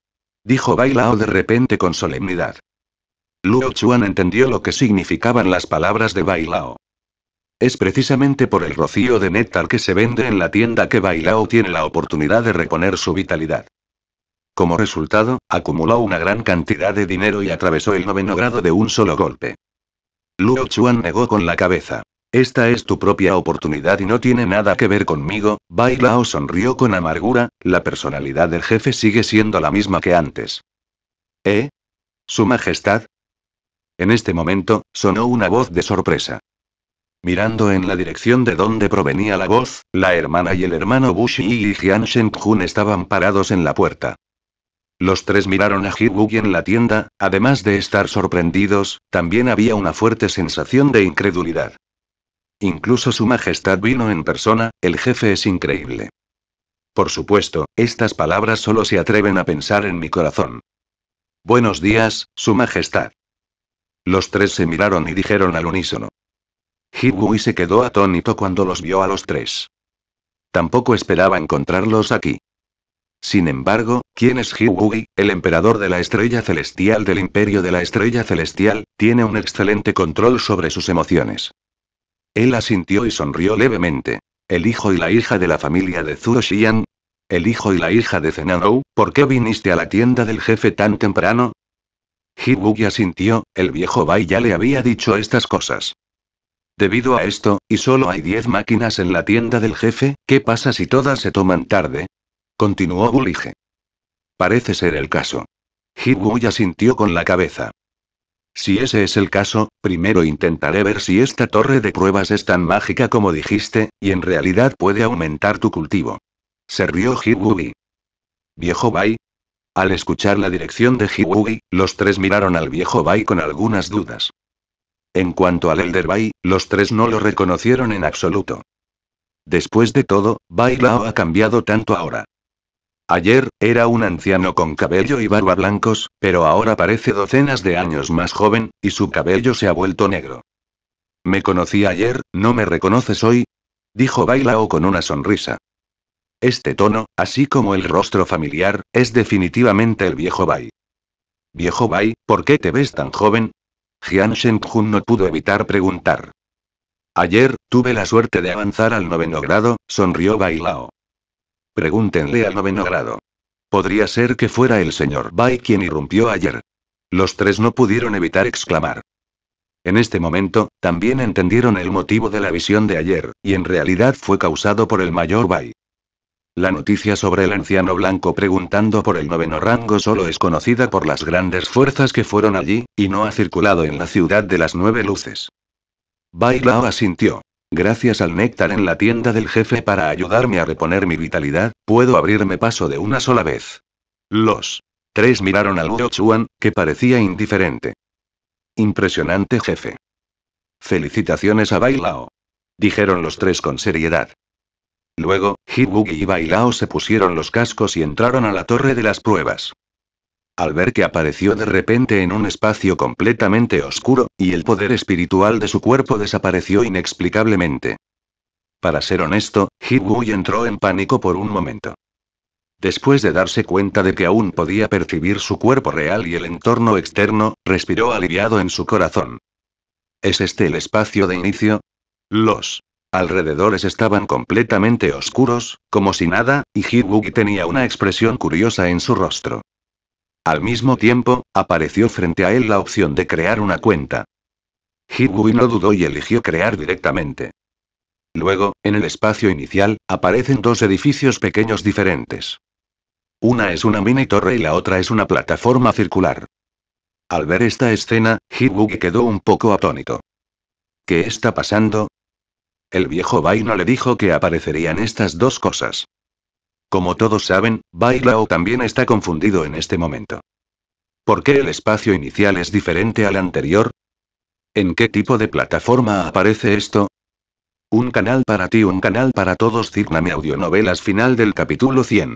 Dijo Bailao de repente con solemnidad. Luo Chuan entendió lo que significaban las palabras de Bailao. Es precisamente por el rocío de néctar que se vende en la tienda que Bailao tiene la oportunidad de reponer su vitalidad. Como resultado, acumuló una gran cantidad de dinero y atravesó el noveno grado de un solo golpe. Luo Chuan negó con la cabeza. Esta es tu propia oportunidad y no tiene nada que ver conmigo, Bai Lao sonrió con amargura, la personalidad del jefe sigue siendo la misma que antes. ¿Eh? Su Majestad. En este momento, sonó una voz de sorpresa. Mirando en la dirección de donde provenía la voz, la hermana y el hermano Bushi y Jian Shengjun estaban parados en la puerta. Los tres miraron a Hiwugi en la tienda, además de estar sorprendidos, también había una fuerte sensación de incredulidad. Incluso su majestad vino en persona, el jefe es increíble. Por supuesto, estas palabras solo se atreven a pensar en mi corazón. Buenos días, su majestad. Los tres se miraron y dijeron al unísono. Hiwugi se quedó atónito cuando los vio a los tres. Tampoco esperaba encontrarlos aquí. Sin embargo, ¿quién es Huey, el emperador de la estrella celestial del imperio de la estrella celestial? Tiene un excelente control sobre sus emociones. Él asintió y sonrió levemente. El hijo y la hija de la familia de Zuo Xian. El hijo y la hija de Zenanou, ¿por qué viniste a la tienda del jefe tan temprano? Hibuki asintió, el viejo Bai ya le había dicho estas cosas. Debido a esto, y solo hay 10 máquinas en la tienda del jefe, ¿qué pasa si todas se toman tarde? Continuó bulige Parece ser el caso. ya sintió con la cabeza. Si ese es el caso, primero intentaré ver si esta torre de pruebas es tan mágica como dijiste, y en realidad puede aumentar tu cultivo. Se rió Hibubi. Viejo Bai. Al escuchar la dirección de Hibubi, los tres miraron al viejo Bai con algunas dudas. En cuanto al Elder Bai, los tres no lo reconocieron en absoluto. Después de todo, Bai Lao ha cambiado tanto ahora. Ayer, era un anciano con cabello y barba blancos, pero ahora parece docenas de años más joven, y su cabello se ha vuelto negro. Me conocí ayer, ¿no me reconoces hoy? Dijo Bailao con una sonrisa. Este tono, así como el rostro familiar, es definitivamente el viejo Bai. Viejo Bai, ¿por qué te ves tan joven? Jian Shenjun no pudo evitar preguntar. Ayer, tuve la suerte de avanzar al noveno grado, sonrió Bailao. Pregúntenle al noveno grado. Podría ser que fuera el señor Bai quien irrumpió ayer. Los tres no pudieron evitar exclamar. En este momento, también entendieron el motivo de la visión de ayer, y en realidad fue causado por el mayor Bai. La noticia sobre el anciano blanco preguntando por el noveno rango solo es conocida por las grandes fuerzas que fueron allí, y no ha circulado en la ciudad de las nueve luces. Bai Lao asintió. Gracias al néctar en la tienda del jefe para ayudarme a reponer mi vitalidad, puedo abrirme paso de una sola vez. Los tres miraron al Wu Chuan, que parecía indiferente. Impresionante jefe. Felicitaciones a Bailao. Dijeron los tres con seriedad. Luego, Hibugi y Bailao se pusieron los cascos y entraron a la torre de las pruebas al ver que apareció de repente en un espacio completamente oscuro, y el poder espiritual de su cuerpo desapareció inexplicablemente. Para ser honesto, Wu entró en pánico por un momento. Después de darse cuenta de que aún podía percibir su cuerpo real y el entorno externo, respiró aliviado en su corazón. ¿Es este el espacio de inicio? Los alrededores estaban completamente oscuros, como si nada, y Wu tenía una expresión curiosa en su rostro. Al mismo tiempo, apareció frente a él la opción de crear una cuenta. Hibui no dudó y eligió crear directamente. Luego, en el espacio inicial, aparecen dos edificios pequeños diferentes. Una es una mini torre y la otra es una plataforma circular. Al ver esta escena, Hibugi quedó un poco atónito. ¿Qué está pasando? El viejo Vaino le dijo que aparecerían estas dos cosas. Como todos saben, Bailao también está confundido en este momento. ¿Por qué el espacio inicial es diferente al anterior? ¿En qué tipo de plataforma aparece esto? Un canal para ti, un canal para todos. Cígname Audionovelas final del capítulo 100.